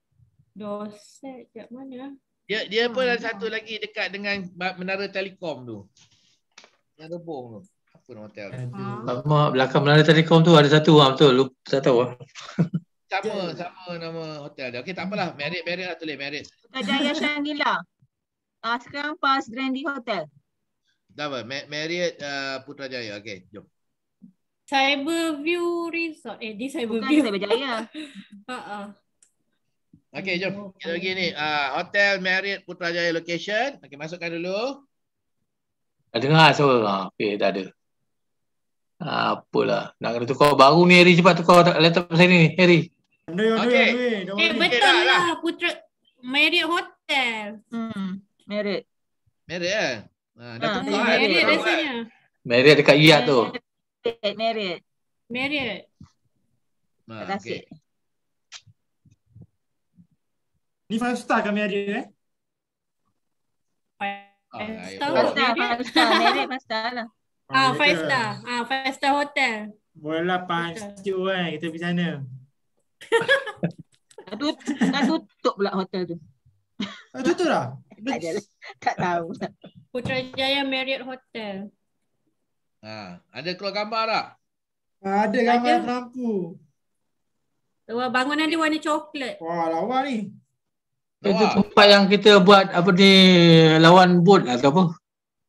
Dosek kat mana? Dia dia pun ah. ada satu lagi dekat dengan menara telekom tu. Yang rebung tu apa nama hotel Nama ah. belakang Melanda Telekom tu ada satu lah betul Lupa, tak tahu lah Sama, sama nama hotel dia Okay tak apalah, merit, merit lah tulis, merit Kajaya Shangri-La uh, Sekarang pas Grandi Hotel Dah apa, Mar- Marriott uh, Putrajaya, okay jom Cyberview Resort, eh di Cyberview Bukan Cyberjaya uh-uh. Okay jom, oh. kita pergi ni uh, Hotel Marriott Putrajaya location Okey, masukkan dulu Dah dengar suara. So, dah ada apalah. Nak kena tukar baru ni Harry cepat tukar laptop saya ni Harry. Okay. Okay. Okay. Okay. Okay. betul lah, lah putra Marriott Hotel. Hmm. Marriott. Marriott eh? Ha, dah ha, tukar Marriott lah, lah. rasanya. Marriott, dekat Iyak tu. Marriott. Marriott. Marriott. Ha, ah, okay. Ni five star kami ada eh? Ya, five star. Five star. Five Five star. Five Ah, five star. Ah, five star hotel. Bolehlah pas sikit orang kita pergi sana. Aduh, dah tutup pula hotel tu. Ah, tutup dah? tak tahu. Putrajaya Marriott Hotel. Ha, ada keluar gambar tak? Ha, ada gambar ada. lampu. Tua bangunan dia warna coklat. Wah, lawa ni. Itu tempat yang kita buat apa ni lawan bot atau lah apa?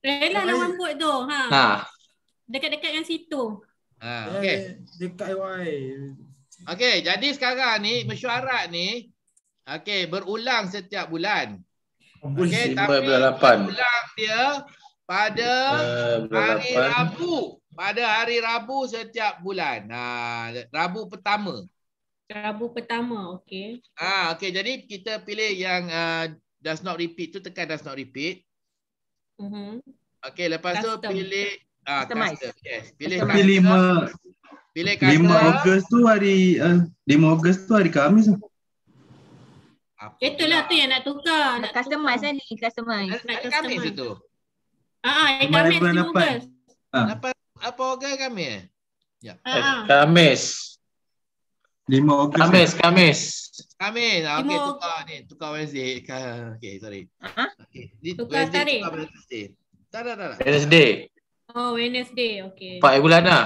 Rela lah rambut tu. Ha. ha. Dekat-dekat yang situ. Ha, eh, okay. dekat UI. Okay, jadi sekarang ni mesyuarat ni okay, berulang setiap bulan. Oh, okay, tapi berulang dia pada uh, hari Rabu. Pada hari Rabu setiap bulan. Ha, Rabu pertama. Rabu pertama, okay. Ha, okay, jadi kita pilih yang uh, does not repeat tu tekan does not repeat. Mhm. Okey, lepas custom. tu pilih ah custom. Yes. Pilih custom. Pilih 5. Pilih custom. 5 Ogos tu hari uh, eh, Ogos tu hari Khamis. Itulah tu yang nak tukar. Nak customize kan ni, customize. Nak customize tu. Ah, ah, Khamis tu. Ogos. Apa apa Ogos kami ya. ah, eh? Ya. Ah. Khamis. 5 Ogos. Kamis, Kamis, Kami, ah, okay, tukar ni, tukar Wednesday. Okay, sorry. Ha? Okay. Tukar Wednesday, tarik. Tukar Wednesday. Tak ada, tak ada. Wednesday. Oh, Wednesday. Okay. Pak bulan lah.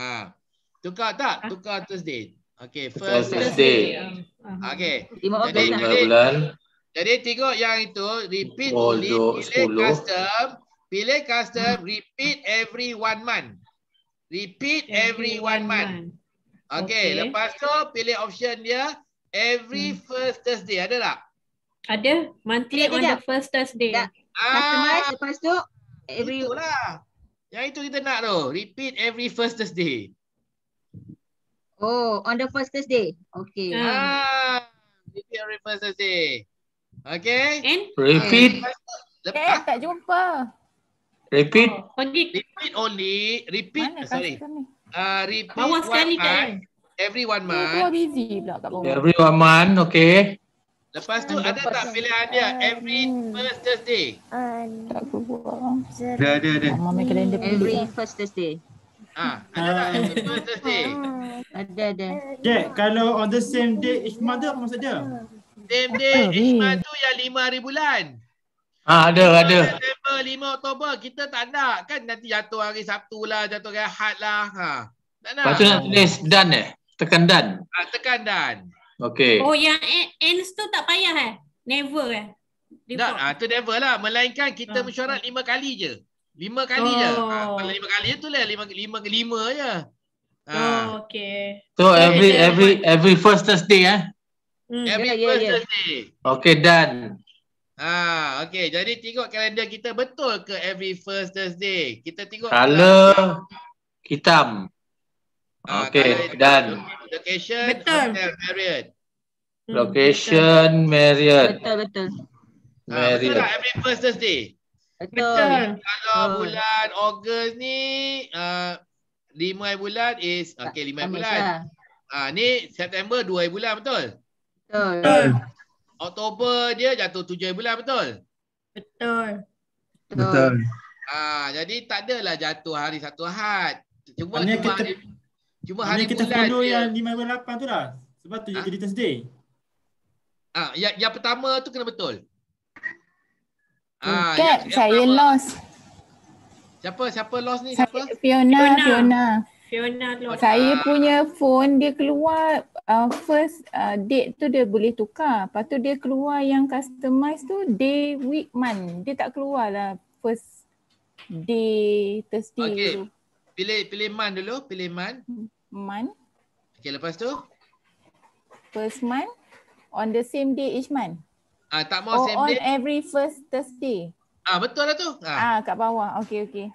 Ha. Tukar tak? Tukar Thursday. Okay, first Thursday. Ah, ah. Okay. Jadi, lima bulan. Jadi, tiga yang itu. Repeat oh, only. Pilih custom. Pilih custom. Hmm. Repeat every one month. Repeat every one month. Okay. okay. Lepas tu, pilih option dia. Every hmm. first Thursday. Ada tak? Ada. Monthly on the first Thursday. Tak. Ah. Customize. Ah. Lepas tu, Every itu lah. Yang itu kita nak tu. Repeat every first Thursday. Oh, on the first Thursday. Okay. Hmm. Ah, repeat every first Thursday. Okay. And? Repeat. Eh, Lepas. Eh, tak jumpa. Repeat. Oh, Repeat only. Repeat. Mana sorry. Ah, uh, repeat Kawan one sekali, month. Kan? Every one oh, month. Oh, busy pula kat bawah. Every one month, okay. Lepas tu ada tak pilihan dia ah. every first Thursday? Ah, tak buat. Ada ada ada. Every first Thursday. Ah, ada lah. Ada, ada. Jack, kalau on the same day Ishmael tu apa maksud dia? Same day Ishmael tu yang lima hari bulan. Ah, ada, ada. September, lima Oktober, kita tak nak kan nanti jatuh hari Sabtu lah, jatuh hari Ahad lah. Ha. Tak nak. Lepas tu nak tulis dan eh? Tekan dan. Ah, tekan dan. Okay. Oh yang ends tu tak payah eh? Never eh? Tak, ah, tu never lah. Melainkan kita oh. mesyuarat lima kali je. Lima kali oh. je. Ah, kalau lima kali je tu lah. Lima, lima, lima je. Ah. Oh, okay. So every every every first Thursday eh? Mm, every yeah, ya, first yeah, yeah. Thursday. Okay, done. Ah, okay. Jadi tengok kalender kita betul ke every first Thursday? Kita tengok. Kalau hitam. Ah, okay, dan location betul. hotel Marriott. Hmm, location betul. Marriott. Betul betul. Marriott. Uh, betul tak? Every first Thursday. Betul. betul. Kalau betul. bulan Ogos ni uh, lima bulan is okay lima bulan. Lah. Ah uh, ni September dua bulan betul. Betul. Uh. Oktober dia jatuh tujuh bulan betul. Betul. Betul. Ah uh, jadi tak adalah jatuh hari satu hat Cuma, cuma kita... hari Cuma hari Hanya kita bulan kita follow yang 58 tu dah. Sebab tu ha? jadi Thursday. Ah, ha, yang, yang pertama tu kena betul. Ah, ha, saya pertama. lost. Siapa siapa lost ni? Siapa? Saya, Fiona, Fiona. Fiona. Fiona saya ah. punya phone dia keluar uh, first uh, date tu dia boleh tukar. Lepas tu dia keluar yang customize tu day, week, month. Dia tak keluar lah first day Thursday okay. tu. Pilih pilih month dulu, pilih month. Hmm man. Okay, lepas tu? First man. On the same day each man. Ah, tak mau oh, same on day. On every first Thursday. Ah, betul lah tu. Ah, ah kat bawah. Okay, okay.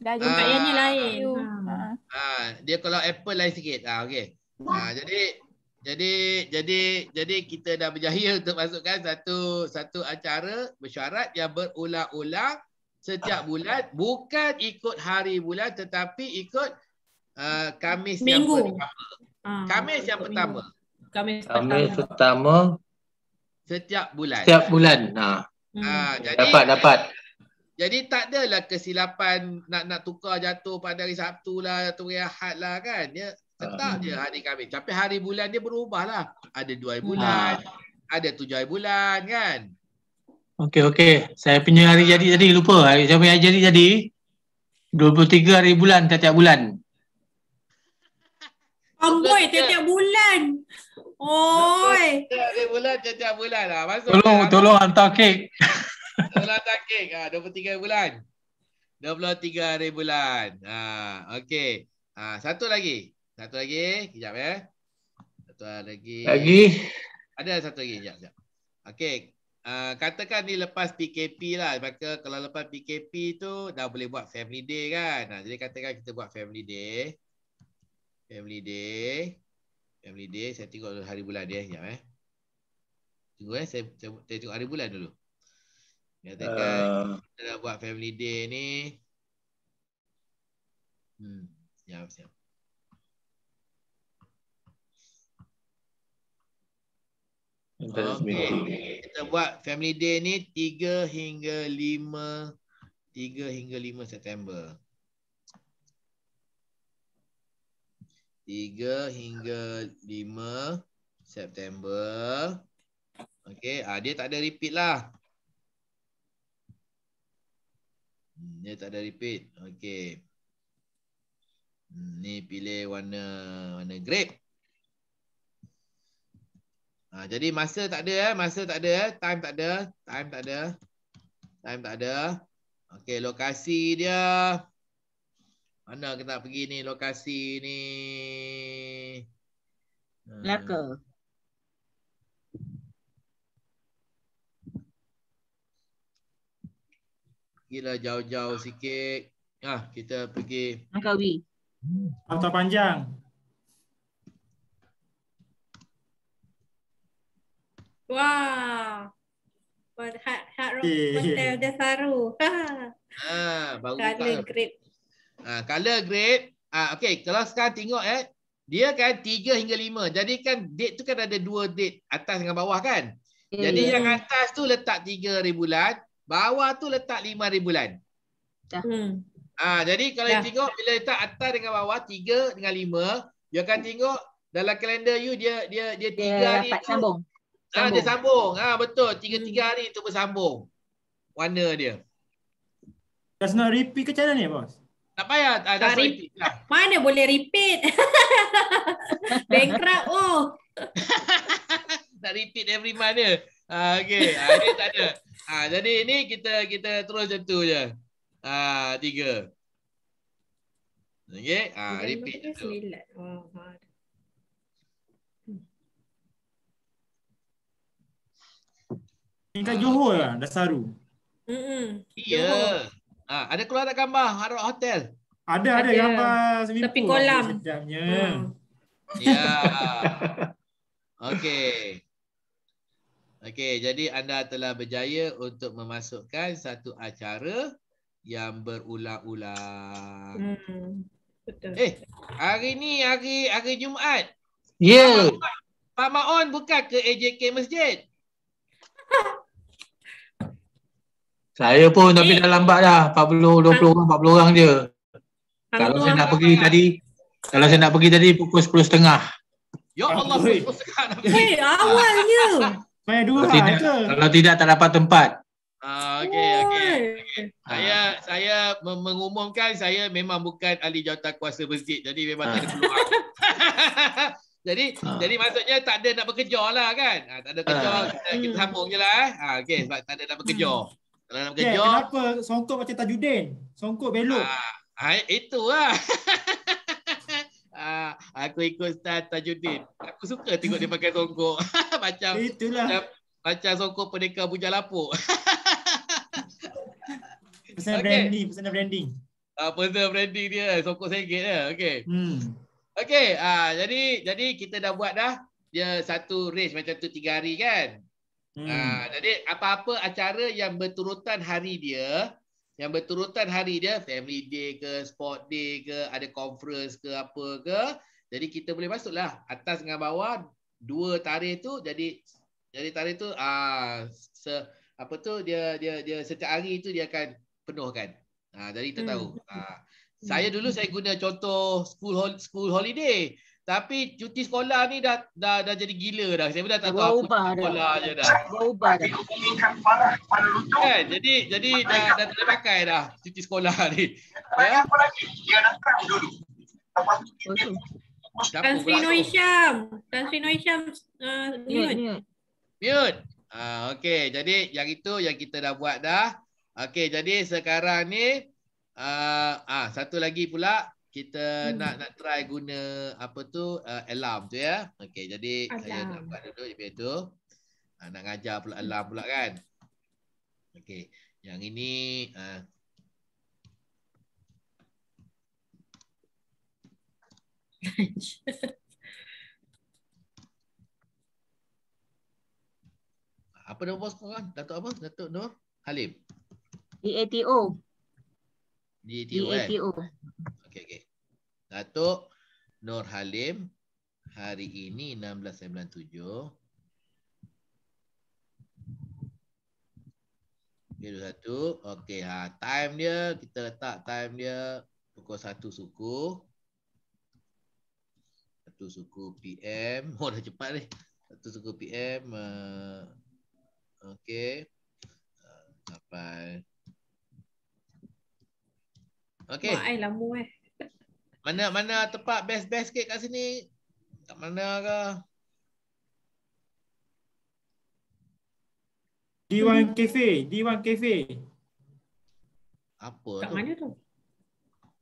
Dah jumpa ah, yang ni lain. Ah. ah. dia kalau apple lain sikit. Ah, okay. Ah, jadi jadi jadi jadi kita dah berjaya untuk masukkan satu satu acara bersyarat yang berulang-ulang setiap bulan bukan ikut hari bulan tetapi ikut Uh, Kamis Minggu. yang pertama. Ah, Kamis yang pertama. Kamis, Kamis pertama. Setiap bulan. Setiap bulan. Nah. Ha, hmm. Ah, jadi, dapat, dapat. Jadi tak adalah kesilapan nak nak tukar jatuh pada hari Sabtu lah, atau hari Ahad lah kan. Ya, tetap hmm. je hari Kamis. Tapi hari bulan dia berubah lah. Ada dua bulan, ha. ada tujuh hari bulan kan. Okey, okey. Saya punya hari jadi jadi lupa. Hari, saya punya hari jadi tadi. 23 hari bulan, tiap-tiap bulan. Amboi tiap-tiap bulan. Oi. Tiap-tiap bulan, tiap-tiap bulan lah. Masuk tolong, lah. tolong hantar kek. Tolong hantar kek. Ha, ah, 23 hari bulan. 23 hari bulan. Ha, ah, okay. Ha, ah, satu lagi. Satu lagi. Kejap ya. Eh. Satu lagi. Lagi. Ada satu lagi. Sekejap, sekejap. Okay. Uh, katakan ni lepas PKP lah. Maka kalau lepas PKP tu dah boleh buat family day kan. Nah, Jadi katakan kita buat family day. Family day. Family day. Saya tengok dulu hari bulan dia. Sekejap eh. Tunggu eh. Saya, saya, saya tengok hari bulan dulu. Katakan. Uh... Kita dah buat family day ni. Hmm. Sekejap. Sekejap. Okay. Kita buat family day ni 3 hingga 5 3 hingga 5 September. Tiga hingga lima September. okay. ah dia tak ada repeat lah. Hmm, dia tak ada repeat. okay. Hmm, ni pilih warna warna grape. Ha, jadi masa tak ada eh, masa tak ada eh, time tak ada, time tak ada. Time tak ada. okay. lokasi dia mana kita pergi ni lokasi ni? Hmm. Melaka. Gila jauh-jauh sikit. Ah, kita pergi. Langkawi. Pantau panjang. Wah. Hak-hak eh. hotel Desaru. saru. Ah, baru Kali kan. Kali grip. Ah ha, color grade ah ha, okey kalau sekarang tengok eh dia kan 3 hingga 5. Jadi kan date tu kan ada dua date atas dengan bawah kan. Yeah, hmm. Jadi yang atas tu letak 3000 bulan, bawah tu letak 5000 bulan. Dah. Hmm. Ah, jadi kalau ya. tengok bila letak atas dengan bawah 3 dengan 5, you akan tengok dalam kalender you dia dia dia 3 dia hari tu sambung. sambung. Ah, dia sambung. Ah, betul. 3 3 hmm. hari tu bersambung. Warna dia. Just not repeat ke channel ni, bos? Tak payah. Ah, tak, tak lah. Mana boleh repeat? Bankrupt oh. tak repeat every month dia. Ha, okay. Ha, ah, ini tak ada. Ha, jadi ini kita kita terus macam tu je. Ha, tiga. Okay. Ha, repeat. Oh, ini kan Johor lah, Dasaru. Mm -mm. Ya. Yeah. Ah, ada keluar tak gambar Harrod Hotel? Ada, ada, ada gambar Tapi kolam. Sedapnya. Hmm. Ya. Okey. Okey, jadi anda telah berjaya untuk memasukkan satu acara yang berulang-ulang. Hmm. Betul. Eh, hari ni hari hari Jumaat. Ya. Yeah. Pak Maon buka ke AJK Masjid? Saya pun okay. tapi eh. dah lambat dah. 40, 20 orang, 40 orang je. Kalau, saya nak pergi tadi, kalau saya nak pergi tadi pukul 10.30. Ya Allah, pukul 10.30. Hei, awalnya. kalau lah, tidak, kalau tidak, tak dapat tempat. okay, okay. okay. Ah. Saya saya mengumumkan saya memang bukan ahli jawatan kuasa masjid. Jadi memang ah. tak ada ah. peluang. jadi ah. jadi maksudnya tak ada nak bekerja lah kan. Ah, tak ada kerja. Ah. Kita, kita sambung je lah. Eh. Ah, okay, sebab tak ada nak bekerja. Hmm. Kalau nak bekerja. Yeah, kenapa songkok macam Tajuddin? Songkok belok. Ha, ah, ha, itu lah. Ah, aku ikut Ustaz Tajuddin. Aku suka tengok dia pakai songkok. macam Itulah. Macam, macam songkok pendeka bujang lapuk. personal okay. branding. Personal branding. Ah, personal branding dia. Songkok segit dia. Okey. Hmm. Okay. Ah, jadi jadi kita dah buat dah. Dia satu race macam tu tiga hari kan. Hmm. Ha, jadi apa-apa acara yang berturutan hari dia, yang berturutan hari dia, family day ke, sport day ke, ada conference ke apa ke, jadi kita boleh masuklah atas dengan bawah dua tarikh tu jadi jadi tarikh tu ah se, apa tu dia dia dia setiap hari tu dia akan penuhkan. Ah jadi kita hmm. tahu. Ah, hmm. saya dulu saya guna contoh school school holiday. Tapi cuti sekolah ni dah dah dah jadi gila dah. Saya pun dah tak tahu aku cuti sekolah dah. aja dah. Dia ubah dah. Kan? Jadi jadi dah dah tak pakai dah cuti sekolah ni. Ya. Apa lagi? Dia datang dulu. Tan Sri Noi Syam. Tan Sri Noi uh, mute. Mute. mute. Uh, ah, okay. Jadi yang itu yang kita dah buat dah. Okay. Jadi sekarang ni. ah uh, uh, satu lagi pula kita hmm. nak nak try guna apa tu uh, alarm tu ya. Okey jadi alarm. saya nak buat dulu macam tu. Uh, ah, nak ngajar pula hmm. alarm pula kan. Okey. Yang ini uh, Apa nama bos kawan Datuk apa? Datuk Nur Halim. DATO. DATO. DATO. Eh? Okey okey. Datuk Nur Halim hari ini 1697. Okey, satu. Okey, ha, time dia kita letak time dia pukul 1 suku. 1 suku PM. Oh, dah cepat ni. 1 suku PM. Uh, eh, Okey. Uh, sampai. Okey. Mak ai eh, lama eh. Mana mana tempat best-best sikit kat sini? Kat mana ke? D1 Cafe, D1 Cafe. Apa kat tu? Kat mana tu?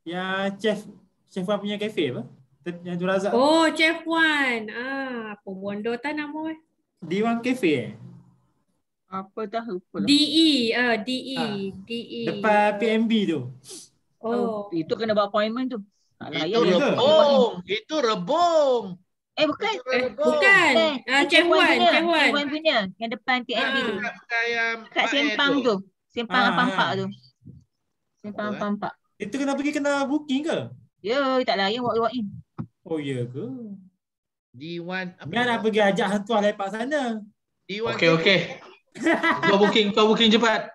Ya chef chef Wan punya cafe apa? Yang tu Oh, Chef Wan. Ah, apa bondo tak nama eh? D1 Cafe eh? Apa dah lupa lah. DE, ah, DE, ah, DE. Depan PMB tu. Oh. oh. itu kena buat appointment tu. Itu rebung. Oh. Itu rebung. Eh bukan. Rebung. Eh, bukan. Encik eh, ah, Wan. Encik Wan. Encik Wan punya. Yang depan TNB ah, tu. Kat simpang ah. tu. Simpang apa eh? Pampak tu. Simpang apa Pampak. Itu kena pergi kena booking ke? Ya, tak lah. Yang walk in. Oh, ya ke? D1. Mia nak pergi ajak hantu hantuah lepak sana. D1. Okay, okay. kau booking, kau booking cepat.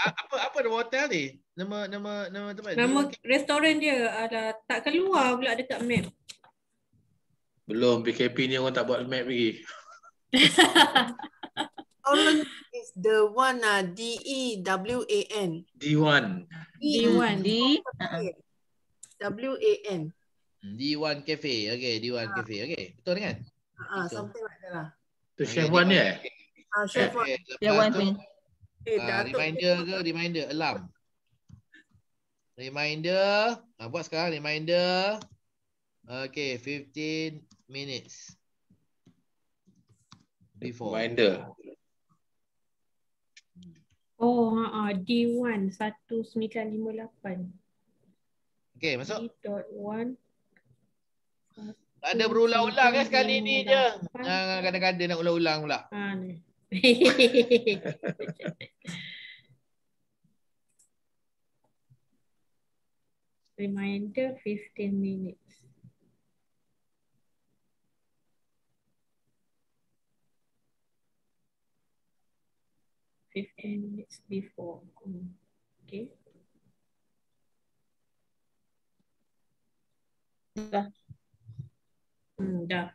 apa apa the hotel ni? nama nama nama tempat nama dia, restoran dia ada tak keluar pula dekat map belum PKP ni orang tak buat map lagi Tolan is the one ah D E W A N D one D one D W A N D one cafe okay D one ah. cafe okay betul kan ah something like that lah tu chef one ni eh ah chef one chef one ni ah, reminder ke reminder alarm Reminder. Ha, buat sekarang reminder. Okay. 15 minutes. Before. Reminder. Oh, uh, D1 1958. Okay, masuk. D.1 1, Tak ada berulang-ulang kan sekali ni je. Jangan kadang-kadang nak ulang-ulang pula. Ha, ni. reminder 15 minutes. Fifteen minutes before, hmm. okay. Dah. Hmm, dah.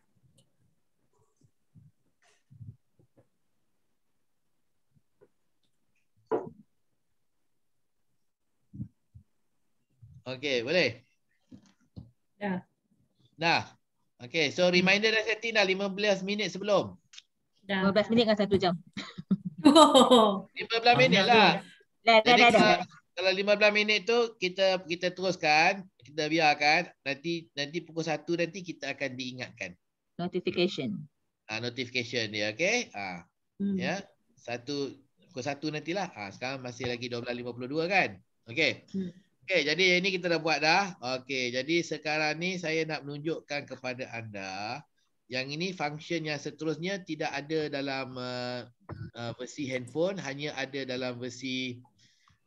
Okay, boleh? Ya. Dah. Dah. Okay, so reminder dah setting dah 15 minit sebelum. Dah. 15 minit dengan satu jam. 15 minit lah. Dah, dah, dah. dah. Kalau 15 minit tu kita kita teruskan, kita biarkan. Nanti nanti pukul 1 nanti kita akan diingatkan. Notification. Ah notification dia, okey? Ah. hmm. Ya. Yeah. Satu pukul 1 nantilah. Ah sekarang masih lagi 12.52 kan? Okey. Hmm. Okey, jadi ini kita dah buat dah. Okey, jadi sekarang ni saya nak menunjukkan kepada anda yang ini function yang seterusnya tidak ada dalam uh, uh, versi handphone, hanya ada dalam versi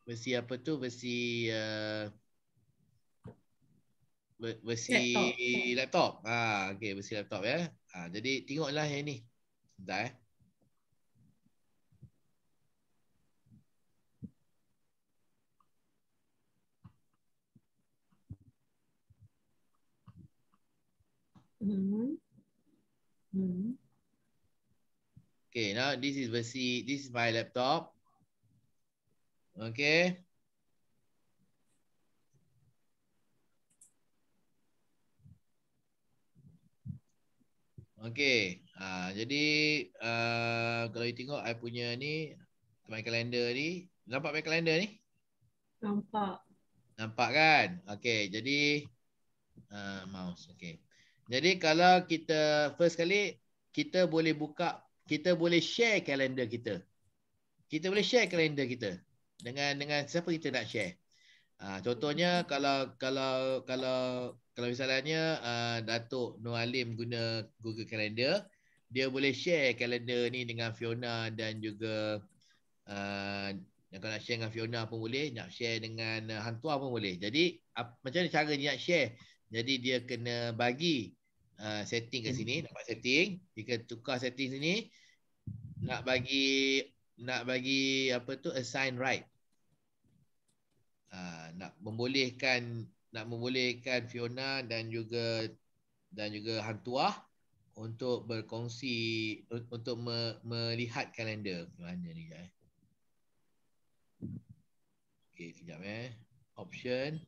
versi apa tu? Versi uh, versi laptop. laptop. Ha, okey, versi laptop ya. Ha, jadi tengoklah yang ni. Dah. Eh. Mm-hmm. Mm-hmm. Okay, now this is versi, this is my laptop. Okay. Okay, Ah, jadi ah, kalau you tengok saya punya ni, my calendar ni, nampak my calendar ni? Nampak. Nampak kan? Okay, jadi ah, mouse, okay. Jadi kalau kita first kali kita boleh buka kita boleh share kalender kita. Kita boleh share kalender kita dengan dengan siapa kita nak share. Ha, contohnya kalau kalau kalau kalau misalnya uh, Datuk Nur Alim guna Google Calendar, dia boleh share kalender ni dengan Fiona dan juga uh, kalau nak share dengan Fiona pun boleh, nak share dengan uh, Hantua pun boleh. Jadi macam mana cara dia nak share? Jadi dia kena bagi Ah, setting ke hmm. sini dapat setting jika tukar setting sini nak bagi nak bagi apa tu assign right ah, nak membolehkan nak membolehkan Fiona dan juga dan juga Hantuah untuk berkongsi untuk me, melihat kalender mana ni guys okey sekejap eh option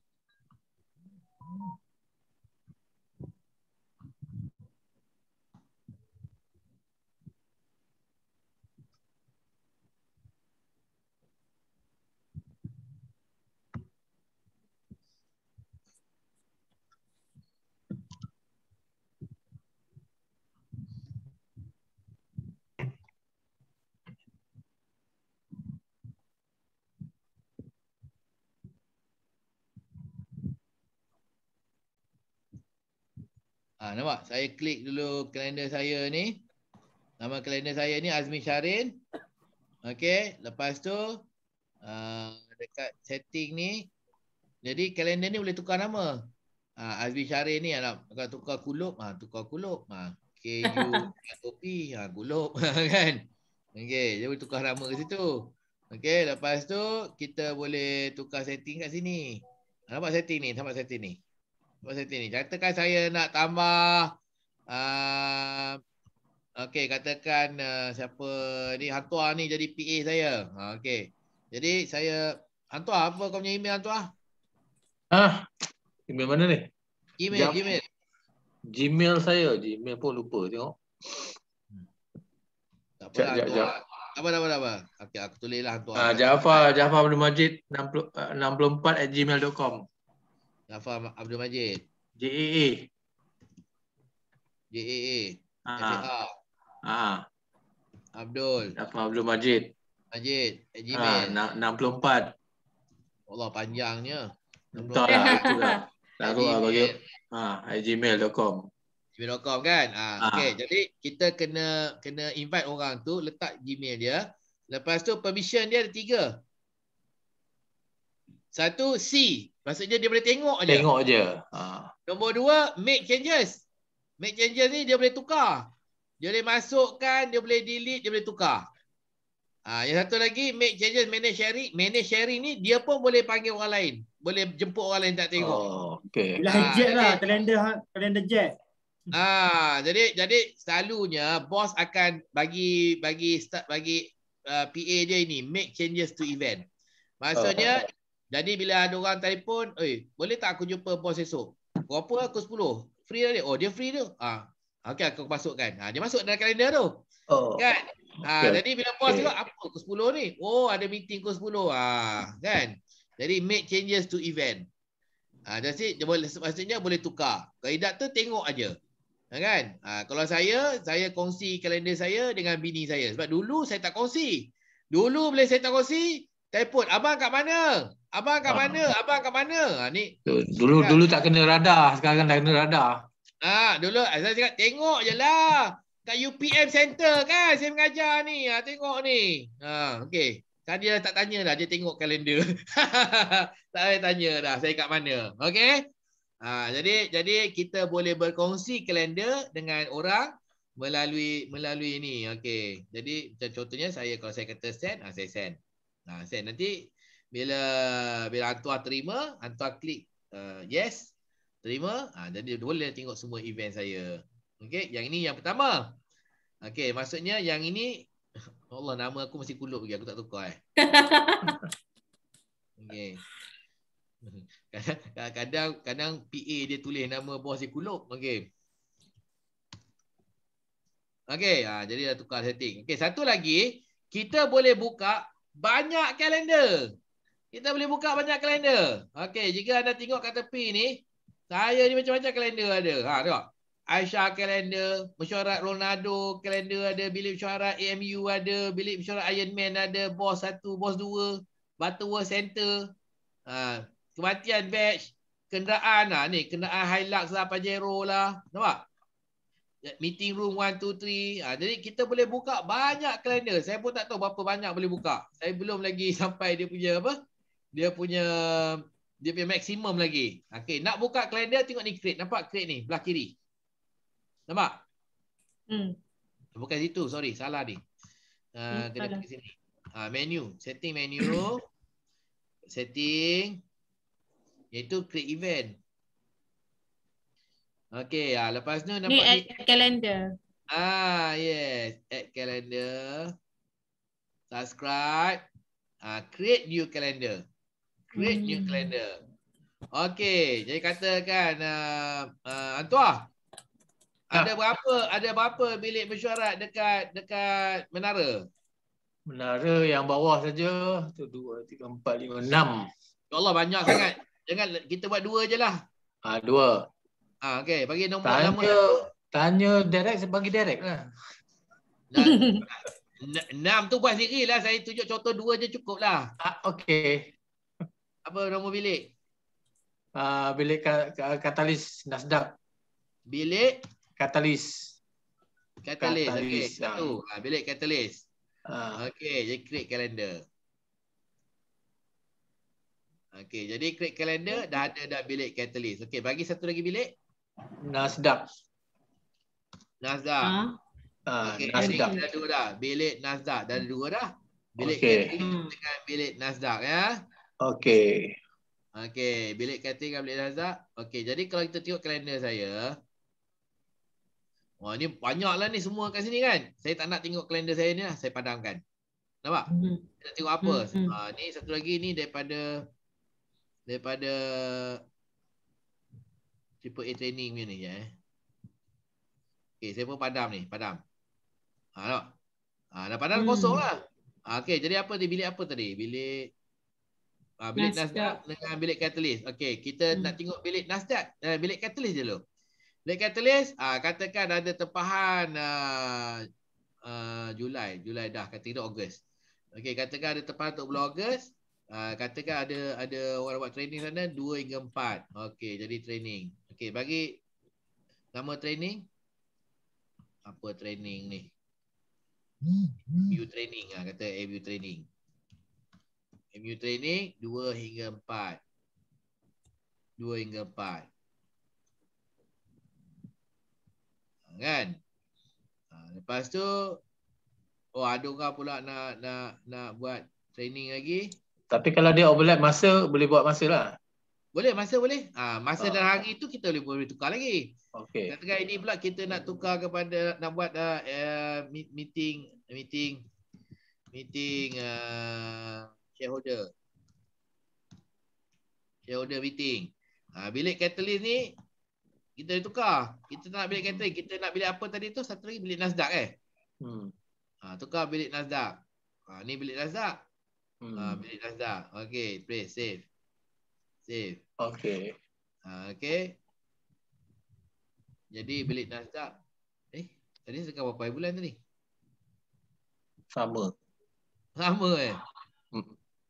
Ha, nampak? Saya klik dulu kalender saya ni. Nama kalender saya ni Azmi Syarin. Okey. Lepas tu uh, dekat setting ni. Jadi kalender ni boleh tukar nama. Ha, Azmi Syarin ni nak, nak tukar kulup. Ha, tukar kulup. Ha, KU u o p Ha, kulup. kan? Okey. Dia boleh tukar nama ke situ. Okey. Lepas tu kita boleh tukar setting kat sini. Ha, nampak setting ni? Nampak setting ni? peserta ni. Katakan saya nak tambah uh, okey katakan uh, siapa ni Hantua ni jadi PA saya. Ha uh, Jadi saya Hantua apa kau punya email Hantua? Ah. Email mana ni? Email, Jam. Gmail. Gmail saya, Gmail pun lupa tengok. Tak apa, tak apa, tak apa. Okey, aku tulislah Hantua. Ah, uh, Jaafar, Jaafar bin Majid 64@gmail.com. Ah, 64 Nafa Abdul Majid. JAA. JAA. Ha. Ha. Ah. Ah. Abdul. Nafa Abdul Majid. Majid. Ah, gmail. Ha, 64. Allah panjangnya. Entahlah itulah. Taruh lah bagi. Ha, gmail.com. Gmail.com kan? Ha, ha. Okay. Jadi kita kena kena invite orang tu letak Gmail dia. Lepas tu permission dia ada tiga. Satu C Maksudnya dia boleh tengok aja. Tengok aja. Ha. Nombor dua, make changes. Make changes ni dia boleh tukar. Dia boleh masukkan, dia boleh delete, dia boleh tukar. Ha. Yang satu lagi, make changes, manage sharing. Manage sharing ni dia pun boleh panggil orang lain. Boleh jemput orang lain tak tengok. Oh, okay. Lah, ha. Jet lah, okay. kalender, kalender jet. Ah, jadi jadi selalunya bos akan bagi bagi start bagi uh, PA dia ini make changes to event. Maksudnya oh, jadi bila ada orang telefon, eh boleh tak aku jumpa bos esok? Berapa aku 10? Free tadi? Lah oh dia free tu? Ah, Okey aku masukkan. Ha, dia masuk dalam kalender tu. Oh. Kan? Ha, okay. Jadi bila bos okay. apa aku 10 ni? Oh ada meeting aku 10. Ha, kan? Jadi make changes to event. Ha, jadi dia boleh, maksudnya boleh tukar. Kaedah tu tengok aja. Ha, kan? Ha, kalau saya, saya kongsi kalender saya dengan bini saya. Sebab dulu saya tak kongsi. Dulu boleh saya tak kongsi, Telepon, Abang kat mana? Abang kat ha. mana? Abang kat mana? Ha, ni. Dulu cakap. dulu tak kena radar, sekarang dah kena radar. Ah, dulu eh, saya cakap tengok je lah. Kat UPM Center kan saya mengajar ni. Ha, tengok ni. Ha, okay. Tadi dah tak tanya dah. Dia tengok kalender. tak payah tanya dah saya kat mana. Okay. Ha, jadi jadi kita boleh berkongsi kalender dengan orang melalui melalui ni. Okay. Jadi contohnya saya kalau saya kata send, ha, saya send. Ha, send. Nanti bila bila hantuan terima, hantuan klik uh, yes, terima. Ha, ah, jadi boleh tengok semua event saya. Okey, yang ini yang pertama. Okey, maksudnya yang ini Allah nama aku masih kulup lagi aku tak tukar eh. Okey. Kadang, kadang kadang PA dia tulis nama bos si kulup. Okey. Okey, ha, jadi dah tukar setting. Okey, satu lagi, kita boleh buka banyak kalender. Kita boleh buka banyak kalender. Okey, jika anda tengok kat tepi ni, saya ni macam-macam kalender ada. Ha, tengok. Aisyah kalender, mesyuarat Ronaldo kalender ada, bilik mesyuarat AMU ada, bilik mesyuarat Iron Man ada, bos satu, bos dua, Butterworth Center, ha, kematian badge, kenderaan lah ni, kenderaan Hilux lah, Pajero lah. Nampak? Meeting room 1, 2, 3. jadi kita boleh buka banyak kalender. Saya pun tak tahu berapa banyak boleh buka. Saya belum lagi sampai dia punya apa dia punya dia punya maksimum lagi. Okey, nak buka calendar tengok ni crate. Nampak crate ni belah kiri. Nampak? Hmm. Bukan situ, sorry, salah ni. Uh, kena ke sini. Uh, menu, setting menu. setting iaitu create event. Okey, uh, lepas tu nampak ni, add ni calendar. Ah, yes, add calendar. Subscribe. Uh, create new calendar create new hmm. calendar. Okay, jadi katakan uh, uh, Antua, ha. ada berapa ada berapa bilik mesyuarat dekat dekat menara? Menara yang bawah saja tu dua tiga empat lima enam. Ya Allah banyak sangat. Jangan kita buat dua je lah. Ah ha, dua. Ah ha, okey bagi nombor tanya, nama. Tanya tanya direct bagi direct lah. Enam tu buat sendiri lah. Saya tunjuk contoh dua je cukup lah. Ah, okey apa nombor bilik? Uh, bilik katalis nasdaq. Bilik katalis. Katalis. katalis. Okay. Satu. Uh, bilik katalis. Uh. Okey. Jadi create kalender. Okay, Jadi create kalender. Dah ada dah bilik katalis. Okay, Bagi satu lagi bilik. Nasdaq. Nasdaq. Huh? Ah, okay, Nasdaq. Dah dua dah. Bilik Nasdaq dah dua dah. Bilik okay. dengan bilik Nasdaq ya. Okey. Okey, bilik katil dengan bilik lazak. Okey, jadi kalau kita tengok kalender saya. Wah, ni banyaklah ni semua kat sini kan. Saya tak nak tengok kalender saya ni lah. Saya padamkan. Nampak? Hmm. Nak tengok apa? Hmm. Uh, ni satu lagi ni daripada daripada tipe A training ni ya. Eh. Okey, saya pun padam ni, padam. Ha, nampak? Ha, dah padam hmm. kosong lah. Okey, jadi apa di bilik apa tadi? Bilik Ah bilik nasdaq dengan bilik catalyst, Okey, kita hmm. nak tengok bilik nasdaq eh, bilik katalis dulu. Bilik catalyst, ah katakan ada tempahan uh, uh, Julai, Julai dah katakan Ogos. Okey, katakan ada tempahan untuk bulan Ogos. Uh, ah, katakan ada ada orang buat training sana 2 hingga 4. Okey, jadi training. Okey, bagi nama training apa training ni? Hmm. View hmm. training ah kata view training. MU training 2 hingga 4. 2 hingga 4. Ah, kan? Ah, lepas tu oh ada orang pula nak nak nak buat training lagi. Tapi kalau dia overlap masa boleh buat masa lah. Boleh masa boleh. Ha, masa oh. dan hari tu kita boleh boleh tukar lagi. Okey. Tengah kan, ini pula kita nak tukar kepada nak buat uh, meeting meeting meeting uh, shareholder. Shareholder meeting. Ha, bilik katalis ni kita tukar. Kita nak bilik katalis. Kita nak bilik apa tadi tu? Satu lagi bilik Nasdaq eh. Hmm. Ha, tukar bilik Nasdaq. Ha, ni bilik Nasdaq. Hmm. Ha, bilik Nasdaq. Okay. Please save. Save. Okay. Ha, okay. Jadi bilik Nasdaq. Eh. Tadi sekarang berapa bulan tadi? Sama. Sama eh.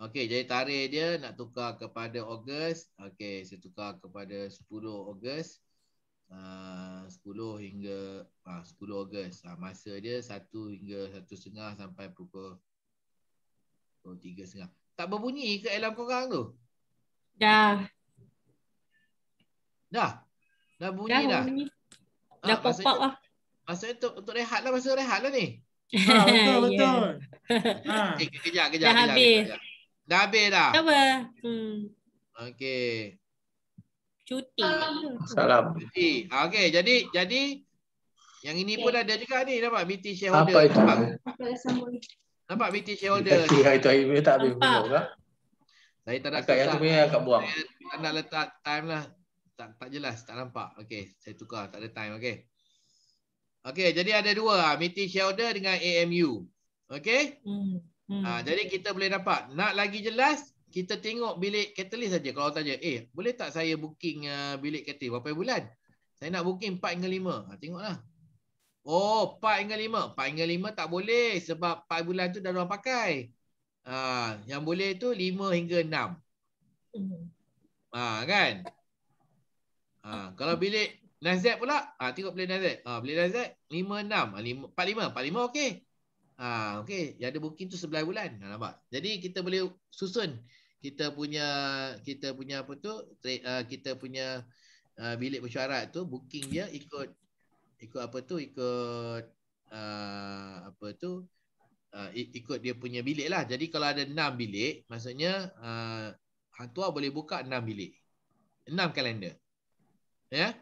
Okey, jadi tarikh dia nak tukar kepada Ogos. Okey, saya tukar kepada 10 Ogos. Ah, uh, 10 hingga ah, uh, 10 Ogos. Uh, masa dia 1 hingga 1.30 sampai pukul 3.30. Tak berbunyi ke alarm korang tu? Dah. Dah? Dah bunyi dah? Dah, bunyi. dah uh, pop up lah. Maksudnya untuk, untuk rehat lah, masa rehat lah ni. Ha, betul, ya, betul. Yeah. Ha. Eh, kejap, kejap. Dah kejap, habis. Kejap, kejap. Dah habis dah? Apa? Hmm. Okey. Cuti. Salam. Cuti. Ah, okey, jadi jadi yang ini okay. pun ada juga ni nampak BT shareholder. Apa itu? Nampak BT shareholder. Si hari tu hari tak habis bunuh ah? ke? Saya tak nak yang tu punya buang. Saya tak nak letak time lah. Tak, tak jelas, tak nampak. Okey, saya tukar. Tak ada time, okey. Okey, jadi ada dua. Ah, meeting shareholder dengan AMU. Okey? Hmm. Hmm. Ha, jadi kita boleh dapat. Nak lagi jelas, kita tengok bilik katalis saja. Kalau tanya, eh boleh tak saya booking uh, bilik katalis berapa bulan? Saya nak booking 4 hingga 5. Ha, ah, tengoklah. Oh, 4 hingga 5. 4 hingga 5 tak boleh sebab 4 bulan tu dah orang pakai. Ha, yang boleh tu 5 hingga 6. Ha, hmm. kan? Ha, kalau bilik Nazet pula, ha, tengok bilik Nazet. Ha, bilik Nazet 5, 6. 4, 5. 4, 5 okey. Ha, okay. Yang ada booking tu sebelah bulan. Ha, nampak? Jadi kita boleh susun kita punya kita punya apa tu trade, uh, kita punya uh, bilik mesyuarat tu booking dia ikut ikut apa tu ikut uh, apa tu uh, ikut dia punya bilik lah. Jadi kalau ada enam bilik maksudnya uh, hantua boleh buka enam bilik. Enam kalender. Ya. Yeah?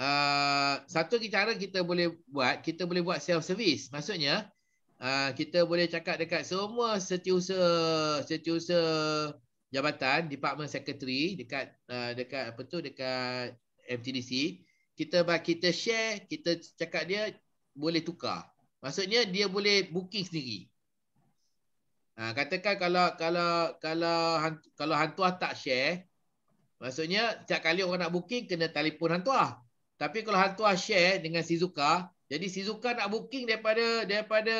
Uh, satu cara kita boleh buat kita boleh buat self service maksudnya Ah, kita boleh cakap dekat semua setiausaha setiausaha jabatan department secretary dekat uh, dekat apa tu dekat MTDC kita bagi kita share kita cakap dia boleh tukar maksudnya dia boleh booking sendiri ha, katakan kalau kalau kalau kalau hantuah tak share maksudnya setiap kali orang nak booking kena telefon hantuah tapi kalau hantuah share dengan Sizuka jadi Shizuka nak booking daripada daripada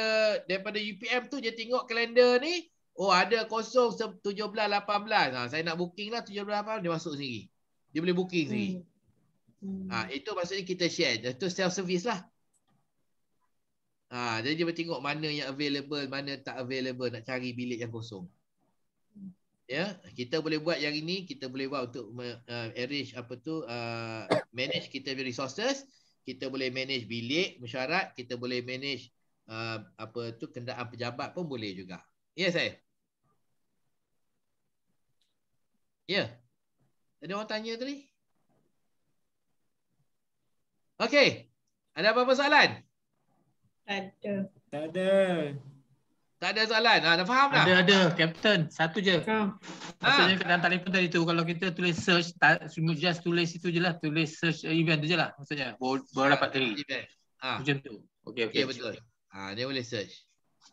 daripada UPM tu dia tengok kalender ni, oh ada kosong 17 18. Ha saya nak booking lah 17 18 dia masuk sini. Dia boleh booking sini. Hmm. hmm. Ha itu maksudnya kita share. Itu self service lah. Ha jadi dia tengok mana yang available, mana tak available nak cari bilik yang kosong. Ya, kita boleh buat yang ini, kita boleh buat untuk uh, arrange apa tu uh, manage kita resources kita boleh manage bilik mesyuarat, kita boleh manage uh, apa tu kenderaan pejabat pun boleh juga. Ya yes, saya. Ya. Yeah. Ada orang tanya tadi? Okey. Ada apa-apa soalan? Tak ada. Tak ada. Tak ada soalan. Ha, dah faham tak? Ada, ada. Captain, satu je. Maksudnya ha. dalam telefon tadi tu, kalau kita tulis search, tak, just tulis itu je lah. Tulis search event tu je lah. Maksudnya, baru dapat tadi. Ah. Macam tu. Okey, okay, okay, betul. Ha, dia boleh search.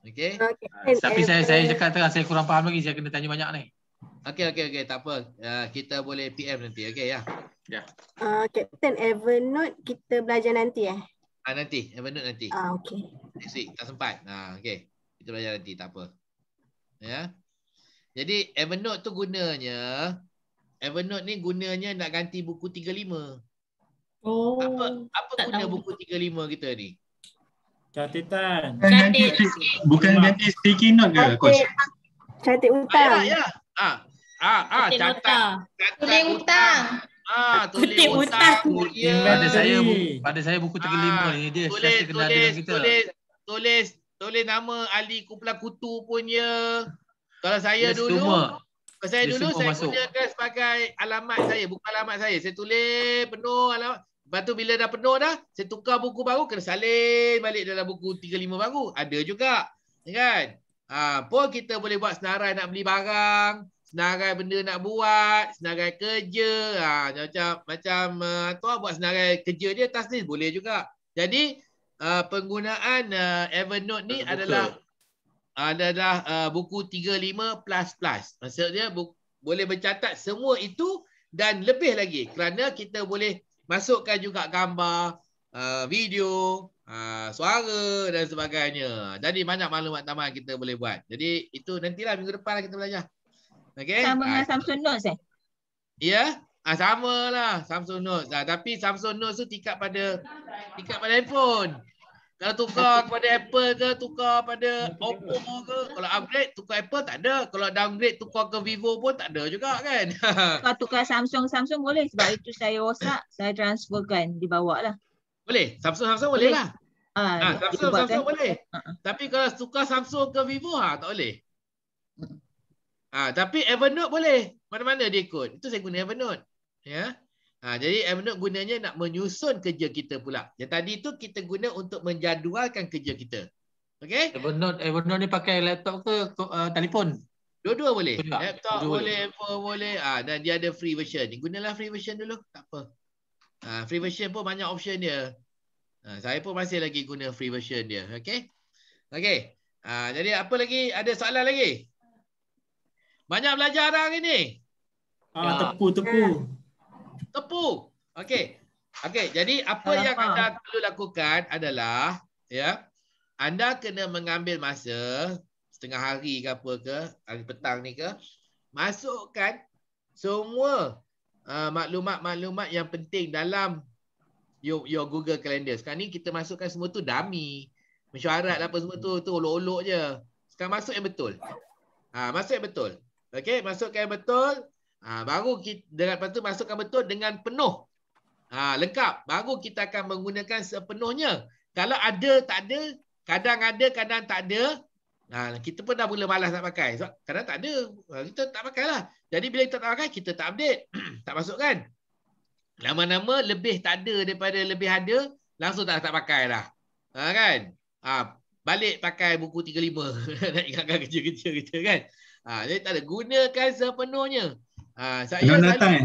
Okey. Okay. tapi saya saya cakap terang, saya kurang faham lagi. Saya kena tanya banyak ni. Okey, okey, okey. Tak apa. Uh, kita boleh PM nanti. Okey, ya. Yeah. Ya. Yeah. Uh, Captain Evernote, kita belajar nanti eh? Ah nanti. Evernote nanti. Ah uh, okey. Next week. Tak sempat. Ah uh, okey. Kita belajar nanti tak apa. Ya. Jadi Evernote tu gunanya Evernote ni gunanya nak ganti buku 35. Oh. Apa apa guna tahu. buku 35 kita ni? Catatan. Bukan ganti, sticky note ke coach? Catat hutang. Ah, ya. Ah. Ah, ah, catat. Tulis hutang. Ah, tulis hutang. Pada saya pada saya buku 35 ah, ni dia tulis, kena tulis, kita. Tulis tulis Tulis nama ahli kumpulan kutu pun ya. Kalau saya dia dulu, kalau saya dia dulu saya masuk. gunakan sebagai alamat saya, bukan alamat saya. Saya tulis penuh alamat. Lepas tu bila dah penuh dah, saya tukar buku baru kena salin balik dalam buku 35 baru. Ada juga. Ya kan? Ha, pun kita boleh buat senarai nak beli barang, senarai benda nak buat, senarai kerja, ha, macam macam uh, eh, tu buat senarai kerja dia tasnis boleh juga. Jadi uh, penggunaan uh, Evernote ni adalah adalah uh, buku 35 plus plus. Maksudnya bu boleh mencatat semua itu dan lebih lagi kerana kita boleh masukkan juga gambar, uh, video, uh, suara dan sebagainya. Jadi banyak maklumat tambahan kita boleh buat. Jadi itu nantilah minggu depan kita belajar. Okay? Sama dengan uh, Samsung Notes eh. Ya. Yeah? Ah samalah Samsung Note. Ah, tapi Samsung Note tu tingkat pada tingkat pada handphone. Kalau tukar kepada Apple ke, tukar pada Oppo ke. Kalau upgrade, tukar Apple tak ada. Kalau downgrade, tukar ke Vivo pun tak ada juga kan. Kalau tukar Samsung, Samsung boleh. Sebab itu saya rosak, saya transferkan, dibawa lah. Boleh. Samsung, Samsung boleh, boleh. lah. Ha, ha, Samsung, Samsung kan? boleh. Ha. Tapi kalau tukar Samsung ke Vivo, ha, tak boleh. Ha, tapi Evernote boleh. Mana-mana dia ikut. Itu saya guna Evernote. Ya. Yeah. Ha, jadi Evernote eh, gunanya nak menyusun kerja kita pula. Yang tadi tu kita guna untuk menjadualkan kerja kita. Okay? Evernote, eh, Evernote eh, ni pakai laptop ke uh, telefon? Dua-dua boleh. Tidak. Laptop Dua-dua boleh, phone boleh. Ha, dan dia ada free version. Gunalah free version dulu. Tak apa. Ha, free version pun banyak option dia. Ha, saya pun masih lagi guna free version dia. Okay? Okay. Ha, jadi apa lagi? Ada soalan lagi? Banyak belajar orang ini. Ah, tepu, tepu. Ya tepu. Okey. Okey, jadi apa Alamak. yang anda perlu lakukan adalah ya, anda kena mengambil masa setengah hari ke apa ke, hari petang ni ke, masukkan semua uh, maklumat-maklumat uh, yang penting dalam your, your Google Calendar. Sekarang ni kita masukkan semua tu dami, Mesyuarat lah apa semua tu, tu olok-olok je. Sekarang masuk yang betul. Ha, masuk yang betul. Okey, masukkan yang betul. Ha, baru kita lepas tu masukkan betul dengan penuh. Ha, lengkap. Baru kita akan menggunakan sepenuhnya. Kalau ada, tak ada. Kadang ada, kadang tak ada. Ha, kita pun dah mula malas nak pakai. Sebab kadang tak ada. Ha, kita tak pakailah. Jadi bila kita tak pakai, kita tak update. tak masukkan. Lama-lama lebih tak ada daripada lebih ada. Langsung dah tak pakai lah. Ha, kan? Ha, balik pakai buku 35. nak ingatkan kerja-kerja kita kan? Ha, jadi tak ada. Gunakan sepenuhnya. Ha, saya Belum datang eh?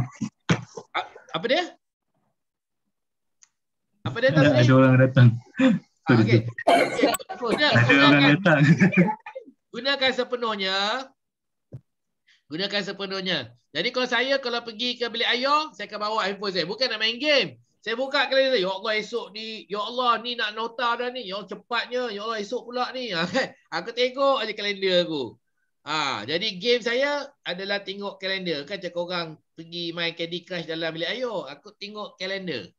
Apa dia? Apa dia? Ada, ada orang datang. Ah, okey. Ada orang datang. Gunakan sepenuhnya. Gunakan sepenuhnya. Jadi kalau saya kalau pergi ke bilik ayah, saya akan bawa iPhone saya. Bukan nak main game. Saya buka kali saya, Ya Allah esok ni, Ya Allah ni nak nota dah ni, Ya Allah cepatnya, Ya Allah esok pula ni. aku tengok aja kalender aku. Ah, jadi game saya adalah tengok kalender. Kan cakap orang pergi main Candy Crush dalam bilik ayo. Aku tengok kalender.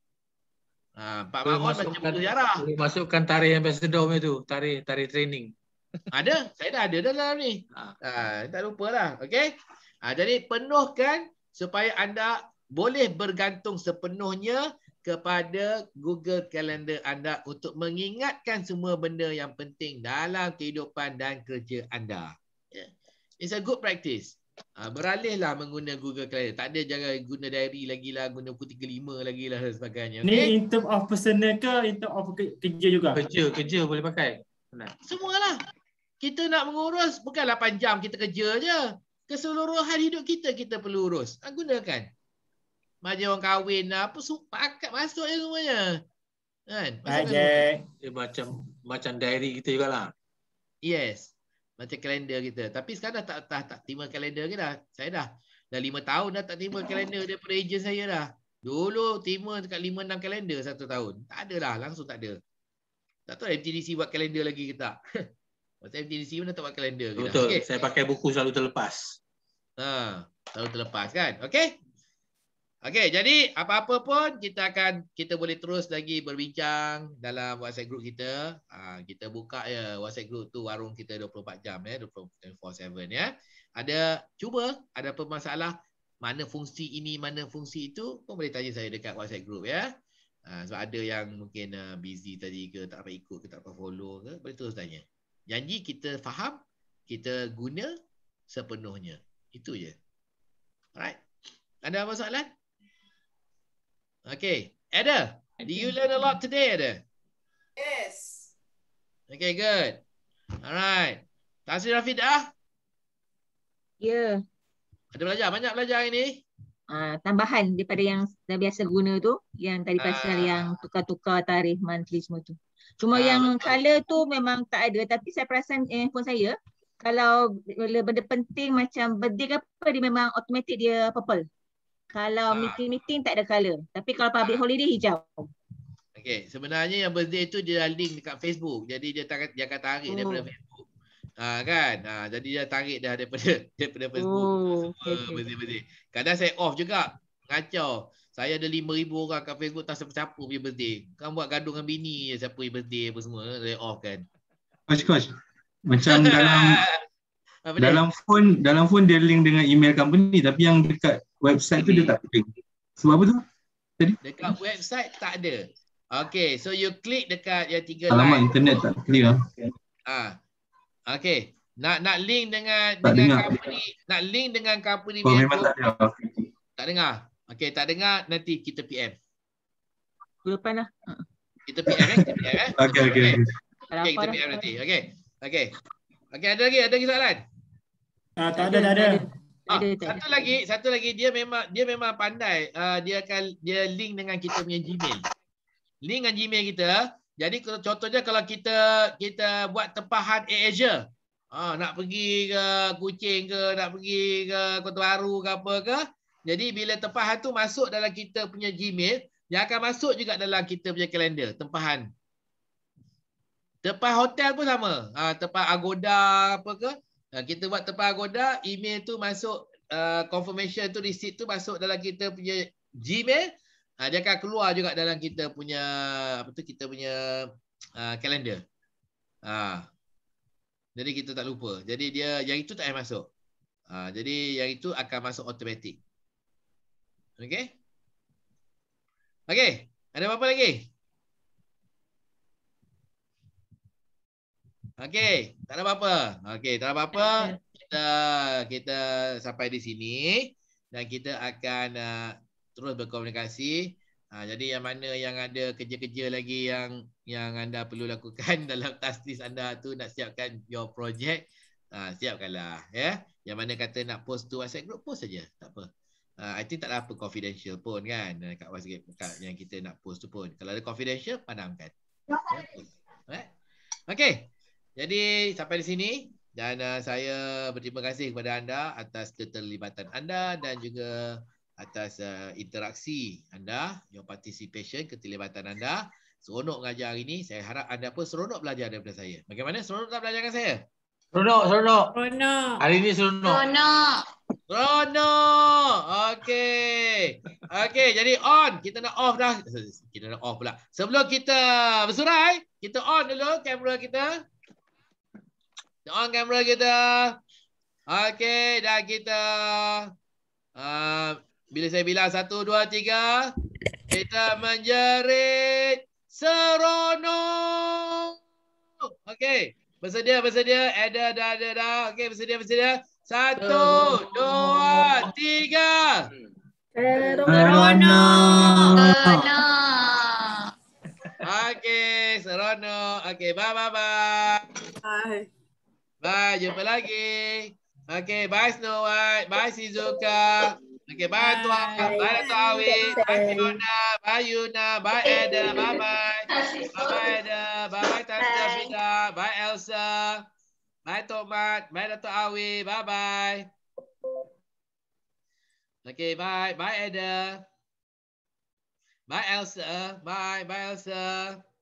Ah, Pak Mahmud macam buku jarah. Masukkan tarikh ambassador punya tu. Tarikh, tarikh training. ada. Saya dah ada dalam ni. Ah, tak lupa lah. Okay. Ah, jadi penuhkan supaya anda boleh bergantung sepenuhnya kepada Google Calendar anda untuk mengingatkan semua benda yang penting dalam kehidupan dan kerja anda. It's a good practice. Ha, ah, beralihlah mengguna Google Calendar. Tak ada jangan guna diary lagi lah, guna buku 35 lagi lah dan sebagainya. Okay? Ni in term of personal ke in term of kerja juga? Kerja, kerja boleh pakai. Nah. Semualah. Kita nak mengurus bukan 8 jam kita kerja je. Keseluruhan hidup kita kita perlu urus. Ha, gunakan. Macam orang kahwin lah, apa pakat masuk je semuanya. Kan? Ha, macam macam diary kita jugalah. Yes macam kalender kita. Tapi sekarang dah tak, tak, tak terima kalender kita dah. Saya dah. Dah lima tahun dah tak terima kalender daripada ejen saya dah. Dulu terima dekat lima enam kalender satu tahun. Tak ada lah. Langsung tak ada. Tak tahu MTDC buat kalender lagi ke tak. Maksudnya MTDC mana tak buat kalender. Betul. Okay. Saya pakai buku selalu terlepas. Ha, selalu terlepas kan. Okay. Okey, jadi apa-apa pun kita akan kita boleh terus lagi berbincang dalam WhatsApp group kita. Ah, kita buka ya WhatsApp group tu warung kita 24 jam ya, 24/7 ya. Ada cuba ada apa masalah mana fungsi ini, mana fungsi itu pun boleh tanya saya dekat WhatsApp group ya. Ah, sebab ada yang mungkin ah, busy tadi ke tak apa ikut ke tak apa follow ke boleh terus tanya. Janji kita faham, kita guna sepenuhnya. Itu je. Alright. Ada apa masalah? Okay, Ada? do you learn a lot today, Ada? Yes. Okay, good. All right. Tansi Rafidah? Ya. Yeah. Ada belajar? Banyak belajar ini? ni? Uh, tambahan daripada yang dah biasa guna tu, yang tadi pasal uh, yang tukar-tukar tarikh monthly semua tu. Cuma uh, yang color tu memang tak ada tapi saya perasan handphone saya kalau benda penting macam birthday apa dia memang automatic dia purple. Kalau ah. meeting-meeting tak ada color. Tapi kalau public holiday hijau. Okey, sebenarnya yang birthday tu dia link dekat Facebook. Jadi dia tak dia akan tarik hmm. daripada Facebook. ha, kan? Ah ha, jadi dia tarik dah daripada daripada Facebook. Oh, hmm, okay. birthday, birthday. Kadang saya off juga. Kacau. Saya ada lima ribu orang kat Facebook tak siapa-siapa punya birthday. Kan buat gaduh dengan bini siapa yang birthday apa semua. Saya off kan. Coach, coach. Macam dalam Apa dalam dia? phone dalam phone dia link dengan email company tapi yang dekat website tu dia tak link. Sebab apa tu? Tadi? Dekat website tak ada. Okay, so you click dekat yang tiga Alamak, line. Alamak internet tak clear. Ah. Ha. Okay, nak nak link dengan tak dengan company, nak link dengan company. Oh, memang tak dengar. Tak dengar. Okay, tak dengar nanti kita PM. Lepas lah. Ha. Kita PM eh, kita PM eh. okay, okay, okay. Okay, kita PM lah. nanti. Okay, okay. Okay, ada lagi? Ada lagi soalan? Ah, tak, ah, tak ada, tak ada. satu lagi, satu lagi dia memang dia memang pandai. Uh, dia akan dia link dengan kita punya Gmail. Link dengan Gmail kita. Jadi contohnya kalau kita kita buat tempahan Air Asia. Ah, nak pergi ke kucing, ke, nak pergi ke Kota Baru ke apa ke. Jadi bila tempahan tu masuk dalam kita punya Gmail, dia akan masuk juga dalam kita punya kalender tempahan. Tempah hotel pun sama. Ah, tempah Agoda apa ke. Ha, kita buat tempah goda, email tu masuk, uh, confirmation tu, receipt tu masuk dalam kita punya Gmail, uh, dia akan keluar juga dalam kita punya, apa tu, kita punya kalender. Uh, uh, jadi kita tak lupa. Jadi dia, yang itu tak akan masuk. Uh, jadi yang itu akan masuk automatic. Okay? Okay, ada apa-apa lagi? Okey, tak ada apa-apa. Okey, tak ada apa-apa. Kita kita sampai di sini dan kita akan uh, terus berkomunikasi. Uh, jadi yang mana yang ada kerja-kerja lagi yang yang anda perlu lakukan dalam task anda tu nak siapkan your project, uh, siapkanlah ya. Yeah? Yang mana kata nak post tu WhatsApp group post saja, tak apa. Uh, I think tak ada apa confidential pun kan dekat eh, WhatsApp dekat yang kita nak post tu pun. Kalau ada confidential padamkan. Okey. Okay. Jadi sampai di sini dan uh, saya berterima kasih kepada anda atas keterlibatan anda dan juga atas uh, interaksi anda, your participation, keterlibatan anda. Seronok mengajar hari ini. Saya harap anda pun seronok belajar daripada saya. Bagaimana seronok tak belajar dengan saya? Seronok, seronok. Seronok. Hari ini seronok. Seronok. Seronok. Okey. Okey, jadi on. Kita nak off dah. Kita nak off pula. Sebelum kita bersurai, kita on dulu kamera kita on camera kita. Okay, dah kita. Uh, bila saya bilang satu, dua, tiga. Kita menjerit seronok. Okay, bersedia, bersedia. Ada, ada, ada, dah. Okay, bersedia, bersedia. Satu, dua, tiga. Seronok. Seronok. Okay, seronok. Okay, bye-bye. bye. bye. Bye, jumpa lagi. Okay, bye Snow White. Bye Shizuka. Okay, bye Tuan. Bye, bye Dato' Awi. Bye Fiona. Bye Yuna. Bye Ada. Bye-bye. Bye-bye Ada. Bye-bye Tante Fina. Bye Elsa. Bye Tok Mat. Bye Dato' Awi. Bye-bye. Okay, bye. Bye Ada. Bye Elsa. Bye. Bye Elsa.